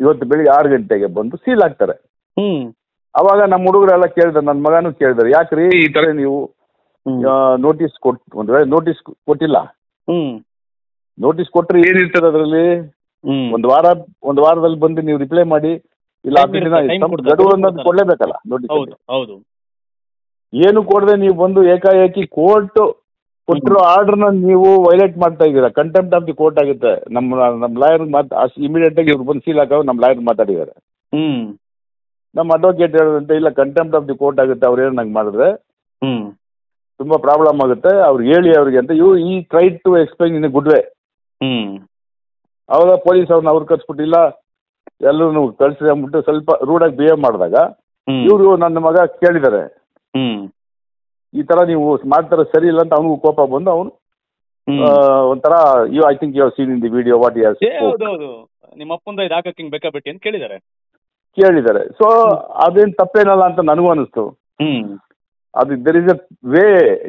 ಇವತ್ತು ಬೆಳಿಗ್ಗೆ ಆರು ಗಂಟೆಗೆ ಬಂದು ಸೀಲ್ ಆಗ್ತಾರೆ ಅವಾಗ ನಮ್ಮ ಹುಡುಗರೆಲ್ಲ ಕೇಳಿದ್ರು ನನ್ನ ಮಗನೂ ಕೇಳಿದ್ರು ಯಾಕ್ರಿ ಈ ತರ ನೀವು ನೋಟಿಸ್ ಕೊಟ್ಟು ನೋಟಿಸ್ ಕೊಟ್ಟಿಲ್ಲ ಹ್ಮ್ ನೋಟಿಸ್ ಕೊಟ್ರೆ ಏನಿರ್ತದೆ ಅದರಲ್ಲಿ ಒಂದ್ ವಾರ ಒಂದ್ ವಾರದಲ್ಲಿ ಬಂದು ನೀವು ರಿಪ್ಲೈ ಮಾಡಿ ಇಲ್ಲ ಕೊಡ್ಲೇಬೇಕಲ್ಲ ನೋಡಿ ಹೌದು ಏನು ಕೊಡದೆ ನೀವು ಬಂದು ಏಕಾಏಕಿ ಕೋರ್ಟ್ ಕೊಟ್ಟಿರೋ ನ ನೀವು ವೈಲೇಟ್ ಮಾಡ್ತಾ ಇದ್ದೀರಾ ಕಂಟೆಂಪ್ಟ್ ಆಫ್ ದಿ ಕೋರ್ಟ್ ಆಗುತ್ತೆ ನಮ್ಮ ನಮ್ಮ ಲಾಯರ್ ಮಾತು ಇಮಿಡಿಯೇಟ್ ಆಗಿ ಇವ್ರು ಬಂದು ಸೀಲ್ ಹಾಕೋ ನಮ್ಮ ಲಾಯರ್ ಮಾತಾಡಿದ್ದಾರೆ ನಮ್ಮ ಅಡ್ವೊಕೇಟ್ ಹೇಳೋದಂತೆ ಇಲ್ಲ ಕಂಟೆಂಪ್ಟ್ ಆಫ್ ದಿ ಕೋರ್ಟ್ ಆಗುತ್ತೆ ಅವ್ರು ಏನು ನಂಗೆ ಮಾಡಿದ್ರೆ ತುಂಬಾ ಪ್ರಾಬ್ಲಮ್ ಆಗುತ್ತೆ ಅವ್ರು ಹೇಳಿ ಅವ್ರಿಗೆ ಅಂತ ಯು ಈ try to explain in good way ಅವಾಗ ಪೊಲೀಸ್ ಅವ್ರನ್ನ ಅವ್ರು ಕರ್ಸ್ಬಿಟ್ಟಿಲ್ಲ ಎಲ್ಲರೂ ಕಳ್ಸಿ ಅಂದ್ಬಿಟ್ಟು ಸ್ವಲ್ಪ ರೂಡಾಗಿ ಬಿಹೇವ್ ಮಾಡಿದಾಗ ಇವರು ನನ್ನ ಮಗ ಕೇಳಿದ್ದಾರೆ ಈ ತರ ನೀವು ಮಾಡ್ತಾರೆ ಸರಿ ಇಲ್ಲ ಅಂತ ಅವನಿಗೂ ಕೋಪ ಬಂದು ಅವನು ಒಂಥರ you I think you seen in the video what you ನಿಮ್ಮ ಅಪ್ಪಂದ ಇದು ಹಾಕಕ್ಕೆ ಅಂತ ಕೇಳಿದ್ದಾರೆ ಕೇಳಿದ್ದಾರೆ ಸೊ ಅದೇನ್ ತಪ್ಪೇನಲ್ಲ ಅಂತ ನನಗೂ ಅನಿಸ್ತು ಅದು there is a way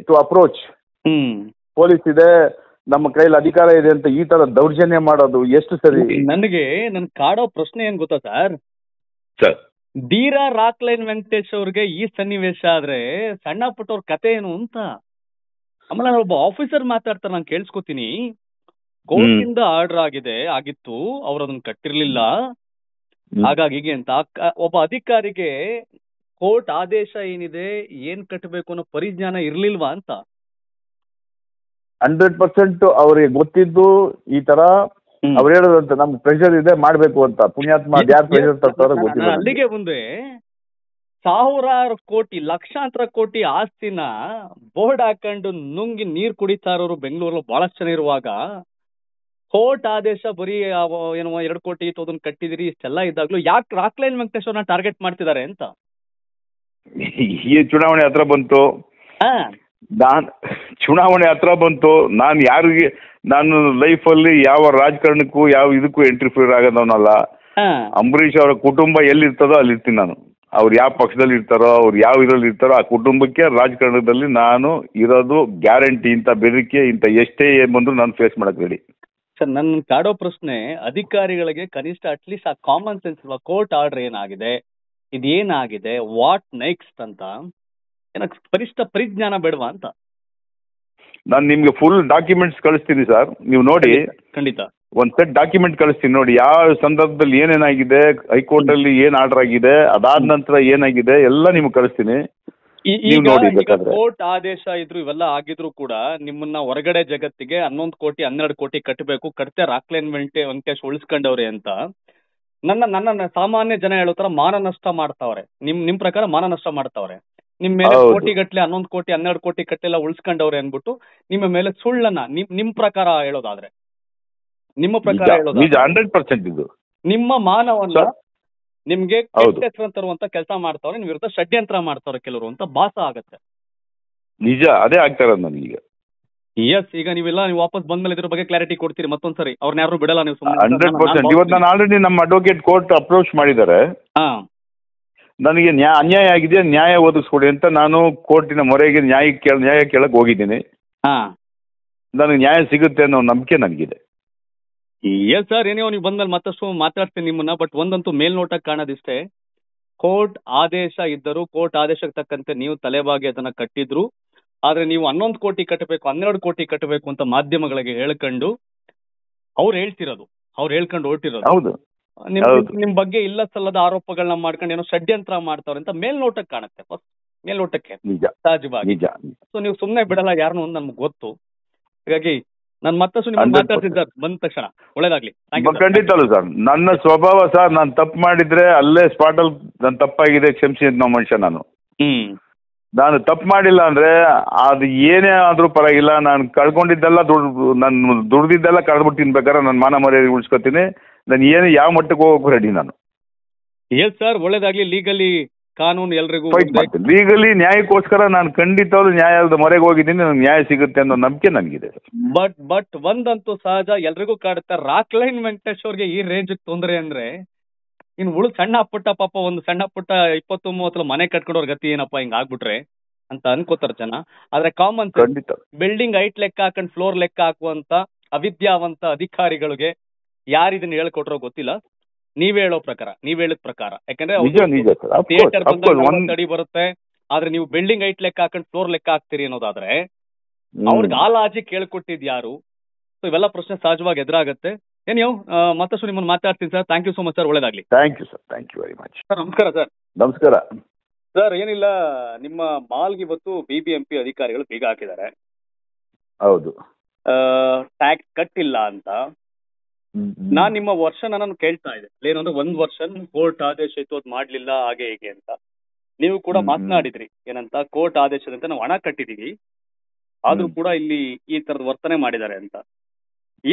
to approach police ಇದೆ ನಮ್ಮ ಕೈಲಿ ಅಧಿಕಾರ ಇದೆ ಅಂತ ಈ ತರ ದೌರ್ಜನ್ಯ ಮಾಡೋದು ಎಷ್ಟು ಸರಿ ನನಗೆ ನನ್ ಕಾಡೋ ಪ್ರಶ್ನೆ ಏನ್ ಗೊತ್ತಾ sir sir Rockline Venkatesh ಅವ್ರಿಗೆ ಈ ಸನ್ನಿವೇಶ ಆದ್ರೆ ಸಣ್ಣ ಪುಟ್ಟವ್ರ ಕತೆ ಏನು ಅಂತ ಆಮೇಲೆ ನಾನು ಒಬ್ಬ ಆಫೀಸರ್ ಮಾತಾಡ್ತಾರೆ ನಾನು ಕೇಳಿಸ್ಕೊತೀನಿ ಇಂದ ಆರ್ಡರ್ ಆಗಿದೆ ಆಗಿತ್ತು ಅವ್ರು ಅದನ್ನ ಕಟ್ಟಿರ್ಲಿಲ್ಲ ಹಾಗಾಗಿ ಹೀಗೆ ಅಂತ ಒಬ್ಬ ಅಧಿಕಾರಿಗೆ ಕೋರ್ಟ್ ಆದೇಶ ಏನಿದೆ ಏನ್ ಕಟ್ಟಬೇಕು ಅನ್ನೋ ಪರಿಜ್ಞಾನ ಇರ್ಲಿಲ್ವಾ ಅಂತ ಹಂಡ್ರೆಡ್ ಪರ್ಸೆಂಟ್ ಅವ್ರಿಗೆ ಗೊತ್ತಿದ್ದು ಈ ತರ ಅವ್ರು ಹೇಳೋದಂತ ನಮ್ಗೆ ಪ್ರೆಷರ್ ಇದೆ ಮಾಡ್ಬೇಕು ಅಂತ ಪುಣ್ಯಾತ್ಮ ಯಾರು ಪ್ರೆಷರ್ ತರ್ತಾರೋ ಗೊತ್ತಿಲ್ಲ ಅಲ್ಲಿಗೆ ಮುಂದೆ ಸಾವಿರಾರು ಕೋಟಿ ಲಕ್ಷಾಂತರ ಕೋಟಿ ಆಸ್ತಿನ ಬೋರ್ಡ್ ಹಾಕೊಂಡು ನುಂಗಿ ನೀರು ಕುಡಿತಾ ಬೆಂಗಳೂರು ಬೆಂಗಳೂರಲ್ಲಿ ಬಹಳಷ್ಟು ಜನ ಇರುವಾಗ ಕೋರ್ಟ್ ಆದೇಶ ಬರೀ ಏನೋ ಎರಡು ಕೋಟಿ ಇತ್ತು ಅದನ್ನ ಕಟ್ಟಿದಿರಿ ಇಷ್ಟೆಲ್ಲ ಇದ್ದಾಗ್ಲೂ ಯಾಕೆ ರಾಕ್ಲೈನ್ ವೆಂಕಟೇಶ್ವರನ ಟಾರ್ಗೆಟ್ ಮಾಡ್ತಿದ್ದಾರೆ ಅಂತ ಈ ಚುನಾವಣೆ ಹತ್ರ ಬಂತು ನಾನು ಚುನಾವಣೆ ಹತ್ರ ಬಂತು ನಾನು ಯಾರಿಗೆ ನಾನು ಲೈಫಲ್ಲಿ ಯಾವ ರಾಜಕಾರಣಕ್ಕೂ ಯಾವ ಇದಕ್ಕೂ ಎಂಟ್ರಿಫಿಯರ್ ಆಗದವನಲ್ಲ ಅಂಬರೀಷ್ ಅವರ ಕುಟುಂಬ ಎಲ್ಲಿರ್ತದೋ ಅಲ್ಲಿ ಇರ್ತೀನಿ ನಾನು ಅವ್ರು ಯಾವ ಪಕ್ಷದಲ್ಲಿ ಇರ್ತಾರೋ ಅವ್ರು ಯಾವ ಇದರಲ್ಲಿ ಇರ್ತಾರೋ ಆ ಕುಟುಂಬಕ್ಕೆ ರಾಜಕಾರಣದಲ್ಲಿ ನಾನು ಇರೋದು ಗ್ಯಾರಂಟಿ ಇಂಥ ಬೆದರಿಕೆ ಇಂಥ ಎಷ್ಟೇ ಬಂದರೂ ನಾನು ಫೇಸ್ ಮಾಡಕ್ಕೆ ರೆಡಿ ಸರ್ ನನ್ನ ಕಾಡೋ ಪ್ರಶ್ನೆ ಅಧಿಕಾರಿಗಳಿಗೆ ಕನಿಷ್ಠ ಅಟ್ಲೀಸ್ಟ್ ಆ ಕಾಮನ್ ಸೆನ್ಸ್ ಕೋರ್ಟ್ ಆರ್ಡರ್ ಏನಾಗಿದೆ ಇದೇನಾಗಿದೆ ವಾಟ್ ನೆಕ್ಸ್ಟ್ ಅಂತ ಏನಕ್ಕೆ ಪರಿಷ್ಠ ಪರಿಜ್ಞಾನ ಬೇಡವಾ ಅಂತ ನಾನು ನಿಮ್ಗೆ ಫುಲ್ ಡಾಕ್ಯುಮೆಂಟ್ಸ್ ಕಳಿಸ್ತೀನಿ ಸರ್ ನೀವು ನೋಡಿ ಖಂಡಿತ ಒಂದ್ ಸೆಟ್ ಡಾಕ್ಯುಮೆಂಟ್ ಕಳಿಸ್ತೀನಿ ನೋಡಿ ಯಾವ ಸಂದರ್ಭದಲ್ಲಿ ಏನೇನಾಗಿದೆ ಅಲ್ಲಿ ಏನ್ ಆರ್ಡರ್ ಆಗಿದೆ ಅದಾದ ನಂತರ ಏನಾಗಿದೆ ಎಲ್ಲ ನಿಮ್ಗೆ ಕಳಿಸ್ತೀನಿ ಕೋರ್ಟ್ ಆದೇಶ ಇದ್ರು ಇವೆಲ್ಲ ಆಗಿದ್ರು ಕೂಡ ನಿಮ್ಮನ್ನ ಹೊರಗಡೆ ಜಗತ್ತಿಗೆ ಹನ್ನೊಂದು ಕೋಟಿ ಹನ್ನೆರಡು ಕೋಟಿ ಕಟ್ಟಬೇಕು ಕಟ್ತೆ ರಾಕ್ಲೇನ್ ವೆಂಟೆ ವೆಂಕಟೇಶ್ ಉಳಿಸ್ಕೊಂಡವ್ರೆ ಅಂತ ನನ್ನ ನನ್ನ ಸಾಮಾನ್ಯ ಜನ ಹೇಳೋ ತರ ಮಾನ ನಷ್ಟ ಮಾಡ್ತಾವ್ರೆ ನಿಮ್ ನಿಮ್ ಪ್ರಕಾರ ಮಾನ ನಷ್ಟ ಮಾಡ್ತಾವ್ರೆ ನಿಮ್ ಮೇಲೆ ಕೋಟಿ ಗಟ್ಲೆ ಹನ್ನೊಂದು ಕೋಟಿ ಹನ್ನೆರಡು ಕೋಟಿ ಕಟ್ಟೆಲ್ಲ ಉಳಿಸ್ಕೊಂಡವ್ರೆ ಅನ್ಬಿಟ್ಟು ನಿಮ್ಮ ಮೇಲೆ ಸುಳ್ಳನ್ನ ನಿಮ್ ಪ್ರಕಾರ ಹೇಳೋದಾದ್ರೆ ನಿಮ್ಮ ಪ್ರಕಾರ ಹೇಳೋದು ನಿಮ್ಮ ಮಾನವನ್ನ ನಿಮ್ಗೆ ಹೆಸರು ಅಂತ ಕೆಲಸ ಮಾಡ್ತಾವ್ರೆ ನಿಮ್ ವಿರುದ್ಧ ಷಡ್ಯಂತ್ರ ಮಾಡ್ತಾವ್ರೆ ಕೆಲವರು ಅಂತ ಭಾಸ ಆಗತ್ತೆ ನಿಜ ಅದೇ ಆಗ್ತಾರೆ ಇರೋದು ಎಸ್ ಈಗ ನೀವೆಲ್ಲ ನೀವು ವಾಪಸ್ ಬಂದ ಮೇಲೆ ಇದ್ರ ಬಗ್ಗೆ ಕ್ಲಾರಿಟಿ ಕೊಡ್ತೀರಿ ಮತ್ತೊಂದ್ಸರಿ ಅವ್ರನ್ನ ಯಾರು ಬಿಡಲ್ಲ ನೀವು ಹಂಡ್ರೆಡ್ ಪರ್ಸೆಂಟ್ ಇವತ್ತು ನಾನು ಆಲ್ರೆಡಿ ನಮ್ಮ ಅಡ್ವೊಕೇಟ್ ಕೋರ್ಟ್ ಅಪ್ರೋಚ್ ಮಾಡಿದ್ದಾರೆ ನನಗೆ ನ್ಯಾಯ ಅನ್ಯಾಯ ಆಗಿದೆ ನ್ಯಾಯ ಒದಗಿಸ್ಕೊಡಿ ಅಂತ ನಾನು ಕೋರ್ಟಿನ ಮೊರೆಗೆ ನ್ಯಾಯ ಕೇಳ ನ್ಯಾಯ ಕೇಳಕ್ಕೆ ಹೋಗಿದ್ದೀನಿ ಹಾಂ ನನಗೆ ನ್ಯಾಯ ಸಿಗುತ್ತೆ ಅನ್ನೋ ನಂಬಿಕೆ ನನಗಿದೆ ಎಸ್ ಸರ್ ಏನೇ ನೀವು ಬಂದ್ಮೇಲೆ ಮತ್ತಷ್ಟು ಮಾತಾಡ್ತೀನಿ ನಿಮ್ಮನ್ನ ಬಟ್ ಒಂದಂತೂ ಮೇಲ್ನೋಟಕ್ಕೆ ಕಾಣೋದಿಷ್ಟೇ ಕೋರ್ಟ್ ಆದೇಶ ಇದ್ದರೂ ಕೋರ್ಟ್ ಆದೇಶಕ್ಕೆ ತಕ್ಕಂತೆ ನೀವು ತಲೆಬಾಗಿ ಅದನ್ನ ಕಟ್ಟಿದ್ರು ಆದರೆ ನೀವು ಹನ್ನೊಂದು ಕೋಟಿ ಕಟ್ಟಬೇಕು ಹನ್ನೆರಡು ಕೋಟಿ ಕಟ್ಟಬೇಕು ಅಂತ ಮಾಧ್ಯಮಗಳಿಗೆ ಹೇಳ್ಕೊಂಡು ಅವ್ರು ಹೇಳ್ತಿರೋದು ಅವ್ರು ಹೇಳ್ಕೊಂಡು ಹೊರಟಿರೋದು ಹೌದು ನಿಮ್ ನಿಮ್ ಬಗ್ಗೆ ಇಲ್ಲ ಸಲ್ಲದ ಆರೋಪಗಳನ್ನ ಮಾಡ್ಕೊಂಡು ಏನೋ ಷಡ್ಯಂತ್ರ ಮಾಡ್ತಾವ್ರೆ ಅಂತ ಮೇಲ್ನೋಟಕ್ಕೆ ಕಾಣುತ್ತೆ ಫಸ್ಟ್ ಮೇಲ್ನೋಟಕ್ಕೆ ಸಹಜವಾಗಿ ಸೊ ನೀವು ಸುಮ್ನೆ ಬಿಡಲ್ಲ ಯಾರನ್ನು ಒಂದು ನಮ್ಗೆ ಗೊತ್ತು ಹಾಗಾಗಿ ನಾನು ಮತ್ತಷ್ಟು ನಿಮ್ಗೆ ಮಾತಾಡ್ತೀನಿ ಬಂದ ತಕ್ಷಣ ಒಳ್ಳೇದಾಗ್ಲಿ ಖಂಡಿತ ಸರ್ ನನ್ನ ಸ್ವಭಾವ ಸರ್ ನಾನು ತಪ್ಪು ಮಾಡಿದ್ರೆ ಅಲ್ಲೇ ಅಲ್ಲಿ ನನ್ ತಪ್ಪಾಗಿದೆ ಕ್ಷಮಿಸಿ ಅಂತ ಮನುಷ್ಯ ನಾನು ಹ್ಮ್ ನಾನು ತಪ್ಪು ಮಾಡಿಲ್ಲ ಅಂದ್ರೆ ಅದು ಏನೇ ಆದ್ರೂ ಪರವಾಗಿಲ್ಲ ನಾನು ಕಳ್ಕೊಂಡಿದ್ದೆಲ್ಲ ದುಡ್ಡು ನಾನು ದುಡ್ದಿದ್ದೆಲ್ಲ ಕಳ್ದ್ಬಿಟ್ಟು ಬೇಕಾದ್ರೆ ನನ್ನ ಮಾನ ಮರ್ಯಾದೆ ಉಳಿಸ್ಕೊತೀನಿ ನಾನು ಏನು ಯಾವ ಮಟ್ಟಕ್ಕೆ ಹೋಗೋಕ್ಕೂ ರೆಡಿ ನಾನು ಎಸ್ ಸರ್ ಒಳ್ಳೇದಾಗ್ಲಿ ಲೀಗಲಿ ಕಾನೂನು ಎಲ್ರಿಗೂ ಲೀಗಲಿ ನ್ಯಾಯಕ್ಕೋಸ್ಕರ ನಾನು ಖಂಡಿತವಾದ ನ್ಯಾಯದ ಮೊರೆಗೆ ಹೋಗಿದ್ದೀನಿ ನನಗೆ ನ್ಯಾಯ ಸಿಗುತ್ತೆ ಅನ್ನೋ ನಂಬಿಕೆ ನನಗಿದೆ ಬಟ್ ಬಟ್ ಒಂದಂತೂ ಸಹಜ ಎಲ್ರಿಗೂ ಕಾಡುತ್ತೆ ರಾಕ್ ಲೈನ್ ವೆಂಕಟೇಶ್ ಅವ್ರಿಗೆ ಈ ರೇಂಜ್ ತೊಂದರೆ ಅಂದ್ರೆ ಇನ್ ಉಳಿದ ಸಣ್ಣ ಪುಟ್ಟ ಪಾಪ ಒಂದು ಸಣ್ಣ ಪುಟ್ಟ ಇಪ್ಪತ್ತು ಮೂವತ್ತು ಮನೆ ಕಟ್ಕೊಂಡವ್ರ ಗತಿ ಏನಪ್ಪಾ ಹಿಂಗ ಆಗ್ಬಿಟ್ರೆ ಅಂತ ಅನ್ಕೋತಾರ ಜನ ಆದ್ರೆ ಕಾಮನ್ ಬಿಲ್ಡಿಂಗ್ ಹೈಟ್ ಲೆಕ್ಕ ಹಾಕೊಂಡ್ ಫ್ಲೋರ್ ಲೆಕ್ಕ ಹಾಕುವಂತ ಅವಿದ್ಯಾವಂತ ಅಧಿಕಾರಿಗಳಿಗೆ ಇದನ್ನ ಹೇಳ್ಕೊಟ್ರೋ ಗೊತ್ತಿಲ್ಲ ನೀವ್ ಹೇಳೋ ಪ್ರಕಾರ ನೀವ್ ಹೇಳಿದ ಪ್ರಕಾರ ಯಾಕಂದ್ರೆ ಥಿಯೇಟರ್ ಅಡಿ ಬರುತ್ತೆ ಆದ್ರೆ ನೀವು ಬಿಲ್ಡಿಂಗ್ ಹೈಟ್ ಲೆಕ್ಕ ಹಾಕೊಂಡ್ ಫ್ಲೋರ್ ಲೆಕ್ಕ ಹಾಕ್ತೀರಿ ಅನ್ನೋದಾದ್ರೆ ಅವ್ರಿಗೆ ಆ ಲಾಜಿಕ್ ಯಾರು ಸೊ ಇವೆಲ್ಲ ಪ್ರಶ್ನೆ ಸಹಜವಾಗಿ ಎದುರಾಗತ್ತೆ ಏನ್ ನೀವು ಮತ್ತಷ್ಟು ನಿಮ್ಮನ್ನು ಮಾತಾಡ್ತೀನಿ sir thank you so much sir ಒಳ್ಳೇದಾಗ್ಲಿ thank you sir thank you very much sir ನಮಸ್ಕಾರ ಸರ್ ನಮಸ್ಕಾರ ಸರ್ ಏನಿಲ್ಲ ನಿಮ್ಮ ಮಾಲ್ಗೆ ಇವತ್ತು ಬಿಬಿಎಂಪಿ ಅಧಿಕಾರಿಗಳು ಬೀಗ ಹಾಕಿದ್ದಾರೆ ಹೌದು ಟ್ಯಾಕ್ಸ್ ಕಟ್ಟಿಲ್ಲ ಅಂತ ನಾನ್ ನಿಮ್ಮ ವರ್ಷನ್ ನಾನು ಕೇಳ್ತಾ ಇದ್ದೆ ಏನಂದ್ರೆ ಒಂದ್ ವರ್ಷನ್ ಕೋರ್ಟ್ ಆದೇಶ ಇತ್ತು ಅದ್ ಮಾಡ್ಲಿಲ್ಲ ಹಾಗೆ ಹೀಗೆ ಅಂತ ನೀವು ಕೂಡ ಮಾತನಾಡಿದ್ರಿ ಏನಂತ ಕೋರ್ಟ್ ಆದೇಶದಂತೆ ನಾವು ಹಣ ಕಟ್ಟಿದೀವಿ ಆದ್ರೂ ಕೂಡ ಇಲ್ಲಿ ಈ ತರದ ವರ್ತನೆ ಮಾಡಿದ್ದಾರೆ ಅಂತ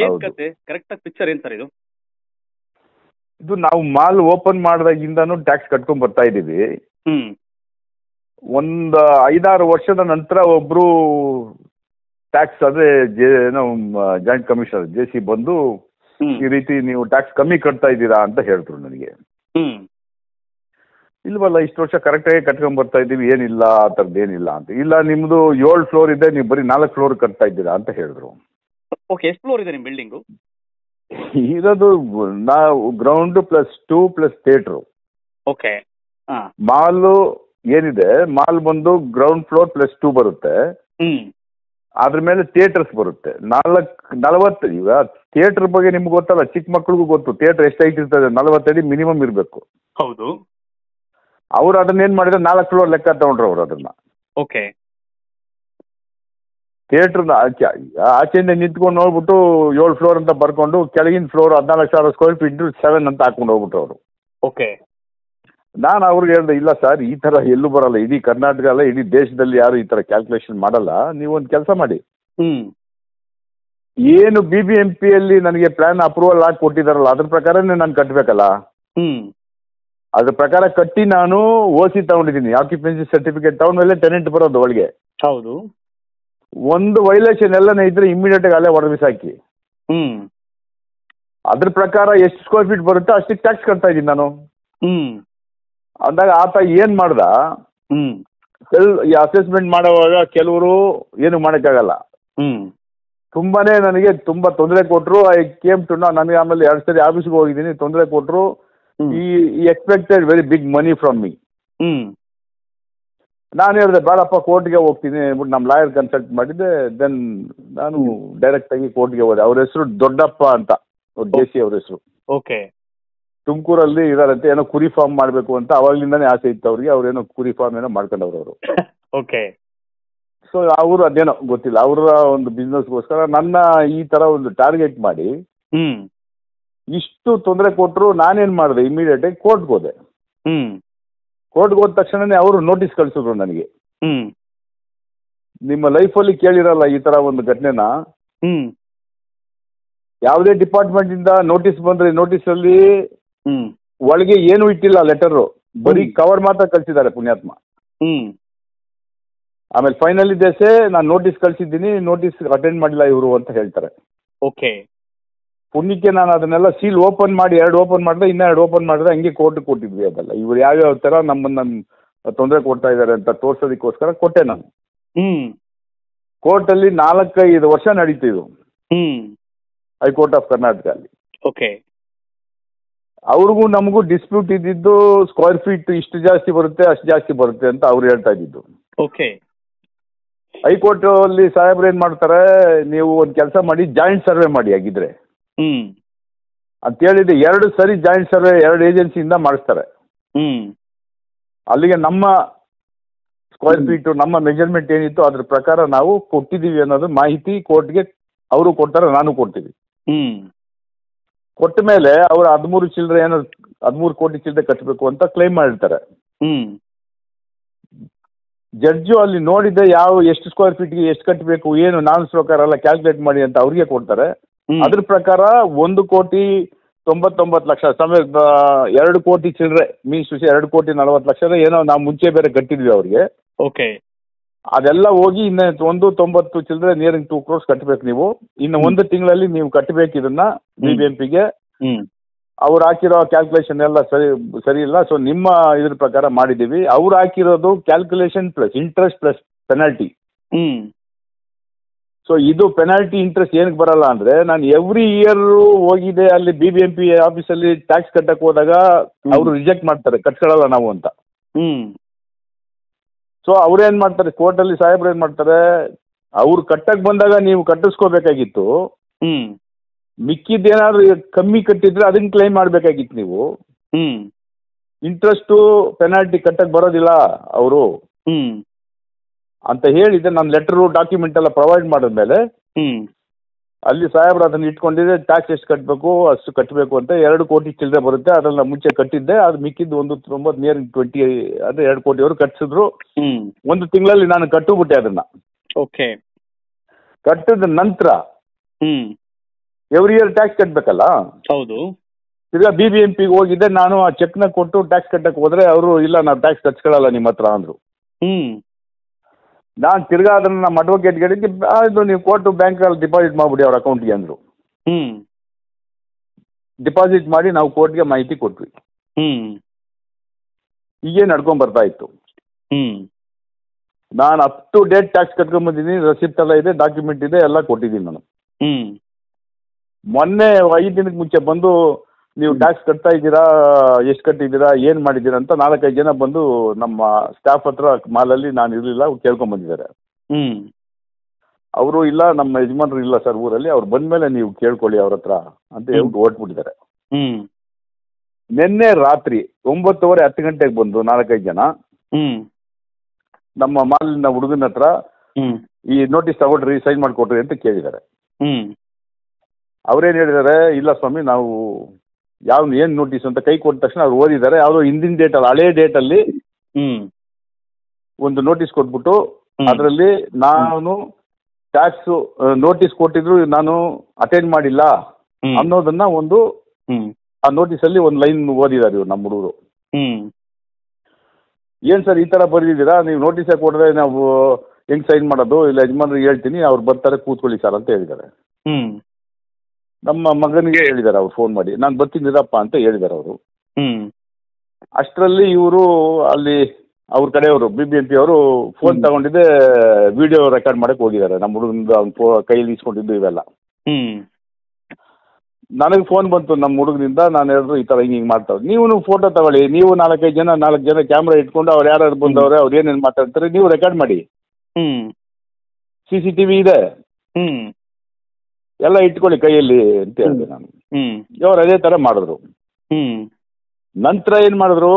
ಏನ್ ಕತೆ ಕರೆಕ್ಟ್ ಆಗಿ ಪಿಕ್ಚರ್ ಏನ್ ಸರ್ ಇದು ಇದು ನಾವು ಮಾಲ್ ಓಪನ್ ಮಾಡಿದಾಗಿಂದಾನು ಟ್ಯಾಕ್ಸ್ ಕಟ್ಕೊಂಡ್ ಬರ್ತಾ ಇದೀವಿ ಹ್ಮ್ ಒಂದ್ ಐದಾರು ವರ್ಷದ ನಂತರ ಒಬ್ರು ಟ್ಯಾಕ್ಸ್ ಅದೇ J joint commissioner J C ಬಂದು ಈ ರೀತಿ ನೀವು ಟ್ಯಾಕ್ಸ್ ಕಮ್ಮಿ ಕಟ್ತಾ ಇದ್ದೀರಾ ಅಂತ ಹೇಳಿದ್ರು ನನಗೆ ಇಲ್ವಲ್ಲ ಇಷ್ಟು ವರ್ಷ ಕರೆಕ್ಟಾಗಿ ಕಟ್ಕೊಂಡ್ ಬರ್ತಾ ಇದ್ದೀವಿ ಏನಿಲ್ಲ ಆ ಥರದ್ದು ಏನಿಲ್ಲ ಅಂತ ಇಲ್ಲ ನಿಮ್ಮದು ಏಳು ಫ್ಲೋರ್ ಇದೆ ನೀವು ಬರೀ ನಾಲ್ಕು ಫ್ಲೋರ್ ಕಟ್ತಾ ಇದ್ದೀರಾ ಅಂತ ಹೇಳಿದ್ರು ಓಕೆ ಎಷ್ಟು ಫ್ಲೋರ್ ಇದೆ ನಿಮ್ಮ ಬಿಲ್ಡಿಂಗು ಇರೋದು ನಾವು ground plus two plus theatre okay mall ಏನಿದೆ ಮಾಲ್ ಬಂದು ಗ್ರೌಂಡ್ ಫ್ಲೋರ್ ಪ್ಲಸ್ ಟೂ ಬರುತ್ತೆ ಅದ್ರ ಮೇಲೆ ಥಿಯೇಟರ್ಸ್ ಬರುತ್ತೆ ನಾಲ್ಕು ನಲವತ್ತು ಈಗ ಥಿಯೇಟರ್ ಬಗ್ಗೆ ನಿಮ್ಗೆ ಗೊತ್ತಲ್ಲ ಚಿಕ್ಕ ಮಕ್ಳಿಗೂ ಗೊತ್ತು ಥಿಯೇಟರ್ ಎಷ್ಟು ಐತಿ ಇರ್ತದೆ ನಲವತ್ತಡಿ ಮಿನಿಮಮ್ ಇರಬೇಕು ಹೌದು ಅವ್ರು ಅದನ್ನ ಏನು ಮಾಡಿದ್ರೆ ನಾಲ್ಕು ಫ್ಲೋರ್ ಲೆಕ್ಕ ತಗೊಂಡ್ರು ಅವ್ರು ಅದನ್ನ ಓಕೆ ಥಿಯೇಟ್ರನ್ನ ಆಚೆ ಆಚೆಯಿಂದ ನಿಂತ್ಕೊಂಡು ನೋಡ್ಬಿಟ್ಟು ಏಳು ಫ್ಲೋರ್ ಅಂತ ಬರ್ಕೊಂಡು ಕೆಳಗಿನ ಫ್ಲೋರ್ ಹದಿನಾಲ್ಕು ಸಾವಿರ ಸ್ಕ್ವೇರ್ ಫೀಟ್ ಸೆವೆನ್ ಅಂತ ಹಾಕೊಂಡು ಹೋಗ್ಬಿಟ್ಟು ಅವರು ಓಕೆ ನಾನು ಅವ್ರಿಗೆ ಹೇಳಿದೆ ಇಲ್ಲ ಸರ್ ಈ ಥರ ಎಲ್ಲೂ ಬರಲ್ಲ ಇಡೀ ಕರ್ನಾಟಕ ಅಲ್ಲ ಇಡೀ ದೇಶದಲ್ಲಿ ಯಾರು ಈ ಥರ ಕ್ಯಾಲ್ಕುಲೇಷನ್ ಮಾಡಲ್ಲ ಒಂದು ಕೆಲಸ ಮಾಡಿ ಏನು ಬಿ ಬಿ ಎಂ ಪಿಯಲ್ಲಿ ನನಗೆ ಪ್ಲಾನ್ ಅಪ್ರೂವಲ್ ಆಗಿ ಕೊಟ್ಟಿದಾರಲ್ಲ ಅದ್ರ ಪ್ರಕಾರನೇ ನಾನು ಕಟ್ಟಬೇಕಲ್ಲ ಅದ್ರ ಪ್ರಕಾರ ಕಟ್ಟಿ ನಾನು ಓಸಿ ಸಿ ತಗೊಂಡಿದ್ದೀನಿ ಆಕ್ಯುಪೆನ್ಸಿ ಸರ್ಟಿಫಿಕೇಟ್ ತಗೊಂಡ್ಮೇಲೆ ಟೆನೆಂಟ್ ಬರೋದು ಒಳಗೆ ಹೌದು ಒಂದು ವೈಲೇಷನ್ ಎಲ್ಲ ಇದ್ರೆ ಇಮಿಡಿಯೇಟ್ ಆಗಿ ಅಲ್ಲೇ ಬಿಸಾಕಿ ಹ್ಮ್ ಅದ್ರ ಪ್ರಕಾರ ಎಷ್ಟು ಸ್ಕ್ವೇರ್ ಫೀಟ್ ಬರುತ್ತೆ ಅಷ್ಟಕ್ಕೆ ಟ್ಯಾಕ್ಸ್ ಕಟ್ತಾ ಇದ್ದೀನಿ ನಾನು ಹ್ಮ್ ಅಂದಾಗ ಆತ ಏನ್ ಮಾಡ್ದ ಹ್ಮ್ ಈ ಅಸೆಸ್ಮೆಂಟ್ ಮಾಡುವಾಗ ಕೆಲವರು ಏನು ಮಾಡೋಕ್ಕಾಗಲ್ಲ ಹ್ಮ್ ತುಂಬಾನೇ ನನಗೆ ತುಂಬಾ ತೊಂದರೆ ಕೊಟ್ಟರು ಐ ಕೇಮ್ ಟು ನನಗೆ ಆಮೇಲೆ ಎರಡು ಸರಿ ಆಫೀಸ್ಗೆ ಹೋಗಿದ್ದೀನಿ ತೊಂದರೆ ಕೊಟ್ಟರು ಈ expected very big money from me hmm ನಾನು ಹೇಳಿದೆ ಬೇಡಪ್ಪ ಕೋರ್ಟ್ಗೆ ಹೋಗ್ತೀನಿ ಅಂದ್ಬಿಟ್ಟು ನಮ್ಮ ಲಾಯರ್ ಕನ್ಸಲ್ಟ್ ಮಾಡಿದ್ದೆ ದೆನ್ ನಾನು ಡೈರೆಕ್ಟ್ ಆಗಿ ಕೋರ್ಟ್ಗೆ ಹೋದೆ ಅವ್ರ ಹೆಸರು ದೊಡ್ಡಪ್ಪ ಅಂತ ಸಿ ಅವ್ರ ಹೆಸರು ಓಕೆ ತುಮಕೂರಲ್ಲಿ ಇದಾರಂತೆ ಏನೋ ಕುರಿ ಫಾರ್ಮ್ ಮಾಡಬೇಕು ಅಂತ ಅವಾಗ್ಲಿಂದಾನೇ ಆಸೆ ಇತ್ತು ಅವ್ರಿಗೆ ಏನೋ ಕುರಿ ಫಾರ್ಮ್ ಏನೋ ಮಾಡ್ಕೊಂಡವ್ರು ಅವರು *laughs* ಓಕೆ ಸೊ ಅವರು ಅದೇನೋ ಗೊತ್ತಿಲ್ಲ ಅವರ ಒಂದು ಬಿಸ್ನೆಸ್ಗೋಸ್ಕರ ನನ್ನ ಈ ತರ ಒಂದು ಟಾರ್ಗೆಟ್ ಮಾಡಿ ಹ್ಮ್ ಇಷ್ಟು ತೊಂದರೆ ಕೊಟ್ಟರು ನಾನೇನ್ ಮಾಡಿದೆ ಇಮಿಡಿಯೇಟ್ ಆಗಿ ಕೋರ್ಟ್ಗೆ ಹೋದೆ ಹ್ಮ್ ಕೋರ್ಟ್ಗೆ ಹೋದ ತಕ್ಷಣನೇ ಅವರು ನೋಟಿಸ್ ಕಳಿಸಿದ್ರು ನನಗೆ ಹ್ಮ್ ನಿಮ್ಮ ಲೈಫಲ್ಲಿ ಕೇಳಿರಲ್ಲ ಈ ತರ ಒಂದು ಘಟನೆನ ಹ್ಮ್ ಯಾವುದೇ ಡಿಪಾರ್ಟ್ಮೆಂಟ್ ಇಂದ ನೋಟಿಸ್ ಬಂದ್ರೆ ನೋಟಿಸ್ ಅಲ್ಲಿ ಒಳಗೆ ಏನು ಇಟ್ಟಿಲ್ಲ ಲೆಟರ್ ಬರೀ ಕವರ್ ಮಾತ್ರ ಕಳಿಸಿದ್ದಾರೆ ಪುಣ್ಯಾತ್ಮ ಹ್ಮ್ ಆಮೇಲೆ ಫೈನಲ್ ದೇಸೆ ನಾನು ನೋಟಿಸ್ ಕಳಿಸಿದ್ದೀನಿ ನೋಟಿಸ್ ಅಟೆಂಡ್ ಮಾಡಿಲ್ಲ ಇವರು ಅಂತ ಹೇಳ್ತಾರೆ ಓಕೆ ಪುಣ್ಯಕ್ಕೆ ನಾನು ಅದನ್ನೆಲ್ಲ ಸೀಲ್ ಓಪನ್ ಮಾಡಿ ಎರಡು ಓಪನ್ ಮಾಡಿದ್ರೆ ಇನ್ನೂ ಎರಡು ಓಪನ್ ಮಾಡಿದ್ರೆ ಹಂಗೆ ಕೋರ್ಟ್ ಕೊಟ್ಟಿದ್ವಿ ಅದೆಲ್ಲ ಇವ್ರು ಯಾವ್ಯಾವ ಥರ ನಮ್ಮನ್ನು ತೊಂದರೆ ಕೊಡ್ತಾ ಇದ್ದಾರೆ ಅಂತ ತೋರಿಸೋದಕ್ಕೋಸ್ಕರ ಕೊಟ್ಟೆ ನಾನು ಹ್ಞೂ ಕೋರ್ಟಲ್ಲಿ ನಾಲ್ಕೈದು ವರ್ಷ ನಡೀತು ಇದು ಹ್ಞೂ ಹೈಕೋರ್ಟ್ ಆಫ್ ಕರ್ನಾಟಕ ಅಲ್ಲಿ ಓಕೆ ಅವ್ರಿಗೂ ನಮಗೂ ಡಿಸ್ಪ್ಯೂಟ್ ಇದ್ದಿದ್ದು ಸ್ಕ್ವೇರ್ ಫೀಟ್ ಇಷ್ಟು ಜಾಸ್ತಿ ಬರುತ್ತೆ ಅಷ್ಟು ಜಾಸ್ತಿ ಬರುತ್ತೆ ಅಂತ ಅವ್ರು ಹೇಳ್ತಾ ಇದ್ದಿದ್ದು ಓಕೆ ಹೈಕೋರ್ಟ್ ಅಲ್ಲಿ ಸಾಹೇಬ್ರು ಏನ್ ಮಾಡ್ತಾರೆ ನೀವು ಒಂದು ಕೆಲಸ ಮಾಡಿ ಜಾಯಿಂಟ್ ಸರ್ವೆ ಮಾಡಿ ಆಗಿದ್ರೆ ಹ್ಞೂ ಹೇಳಿದ್ರೆ ಎರಡು ಸರಿ ಜಾಯಿಂಟ್ ಸರ್ವೆ ಎರಡು ಏಜೆನ್ಸಿಯಿಂದ ಮಾಡಿಸ್ತಾರೆ ಹ್ಞೂ ಅಲ್ಲಿಗೆ ನಮ್ಮ ಸ್ಕ್ವೇರ್ ಫೀಟು ನಮ್ಮ ಮೆಜರ್ಮೆಂಟ್ ಏನಿತ್ತು ಅದ್ರ ಪ್ರಕಾರ ನಾವು ಕೊಟ್ಟಿದ್ದೀವಿ ಅನ್ನೋದು ಮಾಹಿತಿ ಕೋರ್ಟ್ಗೆ ಅವರು ಕೊಡ್ತಾರೆ ನಾನು ಕೊಡ್ತೀವಿ ಹ್ಞೂ ಕೊಟ್ಟ ಮೇಲೆ ಅವರು ಹದಿಮೂರು ಚಿಲ್ಲರೆ ಏನೋ ಹದಿಮೂರು ಕೋಟಿ ಚಿಲ್ಲರೆ ಕಟ್ಟಬೇಕು ಅಂತ ಕ್ಲೈಮ್ ಮಾಡಿರ್ತಾರೆ ಹ್ಞೂ ಜಡ್ಜು ಅಲ್ಲಿ ನೋಡಿದ್ದೆ ಯಾವ ಎಷ್ಟು ಸ್ಕ್ವೇರ್ ಫೀಟ್ಗೆ ಎಷ್ಟು ಕಟ್ಟಬೇಕು ಏನು ನಾನು ಪ್ರಕಾರ ಎಲ್ಲ ಕ್ಯಾಲ್ಕುಲೇಟ್ ಮಾಡಿ ಅಂತ ಅವ್ರಿಗೆ ಕೊಡ್ತಾರೆ ಅದ್ರ ಪ್ರಕಾರ ಒಂದು ಕೋಟಿ ತೊಂಬತ್ತೊಂಬತ್ತು ಲಕ್ಷ ಸಮ ಎರಡು ಕೋಟಿ ಚಿಲ್ಲರೆ ಮೀನ್ಸ್ ಎರಡು ಕೋಟಿ ನಲವತ್ತು ಲಕ್ಷ ಏನೋ ನಾವು ಮುಂಚೆ ಬೇರೆ ಕಟ್ಟಿದ್ವಿ ಅವ್ರಿಗೆ ಓಕೆ ಅದೆಲ್ಲ ಹೋಗಿ ಇನ್ನ ಒಂದು ತೊಂಬತ್ತು ಚಿಲ್ಲರೆ ನಿಯರಿಂಗ್ ಟೂ ಕ್ರೋರ್ಸ್ ಕಟ್ಟಬೇಕು ನೀವು ಇನ್ನು ಒಂದು ತಿಂಗಳಲ್ಲಿ ನೀವು ಕಟ್ಟಬೇಕು ಇದನ್ನ ಬಿ ಬಿ ಎಂ ಪಿಗೆ ಅವ್ರು ಹಾಕಿರೋ ಕ್ಯಾಲ್ಕುಲೇಷನ್ ಎಲ್ಲ ಸರಿ ಸರಿ ಇಲ್ಲ ಸೊ ನಿಮ್ಮ ಇದ್ರ ಪ್ರಕಾರ ಮಾಡಿದ್ದೀವಿ ಅವ್ರು ಹಾಕಿರೋದು calculation plus interest plus penalty so ಇದು ಪೆನಾಲ್ಟಿ ಇಂಟ್ರೆಸ್ಟ್ ಏನಕ್ಕೆ ಬರಲ್ಲ ಅಂದರೆ ನಾನು ಎವ್ರಿ ಇಯರು ಹೋಗಿದೆ ಅಲ್ಲಿ ಬಿ ಬಿ ಎಂ ಪಿ ಆಫೀಸಲ್ಲಿ ಟ್ಯಾಕ್ಸ್ ಕಟ್ಟಕ್ಕೆ ಹೋದಾಗ ಅವರು ರಿಜೆಕ್ಟ್ ಮಾಡ್ತಾರೆ ಕಟ್ಕೊಳ್ಳಲ್ಲ ನಾವು ಅಂತ ಹ್ಞೂ ಸೊ ಅವ್ರೇನು ಮಾಡ್ತಾರೆ ಕೋರ್ಟಲ್ಲಿ ಸಾಹೇಬ್ರು ಏನು ಮಾಡ್ತಾರೆ ಅವ್ರು ಕಟ್ಟಕ್ಕೆ ಬಂದಾಗ ನೀವು ಕಟ್ಟಿಸ್ಕೋಬೇಕಾಗಿತ್ತು ಹ್ಞೂ ಮಿಕ್ಕಿದ್ದೇನಾದ್ರು ಕಮ್ಮಿ ಕಟ್ಟಿದ್ರೆ ಅದನ್ನ ಕ್ಲೈಮ್ ಮಾಡಬೇಕಾಗಿತ್ತು ನೀವು ಹ್ಞೂ ಇಂಟ್ರೆಸ್ಟು ಪೆನಾಲ್ಟಿ ಕಟ್ಟಕ್ಕೆ ಬರೋದಿಲ್ಲ ಅವರು ಹ್ಞೂ ಅಂತ ಹೇಳಿದ್ದೆ ನಾನು ಲೆಟರ್ ಡಾಕ್ಯುಮೆಂಟ್ ಎಲ್ಲ ಪ್ರೊವೈಡ್ ಮಾಡಿದ್ಮೇಲೆ ಮೇಲೆ ಅಲ್ಲಿ ಸಾಹೇಬ್ರು ಅದನ್ನ ಇಟ್ಕೊಂಡಿದ್ದೆ ಟ್ಯಾಕ್ಸ್ ಎಷ್ಟು ಕಟ್ಟಬೇಕು ಅಷ್ಟು ಕಟ್ಟಬೇಕು ಅಂತ ಎರಡು ಕೋಟಿ ಚಿಲ್ಲರೆ ಬರುತ್ತೆ ಅದನ್ನ ಮುಂಚೆ ಕಟ್ಟಿದ್ದೆ ಅದು ಮಿಕ್ಕಿದ್ದು ಒಂದು ಒಂಬತ್ತು ನಿಯರ್ ಟ್ವೆಂಟಿ ಅಂದರೆ ಎರಡು ಕೋಟಿಯವರು ಕಟ್ಟಿಸಿದ್ರು ಹ್ಮ್ ಒಂದು ತಿಂಗಳಲ್ಲಿ ನಾನು ಕಟ್ಟುಬಿಟ್ಟೆ ಅದನ್ನ ಓಕೆ ಕಟ್ಟಿದ ನಂತರ ಹ್ಮ್ ಎವ್ರಿ ಇಯರ್ ಟ್ಯಾಕ್ಸ್ ಕಟ್ಟಬೇಕಲ್ಲ ಹೌದು ತಿರ್ಗಾ ಬಿ ಬಿ ಎಂ ಪಿಗೆ ಹೋಗಿದ್ದೆ ನಾನು ಆ ನ ಕೊಟ್ಟು ಟ್ಯಾಕ್ಸ್ ಕಟ್ಟಕ್ಕೆ ಹೋದ್ರೆ ಅವರು ಇಲ್ಲ ನಾವು ಟ್ಯಾಕ್ಸ್ ಕಟ್ಸ್ಕೊಳ್ಳಲ್ಲ ನಿಮ್ಮ ಹತ್ರ ಅಂದ್ರು ಹ್ಮ್ ನಾನು ತಿರ್ಗಾ ಅದನ್ನು ನಮ್ಮ ಕೇಳಿದ್ದು ಅದು ನೀವು ಕೊಟ್ಟು ಬ್ಯಾಂಕಲ್ಲಿ ಡಿಪಾಸಿಟ್ ಮಾಡಿಬಿಡಿ ಅವ್ರ ಅಕೌಂಟ್ಗೆ ಅಂದರು ಹ್ಞೂ ಡಿಪಾಸಿಟ್ ಮಾಡಿ ನಾವು ಕೋರ್ಟ್ಗೆ ಮಾಹಿತಿ ಕೊಟ್ವಿ ಹ್ಞೂ ಹೀಗೆ ನಡ್ಕೊಂಡು ಬರ್ತಾ ಇತ್ತು ಹ್ಞೂ ನಾನು ಅಪ್ ಟು ಡೇಟ್ ಟ್ಯಾಕ್ಸ್ ಬಂದಿದ್ದೀನಿ ರೆಸಿಪ್ಟ್ ಎಲ್ಲ ಇದೆ ಡಾಕ್ಯುಮೆಂಟ್ ಇದೆ ಎಲ್ಲ ಕೊಟ್ಟಿದ್ದೀನಿ ನಾನು ಹ್ಞೂ ಮೊನ್ನೆ ಐದು ದಿನಕ್ಕೆ ಮುಂಚೆ ಬಂದು ನೀವು ಟ್ಯಾಕ್ಸ್ ಕಟ್ತಾ ಇದ್ದೀರಾ ಎಷ್ಟು ಕಟ್ಟಿದ್ದೀರಾ ಏನು ಮಾಡಿದ್ದೀರಾ ಅಂತ ನಾಲ್ಕೈದು ಜನ ಬಂದು ನಮ್ಮ ಸ್ಟಾಫ್ ಹತ್ರ ಮಾಲಲ್ಲಿ ನಾನು ಇರಲಿಲ್ಲ ಕೇಳ್ಕೊಂಡ್ ಬಂದಿದ್ದಾರೆ ಹ್ಮ್ ಅವರು ಇಲ್ಲ ನಮ್ಮ ಯಜಮಾನರು ಇಲ್ಲ ಸರ್ ಊರಲ್ಲಿ ಅವ್ರು ಬಂದ್ಮೇಲೆ ನೀವು ಕೇಳ್ಕೊಳ್ಳಿ ಅವ್ರ ಹತ್ರ ಅಂತ ಹೇಳ್ಬಿಟ್ಟು ಓಟ್ ಹ್ಮ್ ನಿನ್ನೆ ರಾತ್ರಿ ಒಂಬತ್ತುವರೆ ಹತ್ತು ಗಂಟೆಗೆ ಬಂದು ನಾಲ್ಕೈದು ಜನ ನಮ್ಮ ಮಾಲಿನ ಹುಡುಗನ ಹತ್ರ ಈ ನೋಟಿಸ್ ತಗೊಂಡ್ರಿ ಸೈನ್ ಮಾಡಿಕೊಟ್ರಿ ಅಂತ ಕೇಳಿದ್ದಾರೆ ಹ್ಮ್ ಅವರೇನು ಹೇಳಿದ್ದಾರೆ ಇಲ್ಲ ಸ್ವಾಮಿ ನಾವು ಯಾವ್ದು ಏನು ನೋಟಿಸ್ ಅಂತ ಕೈ ಕೊಟ್ಟ ತಕ್ಷಣ ಅವ್ರು ಓದಿದ್ದಾರೆ ಯಾವ್ದೋ ಹಿಂದಿನ ಡೇಟ್ ಅಲ್ಲಿ ಹಳೆ ಡೇಟ್ ಅಲ್ಲಿ ಒಂದು ನೋಟಿಸ್ ಕೊಟ್ಬಿಟ್ಟು ಅದರಲ್ಲಿ ನಾನು ಟ್ಯಾಕ್ಸ್ ನೋಟಿಸ್ ಕೊಟ್ಟಿದ್ರು ನಾನು ಅಟೆಂಡ್ ಮಾಡಿಲ್ಲ ಅನ್ನೋದನ್ನ ಒಂದು ಆ ನೋಟಿಸ್ ಅಲ್ಲಿ ಒಂದು ಲೈನ್ ಓದಿದ್ದಾರೆ ಇವ್ರು ನಮ್ಮ ಹುಡುಗರು ಏನ್ ಸರ್ ಈ ತರ ಬರೆದಿದ್ದೀರಾ ನೀವು ನೋಟಿಸ್ ಕೊಟ್ಟರೆ ನಾವು ಹೆಂಗ್ ಸೈನ್ ಮಾಡೋದು ಇಲ್ಲ ಯಜಮಾನ್ರಿಗೆ ಹೇಳ್ತೀನಿ ಅವ್ರು ಬರ್ತಾರೆ ಕೂತ್ಕೊಳ್ಳಿ ಸರ್ ಅಂತ ಹೇಳಿದ್ದಾರೆ ನಮ್ಮ ಮಗನಿಗೆ ಹೇಳಿದ್ದಾರೆ ಅವ್ರು ಫೋನ್ ಮಾಡಿ ನಾನು ಬರ್ತೀನಿರಪ್ಪ ಅಂತ ಹೇಳಿದಾರೆ ಅವರು ಹ್ಮ್ ಅಷ್ಟರಲ್ಲಿ ಇವರು ಅಲ್ಲಿ ಅವ್ರ ಕಡೆಯವರು ಬಿ ಬಿ ಎಂ ಪಿ ಅವರು ಫೋನ್ ತಗೊಂಡಿದ್ದೆ ವಿಡಿಯೋ ರೆಕಾರ್ಡ್ ಮಾಡಕ್ ಹೋಗಿದ್ದಾರೆ ನಮ್ಮ ಹುಡುಗನಿಂದ ಅವ್ನ ಫೋ ಕೈಯಲ್ಲಿ ಇಸ್ಕೊಂಡಿದ್ದು ಇವೆಲ್ಲ ನನಗೆ ಫೋನ್ ಬಂತು ನಮ್ಮ ಹುಡುಗನಿಂದ ನಾನು ಹೇಳಿದ್ರು ಈ ಥರ ಹಿಂಗೆ ಹಿಂಗೆ ಮಾಡ್ತಾರೆ ನೀವು ಫೋಟೋ ತಗೊಳ್ಳಿ ನೀವು ನಾಲ್ಕೈದು ಜನ ನಾಲ್ಕು ಜನ ಕ್ಯಾಮ್ರಾ ಇಟ್ಕೊಂಡು ಅವ್ರು ಯಾರ್ಯಾರು ಬಂದವ್ರೆ ಅವ್ರು ಏನೇನು ಮಾತಾಡ್ತಾರೆ ನೀವು ರೆಕಾರ್ಡ್ ಮಾಡಿ ಹ್ಮ್ ಸಿ ಸಿ ಟಿ ವಿ ಇದೆ ಎಲ್ಲ ಇಟ್ಕೊಳ್ಳಿ ಕೈಯಲ್ಲಿ ಅಂತ ಹೇಳಿದೆ ನಾನು ಹ್ಮ್ ಅದೇ ತರ ಮಾಡಿದ್ರು ಹ್ಮ್ ನಂತರ ಏನು ಮಾಡಿದ್ರು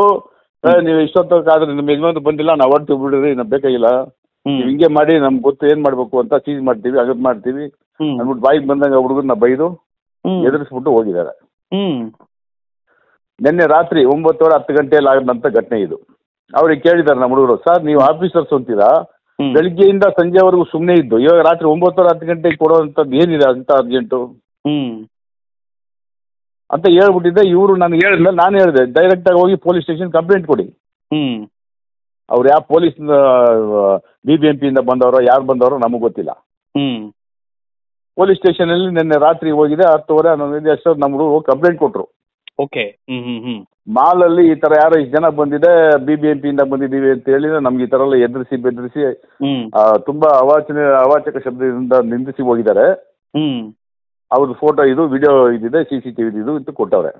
ನೀವು ಇಷ್ಟೊತ್ತಾದ್ರೆ ನಿಮ್ಮ ಯಜಮಾನ್ ಬಂದಿಲ್ಲ ನಾವು ಹೊರಟು ಬಿಡ್ರಿ ನಮ್ ಬೇಕಾಗಿಲ್ಲ ನೀವು ಹಿಂಗೆ ಮಾಡಿ ನಮ್ಗೆ ಗೊತ್ತು ಏನು ಮಾಡಬೇಕು ಅಂತ ಚೀಸ್ ಮಾಡ್ತೀವಿ ಅದ್ ಮಾಡ್ತೀವಿ ಅಂದ್ಬಿಟ್ಟು ಬಾಯಿಗೆ ಬಂದಂಗೆ ಹುಡುಗರ್ನ ಬೈದು ಎದುರಿಸ್ಬಿಟ್ಟು ಹೋಗಿದ್ದಾರೆ ಹ್ಮ್. ನಿನ್ನೆ ರಾತ್ರಿ ಒಂಬತ್ತುವರೆ ಹತ್ತು ಗಂಟೆಯಲ್ಲಿ ಆಗದಂತ ಘಟನೆ ಇದು ಅವ್ರಿಗೆ ಕೇಳಿದ್ದಾರೆ ನಮ್ಮ ಹುಡುಗರು ಸರ್ ನೀವು ಆಫೀಸರ್ಸ್ ಅಂತೀರಾ ಬೆಳಿಗ್ಗೆಯಿಂದ ಸಂಜೆವರೆಗೂ ಸುಮ್ಮನೆ ಇದ್ದು ಇವಾಗ ರಾತ್ರಿ ಒಂಬತ್ತು ಹತ್ತು ಗಂಟೆಗೆ ಕೊಡುವಂಥದ್ದು ಏನಿದೆ ಅಂತ ಅರ್ಜೆಂಟು ಹ್ಮ್ ಅಂತ ಹೇಳ್ಬಿಟ್ಟಿದ್ದೆ ಇವರು ನನಗೆ ಹೇಳಿಲ್ಲ ನಾನು ಹೇಳಿದೆ ಡೈರೆಕ್ಟಾಗಿ ಹೋಗಿ ಪೊಲೀಸ್ ಸ್ಟೇಷನ್ ಕಂಪ್ಲೇಂಟ್ ಕೊಡಿ ಹ್ಮ್ ಅವ್ರು ಯಾವ ಪೊಲೀಸ್ ಬಿ ಬಿ ಎಂ ಪಿಯಿಂದ ಬಂದವರೋ ಯಾರು ಬಂದವರೋ ನಮಗೆ ಗೊತ್ತಿಲ್ಲ ಹ್ಮ್ ಪೊಲೀಸ್ ಸ್ಟೇಷನಲ್ಲಿ ನಿನ್ನೆ ರಾತ್ರಿ ಹೋಗಿದೆ ಹತ್ತುವರೆ ಹನ್ನೊಂದು ಎಷ್ಟು ನಮ್ಮ ಕಂಪ್ಲೇಂಟ್ ಕೊಟ್ರು ಓಕೆ ಮಾಲ್ ಅಲ್ಲಿ ಈ ತರ ಯಾರೋ ಇಷ್ಟು ಜನ ಬಂದಿದೆ ಬಿಬಿಎಂಪಿ ಇಂದ ಬಂದಿದ್ದೀವಿ ಅಂತ ಹೇಳಿ ನಮ್ಗೆ ಈ ತರ ಎಲ್ಲ ಎದುರಿಸಿ ಬೆದರಿಸಿ ತುಂಬಾ ಅವಾಚನೆ ಅವಾಚಕ ಶಬ್ದದಿಂದ ನಿಂದಿಸಿ ಹೋಗಿದ್ದಾರೆ ಹ್ಮ್ ಅವ್ರದ್ದು ಫೋಟೋ ಇದು ವಿಡಿಯೋ ಇದಿದೆ ಸಿ ಸಿ ಟಿವಿ ಇದು ಅಂತ ಕೊಟ್ಟವ್ರೆ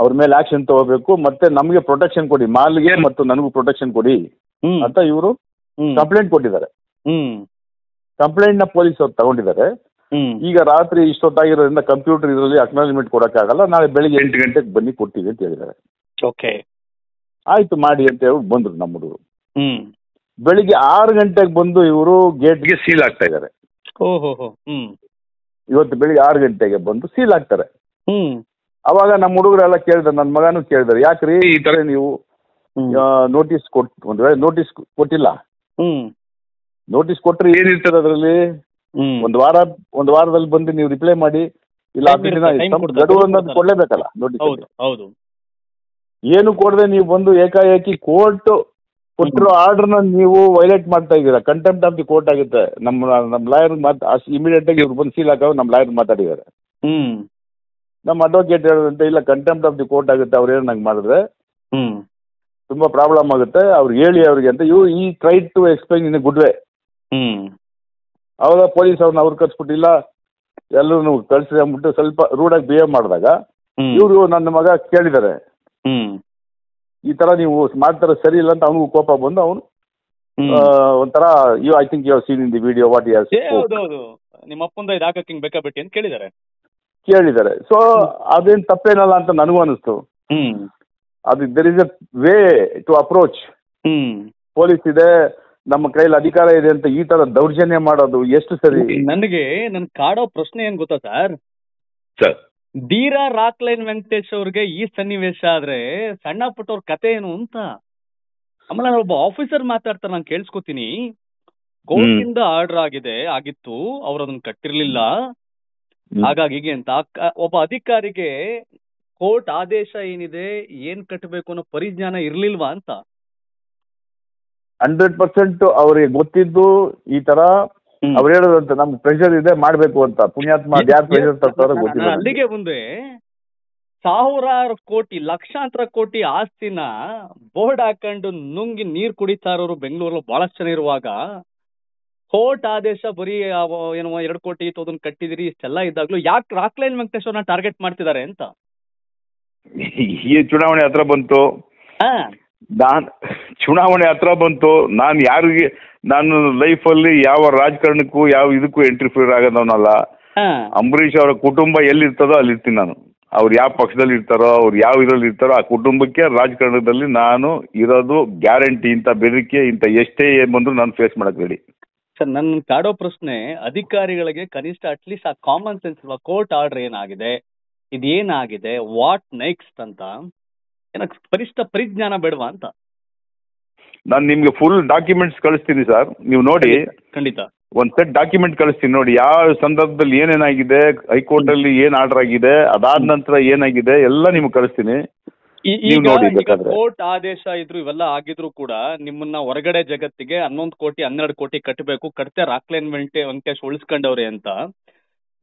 ಅವ್ರ ಮೇಲೆ ಆಕ್ಷನ್ ತಗೋಬೇಕು ಮತ್ತೆ ನಮಗೆ ಪ್ರೊಟೆಕ್ಷನ್ ಕೊಡಿ ಮಾಲ್ಗೆ ಮತ್ತು ನನಗೂ ಪ್ರೊಟೆಕ್ಷನ್ ಕೊಡಿ ಅಂತ ಇವರು ಕಂಪ್ಲೇಂಟ್ ಕೊಟ್ಟಿದ್ದಾರೆ ಹ್ಮ್ ಕಂಪ್ಲೇಂಟ್ ನ ಪೊಲೀಸ್ ಅವ್ರು ತಗೊಂಡಿದ್ದಾರೆ ಈಗ ರಾತ್ರಿ ಇಷ್ಟೊತ್ತಾಗಿರೋದ್ರಿಂದ ಕಂಪ್ಯೂಟರ್ ಇದರಲ್ಲಿ ಅಕ್ನಾಲಜ್ಮೆಂಟ್ ಕೊಡೋಕ್ಕಾಗಲ್ಲ ನಾಳೆ ಬೆಳಿಗ್ಗೆ ಎಂಟು ಗಂಟೆಗೆ ಬನ್ನಿ ಕೊಡ್ತೀವಿ ಅಂತ ಹೇಳಿದ್ದಾರೆ ಓಕೆ ಆಯ್ತು ಮಾಡಿ ಅಂತ ಹೇಳಿ ಬಂದ್ರು ನಮ್ಮ ಹುಡುಗರು ಬೆಳಿಗ್ಗೆ ಆರು ಗಂಟೆಗೆ ಬಂದು ಇವರು ಗೇಟ್ಗೆ ಸೀಲ್ ಆಗ್ತಾ ಇದ್ದಾರೆ ಇವತ್ತು ಬೆಳಿಗ್ಗೆ ಆರು ಗಂಟೆಗೆ ಬಂದು ಸೀಲ್ ಆಗ್ತಾರೆ ಅವಾಗ ನಮ್ಮ ಹುಡುಗರೆಲ್ಲ ಕೇಳಿದ್ರೆ ನನ್ನ ಮಗನೂ ಕೇಳಿದಾರೆ ಯಾಕ್ರಿ ಈ ತರ ನೀವು ನೋಟಿಸ್ ಕೊಟ್ ವೇಳೆ ನೋಟಿಸ್ ಕೊಟ್ಟಿಲ್ಲ ನೋಟಿಸ್ ಕೊಟ್ರೆ ಏನಿರ್ತದೆ ಅದರಲ್ಲಿ ಒಂದ್ ವಾರ ಒಂದ್ ವಾರದಲ್ಲಿ ಬಂದು ನೀವು ರಿಪ್ಲೈ ಮಾಡಿ ಇಲ್ಲ ಗಡುವು ಕೊಡ್ಲೇಬೇಕಲ್ಲ ನೋಡಿ ಏನು ಕೊಡದೆ ನೀವು ಬಂದು ಏಕಾಏಕಿ ಕೋರ್ಟ್ ಕೊಟ್ಟಿರೋ ನ ನೀವು ವೈಲೇಟ್ ಮಾಡ್ತಾ ಇದ್ದೀರಾ ಕಂಟೆಂಪ್ಟ್ ಆಫ್ ದಿ ಕೋರ್ಟ್ ಆಗುತ್ತೆ ನಮ್ಮ ನಮ್ಮ ಲಾಯರ್ ಮಾತು ಅಷ್ಟು ಇಮಿಡಿಯೇಟ್ ಆಗಿ ಇವ್ರು ಬಂದು ಸೀಲ್ ಹಾಕೋ ನಮ್ಮ ಲಾಯರ್ ಮಾತಾಡಿದ್ದಾರೆ ನಮ್ಮ ಅಡ್ವೊಕೇಟ್ ಅಂತ ಇಲ್ಲ ಕಂಟೆಂಪ್ಟ್ ಆಫ್ ದಿ ಕೋರ್ಟ್ ಆಗುತ್ತೆ ಅವ್ರು ಏನು ನಂಗೆ ಮಾಡಿದ್ರೆ ತುಂಬಾ ಪ್ರಾಬ್ಲಮ್ ಆಗುತ್ತೆ ಅವ್ರು ಹೇಳಿ ಅವ್ರಿಗೆ ಅಂತ ಯು ಈ try to explain in a good way ಅವಾಗ ಪೊಲೀಸ್ ಅವ್ರನ್ನ ಅವ್ರು ಕರ್ಸ್ಬಿಟ್ಟಿಲ್ಲ ಎಲ್ಲರೂ ಕಳ್ಸಿ ಅಂದ್ಬಿಟ್ಟು ಸ್ವಲ್ಪ ರೂಡಾಗಿ ಬಿಹೇವ್ ಮಾಡಿದಾಗ ಇವರು ನನ್ನ ಮಗ ಕೇಳಿದ್ದಾರೆ ಹ್ಮ್ ಈ ತರ ನೀವು ಮಾಡ್ತಾರೆ ಸರಿ ಇಲ್ಲ ಅಂತ ಅವನಿಗೂ ಕೋಪ ಬಂದು ಅವನು ಒಂಥರ you I think you seen in the video what as ನಿಮ್ಮ ಅಪ್ಪಂದ ಇದು ಹಾಕಕ್ಕೆ ಅಂತ ಕೇಳಿದ್ದಾರೆ ಕೇಳಿದ್ದಾರೆ ಸೊ ಅದೇನ್ ತಪ್ಪೇನಲ್ಲ ಅಂತ ನನಗೂ ಅನಿಸ್ತು ಹ್ಮ್ ಅದು there is a way to approach hmm police ಇದೆ ನಮ್ಮ ಕೈಯಲ್ಲಿ ಅಧಿಕಾರ ಇದೆ ಅಂತ ಈ ತರ ದೌರ್ಜನ್ಯ ಮಾಡೋದು ಎಷ್ಟು ಸರಿ ನನಗೆ ನನ್ ಕಾಡೋ ಪ್ರಶ್ನೆ ಏನ್ ಗೊತ್ತಾ sir sir Rockline Venkatesh ಅವ್ರಿಗೆ ಈ ಸನ್ನಿವೇಶ ಆದ್ರೆ ಸಣ್ಣ ಪುಟ್ಟವ್ರ ಕತೆ ಏನು ಅಂತ ಆಮೇಲೆ ಒಬ್ಬ ಆಫೀಸರ್ ಮಾತಾಡ್ತಾರೆ ನಾನು ಕೇಳಿಸ್ಕೊತೀನಿ ಕೋರ್ಟಿಂದ ಆರ್ಡರ್ ಆಗಿದೆ ಆಗಿತ್ತು ಅವ್ರ ಅದನ್ನ ಕಟ್ಟಿರ್ಲಿಲ್ಲ ಹಾಗಾಗಿ ಅಂತ ಒಬ್ಬ ಅಧಿಕಾರಿಗೆ ಕೋರ್ಟ್ ಆದೇಶ ಏನಿದೆ ಏನ್ ಕಟ್ಟಬೇಕು ಅನ್ನೋ ಪರಿಜ್ಞಾನ ಇರ್ಲಿಲ್ವಾ ಅಂತ ಹಂಡ್ರೆಡ್ ಪರ್ಸೆಂಟ್ ಅವ್ರಿಗೆ ಗೊತ್ತಿದ್ದು ಈ ತರ ಅವ್ರು ಹೇಳೋದಂತ ನಮ್ಗೆ ಪ್ರೆಷರ್ ಇದೆ ಮಾಡ್ಬೇಕು ಅಂತ ಪುಣ್ಯಾತ್ಮ ಪ್ರೆಷರ್ ಗೊತ್ತಿಲ್ಲ ಅಲ್ಲಿಗೆ ಮುಂದೆ ಸಾವಿರಾರು ಕೋಟಿ ಲಕ್ಷಾಂತರ ಕೋಟಿ ಆಸ್ತಿನ ಬೋರ್ಡ್ ಹಾಕೊಂಡು ನುಂಗಿ ನೀರ್ ಕುಡಿತಾ ಇರೋರು ಬೆಂಗಳೂರಲ್ಲಿ ಬಹಳಷ್ಟು ಜನ ಇರುವಾಗ ಕೋರ್ಟ್ ಆದೇಶ ಬರೀ ಏನೋ ಎರಡು ಕೋಟಿ ಅದನ್ನ ಕಟ್ಟಿದಿರಿ ಇಷ್ಟೆಲ್ಲ ಇದ್ದಾಗ್ಲೂ ಯಾಕೆ ರಾಕ್ಲೈನ್ ವೆಂಕಟೇಶ್ವರನ ಟಾರ್ಗೆಟ್ ಮಾಡ್ತಿದ್ದಾರೆ ಅಂತ ಈ ಚುನಾವಣೆ ಹತ್ರ ಬಂತು ನಾನು ಚುನಾವಣೆ ಹತ್ರ ಬಂತು ನಾನು ಯಾರಿಗೆ ನಾನು ಲೈಫಲ್ಲಿ ಯಾವ ರಾಜಕಾರಣಕ್ಕೂ ಯಾವ ಇದಕ್ಕೂ ಎಂಟ್ರಿಫಿಯರ್ ಆಗೋದವನಲ್ಲ ಅಂಬರೀಷ್ ಅವರ ಕುಟುಂಬ ಎಲ್ಲಿರ್ತದೋ ಅಲ್ಲಿ ಇರ್ತೀನಿ ನಾನು ಅವ್ರು ಯಾವ ಪಕ್ಷದಲ್ಲಿ ಇರ್ತಾರೋ ಅವ್ರು ಯಾವ ಇದರಲ್ಲಿ ಇರ್ತಾರೋ ಆ ಕುಟುಂಬಕ್ಕೆ ರಾಜಕಾರಣದಲ್ಲಿ ನಾನು ಇರೋದು ಗ್ಯಾರಂಟಿ ಇಂಥ ಬೆದರಿಕೆ ಇಂಥ ಎಷ್ಟೇ ಏನು ಬಂದರೂ ನಾನು ಫೇಸ್ ಮಾಡಕ್ಕೆ ರೆಡಿ ಸರ್ ನನ್ನ ಕಾಡೋ ಪ್ರಶ್ನೆ ಅಧಿಕಾರಿಗಳಿಗೆ ಕನಿಷ್ಠ ಅಟ್ಲೀಸ್ಟ್ ಆ ಕಾಮನ್ ಸೆನ್ಸ್ ಕೋರ್ಟ್ ಆರ್ಡರ್ ಏನಾಗಿದೆ ಇದೇನಾಗಿದೆ ವಾಟ್ ನೆಕ್ಸ್ಟ್ ಅಂತ ಏನಕ್ಕೆ ಪರಿಷ್ಠ ಪರಿಜ್ಞಾನ ಬೇಡವಾ ಅಂತ ನಾನು ನಿಮ್ಗೆ ಫುಲ್ ಡಾಕ್ಯುಮೆಂಟ್ಸ್ ಕಳಿಸ್ತೀನಿ ಸರ್ ನೀವು ನೋಡಿ ಖಂಡಿತ ಒಂದ್ ಸೆಟ್ ಡಾಕ್ಯುಮೆಂಟ್ ಕಳಿಸ್ತೀನಿ ನೋಡಿ ಯಾವ ಸಂದರ್ಭದಲ್ಲಿ ಏನೇನಾಗಿದೆ ಹೈಕೋರ್ಟ್ ಅಲ್ಲಿ ಏನ್ ಆರ್ಡರ್ ಆಗಿದೆ ಅದಾದ ನಂತರ ಏನಾಗಿದೆ ಎಲ್ಲ ನಿಮ್ಗೆ ಕಳಿಸ್ತೀನಿ ಕೋರ್ಟ್ ಆದೇಶ ಇದ್ರು ಇವೆಲ್ಲ ಆಗಿದ್ರು ಕೂಡ ನಿಮ್ಮನ್ನ ಹೊರಗಡೆ ಜಗತ್ತಿಗೆ ಹನ್ನೊಂದು ಕೋಟಿ ಹನ್ನೆರಡು ಕೋಟಿ ಕಟ್ಟಬೇಕು ಕಟ್ತೆ ರಾಕ್ಲೇನ್ ವೆಂಟೆ ವೆಂಕಟೇಶ್ ಉಳಿಸ್ಕೊಂಡವ್ರೆ ಅಂತ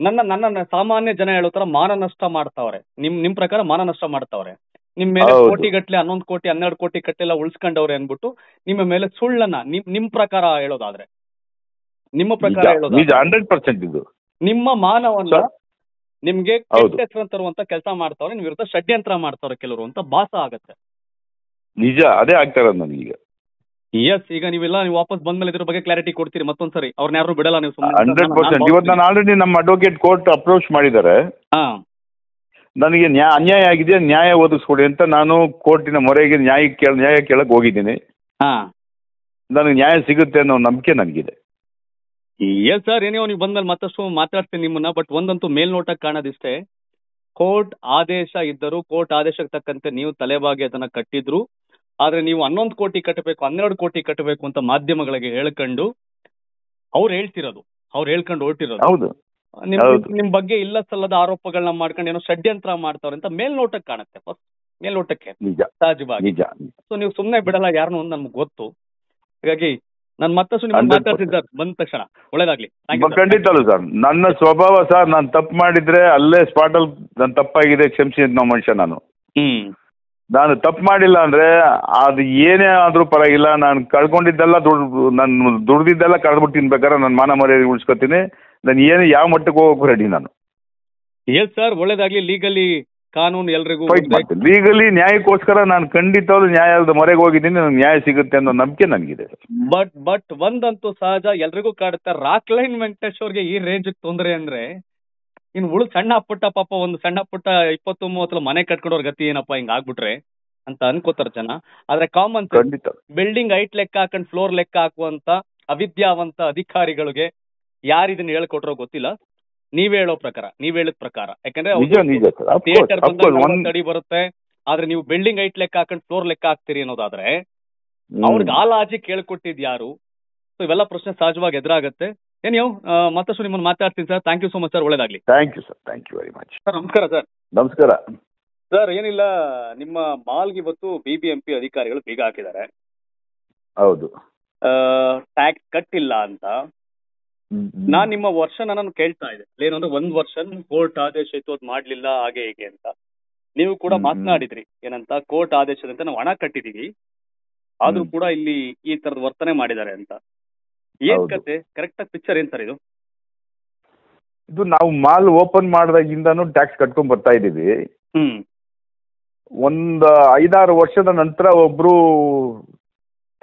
ನನ್ನ ನನ್ನ ಸಾಮಾನ್ಯ ಜನ ಹೇಳೋ ತರ ಮಾನ ನಷ್ಟ ಮಾಡ್ತಾವ್ರೆ ನಿಮ್ ನಿಮ್ ಪ್ರಕಾರ ಮಾನ ನಷ್ಟ ಮಾಡ್ತಾವ್ರೆ ನಿಮ್ ಮೇಲೆ ಕೋಟಿ ಗಟ್ಲೆ ಹನ್ನೊಂದು ಕೋಟಿ ಹನ್ನೆರಡು ಕೋಟಿ ಕಟ್ಟೆಲ್ಲ ಉಳಿಸ್ಕೊಂಡವ್ರೆ ಅನ್ಬಿಟ್ಟು ನಿಮ್ಮ ಮೇಲೆ ಸುಳ್ಳನ್ನ ನಿಮ್ ನಿಮ್ ಪ್ರಕಾರ ಹೇಳೋದಾದ್ರೆ ನಿಮ್ಮ ಪ್ರಕಾರ ಹೇಳೋದು ನಿಮ್ಮ ಮಾನವನ್ನ ನಿಮ್ಗೆ ಹೆಸರಂತರುವಂತ ತರುವಂತ ಕೆಲಸ ಮಾಡ್ತಾವ್ರೆ ನಿಮ್ ವಿರುದ್ಧ ಷಡ್ಯಂತ್ರ ಮಾಡ್ತಾವ್ರೆ ಕೆಲವರು ಅಂತ ಭಾಸ ಆಗತ್ತೆ ನಿಜ ಅದೇ ಆಗ್ತಾ ಇರೋದು ನನಗೀಗ ಎಸ್ ಈಗ ನೀವೆಲ್ಲ ನೀವು ವಾಪಸ್ ಬಂದ ಮೇಲೆ ಇದ್ರ ಬಗ್ಗೆ ಕ್ಲಾರಿಟಿ ಕೊಡ್ತೀರಿ ಮತ್ತೊಂದ್ಸರಿ ಅವ್ರನ್ನ ಯಾರು ಬಿಡಲ್ಲ ನೀವು ಹಂಡ್ರೆಡ್ ಪರ್ಸೆಂಟ್ ಇವತ್ತು ನಾನು ಆಲ್ರೆಡಿ ನಮ್ಮ ಅಡ್ವೊಕೇಟ್ ಕೋರ್ಟ್ ಅಪ್ರೋಚ್ ಮಾಡಿದ್ದಾರೆ ನನಗೆ ನ್ಯಾ ಅನ್ಯಾಯ ಆಗಿದೆ ನ್ಯಾಯ ಒದಗಿಸ್ಕೊಡಿ ಅಂತ ನಾನು ಕೋರ್ಟಿನ ಮೊರೆಗೆ ನ್ಯಾಯ ಕೇಳ ನ್ಯಾಯ ಕೇಳಕ್ಕೆ ಹೋಗಿದ್ದೀನಿ ಹಾ ನನಗೆ ನ್ಯಾಯ ಸಿಗುತ್ತೆ ಅನ್ನೋ ನಂಬಿಕೆ ನನಗಿದೆ ಏನ್ ಸರ್ ಏನೇ ನೀವು ಬಂದ್ಮೇಲೆ ಮತ್ತಷ್ಟು ಮಾತಾಡ್ತೀನಿ ನಿಮ್ಮನ್ನ ಬಟ್ ಒಂದಂತೂ ಮೇಲ್ನೋಟಕ್ಕೆ ಕಾಣದಿಷ್ಟೇ ಕೋರ್ಟ್ ಆದೇಶ ಇದ್ದರೂ ಕೋರ್ಟ್ ಆದೇಶಕ್ಕೆ ತಕ್ಕಂತೆ ನೀವು ತಲೆಬಾಗಿ ಅದನ್ನ ಕಟ್ಟಿದ್ರು ಆದರೆ ನೀವು ಹನ್ನೊಂದು ಕೋಟಿ ಕಟ್ಟಬೇಕು ಹನ್ನೆರಡು ಕೋಟಿ ಕಟ್ಟಬೇಕು ಅಂತ ಮಾಧ್ಯಮಗಳಿಗೆ ಹೇಳ್ಕೊಂಡು ಅವ್ರು ಹೇಳ್ತಿರೋದು ಅವ್ರು ಹೇಳ್ಕೊಂಡು ಹೊರಟಿರೋದು ಹೌದು ನಿಮ್ ಬಗ್ಗೆ ಇಲ್ಲ ಸಲ್ಲದ ಆರೋಪಗಳನ್ನ ಮಾಡ್ಕೊಂಡು ಏನೋ ಷಡ್ಯಂತ್ರ ಮಾಡ್ತಾವ್ರೆ ಅಂತ ಮೇಲ್ನೋಟಕ್ಕೆ ಕಾಣುತ್ತೆ ಫಸ್ಟ್ ಮೇಲ್ನೋಟಕ್ಕೆ ಸಹಜವಾಗಿ ಸೊ ನೀವು ಸುಮ್ನೆ ಬಿಡಲ್ಲ ಯಾರನ್ನು ಅಂತ ನಮ್ಗೆ ಗೊತ್ತು ಹಾಗಾಗಿ ನಾನು ಮತ್ತಷ್ಟು ನಿಮ್ಗೆ ಮಾತಾಡ್ತಿದ್ದಾರೆ ಸರ್ ಬಂದ ತಕ್ಷಣ ಒಳ್ಳೇದಾಗ್ಲಿ ಖಂಡಿತಲ್ಲ ಸರ್ ನನ್ನ ಸ್ವಭಾವ ಸರ್ ನಾನು ತಪ್ಪು ಮಾಡಿದ್ರೆ ಅಲ್ಲೇ ಸ್ಪಾಟ್ ಅಲ್ಲಿ ನಾನು ತಪ್ಪಾಗಿದೆ ಕ್ಷಮಿಸಿ ಅಂತ ನಾವು ಮನುಷ್ಯ ನಾನು ನಾನು ತಪ್ಪು ಮಾಡಿಲ್ಲ ಅಂದ್ರೆ ಅದು ಏನೇ ಆದ್ರೂ ಪರವಾಗಿಲ್ಲ ನಾನು ಕಳ್ಕೊಂಡಿದ್ದೆಲ್ಲ ದುಡ್ ನಾನು ದುಡ್ದಿದ್ದೆಲ್ಲ ಕಳೆದ್ಬಿಟ್ಟು ತಿನ್ಬೇಕಾದ್ರೆ ನಾನು ಮಾನ ಮರ್ಯಾದೆ ಉಳಿಸ್ಕೊತೀನಿ ನಾನು ಏನು ಯಾವ ಮಟ್ಟಕ್ಕೆ ಹೋಗಕ್ಕೆ ರೆಡಿ ನಾನು ಹೇಳ್ ಸರ್ ಒಳ್ಳೇದಾಗ್ಲಿ ಲೀಗಲಿ ಕಾನೂನು ಎಲ್ರಿಗೂ ಲೀಗಲಿ ನ್ಯಾಯಕ್ಕೋಸ್ಕರ ನಾನು ಖಂಡಿತವ್ರು ನ್ಯಾಯಾಲಯದ ಮೊರೆಗೆ ಹೋಗಿದ್ದೀನಿ ನನಗೆ ನ್ಯಾಯ ಸಿಗುತ್ತೆ ಅನ್ನೋ ನಂಬಿಕೆ ನನಗಿದೆ ಬಟ್ ಬಟ್ ಒಂದಂತೂ ಸಹಜ ಎಲ್ರಿಗೂ ಕಾಡುತ್ತೆ ಲೈನ್ ವೆಂಕಟೇಶ್ ಅವ್ರಿಗೆ ಈ ರೇಂಜ್ ತೊಂದರೆ ಅಂದ್ರೆ ಇನ್ ಉಳು ಸಣ್ಣ ಪುಟ್ಟ ಪಾಪ ಒಂದು ಸಣ್ಣ ಪುಟ್ಟ ಇಪ್ಪತ್ತು ಮೂವತ್ತು ಮನೆ ಕಟ್ಕೊಂಡವ್ರ ಗತಿ ಏನಪ್ಪಾ ಹಿಂಗ್ ಆಗ್ಬಿಟ್ರೆ ಅಂತ ಅನ್ಕೋತಾರ ಜನ ಆದ್ರೆ ಕಾಮನ್ ಖಂಡಿತ ಬಿಲ್ಡಿಂಗ್ ಹೈಟ್ ಲೆಕ್ಕ ಹಾಕೊಂಡ್ ಫ್ಲೋರ್ ಲೆಕ್ಕ ಹಾಕುವಂತ ಅವಿದ್ಯಾವಂತ ಅಧಿಕಾರಿಗಳಿಗೆ ಯಾರು ಇದನ್ನ ಹೇಳ್ಕೊಟ್ರೋ ಗೊತ್ತಿಲ್ಲ ನೀವ್ ಹೇಳೋ ಪ್ರಕಾರ ನೀವ್ ಹೇಳಿದ ಪ್ರಕಾರ ಯಾಕಂದ್ರೆ ಥಿಯೇಟರ್ ತಡಿ ಬರುತ್ತೆ ಆದ್ರೆ ನೀವು ಬಿಲ್ಡಿಂಗ್ ಐಟ್ ಲೆಕ್ಕ ಹಾಕೊಂಡು ಫ್ಲೋರ್ ಲೆಕ್ಕ ಹಾಕ್ತೀರಿ ಅನ್ನೋದಾದ್ರೆ ಅವ್ರಿಗೆ ಆ ಲಾಜಿಕ್ ಕೇಳ್ಕೊಟ್ಟಿದ್ ಯಾರು ಸೊ ಇವೆಲ್ಲ ಪ್ರಶ್ನೆ ಸಹಜವಾಗಿ ಎದುರಾಗುತ್ತೆ ಏನ್ ಮತ್ತಷ್ಟು ನಿಮ್ಮನ್ನು ಮಾತಾಡ್ತೀನಿ sir thank you so much sir ಒಳ್ಳೇದಾಗ್ಲಿ thank you sir thank you very much sir ನಮಸ್ಕಾರ ಸರ್ ನಮಸ್ಕಾರ ಸರ್ ಏನಿಲ್ಲ ನಿಮ್ಮ ಮಾಲ್ಗೆ ಇವತ್ತು ಬಿಬಿಎಂಪಿ ಅಧಿಕಾರಿಗಳು ಬೀಗ ಹಾಕಿದ್ದಾರೆ ಹೌದು ಟ್ಯಾಕ್ಸ್ ಕಟ್ಟಿಲ್ಲ ಅಂತ ನಾನ್ ನಿಮ್ಮ ವರ್ಷನ್ ನಾನು ಕೇಳ್ತಾ ಇದ್ದೆ ಏನಂದ್ರೆ ಒಂದ್ ವರ್ಷನ್ ಕೋರ್ಟ್ ಆದೇಶ ಇತ್ತು ಅದ್ ಮಾಡ್ಲಿಲ್ಲ ಹಾಗೆ ಹೇಗೆ ಅಂತ ನೀವು ಕೂಡ ಮಾತನಾಡಿದ್ರಿ ಏನಂತ ಕೋರ್ಟ್ ಆದೇಶದಂತೆ ನಾವು ಹಣ ಕಟ್ಟಿದೀವಿ ಆದ್ರೂ ಕೂಡ ಇಲ್ಲಿ ಈ ತರದ ವರ್ತನೆ ಮಾಡಿದ್ದಾರೆ ಅಂತ ಏನ್ ಕತೆ ಕರೆಕ್ಟ್ ಆಗಿ ಪಿಕ್ಚರ್ ಏನ್ ಸರ್ ಇದು ಇದು ನಾವು ಮಾಲ್ ಓಪನ್ ಮಾಡಿದಾಗಿಂದಾನು ಟ್ಯಾಕ್ಸ್ ಕಟ್ಕೊಂಡ್ ಬರ್ತಾ ಇದೀವಿ ಒಂದ್ ಐದಾರು ವರ್ಷದ ನಂತರ ಒಬ್ರು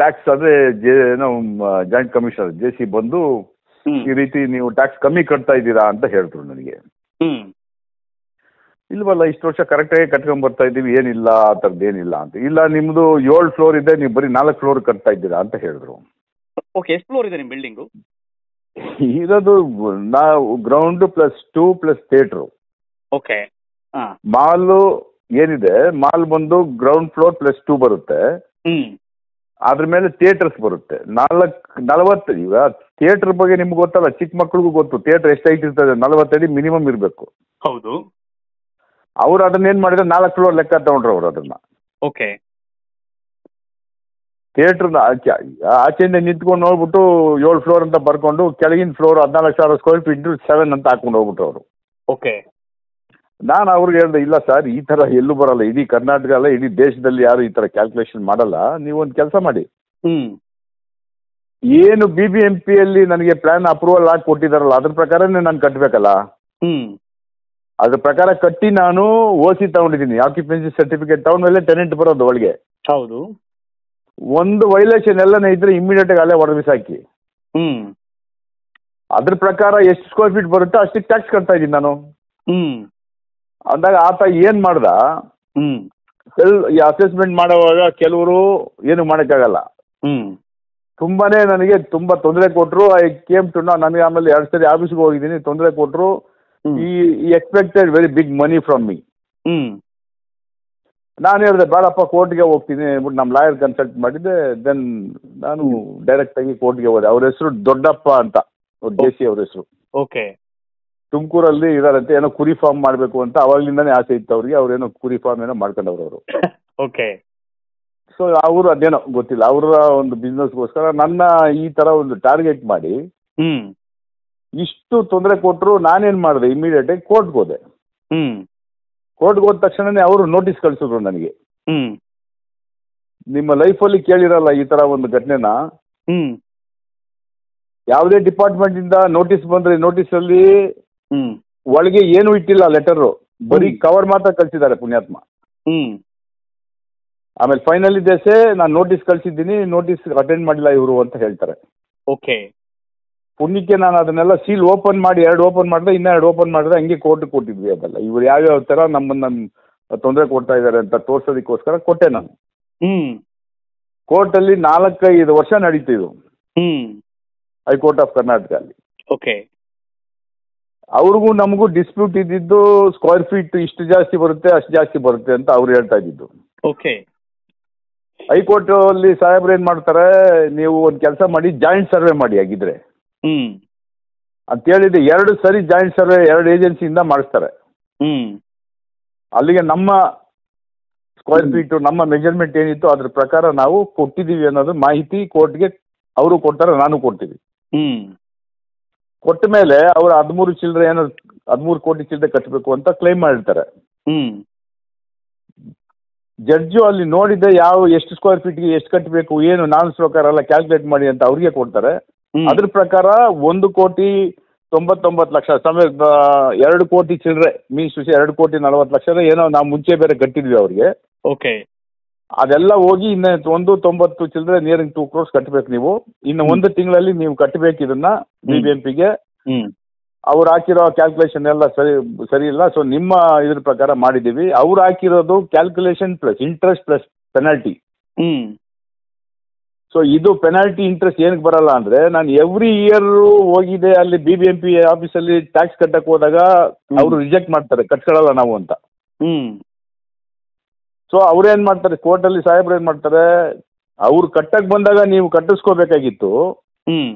ಟ್ಯಾಕ್ಸ್ ಅಂದ್ರೆ ಜಾಯಿಂಟ್ ಕಮಿಷನರ್ ಜೆ ಸಿ ಬಂದು ಈ ರೀತಿ ನೀವು ಟ್ಯಾಕ್ಸ್ ಕಮ್ಮಿ ಕಟ್ತಾ ಇದ್ದೀರಾ ಅಂತ ಹೇಳಿದ್ರು ನನಗೆ ಇಲ್ವಲ್ಲ ಇಷ್ಟು ವರ್ಷ ಕರೆಕ್ಟಾಗಿ ಕಟ್ಕೊಂಡ್ ಬರ್ತಾ ಇದ್ದೀವಿ ಏನಿಲ್ಲ ಆ ಥರದ್ದು ಏನಿಲ್ಲ ಅಂತ ಇಲ್ಲ ನಿಮ್ದು ಏಳು ಫ್ಲೋರ್ ಇದೆ ನೀವು ಬರೀ ನಾಲ್ಕು ಫ್ಲೋರ್ ಕಟ್ತಾ ಇದ್ದೀರಾ ಅಂತ ಹೇಳಿದ್ರು ಓಕೆ ಎಷ್ಟು ಫ್ಲೋರ್ ಇದೆ ನಿಮ್ಮ ಬಿಲ್ಡಿಂಗು ಇರೋದು ನಾವು ground plus two plus theatre okay mall ಏನಿದೆ ಮಾಲ್ ಬಂದು ಗ್ರೌಂಡ್ ಫ್ಲೋರ್ ಪ್ಲಸ್ ಟೂ ಬರುತ್ತೆ ಅದ್ರ ಮೇಲೆ ಥಿಯೇಟರ್ಸ್ ಬರುತ್ತೆ ನಾಲ್ಕು ನಲವತ್ತು ಈಗ ಥಿಯೇಟರ್ ಬಗ್ಗೆ ನಿಮ್ಗೆ ಗೊತ್ತಲ್ಲ ಚಿಕ್ಕ ಮಕ್ಳಿಗೂ ಗೊತ್ತು ಥಿಯೇಟರ್ ಎಷ್ಟು ಐಟ್ ಇರ್ತದೆ ನಲವತ್ತಡಿ ಮಿನಿಮಮ್ ಇರಬೇಕು ಹೌದು ಅವ್ರು ಅದನ್ನೇನು ಮಾಡಿದ್ರು ನಾಲ್ಕು ಫ್ಲೋರ್ ಲೆಕ್ಕ ತಗೊಂಡ್ರು ಅವ್ರು ಅದನ್ನು ಓಕೆ ಥಿಯೇಟರ್ ಆಚೆ ಆಚೆಯಿಂದ ನಿಂತ್ಕೊಂಡು ನೋಡ್ಬಿಟ್ಟು ಏಳು ಫ್ಲೋರ್ ಅಂತ ಬರ್ಕೊಂಡು ಕೆಳಗಿನ ಫ್ಲೋರ್ ಹದಿನಾಲ್ಕು ಸಾವಿರ ಸ್ಕ್ವೇರ್ ಫೀಟ್ ಸೆವೆನ್ ಅಂತ ಹಾಕೊಂಡು ಹೋಗ್ಬಿಟ್ಟು ಅವರು ಓಕೆ ನಾನು ಅವ್ರಿಗೆ ಹೇಳಿದೆ ಇಲ್ಲ ಸರ್ ಈ ಥರ ಎಲ್ಲೂ ಬರಲ್ಲ ಇಡೀ ಕರ್ನಾಟಕ ಅಲ್ಲ ಇಡೀ ದೇಶದಲ್ಲಿ ಯಾರು ಈ ಥರ ಕ್ಯಾಲ್ಕುಲೇಷನ್ ಮಾಡಲ್ಲ ನೀವೊಂದು ಕೆಲಸ ಮಾಡಿ ಏನು ಬಿ ಬಿ ಎಂ ಪಿಯಲ್ಲಿ ನನಗೆ ಪ್ಲಾನ್ ಅಪ್ರೂವಲ್ ಹಾಕಿ ಕೊಟ್ಟಿದ್ದಾರಲ್ಲ ಅದ್ರ ಪ್ರಕಾರನೇ ನಾನು ಕಟ್ಟಬೇಕಲ್ಲ ಅದ್ರ ಪ್ರಕಾರ ಕಟ್ಟಿ ನಾನು ಓಸಿ ಸಿ ತಗೊಂಡಿದ್ದೀನಿ ಆಕ್ಯುಪೆನ್ಸಿ ಸರ್ಟಿಫಿಕೇಟ್ ಮೇಲೆ ಟೆನೆಂಟ್ ಬರೋದು ಒಳಗೆ ಹೌದು ಒಂದು ವೈಲೇಷನ್ ಎಲ್ಲನೇ ಇದ್ರೆ ಇಮಿಡಿಯೇಟ್ ಆಗಿ ಅಲ್ಲೇ ಒಡಗಿಸಾಕಿ ಹ್ಮ್ ಅದ್ರ ಪ್ರಕಾರ ಎಷ್ಟು ಸ್ಕ್ವೇರ್ ಫೀಟ್ ಬರುತ್ತೋ ಅಷ್ಟಕ್ಕೆ ಟ್ಯಾಕ್ಸ್ ಕಟ್ತಾ ಇದ್ದೀನಿ ನಾನು ಹ್ಮ್ ಅಂದಾಗ ಆತ ಏನ್ ಮಾಡ್ದ ಹ್ಮ್ ಸೆಲ್ ಈ ಅಸೆಸ್ಮೆಂಟ್ ಮಾಡುವಾಗ ಕೆಲವರು ಏನು ಮಾಡೋಕ್ಕಾಗಲ್ಲ ಹ್ಮ್ ತುಂಬಾನೇ ನನಗೆ ತುಂಬಾ ತೊಂದರೆ ಕೊಟ್ಟರು ಐ ಕೇಮ್ ಟು ನಾ ನನಗೆ ಆಮೇಲೆ ಎರಡು ಸರಿ ಆಫೀಸ್ಗೆ ಹೋಗಿದ್ದೀನಿ ತೊಂದರೆ ಕೊಟ್ಟರು ಈ expected very big money from me hmm ನಾನು ಹೇಳಿದೆ ಬಾಡಪ್ಪ ಕೋರ್ಟ್ಗೆ ಹೋಗ್ತೀನಿ ಅಂದ್ಬಿಟ್ಟು ನಮ್ಮ ಲಾಯರ್ ಕನ್ಸಲ್ಟ್ ಮಾಡಿದ್ದೆ ದೆನ್ ನಾನು ಡೈರೆಕ್ಟ್ ಆಗಿ ಕೋರ್ಟ್ಗೆ ಹೋದೆ ಅವ್ರ ಹೆಸರು ದೊಡ್ಡಪ್ಪ ಅಂತ ಜೆ ಸಿ ಅವ್ರ ಹೆಸರು ಓಕೆ ತುಮಕೂರಲ್ಲಿ ಇದಾರಂತೆ ಏನೋ ಕುರಿ ಫಾರ್ಮ್ ಮಾಡಬೇಕು ಅಂತ ಅವಾಗ್ಲಿಂದಾನೇ ಆಸೆ ಇತ್ತು ಅವ್ರಿಗೆ ಏನೋ ಕುರಿ ಫಾರ್ಮ್ ಏನೋ ಮಾಡ್ಕೊಂಡವ್ರು ಅವರು ಓಕೆ ಸೊ ಅವರು ಅದೇನೋ ಗೊತ್ತಿಲ್ಲ ಅವರ ಒಂದು ಬಿಸ್ನೆಸ್ಗೋಸ್ಕರ ನನ್ನ ಈ ತರ ಒಂದು ಟಾರ್ಗೆಟ್ ಮಾಡಿ ಇಷ್ಟು ತೊಂದರೆ ಕೊಟ್ಟರು ನಾನೇನ್ ಮಾಡಿದೆ ಇಮಿಡಿಯೇಟ್ ಆಗಿ ಕೋರ್ಟ್ಗೆ ಹೋದೆ ಕೋರ್ಟ್ಗೆ ಹೋದ ತಕ್ಷಣನೇ ಅವರು ನೋಟಿಸ್ ಕಳಿಸಿದ್ರು ನನಗೆ ನಿಮ್ಮ ಲೈಫಲ್ಲಿ ಕೇಳಿರಲ್ಲ ಈ ತರ ಒಂದು ಘಟನೆನ ಯಾವುದೇ ಡಿಪಾರ್ಟ್ಮೆಂಟ್ ಇಂದ ನೋಟಿಸ್ ಬಂದ್ರೆ ನೋಟಿಸ್ ಅಲ್ಲಿ ಹ್ಮ್ ಒಳಗೆ ಏನು ಇಟ್ಟಿಲ್ಲ ಲೆಟರ್ ಬರೀ ಕವರ್ ಮಾತ್ರ ಕಳ್ಸಿದ್ದಾರೆ ಪುಣ್ಯಾತ್ಮ ಹ್ಮ್ ಆಮೇಲೆ ಫೈನಲ್ ದೇಸೆ ನಾನು ನೋಟಿಸ್ ಕಳ್ಸಿದ್ದೀನಿ ನೋಟಿಸ್ ಅಟೆಂಡ್ ಮಾಡಿಲ್ಲ ಇವರು ಅಂತ ಹೇಳ್ತಾರೆ ಓಕೆ ಪುಣ್ಯಕ್ಕೆ ನಾನು ಅದನ್ನೆಲ್ಲ ಸೀಲ್ ಓಪನ್ ಮಾಡಿ ಎರಡು ಓಪನ್ ಮಾಡಿದ್ರೆ ಇನ್ನ ಎರಡು ಓಪನ್ ಮಾಡಿದ್ರೆ ಹಂಗೆ ಕೋರ್ಟ್ ಕೊಟ್ಟಿದ್ವಿ ಅದೆಲ್ಲ ಇವ್ರು ಯಾವ್ಯಾವ ಥರ ನಮ್ಮನ್ನ ತೊಂದರೆ ಕೊಡ್ತಾ ಇದ್ದಾರೆ ಅಂತ ತೋರ್ಸೋದಕ್ಕೋಸ್ಕರ ಕೊಟ್ಟೆ ನಾನು ಹ್ಮ್ ಕೋರ್ಟಲ್ಲಿ ನಾಲ್ಕೈದು ವರ್ಷ ನಡೀತು ಇದು ಹೈಕೋರ್ಟ್ ಆಫ್ ಕರ್ನಾಟಕ ಅಲ್ಲಿ ಓಕೆ ಅವ್ರಿಗೂ ನಮಗೂ ಡಿಸ್ಪ್ಯೂಟ್ ಇದ್ದಿದ್ದು ಸ್ಕ್ವೇರ್ ಫೀಟ್ ಇಷ್ಟು ಜಾಸ್ತಿ ಬರುತ್ತೆ ಅಷ್ಟು ಜಾಸ್ತಿ ಬರುತ್ತೆ ಅಂತ ಅವ್ರು ಹೇಳ್ತಾ ಇದ್ದಿದ್ದು ಓಕೆ ಹೈಕೋರ್ಟ್ ಅಲ್ಲಿ ಸಾಹೇಬ್ರು ಏನ್ ಮಾಡ್ತಾರೆ ನೀವು ಒಂದು ಕೆಲಸ ಮಾಡಿ ಜಾಯಿಂಟ್ ಸರ್ವೆ ಮಾಡಿ ಆಗಿದ್ರೆ ಹ್ಮ್ ಅಂತ ಹೇಳಿದ್ರೆ ಎರಡು ಸರಿ ಜಾಯಿಂಟ್ ಸರ್ವೆ ಎರಡು ಏಜೆನ್ಸಿಯಿಂದ ಮಾಡಿಸ್ತಾರೆ ಹ್ಮ್ ಅಲ್ಲಿಗೆ ನಮ್ಮ ಸ್ಕ್ವೇರ್ ಫೀಟ್ ನಮ್ಮ ಮೆಜರ್ಮೆಂಟ್ ಏನಿತ್ತು ಅದ್ರ ಪ್ರಕಾರ ನಾವು ಕೊಟ್ಟಿದ್ದೀವಿ ಅನ್ನೋದು ಮಾಹಿತಿ ಕೋರ್ಟ್ಗೆ ಅವರು ಕೊಡ್ತಾರೆ ನಾನು ಕೊಡ್ತೀವಿ ಹ್ಮ್ ಕೊಟ್ಟ ಮೇಲೆ ಅವರು ಹದಿಮೂರು ಚಿಲ್ಲರೆ ಏನೋ ಹದಿಮೂರು ಕೋಟಿ ಚಿಲ್ಲರೆ ಕಟ್ಟಬೇಕು ಅಂತ ಕ್ಲೈಮ್ ಮಾಡಿರ್ತಾರೆ ಹ್ಮ್ ಜಡ್ಜು ಅಲ್ಲಿ ನೋಡಿದ್ದೆ ಯಾವ ಎಷ್ಟು ಸ್ಕ್ವೇರ್ ಫೀಟ್ಗೆ ಎಷ್ಟು ಕಟ್ಟಬೇಕು ಏನು ನಾನು ಪ್ರಕಾರ ಎಲ್ಲ ಕ್ಯಾಲ್ಕುಲೇಟ್ ಮಾಡಿ ಅಂತ ಅವ್ರಿಗೆ ಕೊಡ್ತಾರೆ ಅದ್ರ ಪ್ರಕಾರ ಒಂದು ಕೋಟಿ ತೊಂಬತ್ತೊಂಬತ್ತು ಲಕ್ಷ ಸಮೇತ ಎರಡು ಕೋಟಿ ಚಿಲ್ಲರೆ ಮೀನ್ಸ್ ಎರಡು ಕೋಟಿ ನಲವತ್ತು ಲಕ್ಷ ಏನೋ ನಾವು ಮುಂಚೆ ಬೇರೆ ಕಟ್ಟಿದ್ವಿ ಅವ್ರಿಗೆ ಓಕೆ ಅದೆಲ್ಲ ಹೋಗಿ ಇನ್ನ ಒಂದು ತೊಂಬತ್ತು ಚಿಲ್ಲರೆ ನಿಯರಿಂಗ್ ಟೂ ಕ್ರೋರ್ಸ್ ಕಟ್ಟಬೇಕು ನೀವು ಇನ್ನು ಒಂದು ತಿಂಗಳಲ್ಲಿ ನೀವು ಕಟ್ಟಬೇಕು ಇದನ್ನ ಬಿ ಬಿ ಎಂ ಪಿಗೆ ಅವ್ರು ಹಾಕಿರೋ ಕ್ಯಾಲ್ಕುಲೇಷನ್ ಎಲ್ಲ ಸರಿ ಸರಿ ಇಲ್ಲ ಸೊ ನಿಮ್ಮ ಇದ್ರ ಪ್ರಕಾರ ಮಾಡಿದ್ದೀವಿ ಅವ್ರು ಹಾಕಿರೋದು calculation plus interest plus penalty so ಇದು ಪೆನಾಲ್ಟಿ ಇಂಟ್ರೆಸ್ಟ್ ಏನಕ್ಕೆ ಬರಲ್ಲ ಅಂದ್ರೆ ನಾನು ಎವ್ರಿ ಇಯರ್ ಹೋಗಿದೆ ಅಲ್ಲಿ ಬಿ ಬಿ ಎಂ ಪಿ ಆಫೀಸಲ್ಲಿ ಟ್ಯಾಕ್ಸ್ ಕಟ್ಟಕ್ಕೆ ಹೋದಾಗ ಅವರು ರಿಜೆಕ್ಟ್ ಮಾಡ್ತಾರೆ ಕಟ್ಕೊಳ್ಳಲ್ಲ ನಾವು ಅಂತ ಹ್ಮ್ ಸೊ ಅವ್ರೇನ್ ಮಾಡ್ತಾರೆ ಕೋರ್ಟಲ್ಲಿ ಸಾಹೇಬ್ರು ಏನು ಮಾಡ್ತಾರೆ ಅವ್ರು ಕಟ್ಟಕ್ಕೆ ಬಂದಾಗ ನೀವು ಕಟ್ಟಿಸ್ಕೋಬೇಕಾಗಿತ್ತು ಹ್ಮ್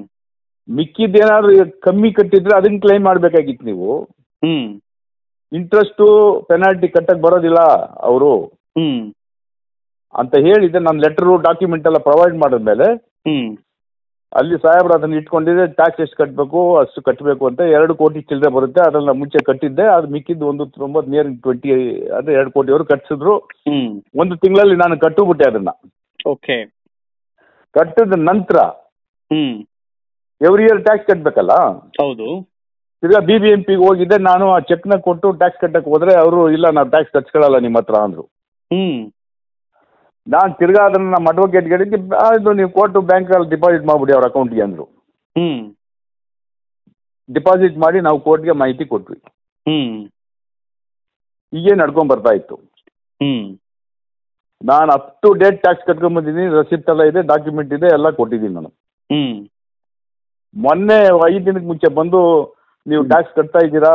ಮಿಕ್ಕಿದ್ದೇನಾದ್ರು ಕಮ್ಮಿ ಕಟ್ಟಿದ್ರೆ ಅದನ್ನ ಕ್ಲೈಮ್ ಮಾಡಬೇಕಾಗಿತ್ತು ನೀವು ಹ್ಞೂ ಇಂಟ್ರೆಸ್ಟು ಪೆನಾಲ್ಟಿ ಕಟ್ಟಕ್ಕೆ ಬರೋದಿಲ್ಲ ಅವರು ಹ್ಞೂ ಅಂತ ಹೇಳಿದ್ರೆ ನಾನು ಲೆಟರ್ ಡಾಕ್ಯುಮೆಂಟ್ ಎಲ್ಲ ಪ್ರೊವೈಡ್ ಮಾಡಿದ್ಮೇಲೆ ಹ್ಞೂ ಅಲ್ಲಿ ಸಾಹೇಬ್ರು ಅದನ್ನ ಇಟ್ಕೊಂಡಿದ್ದೆ ಟ್ಯಾಕ್ಸ್ ಎಷ್ಟು ಕಟ್ಟಬೇಕು ಅಷ್ಟು ಕಟ್ಟಬೇಕು ಅಂತ ಎರಡು ಕೋಟಿ ಚಿಲ್ಲರೆ ಬರುತ್ತೆ ಅದನ್ನ ಮುಂಚೆ ಕಟ್ಟಿದ್ದೆ ಅದು ಮಿಕ್ಕಿದ್ದು ಒಂದು ತೊಂಬತ್ತು ನಿಯರ್ ಟ್ವೆಂಟಿ ಅಂದ್ರೆ ಎರಡು ಅವರು ಕಟ್ಸಿದ್ರು ಒಂದು ತಿಂಗಳಲ್ಲಿ ನಾನು ಕಟ್ಟುಬಿಟ್ಟೆ ಅದನ್ನ ಓಕೆ ಕಟ್ಟಿದ ನಂತರ ಎವ್ರಿ ಇಯರ್ ಟ್ಯಾಕ್ಸ್ ಕಟ್ಟಬೇಕಲ್ಲ ಹೌದು ತಿರ್ಗಾ ಬಿ ಬಿ ಎಂ ಪಿಗೆ ಹೋಗಿದ್ದೆ ನಾನು ಆ ಚೆಕ್ನ ಕೊಟ್ಟು ಟ್ಯಾಕ್ಸ್ ಕಟ್ಟಕ್ಕೆ ಹೋದ್ರೆ ಅವರು ಇಲ್ಲ ನಾವು ಟ್ಯಾಕ್ಸ್ ಕಟ್ಸ್ಕೊಳ್ಳಲ್ಲ ನಿಮ್ಮ ಹತ್ರ ಅಂದ್ರು ನಾನು ತಿರ್ಗಾ ಅದನ್ನು ನಮ್ಮ ಅಡ್ವೊಕೇಟ್ ಹೇಳಿದ್ದೆ ಅದು ನೀವು ಕೊಟ್ಟು ಬ್ಯಾಂಕಲ್ಲಿ ಡಿಪಾಸಿಟ್ ಮಾಡಿಬಿಡಿ ಅವ್ರ ಅಕೌಂಟ್ಗೆ ಅಂದರು ಹ್ಞೂ ಡಿಪಾಸಿಟ್ ಮಾಡಿ ನಾವು ಕೋರ್ಟ್ಗೆ ಮಾಹಿತಿ ಕೊಟ್ವಿ ಹ್ಞೂ ಹೀಗೆ ನಡ್ಕೊಂಡು ಬರ್ತಾ ಇತ್ತು ಹ್ಞೂ ನಾನು ಅಪ್ ಟು ಡೇಟ್ ಟ್ಯಾಕ್ಸ್ ಬಂದಿದ್ದೀನಿ ರಸೀಪ್ಟ್ ಎಲ್ಲ ಇದೆ ಡಾಕ್ಯುಮೆಂಟ್ ಇದೆ ಎಲ್ಲ ಕೊಟ್ಟಿದ್ದೀನಿ ನಾನು ಹ್ಞೂ ಮೊನ್ನೆ ಐದು ದಿನಕ್ಕೆ ಮುಂಚೆ ಬಂದು ನೀವು ಟ್ಯಾಕ್ಸ್ ಕಟ್ತಾ ಇದ್ದೀರಾ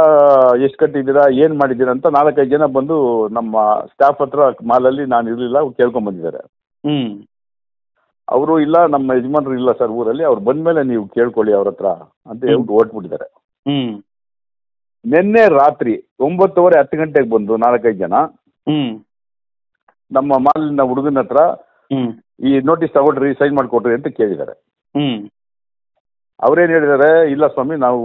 ಎಷ್ಟು ಕಟ್ಟಿದ್ದೀರಾ ಏನು ಮಾಡಿದ್ದೀರಾ ಅಂತ ನಾಲ್ಕೈದು ಜನ ಬಂದು ನಮ್ಮ ಸ್ಟಾಫ್ ಹತ್ರ ಮಾಲಲ್ಲಿ ನಾನು ಇರಲಿಲ್ಲ ಕೇಳ್ಕೊಂಡ್ ಬಂದಿದ್ದಾರೆ ಹ್ಞೂ ಅವರು ಇಲ್ಲ ನಮ್ಮ ಯಜಮಾನ್ರು ಇಲ್ಲ ಸರ್ ಊರಲ್ಲಿ ಅವ್ರು ಬಂದ ಮೇಲೆ ನೀವು ಕೇಳ್ಕೊಳ್ಳಿ ಅವ್ರ ಹತ್ರ ಅಂತ ಹೇಳ್ಬಿಟ್ಟು ಓಟ್ಬಿಟ್ಟಿದ್ದಾರೆ ನಿನ್ನೆ ರಾತ್ರಿ ಒಂಬತ್ತುವರೆ ಹತ್ತು ಗಂಟೆಗೆ ಬಂದು ನಾಲ್ಕೈದು ಜನ ನಮ್ಮ ಮಾಲಿನ ಹುಡುಗನ ಹತ್ರ ಈ ನೋಟಿಸ್ ತಗೊಳ್ರಿ ಸೈನ್ ಮಾಡಿಕೊಟ್ರಿ ಅಂತ ಕೇಳಿದ್ದಾರೆ ಹ್ಞೂ ಅವ್ರೇನು ಹೇಳಿದ್ದಾರೆ ಇಲ್ಲ ಸ್ವಾಮಿ ನಾವು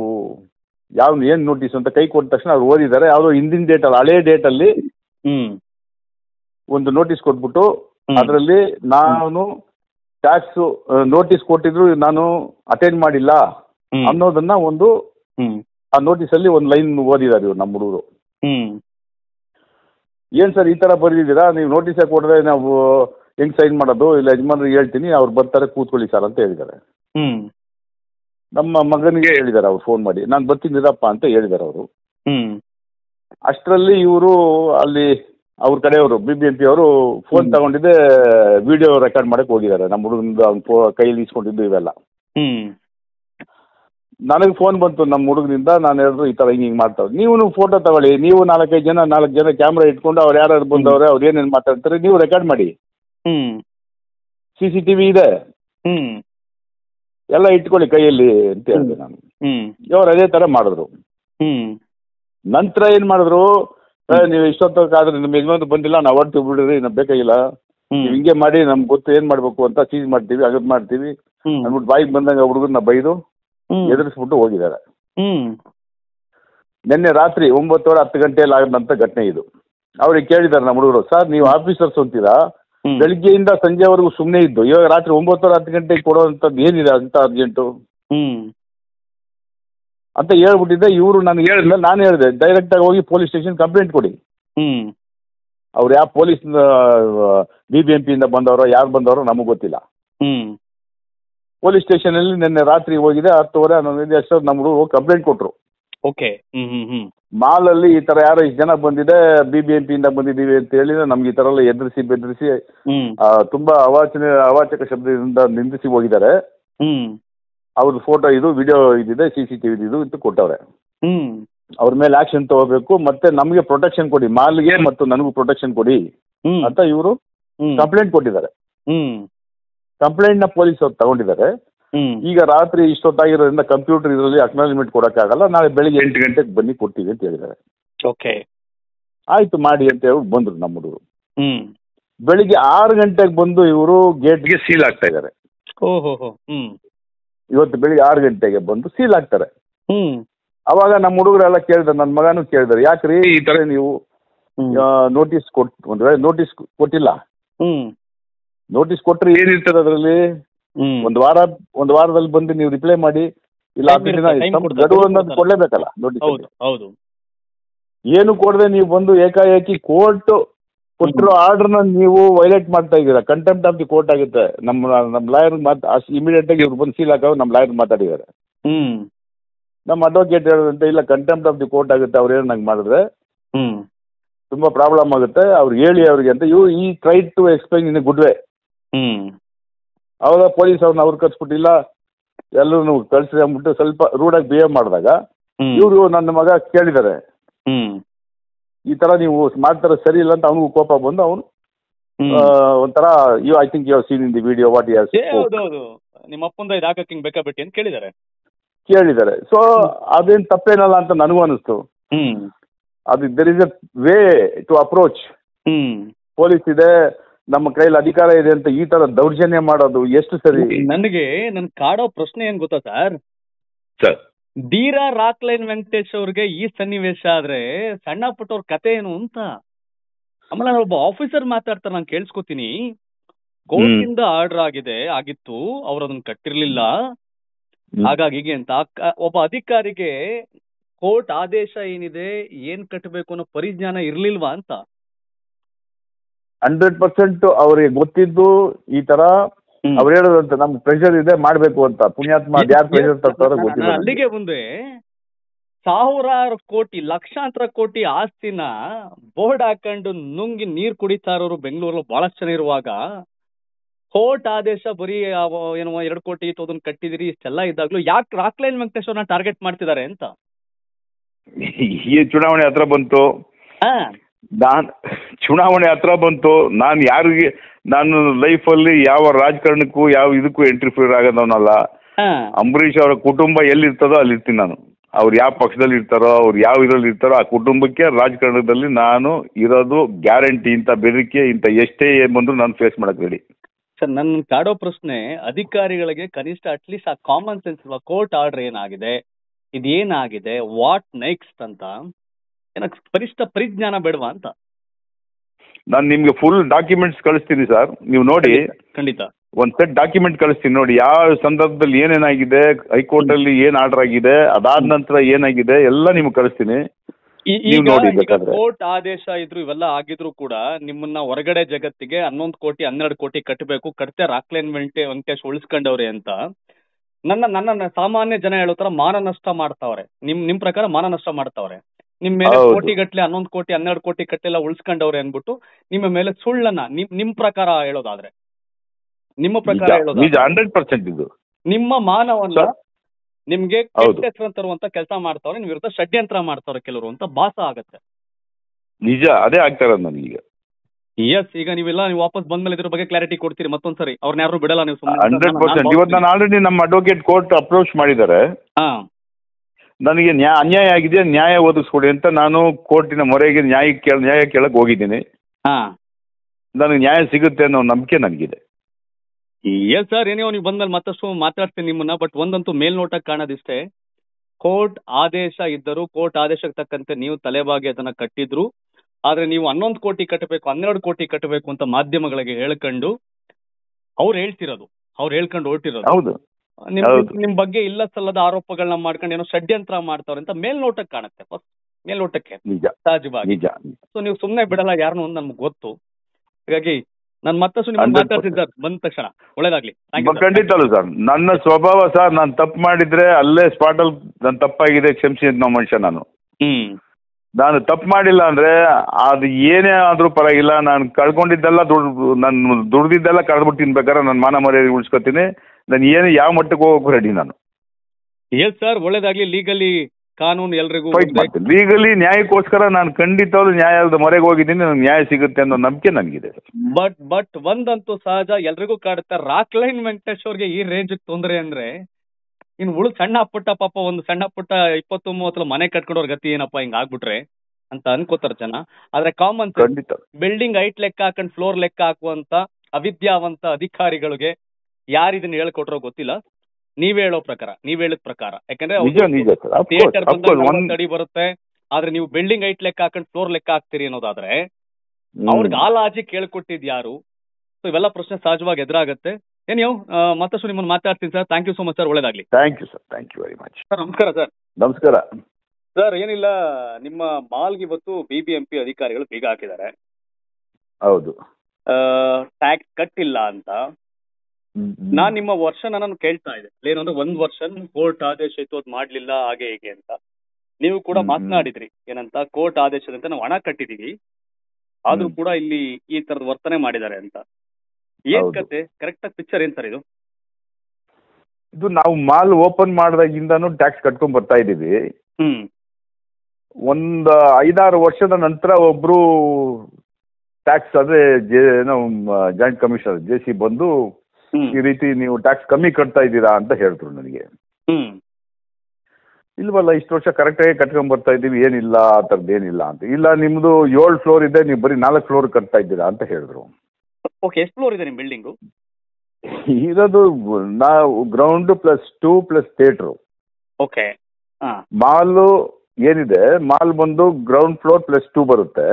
ಯಾವ್ದು ಏನು ನೋಟಿಸ್ ಅಂತ ಕೈ ಕೊಟ್ಟ ತಕ್ಷಣ ಅವ್ರು ಓದಿದ್ದಾರೆ ಯಾವ್ದೋ ಹಿಂದಿನ ಡೇಟ್ ಡೇಟಲ್ಲಿ ಹಳೆ ಡೇಟ್ ಅಲ್ಲಿ ಒಂದು ನೋಟಿಸ್ ಕೊಟ್ಬಿಟ್ಟು ಅದರಲ್ಲಿ ನಾನು ಟ್ಯಾಕ್ಸ್ ನೋಟಿಸ್ ಕೊಟ್ಟಿದ್ರು ನಾನು ಅಟೆಂಡ್ ಮಾಡಿಲ್ಲ ಅನ್ನೋದನ್ನ ಒಂದು ಆ ನೋಟಿಸ್ ಅಲ್ಲಿ ಒಂದು ಲೈನ್ ಓದಿದ್ದಾರೆ ಇವರು ನಮ್ಮ ಹುಡುಗರು ಏನ್ ಸರ್ ಈ ತರ ಬರೆದಿದ್ದೀರಾ ನೀವು ನೋಟಿಸ್ ಕೊಟ್ಟರೆ ನಾವು ಹೆಂಗ್ ಸೈನ್ ಮಾಡೋದು ಇಲ್ಲ ಯಜಮಾನ್ರಿಗೆ ಹೇಳ್ತೀನಿ ಅವ್ರು ಬರ್ತಾರೆ ಕೂತ್ಕೊಳ್ಳಿ ಸರ್ ಅಂತ ಹೇಳಿದ್ದಾರೆ ಹ್ಮ್ ನಮ್ಮ ಮಗನಿಗೆ ಹೇಳಿದ್ದಾರೆ ಅವ್ರು ಫೋನ್ ಮಾಡಿ ನಾನು ಬರ್ತೀನಿರಪ್ಪ ಅಂತ ಹೇಳಿದಾರೆ ಅವರು ಅಷ್ಟರಲ್ಲಿ ಇವರು ಅಲ್ಲಿ ಅವ್ರ ಕಡೆಯವರು ಬಿ ಬಿ ಎಂ ಪಿ ಅವರು ಫೋನ್ ತಗೊಂಡಿದ್ದೆ ವಿಡಿಯೋ ರೆಕಾರ್ಡ್ ಮಾಡಕ್ ಹೋಗಿದ್ದಾರೆ ನಮ್ಮ ಹುಡುಗಂದು ಫೋ ಕೈಯಲ್ಲಿ ಇಸ್ಕೊಂಡಿದ್ದು ಇವೆಲ್ಲ ನನಗೆ ಫೋನ್ ಬಂತು ನಮ್ಮ ಹುಡುಗನಿಂದ ನಾನು ಹೇಳಿದ್ರು ಈ ತರ ಹಿಂಗೆ ಹಿಂಗೆ ಮಾಡ್ತಾರೆ ನೀವು ಫೋಟೋ ತಗೊಳ್ಳಿ ನೀವು ನಾಲ್ಕೈದು ಜನ ನಾಲ್ಕು ಜನ ಕ್ಯಾಮ್ರಾ ಇಟ್ಕೊಂಡು ಅವ್ರು ಯಾರ್ಯಾರು ಬಂದವ್ರೆ ಅವ್ರು ಏನೇನು ಮಾತಾಡ್ತಾರೆ ನೀವು ರೆಕಾರ್ಡ್ ಮಾಡಿ ಸಿ ಸಿ ಟಿ ವಿ ಇದೆ ಎಲ್ಲ ಇಟ್ಕೊಳ್ಳಿ ಕೈಯಲ್ಲಿ ಅಂತ ಹೇಳಿದೆ ನಾನು ಇವರು ಅದೇ ತರ ಮಾಡಿದ್ರು ನಂತರ ಏನು ಮಾಡಿದ್ರು ನೀವು ಇಷ್ಟೊತ್ತಾದ್ರೆ ನಿಮ್ಮ ಯಜಮಾನ ಬಂದಿಲ್ಲ ನಾವು ಹೊರಟು ಬಿಡ್ರಿ ನಮ್ ಬೇಕಾಗಿಲ್ಲ ನೀವು ಹಿಂಗೆ ಮಾಡಿ ನಮ್ಗೆ ಗೊತ್ತು ಏನು ಮಾಡಬೇಕು ಅಂತ ಚೀಸ್ ಮಾಡ್ತೀವಿ ಅಗದ್ ಮಾಡ್ತೀವಿ ಅಂದ್ಬಿಟ್ಟು ಬಾಯಿಗೆ ಬಂದಂಗೆ ಹುಡುಗರನ್ನ ಬೈದು ಎದುರಿಸ್ಬಿಟ್ಟು ಹೋಗಿದ್ದಾರೆ ನಿನ್ನೆ ರಾತ್ರಿ ಒಂಬತ್ತುವರೆ ಹತ್ತು ಗಂಟೆಯಲ್ಲಿ ಆಗದಂತ ಘಟನೆ ಇದು ಅವ್ರಿಗೆ ಕೇಳಿದ್ದಾರೆ ನಮ್ಮ ಹುಡುಗರು ಸರ್ ನೀವು ಆಫೀಸರ್ಸ್ ಅಂತೀರಾ ಬೆಳಿಗ್ಗೆಯಿಂದ ಸಂಜೆವರೆಗೂ ಸುಮ್ಮನೆ ಇದ್ದು ಇವಾಗ ರಾತ್ರಿ ಒಂಬತ್ತು ಹತ್ತು ಗಂಟೆಗೆ ಕೊಡುವಂಥದ್ದು ಏನಿದೆ ಅಂತ ಅರ್ಜೆಂಟು ಹ್ಮ್ ಅಂತ ಹೇಳ್ಬಿಟ್ಟಿದ್ದೆ ಇವರು ನನಗೆ ಹೇಳಿಲ್ಲ ನಾನು ಹೇಳಿದೆ ಆಗಿ ಹೋಗಿ ಪೊಲೀಸ್ ಸ್ಟೇಷನ್ ಕಂಪ್ಲೇಂಟ್ ಕೊಡಿ ಹ್ಮ್ ಅವ್ರು ಯಾವ ಪೊಲೀಸ್ ಬಿ ಬಿ ಎಂ ಪಿಯಿಂದ ಬಂದವರು ಯಾರು ಬಂದವರು ನಮಗೆ ಗೊತ್ತಿಲ್ಲ ಹ್ಮ್ ಪೊಲೀಸ್ ಸ್ಟೇಷನಲ್ಲಿ ನಿನ್ನೆ ರಾತ್ರಿ ಹೋಗಿದೆ ಹತ್ತುವರೆ ಹನ್ನೊಂದು ಅಷ್ಟು ನಮ್ಮರು ಕಂಪ್ಲೇಂಟ್ ಕೊಟ್ಟರು ಓಕೆ ಹ್ಮ್ ಹ್ಮ್ ಹ್ಮ್ ಮಾಲಲ್ಲಿ ಈ ತರ ಯಾರೋ ಇಷ್ಟು ಜನ ಬಂದಿದೆ ಬಿ ಬಿ ಎಂ ಬಂದಿದ್ದೀವಿ ಅಂತ ಹೇಳಿದ್ರೆ ನಮ್ಗೆ ಈ ತರ ಎಲ್ಲ ಎದುರಿಸಿ ಬೆದರಿಸಿ ತುಂಬಾ ಅವಾಚನೆ ಅವಾಚಕ ಶಬ್ದದಿಂದ ನಿಂದಿಸಿ ಹೋಗಿದ್ದಾರೆ ಹ್ಮ್ ಅವ್ರ ಫೋಟೋ ಇದು ವಿಡಿಯೋ ಇದಿದೆ ಸಿ ಸಿ ಟಿವಿ ಇದು ಇದು ಕೊಟ್ಟವ್ರೆ ಅವ್ರ ಮೇಲೆ ಆಕ್ಷನ್ ತಗೋಬೇಕು ಮತ್ತೆ ನಮಗೆ ಪ್ರೊಟೆಕ್ಷನ್ ಕೊಡಿ ಮಾಲ್ಗೆ ಮತ್ತು ನನಗೂ ಪ್ರೊಟೆಕ್ಷನ್ ಕೊಡಿ ಅಂತ ಇವರು ಕಂಪ್ಲೇಂಟ್ ಕೊಟ್ಟಿದ್ದಾರೆ ಹ್ಮ್ ಕಂಪ್ಲೇಂಟ್ ನ ಪೊಲೀಸ್ ಅವ್ರು ತಗೊಂಡಿದ್ದಾರೆ ಈಗ ರಾತ್ರಿ ಇಷ್ಟೊತ್ತಾಗಿರೋದ್ರಿಂದ ಕಂಪ್ಯೂಟರ್ ಇದರಲ್ಲಿ ಅಕ್ನಾಲಜ್ಮೆಂಟ್ ಕೊಡೋಕ್ಕಾಗಲ್ಲ ನಾಳೆ ಬೆಳಿಗ್ಗೆ ಎಂಟು ಗಂಟೆಗೆ ಬನ್ನಿ ಕೊಡ್ತೀವಿ ಅಂತ ಹೇಳಿದ್ದಾರೆ ಓಕೆ ಆಯ್ತು ಮಾಡಿ ಅಂತ ಹೇಳಿ ಬಂದರು ನಮ್ಮ ಹುಡುಗರು ಬೆಳಿಗ್ಗೆ ಆರು ಗಂಟೆಗೆ ಬಂದು ಇವರು ಗೇಟ್ಗೆ ಸೀಲ್ ಆಗ್ತಾ ಇದ್ದಾರೆ ಇವತ್ತು ಬೆಳಿಗ್ಗೆ ಆರು ಗಂಟೆಗೆ ಬಂದು ಸೀಲ್ ಆಗ್ತಾರೆ ಅವಾಗ ನಮ್ಮ ಹುಡುಗರೆಲ್ಲ ಕೇಳಿದ್ರೆ ನನ್ನ ಮಗನು ಕೇಳಿದಾರೆ ಯಾಕ್ರಿ ಈ ತರ ನೀವು ನೋಟಿಸ್ ಕೊಟ್ಟು ಒಂದು ವೇಳೆ ನೋಟಿಸ್ ಕೊಟ್ಟಿಲ್ಲ ನೋಟಿಸ್ ಕೊಟ್ಟರೆ ಏನಿರ್ತದೆ ಅದರಲ್ಲಿ ಒಂದ್ ವಾರ ಒಂದ್ ವಾರದಲ್ಲಿ ಬಂದು ನೀವು ರಿಪ್ಲೈ ಮಾಡಿ ಇಲ್ಲ ಗಡುವು ಅನ್ನೋದು ಕೊಡ್ಲೇಬೇಕಲ್ಲ ಹೌದು ಏನು ಕೊಡದೆ ನೀವು ಬಂದು ಏಕಾಏಕಿ ಕೋರ್ಟ್ ಕೊಟ್ಟಿರೋ ಆರ್ಡರ್ ನೀವು ವೈಲೇಟ್ ಮಾಡ್ತಾ ಇದ್ದೀರಾ ಕಂಟೆಂಪ್ಟ್ ಆಫ್ ದಿ ಕೋರ್ಟ್ ಆಗುತ್ತೆ ನಮ್ಮ ನಮ್ಮ ಲಾಯರ್ ಮಾತು ಇಮಿಡಿಯೇಟ್ ಆಗಿ ಇವ್ರು ಬಂದು ಸೀಲ್ ಹಾಕೋದು ನಮ್ಮ ಲಾಯರ್ ಮಾತಾಡಿದ್ದಾರೆ ನಮ್ಮ ಅಡ್ವೊಕೇಟ್ ಹೇಳೋದಂತ ಇಲ್ಲ ಕಂಟೆಂಪ್ಟ್ ಆಫ್ ದಿ ಕೋರ್ಟ್ ಆಗುತ್ತೆ ಅವ್ರು ಏನು ನಂಗೆ ಮಾಡಿದ್ರೆ ತುಂಬಾ ಪ್ರಾಬ್ಲಮ್ ಆಗುತ್ತೆ ಅವ್ರು ಹೇಳಿ ಅವ್ರಿಗೆ ಅಂತ ಯು ಈ try to explain in good way ಅವಾಗ ಪೊಲೀಸ್ ಅವ್ರನ್ನ ಅವ್ರು ಕರ್ಸ್ಬಿಟ್ಟಿಲ್ಲ ಎಲ್ಲರೂ ಕಳ್ಸಿ ಅಂದ್ಬಿಟ್ಟು ಸ್ವಲ್ಪ ರೂಡಾಗಿ ಬಿಹೇವ್ ಮಾಡಿದಾಗ ಇವರು ನನ್ನ ಮಗ ಕೇಳಿದ್ದಾರೆ ಈ ತರ ನೀವು ಮಾಡ್ತಾರ ಸರಿ ಇಲ್ಲ ಅಂತ ಅವನಿಗೂ ಕೋಪ ಬಂದು ಅವನು ಒಂಥರ you I think you seen in the video what you ನಿಮ್ಮ ಅಪ್ಪಂದ ಇದು ಹಾಕಕ್ಕೆ ಅಂತ ಕೇಳಿದಾರೆ ಕೇಳಿದ್ದಾರೆ ಸೊ ಅದೇನ್ ತಪ್ಪೇನಲ್ಲ ಅಂತ ನನಗೂ ಅನಿಸ್ತು ಅದು there is a way to approach police ಇದೆ ನಮ್ಮ ಕೈಯಲ್ಲಿ ಅಧಿಕಾರ ಇದೆ ಅಂತ ಈ ತರ ದೌರ್ಜನ್ಯ ಮಾಡೋದು ಎಷ್ಟು ಸರಿ ನನಗೆ ನನ್ ಕಾಡೋ ಪ್ರಶ್ನೆ ಏನ್ ಗೊತ್ತಾ sir sir Rockline Venkatesh ಅವ್ರಿಗೆ ಈ ಸನ್ನಿವೇಶ ಆದ್ರೆ ಸಣ್ಣ ಪುಟ್ಟವ್ರ ಕತೆ ಏನು ಅಂತ ಆಮೇಲೆ ನಾನು ಒಬ್ಬ ಆಫೀಸರ್ ಮಾತಾಡ್ತಾರೆ ನಾನು ಕೇಳಿಸ್ಕೊತೀನಿ ಇಂದ ಆರ್ಡರ್ ಆಗಿದೆ ಆಗಿತ್ತು ಅವ್ರು ಅದನ್ನ ಕಟ್ಟಿರ್ಲಿಲ್ಲ ಹಾಗಾಗಿ ಅಂತ ಒಬ್ಬ ಅಧಿಕಾರಿಗೆ ಕೋರ್ಟ್ ಆದೇಶ ಏನಿದೆ ಏನ್ ಕಟ್ಟಬೇಕು ಅನ್ನೋ ಪರಿಜ್ಞಾನ ಇರ್ಲಿಲ್ವಾ ಅಂತ ಹಂಡ್ರೆಡ್ ಪರ್ಸೆಂಟ್ ಅವ್ರಿಗೆ ಗೊತ್ತಿದ್ದು ಈ ತರ ಅವ್ರು ಹೇಳೋದಂತ ನಮ್ಗೆ ಪ್ರೆಷರ್ ಇದೆ ಮಾಡ್ಬೇಕು ಅಂತ ಪುಣ್ಯಾತ್ಮ ಯಾರು ಪ್ರೆಷರ್ ಗೊತ್ತಿಲ್ಲ ಅಲ್ಲಿಗೆ ಮುಂದೆ ಸಾವಿರಾರು ಕೋಟಿ ಲಕ್ಷಾಂತರ ಕೋಟಿ ಆಸ್ತಿನ ಬೋರ್ಡ್ ಹಾಕೊಂಡು ನುಂಗಿ ನೀರ್ ಕುಡಿತಾ ಇರೋರು ಬೆಂಗಳೂರಲ್ಲಿ ಬಹಳಷ್ಟು ಜನ ಇರುವಾಗ ಕೋರ್ಟ್ ಆದೇಶ ಬರೀ ಏನೋ ಎರಡು ಕೋಟಿ ಅದನ್ನ ಕಟ್ಟಿದಿರಿ ಇಷ್ಟೆಲ್ಲ ಇದ್ದಾಗ್ಲೂ ಯಾಕೆ ರಾಕ್ಲೈನ್ ವೆಂಕಟೇಶ್ವರನ ಟಾರ್ಗೆಟ್ ಮಾಡ್ತಿದ್ದಾರೆ ಅಂತ ಈ ಚುನಾವಣೆ ಹತ್ರ ಬಂತು ನಾನು ಚುನಾವಣೆ ಹತ್ರ ಬಂತು ನಾನು ಯಾರಿಗೆ ನಾನು ಲೈಫಲ್ಲಿ ಯಾವ ರಾಜಕಾರಣಕ್ಕೂ ಯಾವ ಇದಕ್ಕೂ ಎಂಟ್ರಿಫಿಯರ್ ಆಗೋದವನಲ್ಲ ಅಂಬರೀಷ್ ಅವರ ಕುಟುಂಬ ಎಲ್ಲಿರ್ತದೋ ಅಲ್ಲಿ ಇರ್ತೀನಿ ನಾನು ಅವ್ರು ಯಾವ ಪಕ್ಷದಲ್ಲಿ ಇರ್ತಾರೋ ಅವ್ರು ಯಾವ ಇದರಲ್ಲಿ ಇರ್ತಾರೋ ಆ ಕುಟುಂಬಕ್ಕೆ ರಾಜಕಾರಣದಲ್ಲಿ ನಾನು ಇರೋದು ಗ್ಯಾರಂಟಿ ಇಂಥ ಬೆದರಿಕೆ ಇಂಥ ಎಷ್ಟೇ ಏನು ಬಂದರೂ ನಾನು ಫೇಸ್ ಮಾಡಕ್ ರೆಡಿ ಸರ್ ನನ್ನ ಕಾಡೋ ಪ್ರಶ್ನೆ ಅಧಿಕಾರಿಗಳಿಗೆ ಕನಿಷ್ಠ ಅಟ್ಲೀಸ್ಟ್ ಆ ಕಾಮನ್ ಸೆನ್ಸ್ ಕೋರ್ಟ್ ಆರ್ಡರ್ ಏನಾಗಿದೆ ಇದೇನಾಗಿದೆ ವಾಟ್ ನೆಕ್ಸ್ಟ್ ಅಂತ ಏನಕ್ಕೆ ಪರಿಷ್ಠ ಪರಿಜ್ಞಾನ ಬೇಡವಾ ಅಂತ ನಾನು ನಿಮ್ಗೆ ಫುಲ್ ಡಾಕ್ಯುಮೆಂಟ್ಸ್ ಕಳಿಸ್ತೀನಿ ಸರ್ ನೀವು ನೋಡಿ ಖಂಡಿತ ಒಂದ್ ಸೆಟ್ ಡಾಕ್ಯುಮೆಂಟ್ ಕಳಿಸ್ತೀನಿ ನೋಡಿ ಯಾವ ಸಂದರ್ಭದಲ್ಲಿ ಏನೇನಾಗಿದೆ ಹೈಕೋರ್ಟ್ ಅಲ್ಲಿ ಏನ್ ಆರ್ಡರ್ ಆಗಿದೆ ಅದಾದ ನಂತರ ಏನಾಗಿದೆ ಎಲ್ಲ ನಿಮ್ಗೆ ಕಳಿಸ್ತೀನಿ ಕೋರ್ಟ್ ಆದೇಶ ಇದ್ರು ಇವೆಲ್ಲ ಆಗಿದ್ರು ಕೂಡ ನಿಮ್ಮನ್ನ ಹೊರಗಡೆ ಜಗತ್ತಿಗೆ ಹನ್ನೊಂದು ಕೋಟಿ ಹನ್ನೆರಡು ಕೋಟಿ ಕಟ್ಟಬೇಕು ಕಟ್ತೆ ರಾಕ್ಲೇನ್ ವೆಂಟೆ ವೆಂಕಟೇಶ್ ಉಳಿಸ್ಕೊಂಡವ್ರೆ ಅಂತ ನನ್ನ ನನ್ನ ಸಾಮಾನ್ಯ ಜನ ಹೇಳೋ ತರ ಮಾನ ನಷ್ಟ ಮಾಡ್ತಾವ್ರೆ ನಿಮ್ ನಿಮ್ ಪ್ರಕಾರ ಮಾನ ನಷ್ಟ ಮಾಡ್ತಾವ್ರೆ ನಿಮ್ ಮೇಲೆ ಕೋಟಿ ಗಟ್ಟಲೆ ಹನ್ನೊಂದು ಕೋಟಿ ಹನ್ನೆರಡು ಕೋಟಿ ಕಟ್ಟೆಲ್ಲ ಉಳಿಸ್ಕೊಂಡವ್ರೆ ಅನ್ಬಿಟ್ಟು ನಿಮ್ಮ ಮೇಲೆ ಸುಳ್ಳನ್ನ ನಿಮ್ ಪ್ರಕಾರ ಹೇಳೋದಾದ್ರೆ ನಿಮ್ಮ ಪ್ರಕಾರ ಹೇಳೋದು ಇದು ನಿಮ್ಮ ಮಾನವನ್ನ ನಿಮ್ಗೆ ಹೆಸರು ತರುವಂತ ಕೆಲಸ ಮಾಡ್ತಾವ್ರೆ ನಿಮ್ ವಿರುದ್ಧ ಷಡ್ಯಂತ್ರ ಮಾಡ್ತಾವ್ರೆ ಕೆಲವರು ಅಂತ ಭಾಸ ಆಗತ್ತೆ ನಿಜ ಅದೇ ಆಗ್ತಾರೆ ಎಸ್ ಈಗ ನೀವೆಲ್ಲ ನೀವು ವಾಪಸ್ ಬಂದ ಮೇಲೆ ಇದ್ರ ಬಗ್ಗೆ ಕ್ಲಾರಿಟಿ ಕೊಡ್ತೀರಿ ಮತ್ತೊಂದ್ಸರಿ ಅವ್ರನ್ನ ಯಾರು ಬಿಡಲ್ಲ ನೀವು ಹಂಡ್ರೆಡ್ ಇವತ್ತು ನಾನು ಆಲ್ರೆಡಿ ನಮ್ಮ ಅಡ್ವೊಕೇಟ್ ಕೋರ್ಟ್ ಅಪ್ರೋಚ್ ಮಾಡಿದ್ದಾರೆ ನನಗೆ ನ್ಯಾ ಅನ್ಯಾಯ ಆಗಿದೆ ನ್ಯಾಯ ಒದಗಿಸ್ಕೊಡಿ ಅಂತ ನಾನು ಕೋರ್ಟಿನ ಮೊರೆಗೆ ನ್ಯಾಯ ಕೇಳ ನ್ಯಾಯ ಕೇಳಕ್ಕೆ ಹೋಗಿದ್ದೀನಿ ನನಗೆ ನ್ಯಾಯ ಸಿಗುತ್ತೆ ಅನ್ನೋ ನಂಬಿಕೆ ನನಗಿದೆ ಎಸ್ ಸರ್ ಏನೇ ನೀವು ಬಂದ್ಮೇಲೆ ಮತ್ತಷ್ಟು ಮಾತಾಡ್ತೀನಿ ನಿಮ್ಮನ್ನ ಬಟ್ ಒಂದಂತೂ ಮೇಲ್ನೋಟಕ್ಕೆ ಕಾಣೋದಿಷ್ಟೇ ಕೋರ್ಟ್ ಆದೇಶ ಇದ್ದರೂ ಕೋರ್ಟ್ ಆದೇಶಕ್ಕೆ ತಕ್ಕಂತೆ ನೀವು ತಲೆಬಾಗಿ ಅದನ್ನ ಕಟ್ಟಿದ್ರು ಆದ್ರೆ ನೀವು ಹನ್ನೊಂದು ಕೋಟಿ ಕಟ್ಟಬೇಕು ಹನ್ನೆರಡು ಕೋಟಿ ಕಟ್ಟಬೇಕು ಅಂತ ಮಾಧ್ಯಮಗಳಿಗೆ ಹೇಳ್ಕೊಂಡು ಅವ್ರು ಹೇಳ್ತಿರೋದು ಅವ್ರು ಹೇಳ್ಕೊಂಡು ಹೊರಟಿರೋದು ಹೌದು ನಿಮ್ ಬಗ್ಗೆ ಇಲ್ಲ ಸಲ್ಲದ ಆರೋಪಗಳನ್ನ ಮಾಡ್ಕೊಂಡು ಏನೋ ಷಡ್ಯಂತ್ರ ಮಾಡ್ತಾವ್ರೆ ಅಂತ ಮೇಲ್ನೋಟಕ್ಕೆ ಕಾಣುತ್ತೆ ಫಸ್ಟ್ ಮೇಲ್ನೋಟಕ್ಕೆ ಸಹಜವಾಗಿ ನಿಜ ಸೊ ನೀವು ಸುಮ್ನೆ ಬಿಡಲ್ಲ ಯಾರನ್ನು ಒಂದು ನಮ್ಗೆ ಗೊತ್ತು ಹಾಗಾಗಿ ನಾನು ಮತ್ತಷ್ಟು ನಿಮ್ಗೆ ಮಾತಾಡ್ತೀನಿ ಸರ್ ಬಂದ ತಕ್ಷಣ ಒಳ್ಳೇದಾಗ್ಲಿ ಖಂಡಿತಲ್ಲೂ ಸರ್ ನನ್ನ ಸ್ವಭಾವ ಸರ್ ನಾನು ತಪ್ಪು ಮಾಡಿದ್ರೆ ಅಲ್ಲೇ ಸ್ಪಾಟ್ ಅಲ್ಲಿ ನಾನು ತಪ್ಪಾಗಿದೆ ಕ್ಷಮಿಸಿ ಅಂತ ಮನುಷ್ಯ ನಾನು ಹ್ಮ್ ನಾನು ತಪ್ಪು ಮಾಡಿಲ್ಲ ಅಂದ್ರೆ ಅದು ಏನೇ ಆದ್ರೂ ಪರವಾಗಿಲ್ಲ ನಾನು ಕಳ್ಕೊಂಡಿದ್ದೆಲ್ಲ ದುಡ್ ನಾನು ದುಡ್ದಿದ್ದೆಲ್ಲ ಕಳ್ಬಿಟ್ಟು ತಿನ್ಬೇಕಾದ್ರೆ ನನ್ನ ಮಾನ ಮರ್ಯಾದೆ ಉಳಿಸ್ಕೊತೀನಿ ನಾನು ಏನು ಯಾವ ಮಟ್ಟಕ್ಕೆ ಹೋಗೋಕ್ಕೂ ರೆಡಿ ನಾನು ಸರ್ ಒಳ್ಳೇದಾಗ್ಲಿ ಲೀಗಲಿ ಕಾನೂನು ಎಲ್ರಿಗೂ ಲೀಗಲಿ ನ್ಯಾಯಕ್ಕೋಸ್ಕರ ನಾನು ಖಂಡಿತವಾದ ನ್ಯಾಯದ ಮೊರೆಗೆ ಹೋಗಿದ್ದೀನಿ ನನಗೆ ನ್ಯಾಯ ಸಿಗುತ್ತೆ ಅನ್ನೋ ನಂಬಿಕೆ ನನಗಿದೆ ಬಟ್ ಬಟ್ ಒಂದಂತೂ ಸಹಜ ಎಲ್ರಿಗೂ ಕಾಡುತ್ತೆ ಲೈನ್ ವೆಂಕಟೇಶ್ ಅವ್ರಿಗೆ ಈ ರೇಂಜ್ ತೊಂದರೆ ಅಂದ್ರೆ ಇನ್ ಉಳು ಸಣ್ಣ ಪುಟ್ಟ ಪಾಪ ಒಂದು ಸಣ್ಣ ಪುಟ್ಟ ಇಪ್ಪತ್ತು ಮೂವತ್ತ ಮನೆ ಕಟ್ಕೊಂಡವ್ರ ಗತಿ ಏನಪ್ಪಾ ಹಿಂಗ್ ಆಗ್ಬಿಟ್ರೆ ಅಂತ ಅನ್ಕೋತಾರ ಜನ ಆದ್ರೆ ಕಾಮನ್ ಖಂಡಿತ ಬಿಲ್ಡಿಂಗ್ ಹೈಟ್ ಲೆಕ್ಕ ಹಾಕೊಂಡ್ ಫ್ಲೋರ್ ಲೆಕ್ಕ ಹಾಕುವಂತ ಅವಿದ್ಯಾವಂತ ಅಧಿಕಾರಿಗಳಿಗೆ ಯಾರು ಇದನ್ನ ಹೇಳ್ಕೊಟ್ರೋ ಗೊತ್ತಿಲ್ಲ ನೀವ್ ಹೇಳೋ ಪ್ರಕಾರ ನೀವ್ ಹೇಳಿದ ಪ್ರಕಾರ ಯಾಕಂದ್ರೆ ಥಿಯೇಟರ್ ಅಡಿ ಬರುತ್ತೆ ಆದ್ರೆ ನೀವು ಬಿಲ್ಡಿಂಗ್ ಐಟ್ ಲೆಕ್ಕ ಹಾಕೊಂಡು ಫ್ಲೋರ್ ಲೆಕ್ಕ ಹಾಕ್ತೀರಿ ಅನ್ನೋದಾದ್ರೆ ಅವ್ರಿಗೆ ಆ ಲಾಜಿಕ್ ಕೇಳ್ಕೊಟ್ಟಿದ್ ಯಾರು ಸೊ ಇವೆಲ್ಲ ಪ್ರಶ್ನೆ ಸಹಜವಾಗಿ ಎದುರಾಗುತ್ತೆ ಏನ್ ನೀವು ಮತ್ತಷ್ಟು ನಿಮ್ಮನ್ನ ಮಾತಾಡ್ತೀನಿ sir thank you so much sir ಒಳ್ಳೇದಾಗ್ಲಿ thank you sir thank you very much sir ನಮಸ್ಕಾರ ಸರ್ ನಮಸ್ಕಾರ ಸರ್ ಏನಿಲ್ಲ ನಿಮ್ಮ ಮಾಲ್ಗೆ ಇವತ್ತು ಬಿಬಿಎಂಪಿ ಅಧಿಕಾರಿಗಳು ಬೀಗ ಹಾಕಿದ್ದಾರೆ ಹೌದು ಟ್ಯಾಕ್ಸ್ ಕಟ್ಟಿಲ್ಲ ಅಂತ ನಾನ್ ನಿಮ್ಮ ವರ್ಷ ನಾನು ಕೇಳ್ತಾ ಇದ್ದೆ ಏನಂದ್ರೆ ಒಂದ್ ವರ್ಷ ಕೋರ್ಟ್ ಆದೇಶ ಇತ್ತು ಅದ್ ಮಾಡ್ಲಿಲ್ಲ ಹಾಗೆ ಹೇಗೆ ಅಂತ ನೀವು ಕೂಡ ಮಾತನಾಡಿದ್ರಿ ಏನಂತ ಕೋರ್ಟ್ ಆದೇಶದಂತೆ ನಾವು ಹಣ ಕಟ್ಟಿದೀವಿ ಆದ್ರೂ ಕೂಡ ಇಲ್ಲಿ ಈ ತರದ ವರ್ತನೆ ಮಾಡಿದ್ದಾರೆ ಅಂತ ಏನ್ ಕತೆ ಕರೆಕ್ಟ್ ಆಗಿ ಪಿಕ್ಚರ್ ಏನ್ ಸರ್ ಇದು ಇದು ನಾವು ಮಾಲ್ ಓಪನ್ ಮಾಡಿದಾಗಿಂದಾನು ಟ್ಯಾಕ್ಸ್ ಕಟ್ಕೊಂಡ್ ಬರ್ತಾ ಇದೀವಿ ಒಂದ್ ಐದಾರು ವರ್ಷದ ನಂತರ ಒಬ್ರು ಟ್ಯಾಕ್ಸ್ ಅದೇ ಜಾಯಿಂಟ್ ಕಮಿಷನರ್ ಜೆ ಸಿ ಬಂದು ಈ ರೀತಿ ನೀವು ಟ್ಯಾಕ್ಸ್ ಕಮ್ಮಿ ಕಟ್ತಾ ಇದ್ದೀರಾ ಅಂತ ಹೇಳಿದ್ರು ನನಗೆ ಇಲ್ವಲ್ಲ ಇಷ್ಟು ವರ್ಷ ಕರೆಕ್ಟಾಗಿ ಕಟ್ಕೊಂಡ್ ಬರ್ತಾ ಇದ್ದೀವಿ ಏನಿಲ್ಲ ಆ ಥರದ್ದು ಏನಿಲ್ಲ ಅಂತ ಇಲ್ಲ ನಿಮ್ದು ಏಳು ಫ್ಲೋರ್ ಇದೆ ನೀವು ಬರೀ ನಾಲ್ಕು ಫ್ಲೋರ್ ಕಟ್ತಾ ಇದ್ದೀರಾ ಅಂತ ಹೇಳಿದ್ರು ಓಕೆ ಎಷ್ಟು ಫ್ಲೋರ್ ಇದೆ ನಿಮ್ಮ ಬಿಲ್ಡಿಂಗು ಇರೋದು ನಾವು ground plus two plus theatre okay mall ಏನಿದೆ ಮಾಲ್ ಬಂದು ಗ್ರೌಂಡ್ ಫ್ಲೋರ್ ಪ್ಲಸ್ ಟೂ ಬರುತ್ತೆ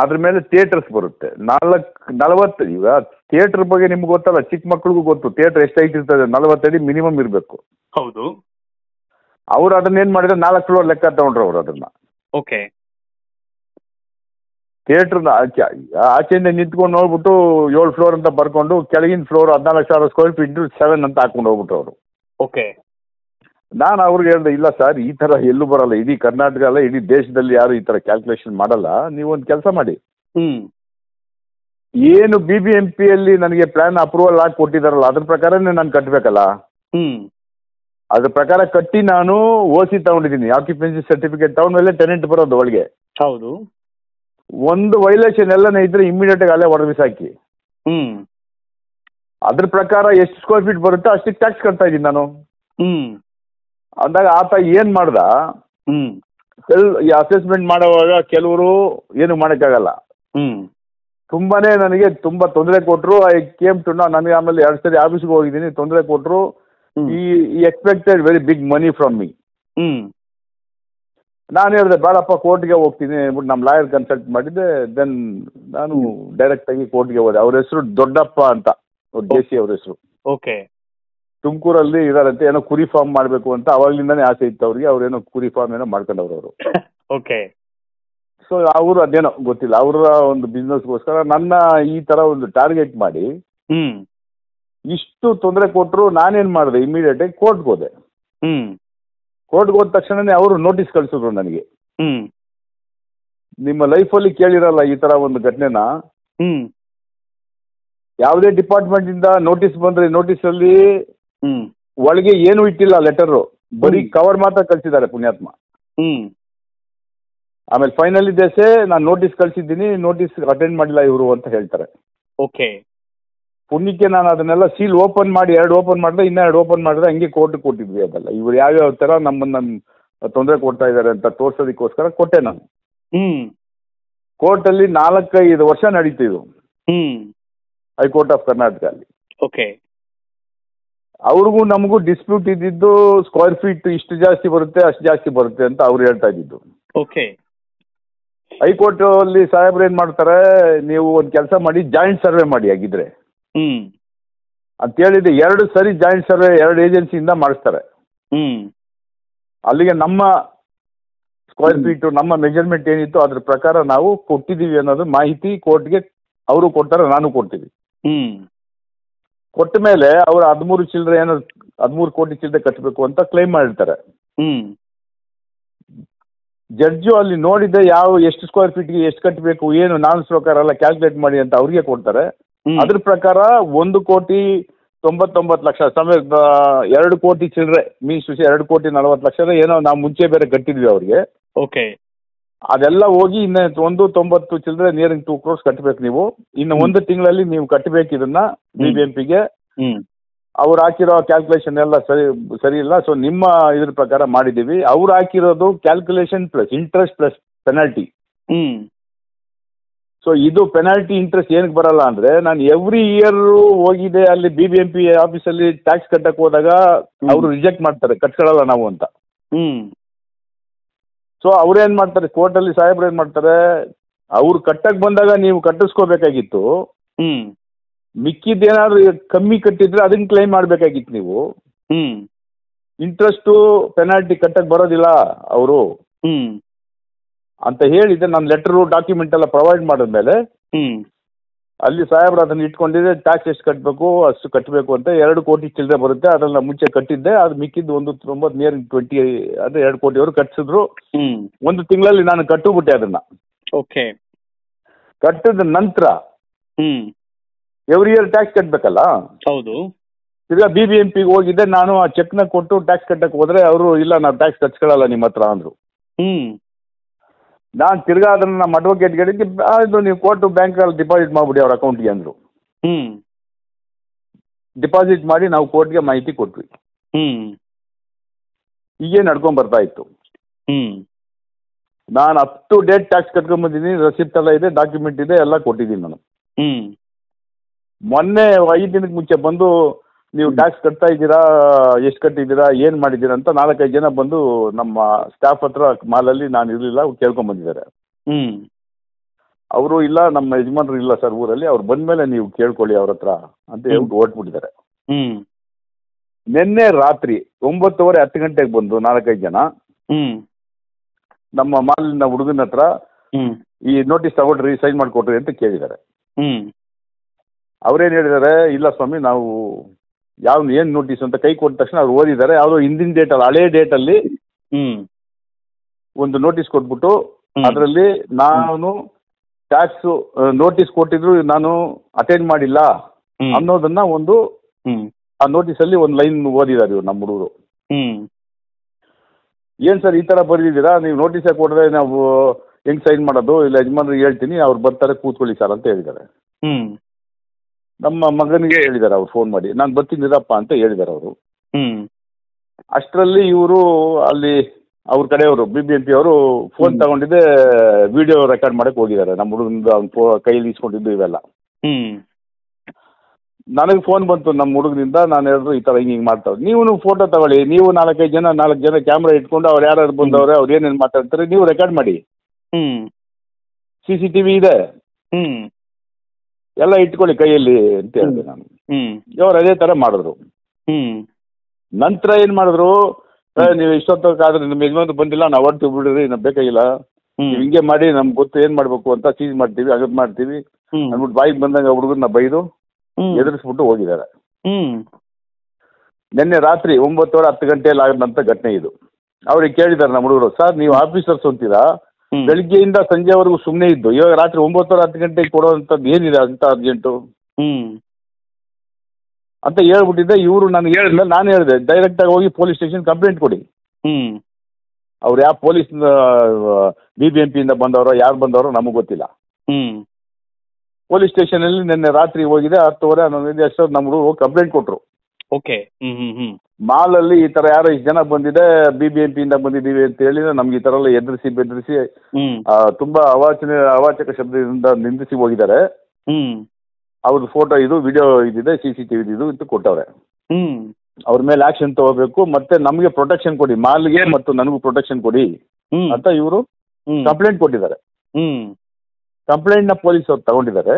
ಅದ್ರ ಮೇಲೆ ಥಿಯೇಟರ್ಸ್ ಬರುತ್ತೆ ನಾಲ್ಕು ನಲವತ್ತು ಈಗ ಥಿಯೇಟ್ರ್ ಬಗ್ಗೆ ನಿಮ್ಗೆ ಗೊತ್ತಲ್ಲ ಚಿಕ್ಕ ಮಕ್ಳಿಗೂ ಗೊತ್ತು ಥಿಯೇಟ್ರ್ ಎಷ್ಟು ಹೈಟ್ ಇರ್ತದೆ ನಲವತ್ತು ಮಿನಿಮಮ್ ಇರಬೇಕು ಹೌದು ಅವ್ರು ಅದನ್ನೇನು ಮಾಡಿದ್ರೆ ನಾಲ್ಕು ಫ್ಲೋರ್ ಲೆಕ್ಕ ತಗೊಂಡ್ರು ಅವ್ರು ಅದನ್ನು ಓಕೆ ಥಿಯೇಟರ್ ಆಚೆ ಆಚೆಯಿಂದ ನಿಂತ್ಕೊಂಡು ನೋಡ್ಬಿಟ್ಟು ಏಳು ಫ್ಲೋರ್ ಅಂತ ಬರ್ಕೊಂಡು ಕೆಳಗಿನ ಫ್ಲೋರ್ ಹದಿನಾಲ್ಕು ಸಾವಿರ ಸ್ಕ್ವೇರ್ ಫೀಟ್ ಸೆವೆನ್ ಅಂತ ಹಾಕೊಂಡು ಹೋಗ್ಬಿಟ್ರು ಅವರು ಓಕೆ ನಾನು ಅವ್ರಿಗೆ ಹೇಳಿದೆ ಇಲ್ಲ ಸರ್ ಈ ಥರ ಎಲ್ಲೂ ಬರಲ್ಲ ಇಡೀ ಕರ್ನಾಟಕ ಅಲ್ಲ ಇಡೀ ದೇಶದಲ್ಲಿ ಯಾರು ಈ ಥರ ಕ್ಯಾಲ್ಕುಲೇಷನ್ ಮಾಡಲ್ಲ ನೀವೊಂದು ಕೆಲಸ ಮಾಡಿ ಏನು ಬಿ ಬಿ ಎಂ ಪಿಯಲ್ಲಿ ನನಗೆ ಪ್ಲಾನ್ ಅಪ್ರೂವಲ್ ಹಾಕಿ ಕೊಟ್ಟಿದ್ದಾರಲ್ಲ ಅದ್ರ ಪ್ರಕಾರನೇ ನಾನು ಕಟ್ಟಬೇಕಲ್ಲ ಅದ್ರ ಪ್ರಕಾರ ಕಟ್ಟಿ ನಾನು ಓ ಸಿ ತಗೊಂಡಿದ್ದೀನಿ ಆಕ್ಯುಪೆನ್ಸಿ ಸರ್ಟಿಫಿಕೇಟ್ ತಗೊಂಡ್ಮೇಲೆ ಟೆನೆಂಟ್ ಬರೋದು ಒಳಗೆ ಹೌದು ಒಂದು ವೈಲೇಷನ್ ಎಲ್ಲನೇ ಇದ್ರೆ ಇಮಿಡಿಯೇಟ್ ಆಗಿ ಅಲ್ಲೇ ಹಾಕಿ ಹ್ಮ್ ಅದ್ರ ಪ್ರಕಾರ ಎಷ್ಟು ಸ್ಕ್ವೇರ್ ಫೀಟ್ ಬರುತ್ತೆ ಅಷ್ಟಕ್ಕೆ ಟ್ಯಾಕ್ಸ್ ಕಟ್ತಾ ಇದ್ದೀನಿ ನಾನು ಹ್ಞೂ ಅಂದಾಗ ಆತ ಏನ್ ಮಾಡ್ದ ಹ್ಮ್ ಈ ಅಸೆಸ್ಮೆಂಟ್ ಮಾಡುವಾಗ ಕೆಲವರು ಏನು ಮಾಡೋಕ್ಕಾಗಲ್ಲ ತುಂಬಾನೇ ನನಗೆ ತುಂಬಾ ತೊಂದರೆ ಕೊಟ್ಟರು ಐ ಕೇಮ್ ಟು ನನಗೆ ಆಮೇಲೆ ಎರಡು ಸರಿ ಆಫೀಸ್ಗೆ ಹೋಗಿದ್ದೀನಿ ತೊಂದರೆ ಕೊಟ್ಟರು ಈ expected very big money from me hmm ನಾನು ಹೇಳಿದೆ ಬೇಡಪ್ಪ ಕೋರ್ಟ್ಗೆ ಹೋಗ್ತೀನಿ ಅಂದ್ಬಿಟ್ಟು ನಮ್ಮ ಲಾಯರ್ ಕನ್ಸಲ್ಟ್ ಮಾಡಿದ್ದೆ ದೆನ್ ನಾನು ಡೈರೆಕ್ಟ್ ಆಗಿ ಕೋರ್ಟ್ಗೆ ಹೋದೆ ಅವ್ರ ಹೆಸರು ದೊಡ್ಡಪ್ಪ ಅಂತ ಜೆ ಸಿ ಅವ್ರ ಹೆಸರು ಓಕೆ ತುಮಕೂರಲ್ಲಿ ಇದಾರಂತೆ ಏನೋ ಕುರಿ ಫಾರ್ಮ್ ಮಾಡಬೇಕು ಅಂತ ಅವಾಗ್ಲಿಂದಾನೇ ಆಸೆ ಇತ್ತು ಅವ್ರಿಗೆ ಅವ್ರೇನೋ ಕುರಿ ಫಾರ್ಮ್ ಏನೋ ಮಾಡ್ಕೊಂಡವ್ರು ಅವರು ಓಕೆ ಸೊ ಅವರು ಅದೇನೋ ಗೊತ್ತಿಲ್ಲ ಅವರ ಒಂದು ಬಿಸ್ನೆಸ್ಗೋಸ್ಕರ ನನ್ನ ಈ ತರ ಒಂದು ಟಾರ್ಗೆಟ್ ಮಾಡಿ ಹ್ಮ್ ಇಷ್ಟು ತೊಂದರೆ ಕೊಟ್ಟರು ನಾನೇನ್ ಮಾಡಿದೆ ಇಮಿಡಿಯೇಟ್ ಆಗಿ ಕೋರ್ಟ್ಗೆ ಹೋದೆ ಹ್ಮ್ ಕೋರ್ಟ್ಗೆ ಹೋದ ತಕ್ಷಣನೇ ಅವರು ನೋಟಿಸ್ ಕಳಿಸಿದ್ರು ನನಗೆ ಹ್ಮ್ ನಿಮ್ಮ ಲೈಫಲ್ಲಿ ಕೇಳಿರಲ್ಲ ಈ ತರ ಒಂದು ಘಟನೆನ ಹ್ಮ್ ಯಾವುದೇ ಡಿಪಾರ್ಟ್ಮೆಂಟ್ ಇಂದ ನೋಟಿಸ್ ಬಂದ್ರೆ ನೋಟಿಸ್ ಅಲ್ಲಿ ಹ್ಮ್ ಒಳಗೆ ಏನು ಇಟ್ಟಿಲ್ಲ ಲೆಟರ್ ಬರೀ ಕವರ್ ಮಾತ್ರ ಕಳ್ಸಿದ್ದಾರೆ ಪುಣ್ಯಾತ್ಮ ಹ್ಮ್ ಆಮೇಲೆ ಫೈನಲ್ ದೇಸೆ ನಾನು ನೋಟಿಸ್ ಕಳ್ಸಿದ್ದೀನಿ ನೋಟಿಸ್ ಅಟೆಂಡ್ ಮಾಡಿಲ್ಲ ಇವರು ಅಂತ ಹೇಳ್ತಾರೆ ಓಕೆ ಪುಣ್ಯಕ್ಕೆ ನಾನು ಅದನ್ನೆಲ್ಲ ಸೀಲ್ ಓಪನ್ ಮಾಡಿ ಎರಡು ಓಪನ್ ಮಾಡಿದ್ರೆ ಇನ್ನೂ ಎರಡು ಓಪನ್ ಮಾಡಿದ್ರೆ ಹಂಗೆ ಕೋರ್ಟ್ ಕೊಟ್ಟಿದ್ವಿ ಅದೆಲ್ಲ ಇವ್ರು ಯಾವ್ಯಾವ ಥರ ನಮ್ಮನ್ನ ತೊಂದರೆ ಕೊಡ್ತಾ ಇದ್ದಾರೆ ಅಂತ ತೋರ್ಸೋದಕ್ಕೋಸ್ಕರ ಕೊಟ್ಟೆ ನಾನು ಹ್ಮ್ ಕೋರ್ಟಲ್ಲಿ ನಾಲ್ಕೈದು ವರ್ಷ ನಡೀತಿದ್ವು ಹೈಕೋರ್ಟ್ ಆಫ್ ಕರ್ನಾಟಕ ಅಲ್ಲಿ ಓಕೆ ಅವ್ರಿಗೂ ನಮಗೂ ಡಿಸ್ಪ್ಯೂಟ್ ಇದ್ದಿದ್ದು ಸ್ಕ್ವೇರ್ ಫೀಟ್ ಇಷ್ಟು ಜಾಸ್ತಿ ಬರುತ್ತೆ ಅಷ್ಟು ಜಾಸ್ತಿ ಬರುತ್ತೆ ಅಂತ ಅವ್ರು ಹೇಳ್ತಾ ಇದ್ದಿದ್ದು ಓಕೆ ಹೈಕೋರ್ಟ್ ಅಲ್ಲಿ ಸಾಹೇಬ್ರು ಏನ್ ಮಾಡ್ತಾರೆ ನೀವು ಒಂದು ಕೆಲಸ ಮಾಡಿ ಜಾಯಿಂಟ್ ಸರ್ವೆ ಮಾಡಿ ಆಗಿದ್ರೆ ಅಂತ ಹೇಳಿದ್ರೆ ಎರಡು ಸರಿ ಜಾಯಿಂಟ್ ಸರ್ವೆ ಎರಡು ಏಜೆನ್ಸಿಯಿಂದ ಮಾಡಿಸ್ತಾರೆ ಹ್ಮ್ ಅಲ್ಲಿಗೆ ನಮ್ಮ ಸ್ಕ್ವೇರ್ ಫೀಟ್ ನಮ್ಮ ಮೆಜರ್ಮೆಂಟ್ ಏನಿತ್ತು ಅದ್ರ ಪ್ರಕಾರ ನಾವು ಕೊಟ್ಟಿದ್ದೀವಿ ಅನ್ನೋದು ಮಾಹಿತಿ ಕೋರ್ಟ್ಗೆ ಅವರು ಕೊಡ್ತಾರೆ ನಾನು ಕೊಡ್ತೀವಿ ಕೊಟ್ಟ ಮೇಲೆ ಅವರು ಹದಿಮೂರು ಚಿಲ್ಲರೆ ಏನೋ ಹದಿಮೂರು ಕೋಟಿ ಚಿಲ್ಲರೆ ಕಟ್ಟಬೇಕು ಅಂತ ಕ್ಲೈಮ್ ಮಾಡಿರ್ತಾರೆ ಹ್ಮ್ ಜಡ್ಜು ಅಲ್ಲಿ ನೋಡಿದ್ರೆ ಯಾವ ಎಷ್ಟು ಸ್ಕ್ವೇರ್ ಫೀಟ್ಗೆ ಎಷ್ಟು ಕಟ್ಟಬೇಕು ಏನು ನಾನ್ ಪ್ರಕಾರ ಎಲ್ಲ ಕ್ಯಾಲ್ಕುಲೇಟ್ ಮಾಡಿ ಅಂತ ಅವ್ರಿಗೆ ಕೊಡ್ತಾರೆ ಅದ್ರ ಪ್ರಕಾರ ಒಂದು ಕೋಟಿ ತೊಂಬತ್ತೊಂಬತ್ತು ಲಕ್ಷ ಸಮೇತ ಎರಡು ಕೋಟಿ ಚಿಲ್ಲರೆ ಮೀನ್ಸ್ ಎರಡು ಕೋಟಿ ನಲವತ್ತು ಲಕ್ಷ ಏನೋ ನಾವು ಮುಂಚೆ ಬೇರೆ ಕಟ್ಟಿದ್ವಿ ಅವ್ರಿಗೆ ಓಕೆ ಅದೆಲ್ಲ ಹೋಗಿ ಇನ್ನು ಒಂದು ತೊಂಬತ್ತು ಚಿಲ್ಲರೆ ನಿಯರಿಂಗ್ ಟೂ ಕ್ರೋರ್ಸ್ ಕಟ್ಟಬೇಕು ನೀವು ಇನ್ನು ಒಂದು ತಿಂಗಳಲ್ಲಿ ನೀವು ಕಟ್ಟಬೇಕು ಇದನ್ನ ಬಿ ಬಿ ಎಂ ಪಿಗೆ ಅವ್ರು ಹಾಕಿರೋ ಕ್ಯಾಲ್ಕುಲೇಷನ್ ಎಲ್ಲ ಸರಿ ಸರಿ ಇಲ್ಲ ಸೊ ನಿಮ್ಮ ಇದ್ರ ಪ್ರಕಾರ ಮಾಡಿದ್ದೀವಿ ಅವ್ರು ಹಾಕಿರೋದು calculation plus interest plus penalty so ಇದು ಪೆನಾಲ್ಟಿ ಇಂಟ್ರೆಸ್ಟ್ ಏನಕ್ಕೆ ಬರಲ್ಲ ಅಂದ್ರೆ ನಾನು ಎವ್ರಿ ಇಯರ್ ಹೋಗಿದೆ ಅಲ್ಲಿ ಬಿ ಬಿ ಎಂ ಪಿ ಆಫೀಸಲ್ಲಿ ಟ್ಯಾಕ್ಸ್ ಕಟ್ಟಕ್ಕೆ ಹೋದಾಗ ಅವರು ರಿಜೆಕ್ಟ್ ಮಾಡ್ತಾರೆ ಕಟ್ಕೊಳ್ಳಲ್ಲ ನಾವು ಅಂತ ಹ್ಮ್ ಸೊ ಅವ್ರೇನು ಮಾಡ್ತಾರೆ ಕೋರ್ಟಲ್ಲಿ ಸಾಹೇಬ್ರು ಏನು ಮಾಡ್ತಾರೆ ಅವ್ರು ಕಟ್ಟಕ್ಕೆ ಬಂದಾಗ ನೀವು ಕಟ್ಟಿಸ್ಕೋಬೇಕಾಗಿತ್ತು ಹ್ಮ್ ಮಿಕ್ಕಿದ್ದೇನಾದ್ರೂ ಕಮ್ಮಿ ಕಟ್ಟಿದ್ರೆ ಅದನ್ನ ಕ್ಲೈಮ್ ಮಾಡಬೇಕಾಗಿತ್ತು ನೀವು ಹ್ಮ್ ಇಂಟ್ರೆಸ್ಟು ಪೆನಾಲ್ಟಿ ಕಟ್ಟಕ್ಕೆ ಬರೋದಿಲ್ಲ ಅವರು ಹ್ಮ್ ಅಂತ ಹೇಳಿದ್ರೆ ನಾನು ಲೆಟರ್ ಡಾಕ್ಯುಮೆಂಟ್ ಎಲ್ಲ ಪ್ರೊವೈಡ್ ಮಾಡಿದ್ಮೇಲೆ ಹ್ಮ್ ಅಲ್ಲಿ ಸಾಹೇಬರು ಅದನ್ನ ಇಟ್ಕೊಂಡಿದ್ದೆ ಟ್ಯಾಕ್ಸ್ ಎಷ್ಟು ಕಟ್ಟಬೇಕು ಅಷ್ಟು ಕಟ್ಟಬೇಕು ಅಂತ ಎರಡು ಕೋಟಿ ಚಿಲ್ಲರೆ ಬರುತ್ತೆ ಅದನ್ನ ಮುಂಚೆ ಕಟ್ಟಿದ್ದೆ ಅದು ಮಿಕ್ಕಿದ್ದು ಒಂದು ತೊಂಬತ್ತು ನಿಯರ್ ಟ್ವೆಂಟಿ ಅಂದರೆ ಎರಡು ಕೋಟಿ ಅವರು ಕಟ್ಟಿಸಿದ್ರು ಒಂದು ತಿಂಗಳಲ್ಲಿ ನಾನು ಕಟ್ಟುಬಿಟ್ಟೆ ಅದನ್ನ ಓಕೆ ಕಟ್ಟಿದ ನಂತರ ಎವ್ರಿ ಇಯರ್ ಟ್ಯಾಕ್ಸ್ ಕಟ್ಟಬೇಕಲ್ಲ ಹೌದು ತಿರ್ಗಾ ಬಿ ಬಿ ಎಂ ಪಿಗೆ ಹೋಗಿದ್ದೆ ನಾನು ಆ ಚೆಕ್ನ ಕೊಟ್ಟು ಟ್ಯಾಕ್ಸ್ ಕಟ್ಟಕ್ಕೆ ಹೋದ್ರೆ ಅವರು ಇಲ್ಲ ನಾವು ಟ್ಯಾಕ್ಸ್ ಕಟ್ಸ್ಕೊಳ್ಳಲ್ಲ ನಿಮ್ಮ ಹತ್ರ ಹ್ಮ್ ನಾನು ತಿರ್ಗಾ ಅದನ್ನು ನಮ್ಮ ಅಡ್ವೊಕೇಟ್ ಹೇಳಿದ್ದೆ ಅದು ನೀವು ಬ್ಯಾಂಕ್ ಬ್ಯಾಂಕಲ್ಲಿ ಡಿಪಾಸಿಟ್ ಮಾಡಿಬಿಡಿ ಅವ್ರ ಅಕೌಂಟ್ಗೆ ಅಂದರು ಹ್ಞೂ ಡಿಪಾಸಿಟ್ ಮಾಡಿ ನಾವು ಕೋರ್ಟ್ಗೆ ಮಾಹಿತಿ ಕೊಟ್ವಿ ಹ್ಞೂ ಹೀಗೆ ನಡ್ಕೊಂಡು ಬರ್ತಾ ಇತ್ತು ಹ್ಞೂ ನಾನು ಟು ಡೇಟ್ ಟ್ಯಾಕ್ಸ್ ಕಟ್ಕೊಂಡ್ಬಂದಿದ್ದೀನಿ ರೆಸಿಪ್ಟೆಲ್ಲ ಎಲ್ಲ ಇದೆ ಡಾಕ್ಯುಮೆಂಟ್ ಇದೆ ಎಲ್ಲ ಕೊಟ್ಟಿದ್ದೀನಿ ನಾನು ಹ್ಞೂ ಮೊನ್ನೆ ಐದು ದಿನಕ್ಕೆ ಮುಂಚೆ ಬಂದು ನೀವು ಟ್ಯಾಕ್ಸ್ ಕಟ್ತಾ ಇದ್ದೀರಾ ಎಷ್ಟು ಕಟ್ಟಿದ್ದೀರಾ ಏನು ಮಾಡಿದ್ದೀರಾ ಅಂತ ನಾಲ್ಕೈದು ಜನ ಬಂದು ನಮ್ಮ ಸ್ಟಾಫ್ ಹತ್ರ ಮಾಲಲ್ಲಿ ನಾನು ಇರಲಿಲ್ಲ ಕೇಳ್ಕೊಂಡ್ ಬಂದಿದ್ದಾರೆ ಹ್ಮ್ ಅವರು ಇಲ್ಲ ನಮ್ಮ ಯಜಮಾನರು ಇಲ್ಲ ಸರ್ ಊರಲ್ಲಿ ಅವ್ರು ಬಂದ್ಮೇಲೆ ನೀವು ಕೇಳ್ಕೊಳ್ಳಿ ಅವ್ರ ಹತ್ರ ಅಂತ ಹೇಳ್ಬಿಟ್ಟು ಓಟ್ಬಿಟ್ಟಿದ್ದಾರೆ ಹ್ಮ್ ನಿನ್ನೆ ರಾತ್ರಿ ಒಂಬತ್ತುವರೆ ಹತ್ತು ಗಂಟೆಗೆ ಬಂದು ನಾಲ್ಕೈದು ಜನ ಹ್ಮ್ ನಮ್ಮ ಮಾಲಿನ ಹುಡುಗನ ಹತ್ರ ಈ ನೋಟಿಸ್ ತಗೊಳ್ರಿ ಸೈನ್ ಮಾಡಿಕೊಟ್ರಿ ಅಂತ ಕೇಳಿದ್ದಾರೆ ಹ್ಮ್ ಅವ್ರೇನು ಹೇಳಿದ್ದಾರೆ ಇಲ್ಲ ಸ್ವಾಮಿ ನಾವು ಯಾವ್ದು ಏನು ನೋಟಿಸ್ ಅಂತ ಕೈ ಕೊಟ್ಟ ತಕ್ಷಣ ಅವ್ರು ಓದಿದ್ದಾರೆ ಯಾವುದೋ ಹಿಂದಿನ ಡೇಟ್ ಅಲ್ಲಿ ಹಳೆ ಡೇಟ್ ಅಲ್ಲಿ ಒಂದು ನೋಟಿಸ್ ಕೊಟ್ಬಿಟ್ಟು ಅದರಲ್ಲಿ ನಾನು ಟ್ಯಾಕ್ಸ್ ನೋಟಿಸ್ ಕೊಟ್ಟಿದ್ರು ನಾನು ಅಟೆಂಡ್ ಮಾಡಿಲ್ಲ ಅನ್ನೋದನ್ನ ಒಂದು ಆ ಆ ಅಲ್ಲಿ ಒಂದು ಲೈನ್ ಓದಿದ್ದಾರೆ ಇವ್ರು ನಮ್ಮ ಹುಡುಗರು ಏನ್ ಸರ್ ಈ ತರ ಬರೆದಿದ್ದೀರಾ ನೀವು ನೋಟಿಸ್ ಕೊಟ್ಟರೆ ನಾವು ಹೆಂಗ್ ಸೈನ್ ಮಾಡೋದು ಇಲ್ಲ ಯಜಮಾನ್ರಿಗೆ ಹೇಳ್ತೀನಿ ಅವ್ರು ಬರ್ತಾರೆ ಕೂತ್ಕೊಳ್ಳಿ ಸರ್ ಅಂತ ಹೇಳಿದ್ದಾರೆ ನಮ್ಮ ಮಗನಿಗೆ ಹೇಳಿದ್ದಾರೆ ಅವ್ರು ಫೋನ್ ಮಾಡಿ ನಾನು ಬರ್ತೀನಿರಪ್ಪ ಅಂತ ಹೇಳಿದ್ದಾರೆ ಅವರು ಹ್ಮ್ ಅಷ್ಟರಲ್ಲಿ ಇವರು ಅಲ್ಲಿ ಅವ್ರ ಕಡೆಯವರು ಬಿ ಬಿ ಎಂ ಪಿ ಅವರು ಫೋನ್ ತಗೊಂಡಿದ್ದೆ ವಿಡಿಯೋ ರೆಕಾರ್ಡ್ ಮಾಡಕ್ಕೆ ಹೋಗಿದ್ದಾರೆ ನಮ್ಮ ಹುಡುಗನಿಂದ ಅವ್ನ ಕೈಯಲ್ಲಿ ಇಸ್ಕೊಂಡಿದ್ದು ಇವೆಲ್ಲ ನನಗೆ ಫೋನ್ ಬಂತು ನಮ್ಮ ಹುಡುಗನಿಂದ ನಾನು ಹೇಳಿದ್ರು ಈ ಥರ ಹಿಂಗೆ ಹಿಂಗೆ ಮಾಡ್ತಾವ್ ನೀವು ಫೋಟೋ ತಗೊಳ್ಳಿ ನೀವು ನಾಲ್ಕೈದು ಜನ ನಾಲ್ಕು ಜನ ಕ್ಯಾಮ್ರಾ ಇಟ್ಕೊಂಡು ಅವ್ರು ಯಾರು ಬಂದವ್ರೆ ಅವ್ರು ಏನೇನು ಮಾತಾಡ್ತಾರೆ ನೀವು ರೆಕಾರ್ಡ್ ಮಾಡಿ ಹ್ಮ್ ಸಿ ಸಿ ಟಿ ವಿ ಇದೆ ಹ್ಮ್ ಎಲ್ಲ ಇಟ್ಕೊಳ್ಳಿ ಕೈಯಲ್ಲಿ ಅಂತ ಹೇಳಿದೆ ನಾನು ಅವ್ರು ಅದೇ ತರ ಮಾಡಿದ್ರು ನಂತರ ಏನು ಮಾಡಿದ್ರು ನೀವು ಇಷ್ಟೊತ್ತಾದ್ರೆ ನಿಮ್ಮ ಯಜಮಾನ ಬಂದಿಲ್ಲ ನಾವು ಹೊರಟು ಬಿಡ್ರಿ ನಮ್ ಬೇಕಾಗಿಲ್ಲ ನೀವು ಹಿಂಗೆ ಮಾಡಿ ನಮ್ ಗೊತ್ತು ಏನು ಮಾಡಬೇಕು ಅಂತ ಚೀಸ್ ಮಾಡ್ತೀವಿ ಅಗದ್ ಮಾಡ್ತೀವಿ ಅಂದ್ಬಿಟ್ಟು ಬಾಯಿಗೆ ಬಂದಂಗೆ ಹುಡುಗರನ್ನ ಬೈದು ಎದುರಿಸ್ಬಿಟ್ಟು ಹೋಗಿದ್ದಾರೆ ನಿನ್ನೆ ರಾತ್ರಿ ಒಂಬತ್ತುವರೆ ಹತ್ತು ಗಂಟೆಯಲ್ಲಿ ಆಗದಂತ ಘಟನೆ ಇದು ಅವ್ರಿಗೆ ಕೇಳಿದಾರೆ ನಮ್ಮ ಹುಡುಗರು ಸರ್ ನೀವು ಆಫೀಸರ್ಸ್ ಅಂತೀರಾ ಬೆಳಿಗ್ಗೆಯಿಂದ ಸಂಜೆವರೆಗೂ ಸುಮ್ಮನೆ ಇದ್ದು ಇವಾಗ ರಾತ್ರಿ ಒಂಬತ್ತುವರೆ ಹತ್ತು ಗಂಟೆಗೆ ಕೊಡುವಂಥದ್ದು ಏನಿದೆ ಅಂತ ಅರ್ಜೆಂಟು ಹ್ಮ್ ಅಂತ ಹೇಳ್ಬಿಟ್ಟಿದ್ದೆ ಇವರು ನನಗೆ ಹೇಳಿದ್ಮೇಲೆ ನಾನು ಹೇಳಿದೆ ಆಗಿ ಹೋಗಿ ಪೊಲೀಸ್ ಸ್ಟೇಷನ್ ಕಂಪ್ಲೇಂಟ್ ಕೊಡಿ ಹ್ಮ್ ಅವ್ರು ಯಾವ ಪೊಲೀಸ್ ಬಿ ಬಿ ಎಂ ಪಿಯಿಂದ ಬಂದವರೋ ಯಾರು ಬಂದವರೋ ನಮಗೆ ಗೊತ್ತಿಲ್ಲ ಹ್ಮ್ ಪೊಲೀಸ್ ಸ್ಟೇಷನಲ್ಲಿ ನಿನ್ನೆ ರಾತ್ರಿ ಹೋಗಿದೆ ಹತ್ತುವರೆ ಹನ್ನೊಂದು ಎಷ್ಟೊತ್ತು ನಮ್ಮದು ಕಂಪ್ಲೇಂಟ್ ಕೊಟ್ಟರು ಓಕೆ ಮಾಲ್ ಅಲ್ಲಿ ಈ ತರ ಯಾರೋ ಇಷ್ಟು ಜನ ಬಂದಿದೆ ಬಿ ಇಂದ ಬಂದಿದ್ದೀವಿ ಅಂತ ಹೇಳಿ ನಮ್ಗೆ ಈ ತರ ಎಲ್ಲ ಎದುರಿಸಿ ಬೆದರಿಸಿ ತುಂಬಾ ಅವಾಚನೆ ಅವಾಚಕ ಶಬ್ದದಿಂದ ನಿಂದಿಸಿ ಹೋಗಿದ್ದಾರೆ ಹ್ಮ್ ಅವ್ರದ್ದು ಫೋಟೋ ಇದು ವಿಡಿಯೋ ಇದಿದೆ ಸಿ ಸಿ ಟಿವಿ ಇದು ಅಂತ ಕೊಟ್ಟವ್ರೆ ಹ್ಮ್ ಅವ್ರ ಮೇಲೆ ಆಕ್ಷನ್ ತಗೋಬೇಕು ಮತ್ತೆ ನಮಗೆ ಪ್ರೊಟೆಕ್ಷನ್ ಕೊಡಿ ಮಾಲ್ಗೆ ಮತ್ತು ನನಗೂ ಪ್ರೊಟೆಕ್ಷನ್ ಕೊಡಿ ಅಂತ ಇವರು ಕಂಪ್ಲೇಂಟ್ ಕೊಟ್ಟಿದ್ದಾರೆ ಹ್ಮ್ ಕಂಪ್ಲೇಂಟ್ ನ ಪೊಲೀಸ್ ಅವ್ರು ತಗೊಂಡಿದ್ದಾರೆ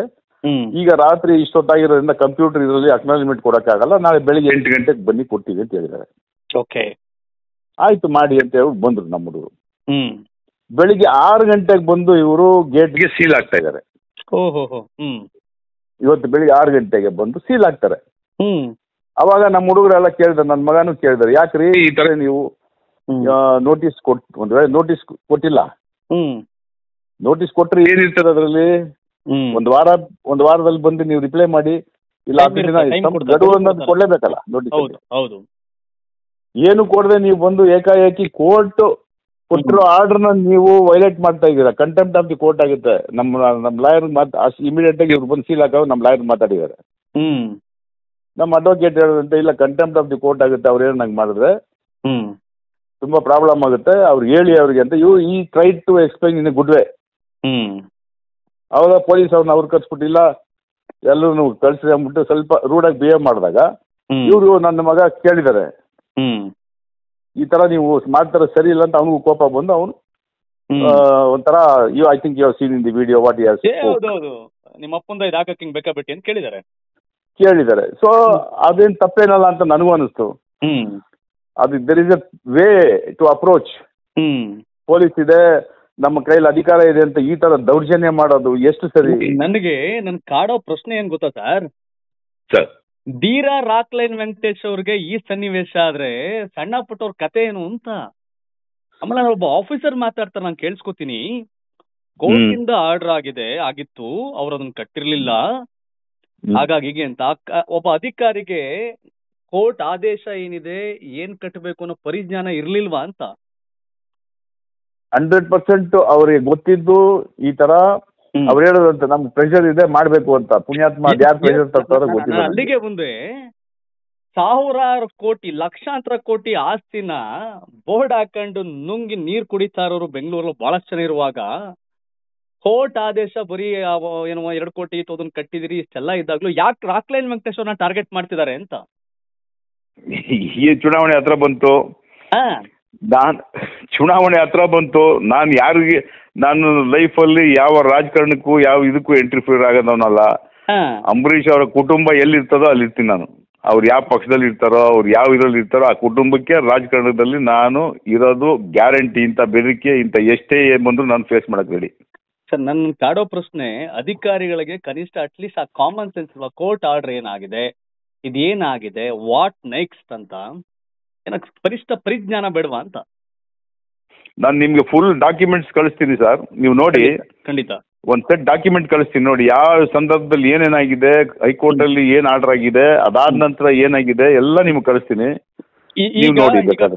ಈಗ ರಾತ್ರಿ ಇಷ್ಟೊತ್ತಾಗಿರೋದ್ರಿಂದ ಕಂಪ್ಯೂಟರ್ ಇದರಲ್ಲಿ ಅಕ್ನಾಲಜ್ಮೆಂಟ್ ಕೊಡೋಕ್ಕಾಗಲ್ಲ ನಾಳೆ ಬೆಳಿಗ್ಗೆ ಎಂಟು ಗಂಟೆಗೆ ಬನ್ನಿ ಕೊಡ್ತೀವಿ ಅಂತ ಹೇಳಿದ್ದಾರೆ ಓಕೆ ಆಯ್ತು ಮಾಡಿ ಅಂತ ಹೇಳಿ ಬಂದ್ರು ನಮ್ಮ ಹುಡುಗರು ಬೆಳಿಗ್ಗೆ ಆರು ಗಂಟೆಗೆ ಬಂದು ಇವರು ಗೇಟ್ಗೆ ಸೀಲ್ ಆಗ್ತಾ ಇದ್ದಾರೆ ಇವತ್ತು ಬೆಳಿಗ್ಗೆ ಆರು ಗಂಟೆಗೆ ಬಂದು ಸೀಲ್ ಆಗ್ತಾರೆ ಹ್ಮ್ ಅವಾಗ ನಮ್ಮ ಹುಡುಗರೆಲ್ಲ ಕೇಳಿದ್ರು ನನ್ನ ಮಗನೂ ಕೇಳಿದಾರೆ ಯಾಕ್ರಿ ಈ ತರ ನೀವು ನೋಟಿಸ್ ಕೊಟ್ಟು ನೋಟಿಸ್ ಕೊಟ್ಟಿಲ್ಲ ಹ್ಮ್ ನೋಟಿಸ್ ಕೊಟ್ರೆ ಏನಿರ್ತದೆ ಅದರಲ್ಲಿ ಒಂದ್ ವಾರ ಒಂದ್ ವಾರದಲ್ಲಿ ಬಂದು ನೀವು ರಿಪ್ಲೈ ಮಾಡಿ ಇಲ್ಲ ಕೊಡ್ಲೇಬೇಕಲ್ಲ ಹೌದು ಏನು ಕೊಡದೆ ನೀವು ಬಂದು ಏಕಾಏಕಿ ಕೋರ್ಟ್ ಕೊಟ್ಟಿರೋ ನ ನೀವು ವೈಲೇಟ್ ಮಾಡ್ತಾ ಇದ್ದೀರಾ ಕಂಟೆಂಪ್ಟ್ ಆಫ್ ದಿ ಕೋರ್ಟ್ ಆಗುತ್ತೆ ನಮ್ಮ ನಮ್ಮ ಲಾಯರ್ ಮಾತು ಇಮಿಡಿಯೇಟ್ ಆಗಿ ಇವ್ರು ಬಂದು ಸೀಲ್ ಹಾಕೋ ನಮ್ಮ ಲಾಯರ್ ಮಾತಾಡಿದ್ದಾರೆ ನಮ್ಮ ಅಡ್ವೊಕೇಟ್ ಹೇಳೋದಂತೆ ಇಲ್ಲ ಕಂಟೆಂಪ್ಟ್ ಆಫ್ ದಿ ಕೋರ್ಟ್ ಆಗುತ್ತೆ ಅವ್ರು ಏನು ನಂಗೆ ಮಾಡಿದ್ರೆ ತುಂಬಾ ಪ್ರಾಬ್ಲಮ್ ಆಗುತ್ತೆ ಅವ್ರು ಹೇಳಿ ಅವ್ರಿಗೆ ಅಂತ ಯು ಈ try to explain in a good way ಅವಾಗ ಪೊಲೀಸ್ ಅವ್ರನ್ನ ಅವ್ರು ಕರ್ಸ್ಬಿಟ್ಟಿಲ್ಲ ಎಲ್ಲರೂ ಕಳ್ಸಿ ಅಂದ್ಬಿಟ್ಟು ಸ್ವಲ್ಪ ರೂಡಾಗಿ ಬಿಹೇವ್ ಮಾಡಿದಾಗ ಇವರು ನನ್ನ ಮಗ ಕೇಳಿದ್ದಾರೆ ಈ ತರ ನೀವು ಮಾಡ್ತಾರ ಸರಿ ಇಲ್ಲ ಅಂತ ಅವನಿಗೂ ಕೋಪ ಬಂದು ಅವನು ಒಂಥರ you I think you seen in the video what you ನಿಮ್ಮ ಅಪ್ಪಂದ ಇದು ಹಾಕಕ್ಕೆ ಬೇಕಾ ಅಂತ ಕೇಳಿದ್ದಾರೆ ಕೇಳಿದ್ದಾರೆ ಸೊ ಅದೇನ್ ತಪ್ಪೇನಲ್ಲ ಅಂತ ನನಗೂ ಅನಿಸ್ತು ಅದು there is a way to approach police ಇದೆ ನಮ್ಮ ಕೈಲಿ ಅಧಿಕಾರ ಇದೆ ಅಂತ ಈ ತರ ದೌರ್ಜನ್ಯ ಮಾಡೋದು ಎಷ್ಟು ಸರಿ ನನಗೆ ನನ್ ಕಾಡೋ ಪ್ರಶ್ನೆ ಏನ್ ಗೊತ್ತಾ sir sir Rockline Venkatesh ಅವ್ರಿಗೆ ಈ ಸನ್ನಿವೇಶ ಆದ್ರೆ ಸಣ್ಣ ಪುಟ್ಟವ್ರ ಕತೆ ಏನು ಅಂತ ಆಮೇಲೆ ನಾನು ಒಬ್ಬ ಆಫೀಸರ್ ಮಾತಾಡ್ತಾರೆ ನಾನು ಕೇಳಿಸ್ಕೊತೀನಿ ಇಂದ ಆರ್ಡರ್ ಆಗಿದೆ ಆಗಿತ್ತು ಅವ್ರು ಅದನ್ನ ಕಟ್ಟಿರ್ಲಿಲ್ಲ ಹಾಗಾಗಿ ಹೀಗೆ ಅಂತ ಒಬ್ಬ ಅಧಿಕಾರಿಗೆ ಕೋರ್ಟ್ ಆದೇಶ ಏನಿದೆ ಏನ್ ಕಟ್ಟಬೇಕು ಅನ್ನೋ ಪರಿಜ್ಞಾನ ಇರ್ಲಿಲ್ವಾ ಅಂತ ಹಂಡ್ರೆಡ್ ಪರ್ಸೆಂಟ್ ಅವ್ರಿಗೆ ಗೊತ್ತಿದ್ದು ಈ ತರ ಅವ್ರು ಹೇಳೋದಂತ ನಮ್ಗೆ ಪ್ರೆಷರ್ ಇದೆ ಮಾಡ್ಬೇಕು ಅಂತ ಪುಣ್ಯಾತ್ಮ ಯಾರು ಪ್ರೆಷರ್ ತರ್ತಾರೋ ಅಲ್ಲಿಗೆ ಮುಂದೆ ಸಾವಿರಾರು ಕೋಟಿ ಲಕ್ಷಾಂತರ ಕೋಟಿ ಆಸ್ತಿನ ಬೋರ್ಡ್ ಹಾಕೊಂಡು ನುಂಗಿ ನೀರ್ ಕುಡಿತಾ ಬೆಂಗಳೂರು ಬೆಂಗಳೂರಲ್ಲಿ ಬಹಳಷ್ಟು ಜನ ಇರುವಾಗ ಕೋರ್ಟ್ ಆದೇಶ ಬರೀ ಏನೋ ಎರಡು ಕೋಟಿ ಇತ್ತು ಅದನ್ನ ಕಟ್ಟಿದಿರಿ ಇಷ್ಟೆಲ್ಲ ಇದ್ದಾಗ್ಲೂ ಯಾಕೆ ರಾಕ್ಲೈನ್ ವೆಂಕಟೇಶ್ವರನ ಟಾರ್ಗೆಟ್ ಮಾಡ್ತಿದ್ದಾರೆ ಅಂತ ಈ ಚುನಾವಣೆ ಹತ್ರ ಬಂತು ನಾನು ಚುನಾವಣೆ ಹತ್ರ ಬಂತು ನಾನು ಯಾರಿಗೆ ನಾನು ಲೈಫಲ್ಲಿ ಯಾವ ರಾಜಕಾರಣಕ್ಕೂ ಯಾವ ಇದಕ್ಕೂ ಎಂಟ್ರಿಫಿಯರ್ ಆಗೋದವನಲ್ಲ ಅಂಬರೀಷ್ ಅವರ ಕುಟುಂಬ ಎಲ್ಲಿರ್ತದೋ ಅಲ್ಲಿರ್ತೀನಿ ನಾನು ಅವ್ರು ಯಾವ ಪಕ್ಷದಲ್ಲಿ ಇರ್ತಾರೋ ಅವ್ರು ಯಾವ ಇದರಲ್ಲಿ ಇರ್ತಾರೋ ಆ ಕುಟುಂಬಕ್ಕೆ ರಾಜಕಾರಣದಲ್ಲಿ ನಾನು ಇರೋದು ಗ್ಯಾರಂಟಿ ಇಂಥ ಬೆದರಿಕೆ ಇಂಥ ಎಷ್ಟೇ ಏನು ಬಂದರೂ ನಾನು ಫೇಸ್ ಮಾಡಕ್ಕೆ ರೆಡಿ ಸರ್ ನನ್ನ ಕಾಡೋ ಪ್ರಶ್ನೆ ಅಧಿಕಾರಿಗಳಿಗೆ ಕನಿಷ್ಠ ಅಟ್ಲೀಸ್ಟ್ ಆ ಕಾಮನ್ ಸೆನ್ಸ್ ಕೋರ್ಟ್ ಆರ್ಡರ್ ಏನಾಗಿದೆ ಇದೇನಾಗಿದೆ ವಾಟ್ ನೆಕ್ಸ್ಟ್ ಅಂತ ಏನಕ್ಕೆ ಪರಿಷ್ಠ ಪರಿಜ್ಞಾನ ಬೇಡವಾ ಅಂತ ನಾನು ನಿಮ್ಗೆ ಫುಲ್ ಡಾಕ್ಯುಮೆಂಟ್ಸ್ ಕಳಿಸ್ತೀನಿ ಸರ್ ನೀವು ನೋಡಿ ಖಂಡಿತ ಒಂದ್ ಸೆಟ್ ಡಾಕ್ಯುಮೆಂಟ್ ಕಳಿಸ್ತೀನಿ ನೋಡಿ ಯಾವ ಸಂದರ್ಭದಲ್ಲಿ ಏನೇನಾಗಿದೆ ಹೈಕೋರ್ಟ್ ಅಲ್ಲಿ ಏನ್ ಆರ್ಡರ್ ಆಗಿದೆ ಅದಾದ ನಂತರ ಏನಾಗಿದೆ ಎಲ್ಲ ನಿಮ್ಗೆ ಕಳಿಸ್ತೀನಿ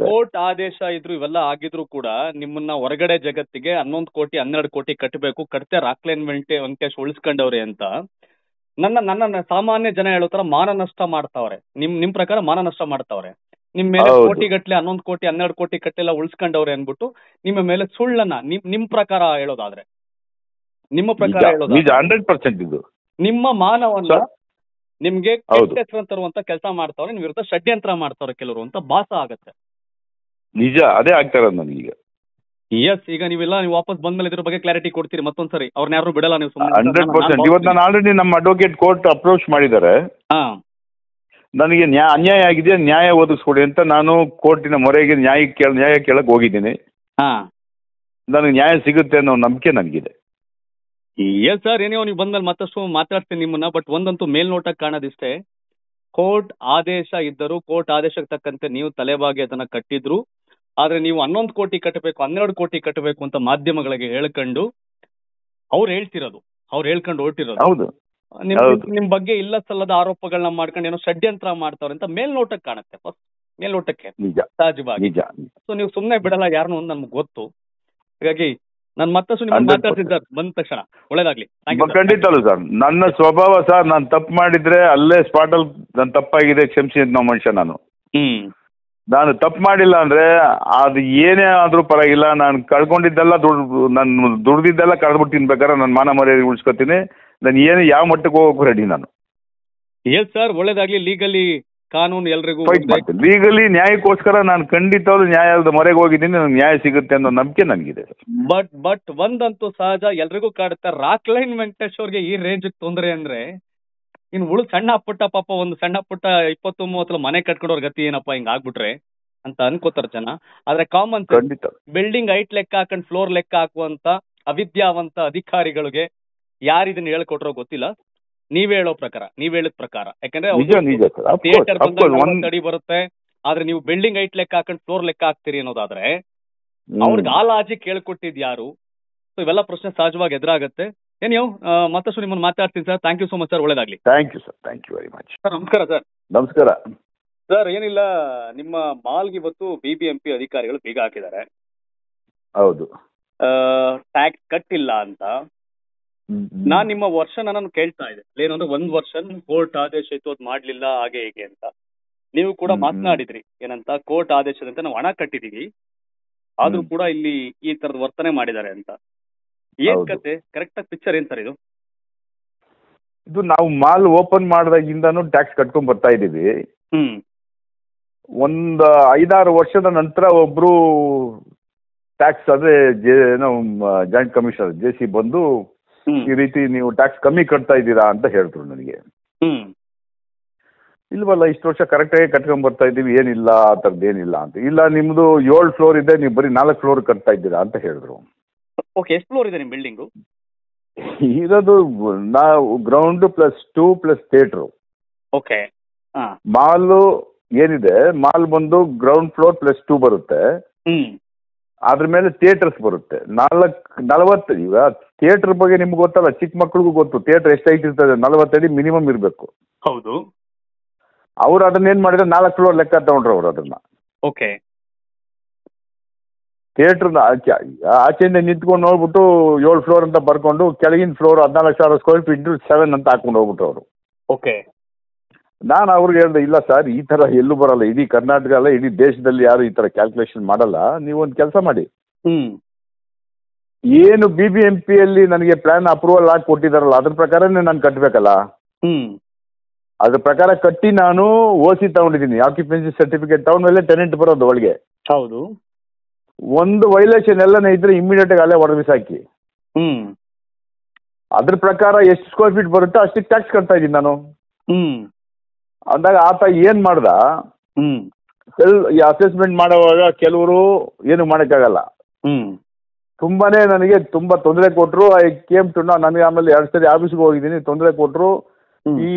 ಕೋರ್ಟ್ ಆದೇಶ ಇದ್ರು ಇವೆಲ್ಲ ಆಗಿದ್ರು ಕೂಡ ನಿಮ್ಮನ್ನ ಹೊರಗಡೆ ಜಗತ್ತಿಗೆ ಹನ್ನೊಂದು ಕೋಟಿ ಹನ್ನೆರಡು ಕೋಟಿ ಕಟ್ಟಬೇಕು ಕಟ್ತೆ ರಾಕ್ಲೇನ್ ವೆಂಟೆ ವೆಂಕಟೇಶ್ ಉಳಿಸ್ಕೊಂಡವ್ರೆ ಅಂತ ನನ್ನ ನನ್ನ ಸಾಮಾನ್ಯ ಜನ ಹೇಳೋ ತರ ಮಾನ ನಷ್ಟ ಮಾಡ್ತಾವ್ರೆ ನಿಮ್ ನಿಮ್ ಪ್ರಕಾರ ಮಾನ ನಷ್ಟ ಮಾಡ್ತಾವ್ರೆ ನಿಮ್ ಮೇಲೆ ಕೋಟಿ ಗಟ್ಲೆ ಹನ್ನೊಂದು ಕೋಟಿ ಹನ್ನೆರಡು ಕೋಟಿ ಕಟ್ಟೆಲ್ಲ ಉಳಿಸ್ಕೊಂಡವ್ರೆ ಅನ್ಬಿಟ್ಟು ನಿಮ್ಮ ಮೇಲೆ ಸುಳ್ಳನ್ನ ನಿಮ್ ಪ್ರಕಾರ ಹೇಳೋದಾದ್ರೆ ನಿಮ್ಮ ಪ್ರಕಾರ ಹೇಳೋದು ಇದು ನಿಮ್ಮ ಮಾನವನ್ನ ನಿಮ್ಗೆ ಹೆಸರು ತರುವಂತ ಕೆಲಸ ಮಾಡ್ತಾವ್ರೆ ನಿಮ್ ವಿರುದ್ಧ ಷಡ್ಯಂತ್ರ ಮಾಡ್ತಾವ್ರೆ ಕೆಲವರು ಅಂತ ಭಾಸ ಆಗತ್ತೆ ನಿಜ ಅದೇ ಆಗ್ತಾರ ನನಗೀಗ ಎಸ್ ಈಗ ನೀವೆಲ್ಲ ನೀವು ವಾಪಸ್ ಬಂದ ಮೇಲೆ ಇದ್ರ ಬಗ್ಗೆ ಕ್ಲಾರಿಟಿ ಕೊಡ್ತೀರಿ ಮತ್ತೊಂದ್ಸರಿ ಅವ್ರನ್ನ ಯಾರು ಬಿಡಲ್ಲ ನೀವು ಹಂಡ್ರೆಡ್ ಇವತ್ತು ನಾನು ಆಲ್ರೆಡಿ ನಮ್ಮ ಅಡ್ವೊಕೇಟ್ ಕೋರ್ಟ್ ಅಪ್ರೋಚ್ ಮಾಡಿದ್ದಾರೆ ನನಗೆ ನ್ಯಾ ಅನ್ಯಾಯ ಆಗಿದೆ ನ್ಯಾಯ ಒದಗಿಸ್ಕೊಡಿ ಅಂತ ನಾನು ಕೋರ್ಟಿನ ಮೊರೆಗೆ ನ್ಯಾಯ ಕೇಳ ನ್ಯಾಯ ಕೇಳಕ್ಕೆ ಹೋಗಿದ್ದೀನಿ ಹಾಂ ನನಗೆ ನ್ಯಾಯ ಸಿಗುತ್ತೆ ಅನ್ನೋ ನಂಬಿಕೆ ನನಗಿದೆ ಎಸ್ ಸರ್ ಏನೇ ನೀವು ಬಂದ್ಮೇಲೆ ಮತ್ತಷ್ಟು ಮಾತಾಡ್ತೀನಿ ನಿಮ್ಮನ್ನ ಬಟ್ ಒಂದಂತೂ ಮೇಲ್ನೋಟಕ್ಕೆ ಕಾಣೋದಿಷ್ಟೇ ಕೋರ್ಟ್ ಆದೇಶ ಇದ್ದರೂ ಕೋರ್ಟ್ ಆದೇಶಕ್ಕೆ ತಕ್ಕಂತೆ ನೀವು ತಲೆಬಾಗಿ ಅದನ್ನ ಕಟ್ಟಿದ್ರು ಆದರೆ ನೀವು ಹನ್ನೊಂದು ಕೋಟಿ ಕಟ್ಟಬೇಕು ಹನ್ನೆರಡು ಕೋಟಿ ಕಟ್ಟಬೇಕು ಅಂತ ಮಾಧ್ಯಮಗಳಿಗೆ ಹೇಳ್ಕೊಂಡು ಅವ್ರು ಹೇಳ್ತಿರೋದು ಅವ್ರು ಹೇಳ್ಕೊಂಡು ಹೊರಟಿರೋದು ಹೌದು ನಿಮ್ ನಿಮ್ ಬಗ್ಗೆ ಇಲ್ಲ ಸಲ್ಲದ ಆರೋಪಗಳನ್ನ ಮಾಡ್ಕೊಂಡು ಏನೋ ಷಡ್ಯಂತ್ರ ಮಾಡ್ತಾವ್ರೆ ಅಂತ ಮೇಲ್ನೋಟಕ್ಕೆ ಕಾಣುತ್ತೆ ಫಸ್ಟ್ ಮೇಲ್ನೋಟಕ್ಕೆ ಸಹಜವಾಗಿ ಸೊ ನೀವು ಸುಮ್ನೆ ಬಿಡಲ್ಲ ಯಾರನ್ನು ಅಂತ ನಮ್ಗೆ ಗೊತ್ತು ಹಾಗಾಗಿ ನಾನು ಮತ್ತಷ್ಟು ನಿಮ್ಗೆ ಮಾತಾಡ್ತೀನಿ ಬಂದ ತಕ್ಷಣ ಒಳ್ಳೇದಾಗ್ಲಿ ಖಂಡಿತ ಸರ್ ನನ್ನ ಸ್ವಭಾವ ಸರ್ ನಾನು ತಪ್ಪು ಮಾಡಿದ್ರೆ ಅಲ್ಲೇ ಸ್ಪಾಟಲ್ ನನ್ ತಪ್ಪಾಗಿದೆ ಕ್ಷಮಿಸಿ ಅಂತ ಮನುಷ್ಯ ನಾನು ಹ್ಮ್ ನಾನು ತಪ್ಪು ಮಾಡಿಲ್ಲ ಅಂದ್ರೆ ಅದು ಏನೇ ಆದ್ರೂ ಪರವಾಗಿಲ್ಲ ನಾನು ಕಳ್ಕೊಂಡಿದ್ದೆಲ್ಲ ದುಡ್ಡು ನಾನು ದುಡ್ದಿದ್ದೆಲ್ಲ ಕಳ್ದ್ಬಿಟ್ಟು ಬೇಕಾದ್ರೆ ನನ್ನ ಮಾನ ಮರ್ಯಾದೆ ಉಳಿಸ್ಕೊತೀನಿ ನಾನು ಏನು ಯಾವ ಮಟ್ಟಕ್ಕೆ ಹೋಗೋಕ್ಕೂ ರೆಡಿ ನಾನು ಸರ್ ಒಳ್ಳೇದಾಗ್ಲಿ ಲೀಗಲಿ ಕಾನೂನು ಎಲ್ರಿಗೂ ಲೀಗಲಿ ನ್ಯಾಯಕ್ಕೋಸ್ಕರ ನಾನು ಖಂಡಿತವಾಗ್ಲೂ ನ್ಯಾಯದ ಮೊರೆಗೆ ಹೋಗಿದ್ದೀನಿ ನನಗೆ ನ್ಯಾಯ ಸಿಗುತ್ತೆ ಅನ್ನೋ ನಂಬಿಕೆ ನನಗಿದೆ ಬಟ್ ಬಟ್ ಒಂದಂತೂ ಸಹಜ ಎಲ್ರಿಗೂ ಕಾಡುತ್ತೆ ರಾಕ್ ಲೈನ್ ವೆಂಕಟೇಶ್ ಅವ್ರಿಗೆ ಈ ರೇಂಜ್ ತೊಂದರೆ ಅಂದ್ರೆ ಇನ್ ಉಳು ಸಣ್ಣ ಪುಟ್ಟ ಪಾಪ ಒಂದು ಸಣ್ಣ ಪುಟ್ಟ ಇಪ್ಪತ್ತು ಮೂವತ್ತು ಮನೆ ಕಟ್ಕೊಡೋರ್ ಗತಿ ಏನಪ್ಪಾ ಹಿಂಗ ಆಗ್ಬಿಟ್ರೆ ಅಂತ ಅನ್ಕೋತಾರ ಜನ ಆದ್ರೆ ಕಾಮನ್ ಬಿಲ್ಡಿಂಗ್ ಹೈಟ್ ಲೆಕ್ಕ ಹಾಕೊಂಡ್ ಫ್ಲೋರ್ ಲೆಕ್ಕ ಹಾಕುವಂತ ಅವಿದ್ಯಾವಂತ ಅಧಿಕಾರಿಗಳಿಗೆ ಯಾರು ಇದನ್ನ ಹೇಳ್ಕೊಟ್ರೋ ಗೊತ್ತಿಲ್ಲ ನೀವ್ ಹೇಳೋ ಪ್ರಕಾರ ನೀವ್ ಹೇಳಿದ ಪ್ರಕಾರ ಯಾಕಂದ್ರೆ ಥಿಯೇಟರ್ ಅಡಿ ಬರುತ್ತೆ ಆದ್ರೆ ನೀವು ಬಿಲ್ಡಿಂಗ್ ಹೈಟ್ ಲೆಕ್ಕ ಹಾಕೊಂಡ್ ಫ್ಲೋರ್ ಲೆಕ್ಕ ಹಾಕ್ತೀರಿ ಅನ್ನೋದಾದ್ರೆ ಅವ್ರಿಗೆ ಆ ಕೇಳ್ಕೊಟ್ಟಿದ್ ಯಾರು ಸೊ ಇವೆಲ್ಲ ಪ್ರಶ್ನೆ ಸಹಜವಾಗಿ ಎದುರಾಗತ್ತೆ ಏನ್ ನೀವು ಮತ್ತಷ್ಟು ನಿಮ್ಮನ್ನು ಮಾತಾಡ್ತೀನಿ sir thank you so much sir ಒಳ್ಳೇದಾಗ್ಲಿ thank you sir thank you very much sir ನಮಸ್ಕಾರ ಸರ್ ನಮಸ್ಕಾರ ಸರ್ ಏನಿಲ್ಲ ನಿಮ್ಮ ಮಾಲ್ಗೆ ಇವತ್ತು ಬಿ ಬಿ ಅಧಿಕಾರಿಗಳು ಬೀಗ ಹಾಕಿದ್ದಾರೆ ಹೌದು ಟ್ಯಾಕ್ಸ್ ಕಟ್ಟಿಲ್ಲ ಅಂತ ನಾನ್ ನಿಮ್ಮ ವರ್ಷನ್ ನಾನು ಕೇಳ್ತಾ ಇದ್ದೆ ಏನಂದ್ರೆ ಒಂದ್ ವರ್ಷನ್ ಕೋರ್ಟ್ ಆದೇಶ ಇತ್ತು ಅದು ಮಾಡ್ಲಿಲ್ಲ ಹಾಗೆ ಹೀಗೆ ಅಂತ ನೀವು ಕೂಡ ಮಾತನಾಡಿದ್ರಿ ಏನಂತ ಕೋರ್ಟ್ ಆದೇಶದಂತೆ ನಾವು ಹಣ ಕಟ್ಟಿದೀವಿ ಆದ್ರೂ ಕೂಡ ಇಲ್ಲಿ ಈ ತರದ ವರ್ತನೆ ಮಾಡಿದ್ದಾರೆ ಅಂತ ಏನ್ ಕತೆ ಕರೆಕ್ಟ್ ಆಗಿ ಪಿಕ್ಚರ್ ಏನ್ ಸರ್ ಇದು ಇದು ನಾವು ಮಾಲ್ ಓಪನ್ ಮಾಡಿದಾಗಿಂದಾನೂ ಟ್ಯಾಕ್ಸ್ ಕಟ್ಕೊಂಡ್ ಬರ್ತಾ ಇದೀವಿ ಹ್ಮ್ ಒಂದ್ ಐದಾರು ವರ್ಷದ ನಂತರ ಒಬ್ರು ಟ್ಯಾಕ್ಸ್ ಅದೇ J joint commissioner J C ಬಂದು ಈ ರೀತಿ ನೀವು ಟ್ಯಾಕ್ಸ್ ಕಮ್ಮಿ ಕಟ್ತಾ ಇದ್ದೀರಾ ಅಂತ ಹೇಳಿದ್ರು ನನಗೆ ಇಲ್ವಲ್ಲ ಇಷ್ಟು ವರ್ಷ ಕರೆಕ್ಟಾಗಿ ಕಟ್ಕೊಂಡ್ ಬರ್ತಾ ಇದ್ದೀವಿ ಏನಿಲ್ಲ ಆ ಥರದ್ದು ಏನಿಲ್ಲ ಅಂತ ಇಲ್ಲ ನಿಮ್ಮದು ಏಳು ಫ್ಲೋರ್ ಇದೆ ನೀವು ಬರೀ ನಾಲ್ಕು ಫ್ಲೋರ್ ಕಟ್ತಾ ಇದ್ದೀರಾ ಅಂತ ಹೇಳಿದ್ರು ಓಕೆ ಎಷ್ಟು ಫ್ಲೋರ್ ಇದೆ ನಿಮ್ಮ ಬಿಲ್ಡಿಂಗು ಇರೋದು ನಾವು ground plus two plus theatre okay mall ಏನಿದೆ ಮಾಲ್ ಬಂದು ಗ್ರೌಂಡ್ ಫ್ಲೋರ್ ಪ್ಲಸ್ ಟೂ ಬರುತ್ತೆ ಅದ್ರ ಮೇಲೆ ಥಿಯೇಟರ್ಸ್ ಬರುತ್ತೆ ನಾಲ್ಕು ನಲವತ್ತು ಈಗ ಥಿಯೇಟರ್ ಬಗ್ಗೆ ನಿಮ್ಗೆ ಗೊತ್ತಲ್ಲ ಚಿಕ್ಕ ಮಕ್ಳಿಗೂ ಗೊತ್ತು ಥಿಯೇಟರ್ ಎಷ್ಟು ಐಟ್ ಇರ್ತದೆ ನಲವತ್ತಡಿ ಮಿನಿಮಮ್ ಇರಬೇಕು ಹೌದು ಅವ್ರು ಅದನ್ನ ಏನು ಮಾಡಿದ್ರೆ ನಾಲ್ಕು ಫ್ಲೋರ್ ಲೆಕ್ಕ ತಗೊಂಡ್ರು ಅವ್ರು ಅದನ್ನ ಓಕೆ ಥಿಯೇಟ್ರನ್ನ ಆಚೆ ಆಚೆಯಿಂದ ನಿಂತ್ಕೊಂಡು ನೋಡ್ಬಿಟ್ಟು ಏಳು ಫ್ಲೋರ್ ಅಂತ ಬರ್ಕೊಂಡು ಕೆಳಗಿನ ಫ್ಲೋರ್ ಹದಿನಾಲ್ಕು ಸಾವಿರ ಸ್ಕ್ವೇರ್ ಫೀಟ್ ಇಂಟು ಸೆವೆನ್ ಅಂತ ಹಾಕೊಂಡು ಹೋಗ್ಬಿಟ್ಟು ಅವರು ಓಕೆ ನಾನು ಅವ್ರಿಗೆ ಹೇಳಿದೆ ಇಲ್ಲ ಸರ್ ಈ ಥರ ಎಲ್ಲೂ ಬರಲ್ಲ ಇಡೀ ಕರ್ನಾಟಕ ಅಲ್ಲ ಇಡೀ ದೇಶದಲ್ಲಿ ಯಾರು ಈ ಥರ ಕ್ಯಾಲ್ಕುಲೇಷನ್ ಮಾಡಲ್ಲ ನೀವೊಂದು ಕೆಲಸ ಮಾಡಿ ಹ್ಞೂ ಏನು ಬಿ ಬಿ ಎಂ ಪಿಯಲ್ಲಿ ನನಗೆ ಪ್ಲಾನ್ ಅಪ್ರೂವಲ್ ಹಾಕಿ ಕೊಟ್ಟಿದ್ದಾರಲ್ಲ ಅದ್ರ ಪ್ರಕಾರನೇ ನಾನು ಕಟ್ಟಬೇಕಲ್ಲ ಅದ್ರ ಪ್ರಕಾರ ಕಟ್ಟಿ ನಾನು ಓಸಿ ತಗೊಂಡಿದ್ದೀನಿ ಆಕ್ಯುಪೆನ್ಸಿ ಸರ್ಟಿಫಿಕೇಟ್ ತಗೊಂಡ್ಮೇಲೆ ಟೆನೆಂಟ್ ಬರೋದು ಒಳಗೆ ಹೌದು ಒಂದು ವೈಲೇಷನ್ ಎಲ್ಲನೇ ಇದ್ರೆ ಇಮ್ಮಿಡಿಯೇಟ್ ಆಗಿ ಅಲ್ಲೇ ಹೊಡೆದು ಬಿಸಾಕಿ ಹ್ಮ್ ಅದ್ರ ಪ್ರಕಾರ ಎಷ್ಟು ಸ್ಕ್ವೇರ್ ಫೀಟ್ ಬರುತ್ತೆ ಅಷ್ಟಕ್ಕೆ ಟ್ಯಾಕ್ಸ್ ಕಟ್ತಾ ಇದ್ದೀನಿ ನಾನು ಹ್ಮ್ ಅಂದಾಗ ಆತ ಏನ್ ಮಾಡ್ದ ಹ್ಮ್ ಈ ಅಸೆಸ್ಮೆಂಟ್ ಮಾಡುವಾಗ ಕೆಲವರು ಏನು ಮಾಡೋಕ್ಕಾಗಲ್ಲ ಹ್ಮ್ ತುಂಬಾನೇ ನನಗೆ ತುಂಬಾ ತೊಂದರೆ ಕೊಟ್ರು ಐ ಕೇಮ್ ಟು ನಾ ನನಗೆ ಆಮೇಲೆ ಎರಡು ಸರಿ ಆಫೀಸ್ಗೆ ಹೋಗಿದ್ದೀನಿ ತೊಂದರೆ ಕೊಟ್ರು ಈ